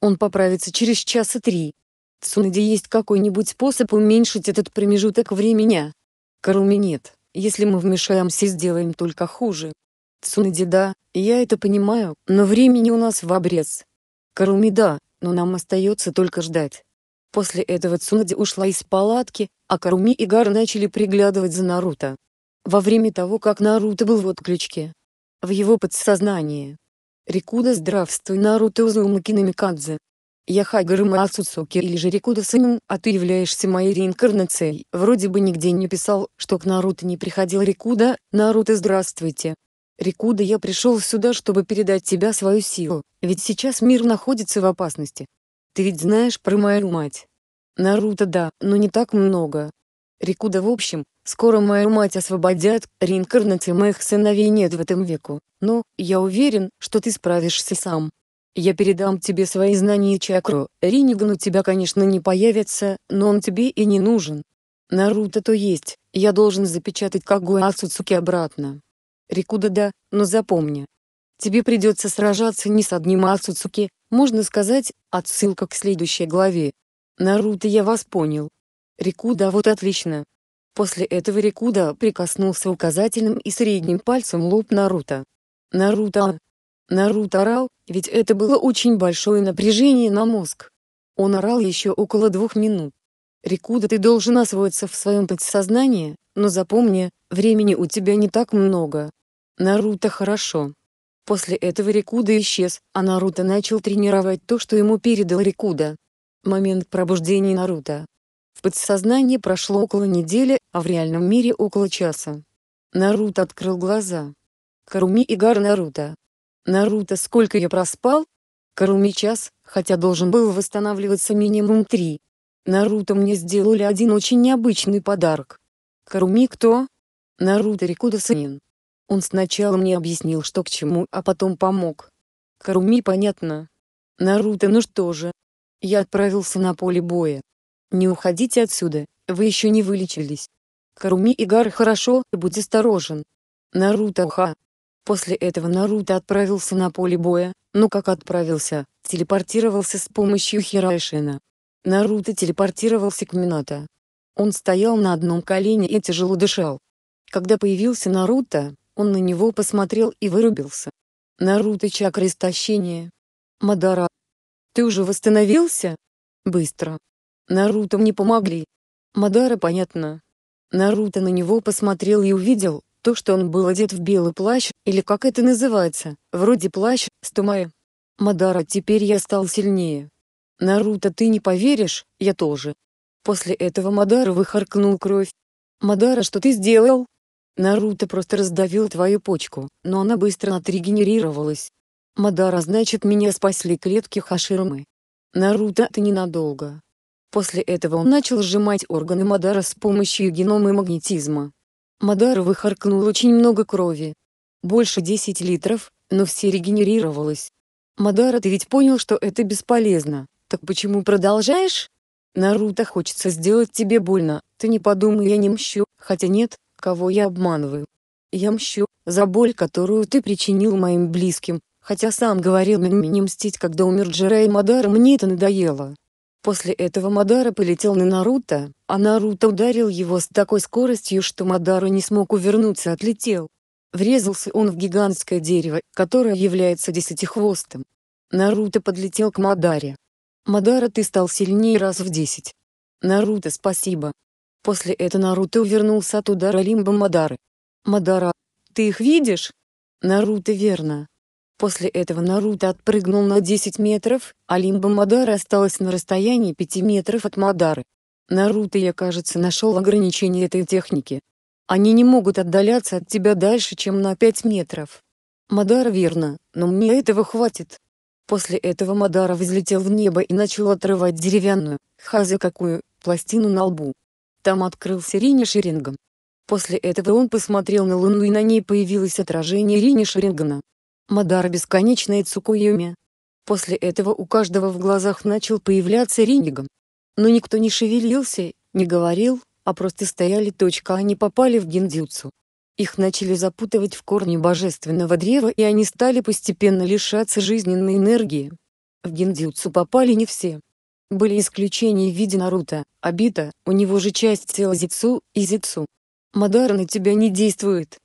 Он поправится через часа три, Цунади есть какой-нибудь способ уменьшить этот промежуток времени? Каруми нет, если мы вмешаемся сделаем только хуже. Цунади да, я это понимаю, но времени у нас в обрез. Каруми да, но нам остается только ждать. После этого Цунади ушла из палатки, а Каруми и Гар начали приглядывать за Наруто. Во время того, как Наруто был в отключке. В его подсознании. Рикуда здравствуй Наруто Узумаки Намикадзе. Я Хагарма Ацуцуки или же Рикуда Сын, а ты являешься моей реинкарнацией. Вроде бы нигде не писал, что к Наруто не приходил Рикуда. Наруто здравствуйте. Рикуда я пришел сюда, чтобы передать тебе свою силу, ведь сейчас мир находится в опасности. Ты ведь знаешь про мою мать. Наруто да, но не так много. Рикуда в общем, скоро мою мать освободят, реинкарнации моих сыновей нет в этом веку, но, я уверен, что ты справишься сам. Я передам тебе свои знания и чакру, Риниган у тебя конечно не появится, но он тебе и не нужен. Наруто то есть, я должен запечатать Кагуя Ацуцуки обратно. Рикуда да, но запомни. Тебе придется сражаться не с одним Ацуцуки, можно сказать, отсылка к следующей главе. Наруто я вас понял. Рикуда вот отлично. После этого Рикуда прикоснулся указательным и средним пальцем лоб Наруто. Наруто, Нарут орал, ведь это было очень большое напряжение на мозг. Он орал еще около двух минут. Рикуда ты должен освоиться в своем подсознании, но запомни, времени у тебя не так много. Наруто хорошо. После этого Рикуда исчез, а Наруто начал тренировать то, что ему передал Рикуда. Момент пробуждения Наруто. В подсознании прошло около недели, а в реальном мире около часа. Наруто открыл глаза. Каруми и Гар Наруто, Наруто сколько я проспал? Каруми час, хотя должен был восстанавливаться минимум три. Наруто мне сделали один очень необычный подарок. Каруми кто? Наруто Рикудо-санин. Он сначала мне объяснил что к чему, а потом помог. Каруми понятно. Наруто ну что же. Я отправился на поле боя. Не уходите отсюда, вы еще не вылечились. Каруми Игар хорошо, будь осторожен. Наруто ха, После этого Наруто отправился на поле боя, но как отправился, телепортировался с помощью Хирайшина. Наруто телепортировался к Минато. Он стоял на одном колене и тяжело дышал. Когда появился Наруто, он на него посмотрел и вырубился. Наруто чакра истощения. Мадара. Ты уже восстановился? Быстро. Наруто мне помогли. Мадара понятно. Наруто на него посмотрел и увидел, то, что он был одет в белый плащ, или как это называется, вроде плащ, с Мадара, теперь я стал сильнее. Наруто, ты не поверишь, я тоже. После этого Мадара выхаркнул кровь. Мадара, что ты сделал? Наруто просто раздавил твою почку, но она быстро отрегенерировалась. Мадара, значит, меня спасли клетки Хаширмы. Наруто, ты ненадолго. После этого он начал сжимать органы Мадара с помощью генома и магнетизма. Мадар выхаркнул очень много крови. Больше 10 литров, но все регенерировалось. Мадара, ты ведь понял, что это бесполезно, так почему продолжаешь? Наруто хочется сделать тебе больно, ты не подумай, я не мщу, хотя нет, кого я обманываю. Я мщу, за боль, которую ты причинил моим близким, хотя сам говорил мне не мстить, когда умер Джира и Мадара, мне это надоело. После этого Мадара полетел на Наруто, а Наруто ударил его с такой скоростью, что Мадара не смог увернуться, отлетел. Врезался он в гигантское дерево, которое является десятихвостом. Наруто подлетел к Мадаре. «Мадара, ты стал сильнее раз в десять. Наруто, спасибо». После этого Наруто увернулся от удара лимба Мадары. «Мадара, ты их видишь?» «Наруто, верно. После этого Наруто отпрыгнул на 10 метров, а лимба Мадара осталась на расстоянии 5 метров от Мадары. Наруто, я кажется, нашел ограничение этой техники. Они не могут отдаляться от тебя дальше, чем на 5 метров. Мадара верно, но мне этого хватит. После этого Мадара взлетел в небо и начал отрывать деревянную, хазе какую, пластину на лбу. Там открылся Рини Шеринган. После этого он посмотрел на Луну и на ней появилось отражение Рини Шерингана. Мадар бесконечная Цукуюми. После этого у каждого в глазах начал появляться Риниган. Но никто не шевелился, не говорил, а просто стояли точка, они а попали в гиндзюцу. Их начали запутывать в корни божественного древа и они стали постепенно лишаться жизненной энергии. В гиндзюцу попали не все. Были исключения в виде Наруто, Абита, у него же часть тела Зицу и Зицу. Мадар на тебя не действует,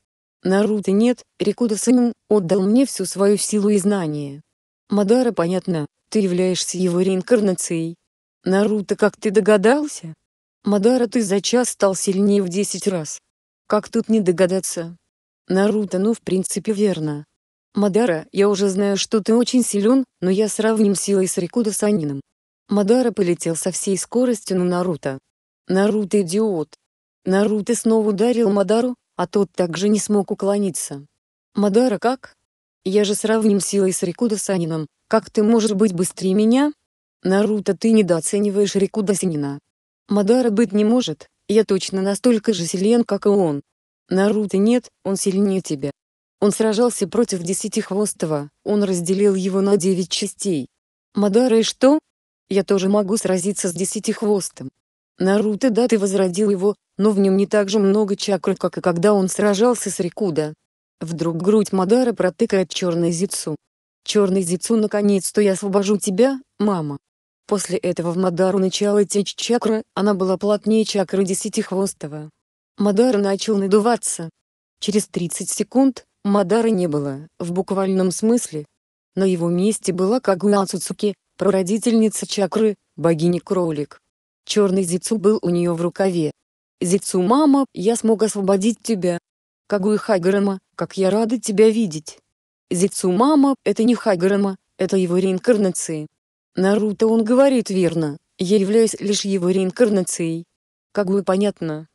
Наруто нет, Рикуда-сан отдал мне всю свою силу и знания. Мадара понятно, ты являешься его реинкарнацией. Наруто как ты догадался? Мадара ты за час стал сильнее в десять раз. Как тут не догадаться? Наруто ну в принципе верно. Мадара, я уже знаю, что ты очень силен, но я сравним силой с Рикуда Санином. Мадара полетел со всей скоростью на Наруто. Наруто идиот. Наруто снова ударил Мадару, а тот также не смог уклониться. «Мадара как? Я же сравним силой с Рикуда Санином, как ты можешь быть быстрее меня?» «Наруто, ты недооцениваешь Рикуда Санина. Мадара быть не может, я точно настолько же силен, как и он. Наруто нет, он сильнее тебя». Он сражался против Десятихвостого, он разделил его на девять частей. «Мадара и что? Я тоже могу сразиться с десятихвостым. Наруто Даты возродил его, но в нем не так же много чакры, как и когда он сражался с Рикуда. Вдруг грудь Мадара протыкает черный Зицу. «Черный Зицу, наконец-то я освобожу тебя, мама!» После этого в Мадару начала течь чакра, она была плотнее чакры Десятихвостого. Мадара начал надуваться. Через 30 секунд, Мадара не было, в буквальном смысле. На его месте была Кагуя Цуцуки, прародительница чакры, богиня-кролик. Черный зицу был у нее в рукаве. «Зицу, мама, я смог освободить тебя!» «Кагуи Хагарама, как я рада тебя видеть!» «Зицу, мама, это не Хагарама, это его реинкарнации!» «Наруто, он говорит верно, я являюсь лишь его реинкарнацией!» «Кагуи, понятно!»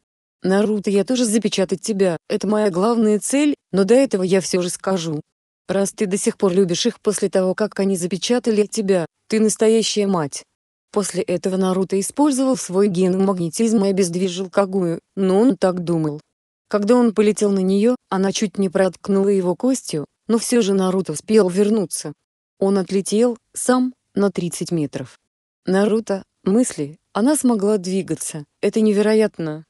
«Наруто, я тоже запечатать тебя, это моя главная цель, но до этого я все же скажу. Раз ты до сих пор любишь их после того, как они запечатали тебя, ты настоящая мать. После этого Наруто использовал свой ген магнетизма и обездвижил Кагую, но он так думал. Когда он полетел на нее, она чуть не проткнула его костью, но все же Наруто успел вернуться. Он отлетел, сам, на 30 метров. Наруто, мысли, она смогла двигаться, это невероятно.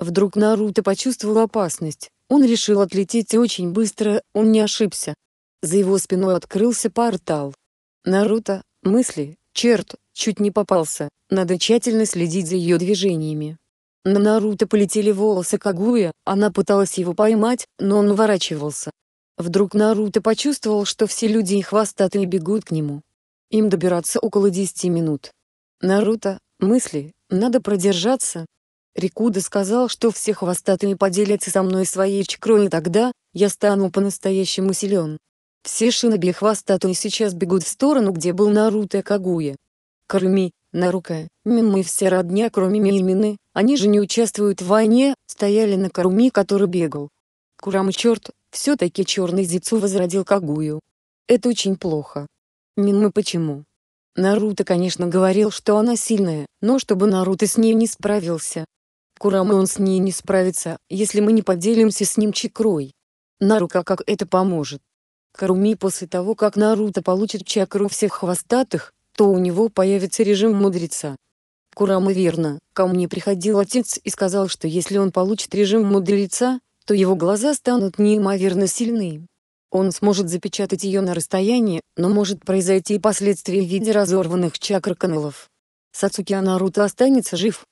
Вдруг Наруто почувствовал опасность, он решил отлететь очень быстро, он не ошибся. За его спиной открылся портал. Наруто, мысли, Черт, чуть не попался, надо тщательно следить за ее движениями. На Наруто полетели волосы Кагуя, она пыталась его поймать, но он уворачивался. Вдруг Наруто почувствовал, что все люди и хвостатые бегут к нему. Им добираться около 10 минут. Наруто, мысли, надо продержаться. Рикуда сказал, что все хвостатые поделятся со мной своей чкрой и тогда, я стану по-настоящему силен. Все шиноби хва а сейчас бегут в сторону где был Наруто и Кагуя. Карми, Нарука, Мимы и вся родня кроме Мимины, они же не участвуют в войне, стояли на Каруми который бегал. Курама черт, все-таки черный Зицу возродил Кагую. Это очень плохо. Мимы почему? Наруто конечно говорил что она сильная, но чтобы Наруто с ней не справился. Курама он с ней не справится, если мы не поделимся с ним чекрой. Нарука как это поможет? Каруми после того, как Наруто получит чакру всех хвостатых, то у него появится режим мудреца. Курама верно, ко мне приходил отец и сказал, что если он получит режим мудреца, то его глаза станут неимоверно сильны. Он сможет запечатать ее на расстоянии, но может произойти и последствия в виде разорванных чакр каналов. Сацуки Наруто останется жив?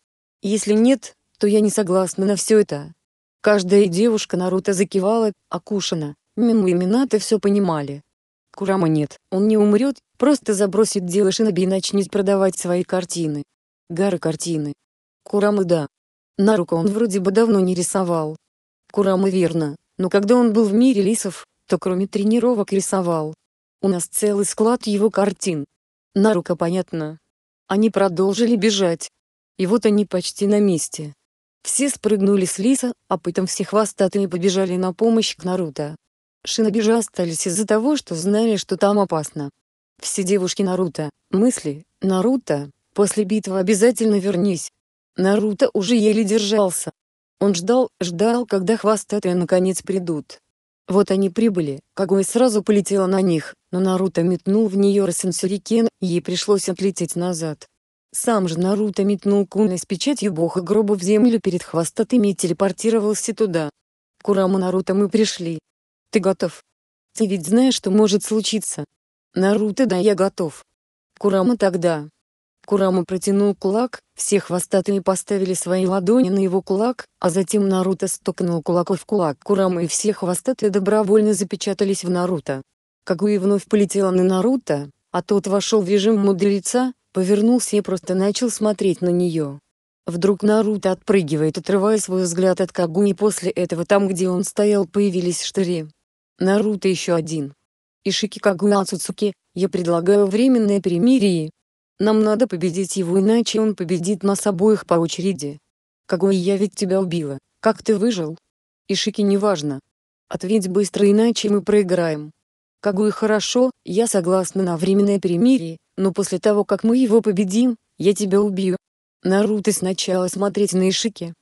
Если нет, то я не согласна на все это. Каждая девушка Наруто закивала, окушена. Миму и Минато все понимали. Курама нет, он не умрет, просто забросит дело Шиноби и начнет продавать свои картины. Гары картины. Курама да. Нарука он вроде бы давно не рисовал. Курама верно, но когда он был в мире лисов, то кроме тренировок рисовал. У нас целый склад его картин. Нарука понятно. Они продолжили бежать. И вот они почти на месте. Все спрыгнули с лиса, а потом все хвостатые побежали на помощь к Наруто. Шиноби же остались из-за того, что знали, что там опасно. Все девушки Наруто, мысли, Наруто, после битвы обязательно вернись. Наруто уже еле держался. Он ждал, ждал, когда хвостатые наконец придут. Вот они прибыли, Кагой сразу полетела на них, но Наруто метнул в нее Рассенсурикен, ей пришлось отлететь назад. Сам же Наруто метнул куной с печатью бога гроба в землю перед хвостатыми и телепортировался туда. К Курама Наруто мы пришли, ты готов? Ты ведь знаешь, что может случиться. Наруто, да я готов. Курама тогда. Курама протянул кулак, все хвостатые поставили свои ладони на его кулак, а затем Наруто стукнул кулаком в кулак Курама и все хвостатые добровольно запечатались в Наруто. Кагуи вновь полетела на Наруто, а тот вошел в режим мудреца, повернулся и просто начал смотреть на нее. Вдруг Наруто отпрыгивает, отрывая свой взгляд от Кагуи и после этого там где он стоял появились штыри. Наруто еще один. Ишики Кагуя Цуцуки, я предлагаю временное перемирие. Нам надо победить его иначе он победит нас обоих по очереди. Кагуя я ведь тебя убила, как ты выжил? Ишики неважно. Ответь быстро иначе мы проиграем. Кагуя хорошо, я согласна на временное перемирие, но после того как мы его победим, я тебя убью. Наруто сначала смотреть на Ишики.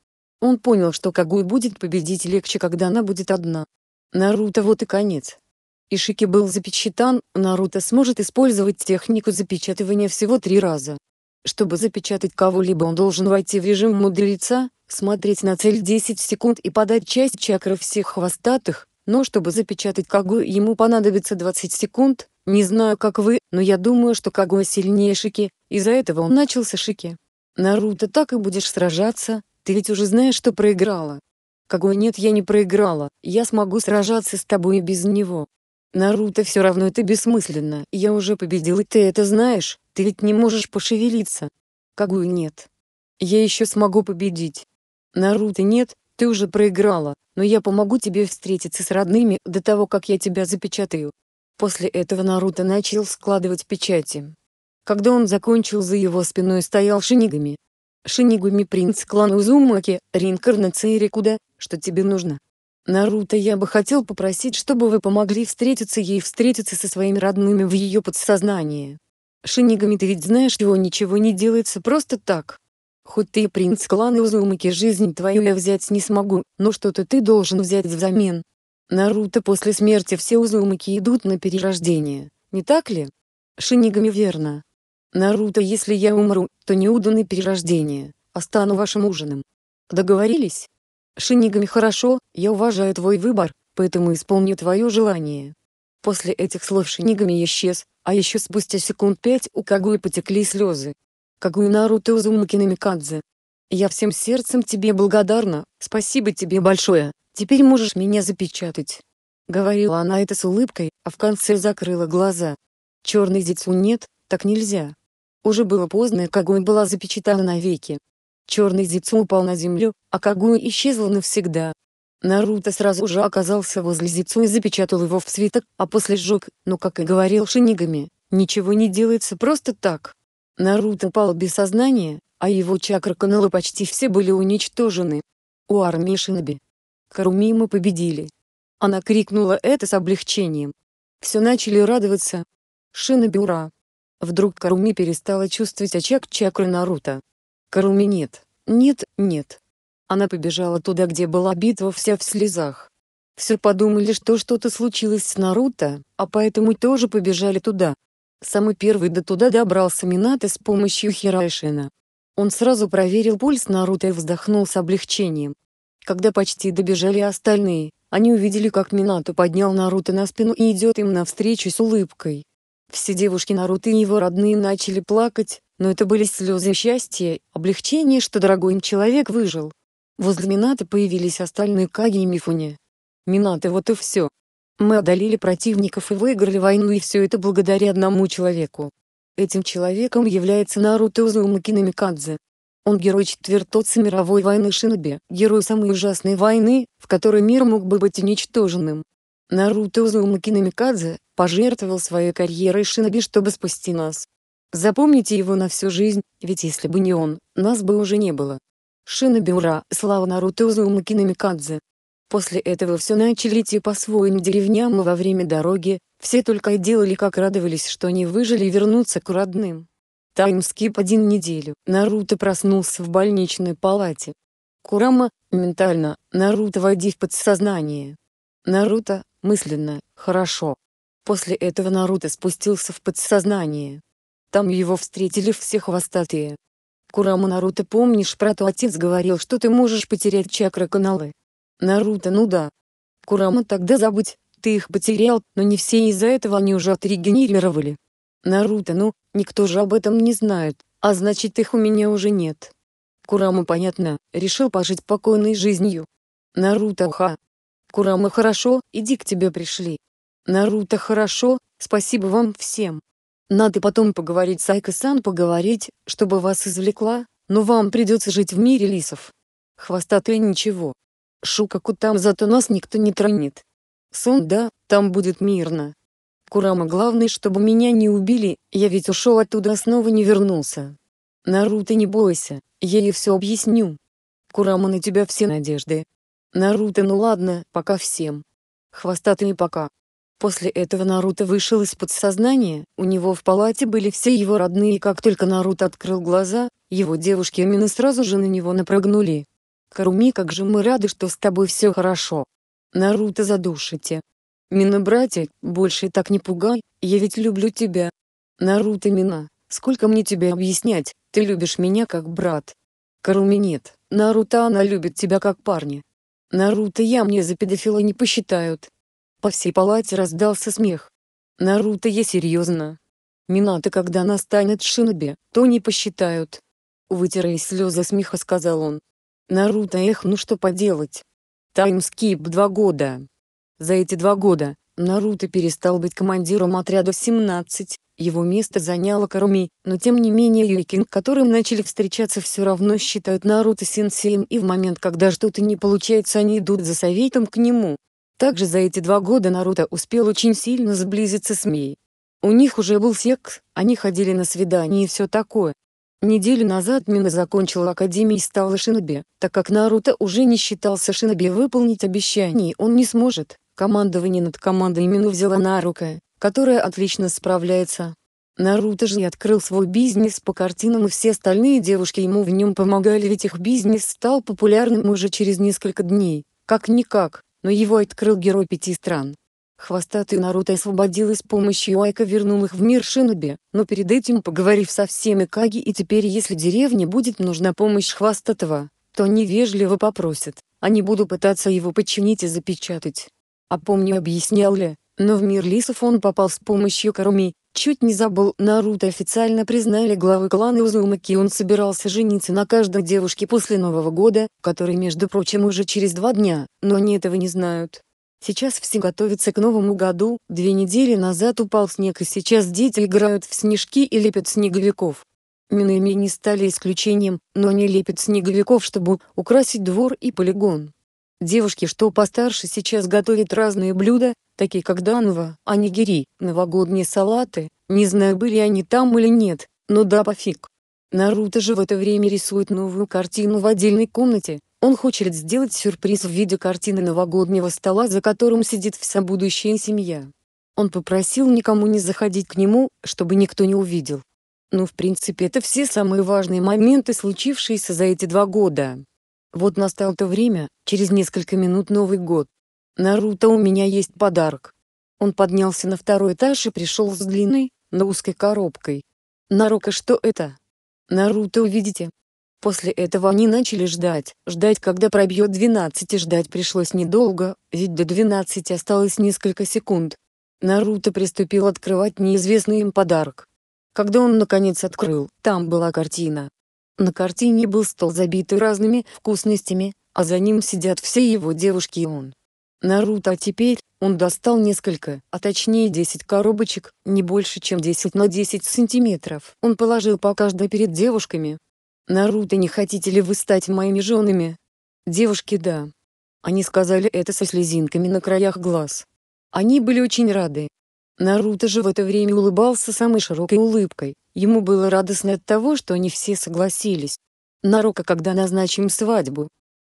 Он понял, что Кагуй будет победить легче, когда она будет одна. Наруто вот и конец. Ишики был запечатан, Наруто сможет использовать технику запечатывания всего три раза. Чтобы запечатать кого-либо он должен войти в режим мудреца, смотреть на цель 10 секунд и подать часть чакры всех хвостатых, но чтобы запечатать Кагу ему понадобится 20 секунд, не знаю как вы, но я думаю, что кагу сильнее Шики, из-за этого он начался Шики. Наруто так и будешь сражаться, ты ведь уже знаешь, что проиграла. Кого нет, я не проиграла, я смогу сражаться с тобой и без него. Наруто все равно это бессмысленно, я уже победил и ты это знаешь, ты ведь не можешь пошевелиться. Кагуя нет. Я еще смогу победить. Наруто нет, ты уже проиграла, но я помогу тебе встретиться с родными до того, как я тебя запечатаю. После этого Наруто начал складывать печати. Когда он закончил, за его спиной стоял Шинигами, Шинигуми принц клана Узумаки, реинкарнация Рикуда, что тебе нужно? Наруто я бы хотел попросить, чтобы вы помогли встретиться ей встретиться со своими родными в ее подсознании. Шинигами ты ведь знаешь его ничего не делается просто так. Хоть ты и принц клана Узумаки жизнь твою я взять не смогу, но что-то ты должен взять взамен. Наруто после смерти все Узумаки идут на перерождение, не так ли? Шинигами верно. «Наруто, если я умру, то не уданы перерождения, а стану вашим ужином». «Договорились?» «Шинигами хорошо, я уважаю твой выбор, поэтому исполню твое желание». После этих слов Шинигами исчез, а еще спустя секунд пять у Кагуи потекли слезы. Кагуи Наруто Узумаки Намикадзе. «Я всем сердцем тебе благодарна, спасибо тебе большое, теперь можешь меня запечатать». Говорила она это с улыбкой, а в конце закрыла глаза. «Черный дицу нет, так нельзя». Уже было поздно и Кагуй была запечатана навеки. Черный Зицу упал на землю, а Кагуй исчезла навсегда. Наруто сразу же оказался возле Зицу и запечатал его в свиток, а после сжег, но как и говорил Шинигами, ничего не делается просто так. Наруто пал без сознания, а его чакра-каналы почти все были уничтожены. У армии Шиноби. Каруми мы победили. Она крикнула это с облегчением. Все начали радоваться. Шиноби ура! Вдруг Каруми перестала чувствовать очаг чакры Наруто. Каруми нет, нет, нет. Она побежала туда, где была битва вся в слезах. Все подумали, что что-то случилось с Наруто, а поэтому тоже побежали туда. Самый первый до туда добрался Минато с помощью Хирайшина. Он сразу проверил пульс Наруто и вздохнул с облегчением. Когда почти добежали остальные, они увидели, как Минато поднял Наруто на спину и идет им навстречу с улыбкой. Все девушки Наруто и его родные начали плакать, но это были слезы счастья, облегчения, что дорогой им человек выжил. Возле Минаты появились остальные Каги и Мифуни. Минаты, вот и все. Мы одолели противников и выиграли войну и все это благодаря одному человеку. Этим человеком является Наруто Узумаки Намикадзе. Он герой четвертоцы мировой войны Шиноби, герой самой ужасной войны, в которой мир мог бы быть уничтоженным. Наруто Узумаки Намикадзе пожертвовал своей карьерой Шиноби, чтобы спасти нас. Запомните его на всю жизнь, ведь если бы не он, нас бы уже не было. Шиноби ура, слава Наруто Узумаки Намикадзе! После этого все начали идти по своим деревням и во время дороги, все только и делали как радовались, что они выжили и вернутся к родным. Таймскип один неделю. Наруто проснулся в больничной палате. Курама, ментально, Наруто войди в подсознание. Наруто, мысленно «хорошо». После этого Наруто спустился в подсознание. Там его встретили все хвостатые. «Курама Наруто помнишь про то отец говорил, что ты можешь потерять чакра-каналы?» «Наруто ну да». «Курама тогда забудь, ты их потерял, но не все из-за этого они уже отрегенерировали». «Наруто ну, никто же об этом не знает, а значит их у меня уже нет». Курама понятно, решил пожить покойной жизнью. «Наруто ха, Курама хорошо, иди к тебе пришли. Наруто хорошо, спасибо вам всем. Надо потом поговорить с Айко-сан, поговорить, чтобы вас извлекла, но вам придется жить в мире лисов. Хвостатые ничего. Шукаку там зато нас никто не тронет. Сон да, там будет мирно. Курама главное, чтобы меня не убили, я ведь ушел оттуда снова не вернулся. Наруто не бойся, я ей все объясню. Курама на тебя все надежды, Наруто ну ладно, пока всем. Хвостатыми пока. После этого Наруто вышел из подсознания, у него в палате были все его родные и как только Наруто открыл глаза, его девушки именно сразу же на него напрыгнули. «Каруми, как же мы рады, что с тобой все хорошо. Наруто задушите. Мина, братья, больше так не пугай, я ведь люблю тебя. Наруто Мина, сколько мне тебе объяснять, ты любишь меня как брат. Каруми нет, Наруто она любит тебя как парня. Наруто я мне за педофила не посчитают. По всей палате раздался смех. Наруто я серьезно. Минато когда она станет Шиноби, то не посчитают. Вытирая слезы смеха сказал он. Наруто эх ну что поделать. Таймскип два года. За эти два года, Наруто перестал быть командиром отряда 17, его место заняла Каруми, но тем не менее Юикин, которым начали встречаться все равно считают Наруто сенсеем и в момент когда что-то не получается они идут за советом к нему. Также за эти два года Наруто успел очень сильно сблизиться с Мией. У них уже был секс, они ходили на свидания и все такое. Неделю назад Мина закончила академию и стала шиноби, так как Наруто уже не считался шиноби выполнить обещаний он не сможет, Командование над командой Мину взяла Нарука, которая отлично справляется. Наруто же и открыл свой бизнес по картинам и все остальные девушки ему в нем помогали ведь их бизнес стал популярным уже через несколько дней, как-никак, но его открыл герой пяти стран. Хвостатый Наруто освободил и с помощью Айка вернул их в мир Шиноби, но перед этим поговорив со всеми Каги и теперь если деревне будет нужна помощь Хвостатого, то они вежливо попросят, они будут пытаться его подчинить и запечатать. А помню объяснял ли, но в мир лисов он попал с помощью Каруми, чуть не забыл, Наруто официально признали главы клана Узумаки, он собирался жениться на каждой девушке после Нового года, который между прочим уже через два дня, но они этого не знают. Сейчас все готовятся к Новому году, две недели назад упал снег и сейчас дети играют в снежки и лепят снеговиков. Минами не стали исключением, но они лепят снеговиков, чтобы украсить двор и полигон. Девушки, что постарше, сейчас готовят разные блюда, такие как данва, анигири, новогодние салаты, не знаю, были они там или нет, но да пофиг. Наруто же в это время рисует новую картину в отдельной комнате, он хочет сделать сюрприз в виде картины новогоднего стола, за которым сидит вся будущая семья. Он попросил никому не заходить к нему, чтобы никто не увидел. Ну, в принципе, это все самые важные моменты, случившиеся за эти два года. Вот настало то время, через несколько минут Новый год. «Наруто, у меня есть подарок». Он поднялся на второй этаж и пришел с длинной, но узкой коробкой. «Нарука, что это?» «Наруто, увидите». После этого они начали ждать, ждать когда пробьет 12 и ждать пришлось недолго, ведь до 12 осталось несколько секунд. Наруто приступил открывать неизвестный им подарок. Когда он наконец открыл, там была картина, на картине был стол забитый разными вкусностями, а за ним сидят все его девушки и он. Наруто а теперь, он достал несколько, а точнее 10 коробочек, не больше чем 10 на 10 сантиметров. Он положил по каждой перед девушками. «Наруто, не хотите ли вы стать моими женами?» «Девушки, да». Они сказали это со слезинками на краях глаз. Они были очень рады, Наруто же в это время улыбался самой широкой улыбкой, ему было радостно от того, что они все согласились. Нарука, когда назначим свадьбу?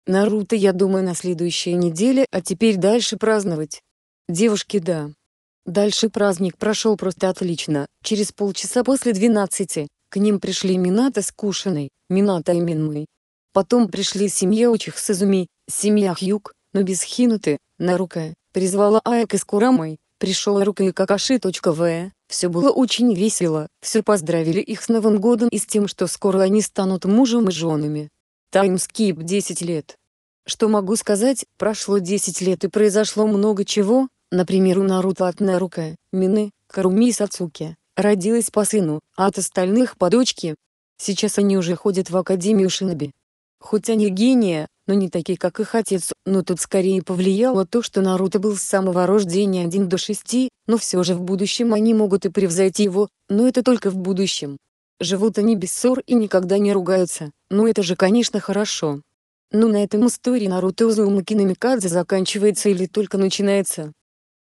Наруто, я думаю, на следующей неделе, а теперь дальше праздновать. Девушки, да. Дальше праздник прошел просто отлично. Через полчаса после 12 к ним пришли Мината с Кушиной, Мината и Минмы. Потом пришли семья Учих с Изуми, семья Хьюк, но без Хинуты, Нарука, призвала Аэк с Курамой, пришел Рука и В. все было очень весело, все поздравили их с Новым годом и с тем, что скоро они станут мужем и женами. Таймскип 10 лет. Что могу сказать, прошло 10 лет и произошло много чего, например у Наруто от Нарука, Мины, Каруми и Сацуки, родилась по сыну, а от остальных по дочке. Сейчас они уже ходят в Академию Шиноби. Хоть они гения, но не такие, как их отец, но тут скорее повлияло то, что Наруто был с самого рождения один до шести, но все же в будущем они могут и превзойти его, но это только в будущем. Живут они без ссор и никогда не ругаются, но это же конечно хорошо. Но на этом история Наруто Узумаки Намикадзе заканчивается или только начинается.